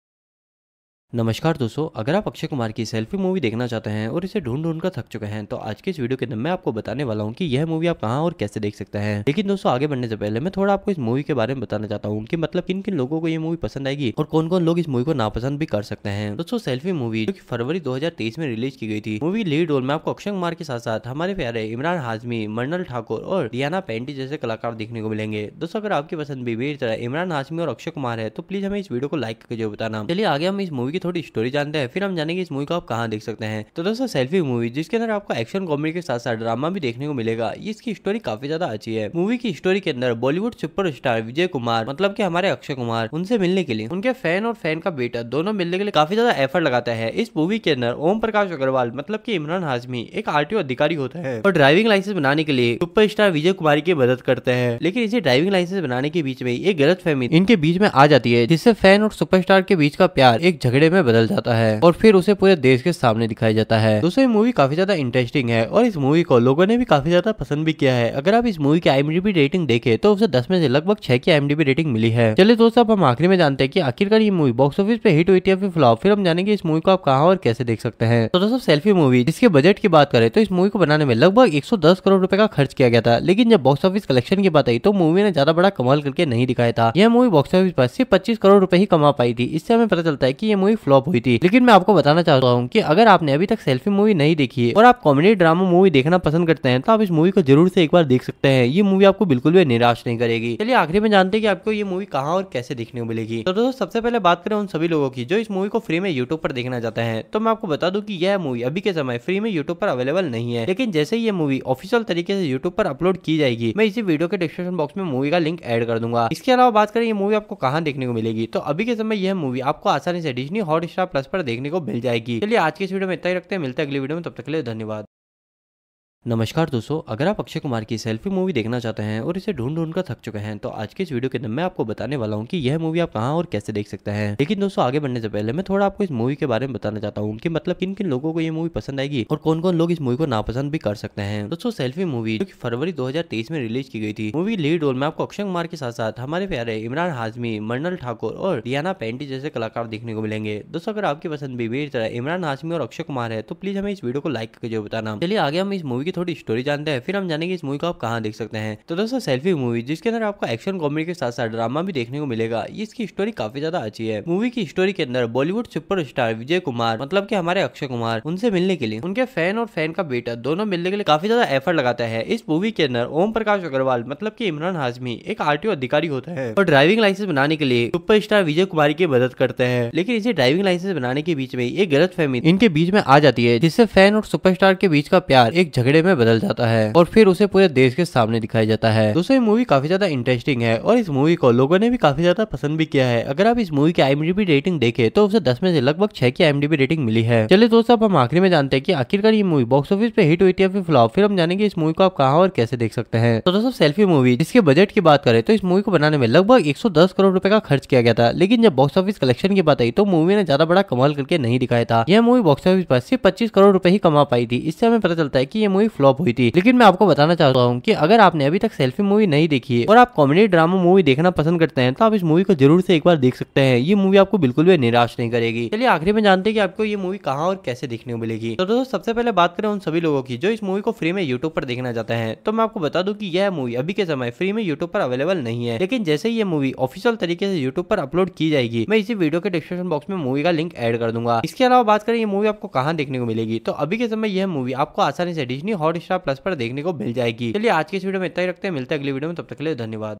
नमस्कार दोस्तों अगर आप अक्षय कुमार की सेल्फी मूवी देखना चाहते हैं और इसे ढूंढ ढूंढ कर थक चुके हैं तो आज के इस वीडियो के अंदर मैं आपको बताने वाला हूँ कि यह मूवी आप कहाँ और कैसे देख सकते हैं लेकिन दोस्तों आगे बढ़ने से पहले मैं थोड़ा आपको इस मूवी के बारे में बताना चाहता हूँ कि मतलब किन किन लोगों को ये मूवी पसंद आएगी और कौन कौन लोग इस मूवी को नापसंद भी कर सकते हैं दोस्तों सेल्फी मूवी जो की फरवरी दो में रिलीज की गई थी मूवी लीड रोल में आपको अक्षय कुमार के साथ साथ हमारे प्यारे इमरान हाजमी मर्नल ठाकुर और रियाना पेंटी जैसे कलाकार देखने को मिलेंगे दोस्तों अगर आपकी पसंद भी मेरी तरह इमरान हाजमी और अक्षय कुमार है तो प्लीज हमें इस वीडियो को लाइक करके जो बताना चलिए आगे हम इस मूवी थोड़ी स्टोरी जानते हैं फिर हम जानेंगे इस मूवी को आप कहाँ देख सकते हैं तो दोस्तों सेल्फी मूवी जिसके अंदर आपको एक्शन कॉमेडी के साथ साथ ड्रामा भी देखने को मिलेगा इसकी स्टोरी काफी ज्यादा अच्छी है मूवी की स्टोरी के अंदर बॉलीवुड सुपर विजय कुमार मतलब की हमारे अक्षय कुमार उनसे मिलने के लिए उनके फैन और फैन का बेटा दोनों मिलने के लिए काफी ज्यादा एफर्ट लगाता है इस मूवी के अंदर ओम प्रकाश अग्रवाल मतलब की इमरान हाजमी एक आर अधिकारी होता है और ड्राइविंग लाइसेंस बनाने के लिए सुपर विजय कुमार की मदद करते हैं लेकिन इसे ड्राइविंग लाइसेंस बनाने के बीच में एक गलत फहमी इनके बीच में आ जाती है जिससे फैन और सुपरस्टार के बीच का प्यार एक झगड़े कीड़े में बदल जाता है और फिर उसे पूरे देश के सामने दिखाया जाता है दोस्तों ये मूवी काफी ज्यादा इंटरेस्टिंग है और इस मूवी को लोगों ने भी काफी ज्यादा पसंद भी किया है अगर आप इस मूवी की आई रेटिंग देखे तो उसे दस में से लगभग छह की आईएमडीबी रेटिंग मिली है चलिए दोस्तों अब हम आखिरी में जानते हैं की आखिरकार ये मूवी बॉक्स ऑफिस पे हिट हुई थी या फिर फ्लॉप फिर हम जानेंगे इस मूवी को आप कहा और कैसे देख सकते हैं तो दोस्तों सेल्फी मूवी जिसके बजट की बात करें तो इस मूवी को बनाने में लगभग 110 करोड़ रुपए का खर्च किया गया था लेकिन जब बॉक्स ऑफिस कलेक्शन की बात आई तो मूवी ने ज्यादा बड़ा कमाल करके नहीं दिखाया था यह मूवी बॉक्स ऑफिस पर सिर्फ पच्चीस करोड़ रूपए ही कमा पाई थी इससे हमें पता चलता है की यह मूवी मूवी फ्लॉप हुई थी लेकिन मैं आपको बताना चाहता हूँ की अगर आपने अभी तक सेल्फी मूवी नहीं देखी है और आप कॉमेडी ड्रामा मूवी देखना पसंद करते हैं तो आप इस मूवी को जरूर से एक बार देख सकते हैं ये मूवी आपको बिल्कुल भी निराश नहीं करेगी चलिए आखिरी में जानते हैं कि आपको ये मूवी कहाँ और कैसे देखने को मिलेगी तो दोस्तों सबसे पहले बात करें उन सभी लोगों की जो इस मूवी को फ्री में यूट्यूब पर देखना चाहते हैं तो मैं आपको बता दूँ की यह मूवी अभी के समय फ्री में यूट्यूब पर अवेलेबल नहीं है लेकिन जैसे ये मूवी ऑफिशियल तरीके से यूट्यूब पर अपलोड की जाएगी मैं इसी वीडियो के डिस्क्रिप्शन बॉक्स में मूवी का लिंक एड कर दूंगा इसके अलावा बात करें ये मूवी आपको कहाँ देखने को मिलेगी तो अभी के समय यह मूवी आपको आसानी से डिजनी हॉट स्टार प्लस पर देखने को मिल जाएगी चलिए आज के इस वीडियो में इतना ही रखते हैं मिलते हैं अगली वीडियो में तब तक के लिए धन्यवाद नमस्कार दोस्तों अगर आप अक्षय कुमार की सेल्फी मूवी देखना चाहते हैं और इसे ढूंढ ढूंढ कर थक चुके हैं तो आज के इस वीडियो के अंदर मैं आपको बताने वाला हूँ कि यह मूवी आप कहाँ और कैसे देख सकते हैं लेकिन दोस्तों आगे बढ़ने से पहले मैं थोड़ा आपको इस मूवी के बारे में बताना चाहता हूँ कि मतलब किन किन लोगों को ये मूवी पसंद आएगी और कौन कौन लोग इस मूवी को नापसंद भी कर सकते हैं दोस्तों सेल्फी मूवी जो की फरवरी दो में रिलीज की गई थी मूवी लीड रोल में आपको अक्षय कुमार के साथ साथ हमारे प्यारे इमरान हाजमी मर्नल ठाकुर और रियाना पेंटी जैसे कलाकार देखने को मिलेंगे दोस्तों अगर आपकी पसंद भी मेरी तरह इमरान हाजमी और अक्षय कुमार है तो प्लीज हमें इस वीडियो को लाइक करके जरूर बताना चलिए आगे हम इस मूवी थोड़ी स्टोरी जानते हैं फिर हम जानेंगे इस मूवी को आप कहाँ देख सकते हैं तो दोस्तों सेल्फी मूवी जिसके अंदर आपको एक्शन कॉमेडी के साथ साथ ड्रामा भी देखने को मिलेगा इसकी स्टोरी काफी ज्यादा अच्छी है मूवी की स्टोरी के अंदर बॉलीवुड सुपर विजय कुमार मतलब की हमारे अक्षय कुमार उनसे मिलने के लिए उनके फैन और फैन का बेटा दोनों मिलने के लिए काफी ज्यादा एफर्ट लगाता है इस मूवी के अंदर ओम प्रकाश अग्रवाल मतलब की इमरान हाजमी एक आर अधिकारी होता है और ड्राइविंग लाइसेंस बनाने के लिए सुपर विजय कुमार की मदद करते हैं लेकिन इसे ड्राइविंग लाइसेंस बनाने के बीच में एक गलत फहमी इनके बीच में आ जाती है जिससे फैन और सुपरस्टार के बीच का प्यार एक झगड़े में बदल जाता है और फिर उसे पूरे देश के सामने दिखाया जाता है दोस्तों ये मूवी काफी ज्यादा इंटरेस्टिंग है और इस मूवी को लोगों ने भी काफी ज्यादा पसंद भी किया है अगर आप इस मूवी की आई रेटिंग देखे तो उसे दस में से लगभग छह की आई रेटिंग मिली है चले दोस्तों अब हम आखिरी में जानते हैं की आखिरकार ये मूवी बॉक्स ऑफिस पे हिट हुई थी या फिर फ्लॉप फिर हम जानेंगे इस मूवी को आप कहा और कैसे देख सकते हैं तो दोस्तों सेल्फी मूवी जिसके बजट की बात करें तो इस मूवी को बनाने में लगभग 110 करोड़ रुपए का खर्च किया गया था लेकिन जब बॉक्स ऑफिस कलेक्शन की बात आई तो मूवी ने ज्यादा बड़ा कमाल करके नहीं दिखाया था यह मूवी बॉक्स ऑफिस पर सिर्फ पच्चीस करोड़ रूपए ही कमा पाई थी इससे हमें पता चलता है की यह मूवी मूवी फ्लॉप हुई थी लेकिन मैं आपको बताना चाहता हूँ की अगर आपने अभी तक सेल्फी मूवी नहीं देखी है और आप कॉमेडी ड्रामा मूवी देखना पसंद करते हैं तो आप इस मूवी को जरूर से एक बार देख सकते हैं ये मूवी आपको बिल्कुल भी निराश नहीं करेगी चलिए आखिरी में जानते हैं कि आपको ये मूवी कहाँ और कैसे देखने को मिलेगी तो दोस्तों सबसे पहले बात करें उन सभी लोगों की जो इस मूवी को फ्री में यूट्यूब पर देखना चाहते हैं तो मैं आपको बता दूं कि यह मूवी अभी के समय फ्री में यूट्यूब पर अवेलेबल नहीं है लेकिन जैसे ही ये मूवी ऑफिशियल तरीके से यूट्यूब पर अपलोड की जाएगी मैं इसी वीडियो के डिस्क्रिप्शन बॉक्स में मूवी का लिंक एड कर दूंगा इसके अलावा बात करें ये मूवी आपको कहाँ देखने को मिलेगी तो अभी के समय यह मूवी आपको आसानी से डिजनी हॉट स्टार प्लस पर देखने को मिल जाएगी चलिए आज के इस वीडियो में इतना ही रखते हैं मिलते हैं अगली वीडियो में तब तक के लिए धन्यवाद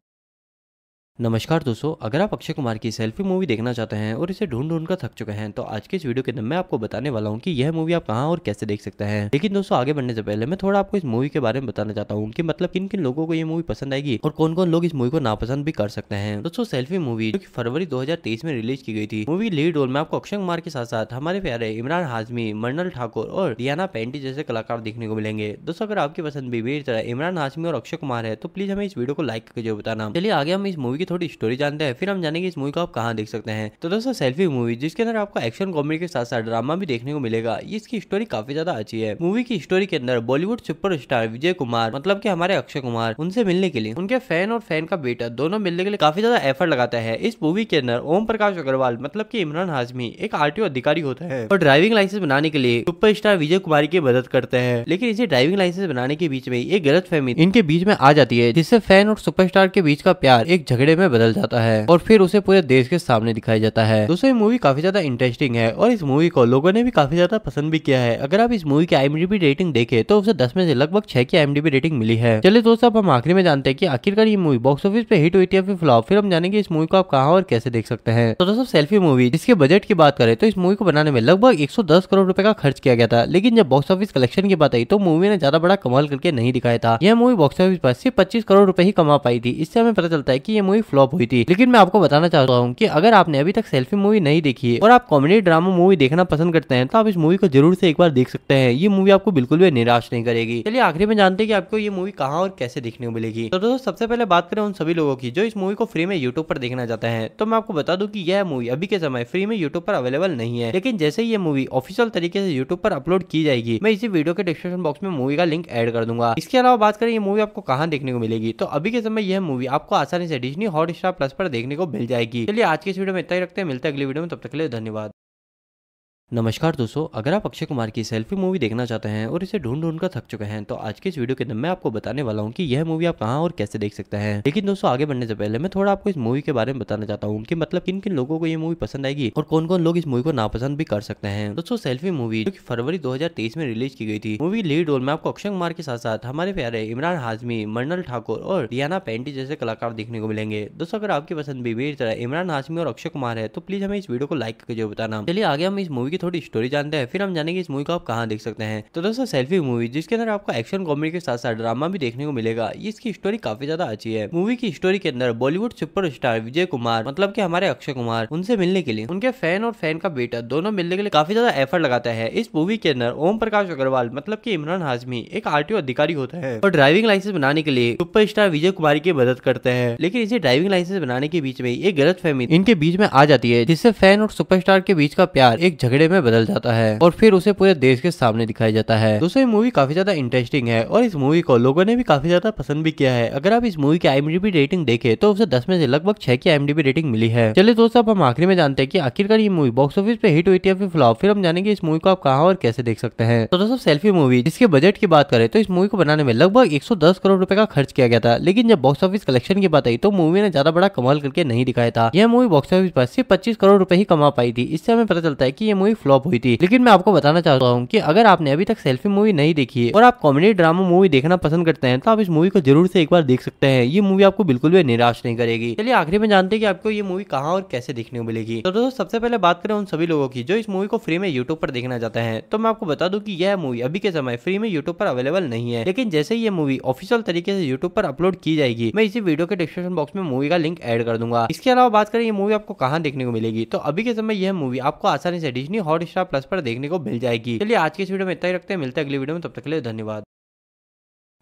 नमस्कार दोस्तों अगर आप अक्षय कुमार की सेल्फी मूवी देखना चाहते हैं और इसे ढूंढ ढूंढ कर थक चुके हैं तो आज के इस वीडियो के अंदर मैं आपको बताने वाला हूँ कि यह मूवी आप कहाँ और कैसे देख सकते हैं लेकिन दोस्तों आगे बढ़ने से पहले मैं थोड़ा आपको इस मूवी के बारे में बताना चाहता हूँ की मतलब किन किन लोगों को ये मूवी पसंद आएगी और कौन कौन लोग इस मूवी को नापसंद भी कर सकते हैं दोस्तों सेल्फी मूवी जो की फरवरी दो में रिलीज की गई थी मूवी लीड रोल में आपको अक्षय कुमार के साथ साथ हमारे प्यारे इमरान हाजमी मरनल ठाकुर और रियाना पेंटी जैसे कलाकार देखने को मिलेंगे दोस्तों अगर आपकी पसंद भी मेरी तरह इमरान हाजमी और अक्षय कुमार है तो प्लीज हमें इस वीडियो को लाइक करके जरूर बताना चलिए आगे हम इस मूवी की थोड़ी स्टोरी जानते हैं फिर हम जानेंगे इस मूवी को आप कहाँ देख सकते हैं तो दोस्तों सेल्फी मूवी जिसके अंदर आपको एक्शन कॉमेडी के साथ साथ ड्रामा भी देखने को मिलेगा इसकी स्टोरी काफी ज्यादा अच्छी है मूवी की स्टोरी के अंदर बॉलीवुड सुपर विजय कुमार मतलब की हमारे अक्षय कुमार उनसे मिलने के लिए उनके फैन और फैन का बेटा दोनों मिलने के लिए काफी ज्यादा एफर्ट लगाता है इस मूवी के अंदर ओम प्रकाश अग्रवाल मतलब की इमरान हाजमी एक आर अधिकारी होता है और ड्राइविंग लाइसेंस बनाने के लिए सुपर विजय कुमार की मदद करते हैं लेकिन इसे ड्राइविंग लाइसेंस बनाने के बीच में एक गलत फहमी इनके बीच में आ जाती है जिससे फैन और सुपरस्टार के बीच का प्यार एक झगड़े कपड़े में बदल जाता है और फिर उसे पूरे देश के सामने दिखाया जाता है दोस्तों ये मूवी काफी ज्यादा इंटरेस्टिंग है और इस मूवी को लोगों ने भी काफी ज्यादा पसंद भी किया है अगर आप इस मूवी की आईएमडीबी रेटिंग देखे तो उसे दस में से लगभग छह की आईएमडीबी रेटिंग मिली है चलिए दोस्तों अब हम आखिरी में जानते हैं की आखिरकार ये मूवी बॉक्स ऑफिस पे हिट हुई थी या फिर फ्लॉप फिर हम जानेंगे इस मूवी को आप कहा और कैसे देख सकते हैं तो दोस्तों सेल्फी मूवी जिसके बजट की बात करें तो इस मूवी को बनाने में लगभग दस करोड़ रुपए का खर्च किया गया था लेकिन जब बॉक्स ऑफिस कलेक्शन की बात आई तो मूवी ने ज्यादा बड़ा कमाल करके नहीं दिखाया था यह मूवी बॉक्स ऑफिस पर सिर्फ पच्चीस करोड़ रूपए ही कमा पाई थी इससे हमें पता चलता है की ये मूवी फ्लॉप हुई थी लेकिन मैं आपको बताना चाहता हूँ की अगर आपने अभी तक सेल्फी मूवी नहीं देखी है और आप कॉमेडी ड्रामा मूवी देखना पसंद करते हैं तो आप इस मूवी को जरूर से एक बार देख सकते हैं ये मूवी आपको बिल्कुल भी निराश नहीं करेगी चलिए आखिरी में जानते हैं कि आपको ये मूवी कहाँ और कैसे देखने को मिलेगी तो दोस्तों सबसे पहले बात करें उन सभी लोगों की जो इस मूवी को फ्री में यूट्यूब पर देखना चाहते हैं तो मैं आपको बता दूं कि यह मूवी अभी के समय फ्री में यूट्यूब पर अवेलेबल नहीं है लेकिन जैसे ही ये मूवी ऑफिशियल तरीके से यूट्यूब पर अपलोड की जाएगी मैं इसी वीडियो के डिस्क्रिप्शन बॉक्स में मूवी का लिंक एड कर दूंगा इसके अलावा बात करें ये मूवी आपको कहाँ देखने को मिलेगी तो अभी के समय यह मूवी आपको आसानी से डिजनी हॉट स्टार प्लस पर देखने को मिल जाएगी चलिए आज के इस वीडियो में इतना ही रखते हैं मिलते हैं अगली वीडियो में तब तक के लिए धन्यवाद नमस्कार दोस्तों अगर आप अक्षय कुमार की सेल्फी मूवी देखना चाहते हैं और इसे ढूंढ ढूंढ कर थक चुके हैं तो आज के इस वीडियो के अंदर मैं आपको बताने वाला हूँ कि यह मूवी आप कहाँ और कैसे देख सकते हैं लेकिन दोस्तों आगे बढ़ने से पहले मैं थोड़ा आपको इस मूवी के बारे में बताना चाहता हूँ कि मतलब किन किन लोगों को यह मूवी पसंद आएगी और कौन कौन लोग इस मूवी को नापसंद भी कर सकते हैं दोस्तों सेल्फी मूवी जो की फरवरी दो में रिलीज की गई थी मूवी लीड रोल में आपको अक्षय कुमार के साथ साथ हमारे प्यारे इमरान हाजमी मरनल ठाकुर और रियाना पेंटी जैसे कलाकार देखने को मिलेंगे दोस्तों अगर आपकी पसंद भी मेरी तरह इमरान हाजमी और अक्षय कुमार है तो प्लीज हमें इस वीडियो को लाइक करके जरूर बताना चलिए आगे हम इस मूवी की थोड़ी स्टोरी जानते हैं फिर हम जानेंगे इस मूवी को आप कहाँ देख सकते हैं तो दोस्तों सेल्फी मूवी जिसके अंदर आपको एक्शन कॉमेडी के साथ साथ ड्रामा भी देखने को मिलेगा इसकी स्टोरी काफी ज्यादा अच्छी है मूवी की स्टोरी के अंदर बॉलीवुड सुपरस्टार विजय कुमार मतलब की हमारे अक्षय कुमार उनसे मिलने के लिए उनके फैन और फैन का बेटा दोनों मिलने के लिए काफी ज्यादा एफर्ट लगाता है इस मूवी के अंदर ओम प्रकाश अग्रवाल मतलब की इमरान हाजमी एक आर अधिकारी होता है और ड्राइविंग लाइसेंस बनाने के लिए सुपर विजय कुमार की मदद करते हैं लेकिन इसे ड्राइविंग लाइसेंस बनाने के बीच में एक गलत फैमिली इनके बीच में आ जाती है जिससे फैन और सुपरस्टार के बीच का प्यार एक झगड़े टुकड़े में बदल जाता है और फिर उसे पूरे देश के सामने दिखाया जाता है दोस्तों ये मूवी काफी ज्यादा इंटरेस्टिंग है और इस मूवी को लोगों ने भी काफी ज्यादा पसंद भी किया है अगर आप इस मूवी की आईएमडीबी रेटिंग देखे तो उसे दस में से लगभग छह की आईएमडीबी रेटिंग मिली है चलिए दोस्तों अब हम आखिर में जानते हैं की आखिरकार ये मूवी बॉक्स ऑफिस पे हिट हुई थी या फिर फ्लॉप फिर हम जानेंगे इस मूवी को आप कहाँ और कैसे देख सकते हैं तो दोस्तों सेल्फी मूवी जिसके बजट की बात करें तो इस मूवी को बनाने में लगभग 110 करोड़ रुपए का खर्च किया गया था लेकिन जब बॉक्स ऑफिस कलेक्शन की बात आई तो मूवी ने ज्यादा बड़ा कमाल करके नहीं दिखाया था यह मूवी बॉक्स ऑफिस पर सिर्फ पच्चीस करोड़ रूपए ही कमा पाई थी इससे हमें पता चलता है की यह मूवी फ्लॉप हुई थी लेकिन मैं आपको बताना चाहता हूँ की अगर आपने अभी तक सेल्फी मूवी नहीं देखी है और आप कॉमेडी ड्रामा मूवी देखना पसंद करते हैं तो आप इस मूवी को जरूर से एक बार देख सकते हैं ये मूवी आपको बिल्कुल भी निराश नहीं करेगी चलिए आखिरी में जानते हैं कि आपको ये मूवी कहाँ और कैसे देखने को मिलेगी तो दोस्तों सबसे पहले बात करें उन सभी लोगों की जो इस मूवी को फ्री में यूट्यूब पर देखना चाहते हैं तो मैं आपको बता दू की यह मूवी अभी के समय फ्री में यूट्यूब पर अवेलेबल नहीं है लेकिन जैसे ये मूवी ऑफिशियल तरीके से यूट्यूब पर अपलोड की जाएगी मैं इसी वीडियो के डिस्क्रिप्शन बॉक्स में मूवी का लिंक एड कर दूंगा इसके अलावा बात करें ये मूवी आपको कहाँ देखने को मिलेगी तो अभी के समय यह मूवी आपको आसानी से डिजनी हॉट स्टार प्लस पर देखने को मिल जाएगी चलिए आज के इस वीडियो में इतना ही रखते हैं मिलते हैं अगली वीडियो में तब तक के लिए धन्यवाद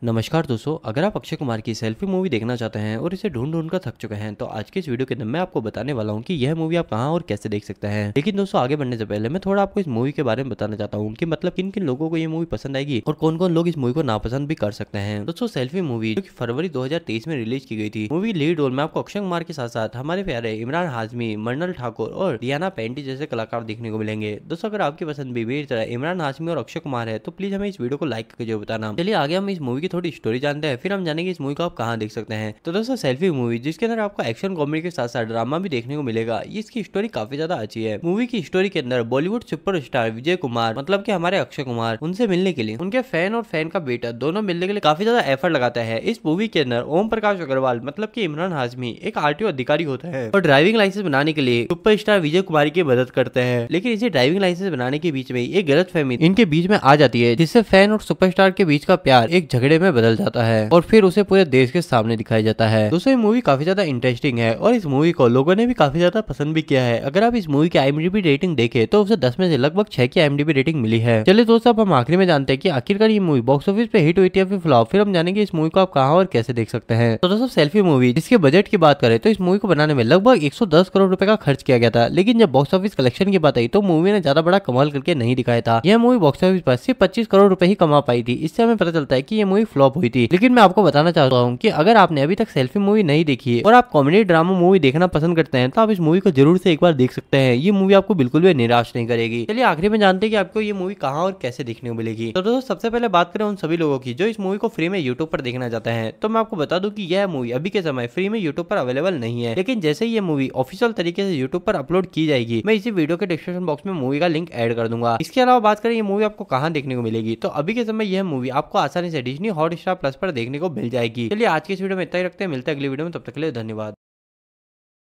नमस्कार दोस्तों अगर आप अक्षय कुमार की सेल्फी मूवी देखना चाहते हैं और इसे ढूंढ ढूंढ कर थक चुके हैं तो आज के इस वीडियो के अंदर मैं आपको बताने वाला हूँ कि यह मूवी आप कहाँ और कैसे देख सकते हैं लेकिन दोस्तों आगे बढ़ने से पहले मैं थोड़ा आपको इस मूवी के बारे में बताना चाहता हूँ कि मतलब किन किन लोगों को ये मूवी पसंद आएगी और कौन कौन लोग इस मूवी को नापसंद भी कर सकते हैं दोस्तों सेल्फी मूवी जो की फरवरी दो में रिलीज की गई थी मूवी लीड रोल में आपको अक्षय कुमार के साथ साथ हमारे प्यारे इमरान हाजमी मर्नल ठाकुर और रियाना पेंटी जैसे कलाकार देखने को मिलेंगे दोस्तों अगर आपकी पसंद भी मेरी तरह इमरान हाजमी और अक्षय कुमार है तो प्लीज हमें इस वीडियो को लाइक करके जरूर बताना चलिए आगे हम इस मूवी थोड़ी स्टोरी जानते हैं फिर हम जानेंगे इस मूवी को आप कहाँ देख सकते हैं तो दोस्तों सेल्फी मूवी जिसके अंदर आपको एक्शन कॉमेडी के साथ साथ ड्रामा भी देखने को मिलेगा इसकी स्टोरी काफी ज्यादा अच्छी है मूवी की स्टोरी के अंदर बॉलीवुड सुपर विजय कुमार मतलब की हमारे अक्षय कुमार उनसे मिलने के लिए उनके फैन और फैन का बेटा दोनों मिलने के लिए काफी ज्यादा एफर्ट लगाता है इस मूवी के अंदर ओम प्रकाश अग्रवाल मतलब की इमरान हाजमी एक आर अधिकारी होता है और ड्राइविंग लाइसेंस बनाने के लिए सुपर विजय कुमार की मदद करते हैं लेकिन इसे ड्राइविंग लाइसेंस बनाने के बीच में एक गलत फहमी इनके बीच में आ जाती है जिससे फैन और सुपरस्टार के बीच का प्यार एक झगड़े में बदल जाता है और फिर उसे पूरे देश के सामने दिखाया जाता है दोस्तों ये मूवी काफी ज्यादा इंटरेस्टिंग है और इस मूवी को लोगों ने भी काफी ज्यादा पसंद भी किया है अगर आप इस मूवी की आई रेटिंग देखे तो उसे दस में से लगभग छह की आई रेटिंग मिली है चलिए दोस्तों अब हम आखिरी में जानते हैं की आखिरकार ये मूवी बॉक्स ऑफिस पे हिट हुई थी या फिर फ्लॉप फिर हम जानेंगे इस मूवी को आप कहाँ और कैसे देख सकते हैं तो दोस्तों सेल्फी मूवी जिसके बजट की बात करें तो इस मूवी को बनाने में लगभग एक करोड़ रुपए का खर्च किया गया था लेकिन जब बॉक्स ऑफिस कलेक्शन की बात आई तो मूवी ने ज्यादा बड़ा कमाल करके नहीं दिखाया था यह मूवी बॉक्स ऑफिस पर सिर्फ पच्चीस करोड़ रूपए ही कमा पाई थी इससे हमें पता चलता है की यह मूवी मूवी फ्लॉप हुई थी लेकिन मैं आपको बताना चाहता हूँ की अगर आपने अभी तक सेल्फी मूवी नहीं देखी है और आप कॉमेडी ड्रामा मूवी देखना पसंद करते हैं तो आप इस मूवी को जरूर से एक बार देख सकते हैं ये मूवी आपको बिल्कुल भी निराश नहीं करेगी चलिए आखिरी में जानते हैं कि आपको ये मूवी कहाँ और कैसे देखने को मिलेगी तो दोस्तों सबसे पहले बात करें उन सभी लोगों की जो इस मूवी को फ्री में यूट्यूब पर देखना चाहते हैं तो मैं आपको बता दू की यह मूवी अभी के समय फ्री में यूट्यूब पर अवेलेबल नहीं है लेकिन जैसे ये मूवी ऑफिशियल तरीके से यूट्यूब पर अपलोड की जाएगी मैं इसी वीडियो के डिस्क्रिप्शन बॉक्स में मूवी का लिंक एड कर दूंगा इसके अलावा बात करें ये मूवी आपको कहाँ देखने को मिलेगी तो अभी के समय यह मूवी आपको आसानी से डिजनी हॉट प्लस पर देखने को मिल जाएगी चलिए आज के इस वीडियो में इतना ही रखते हैं मिलते हैं अगली वीडियो में तब तक के लिए धन्यवाद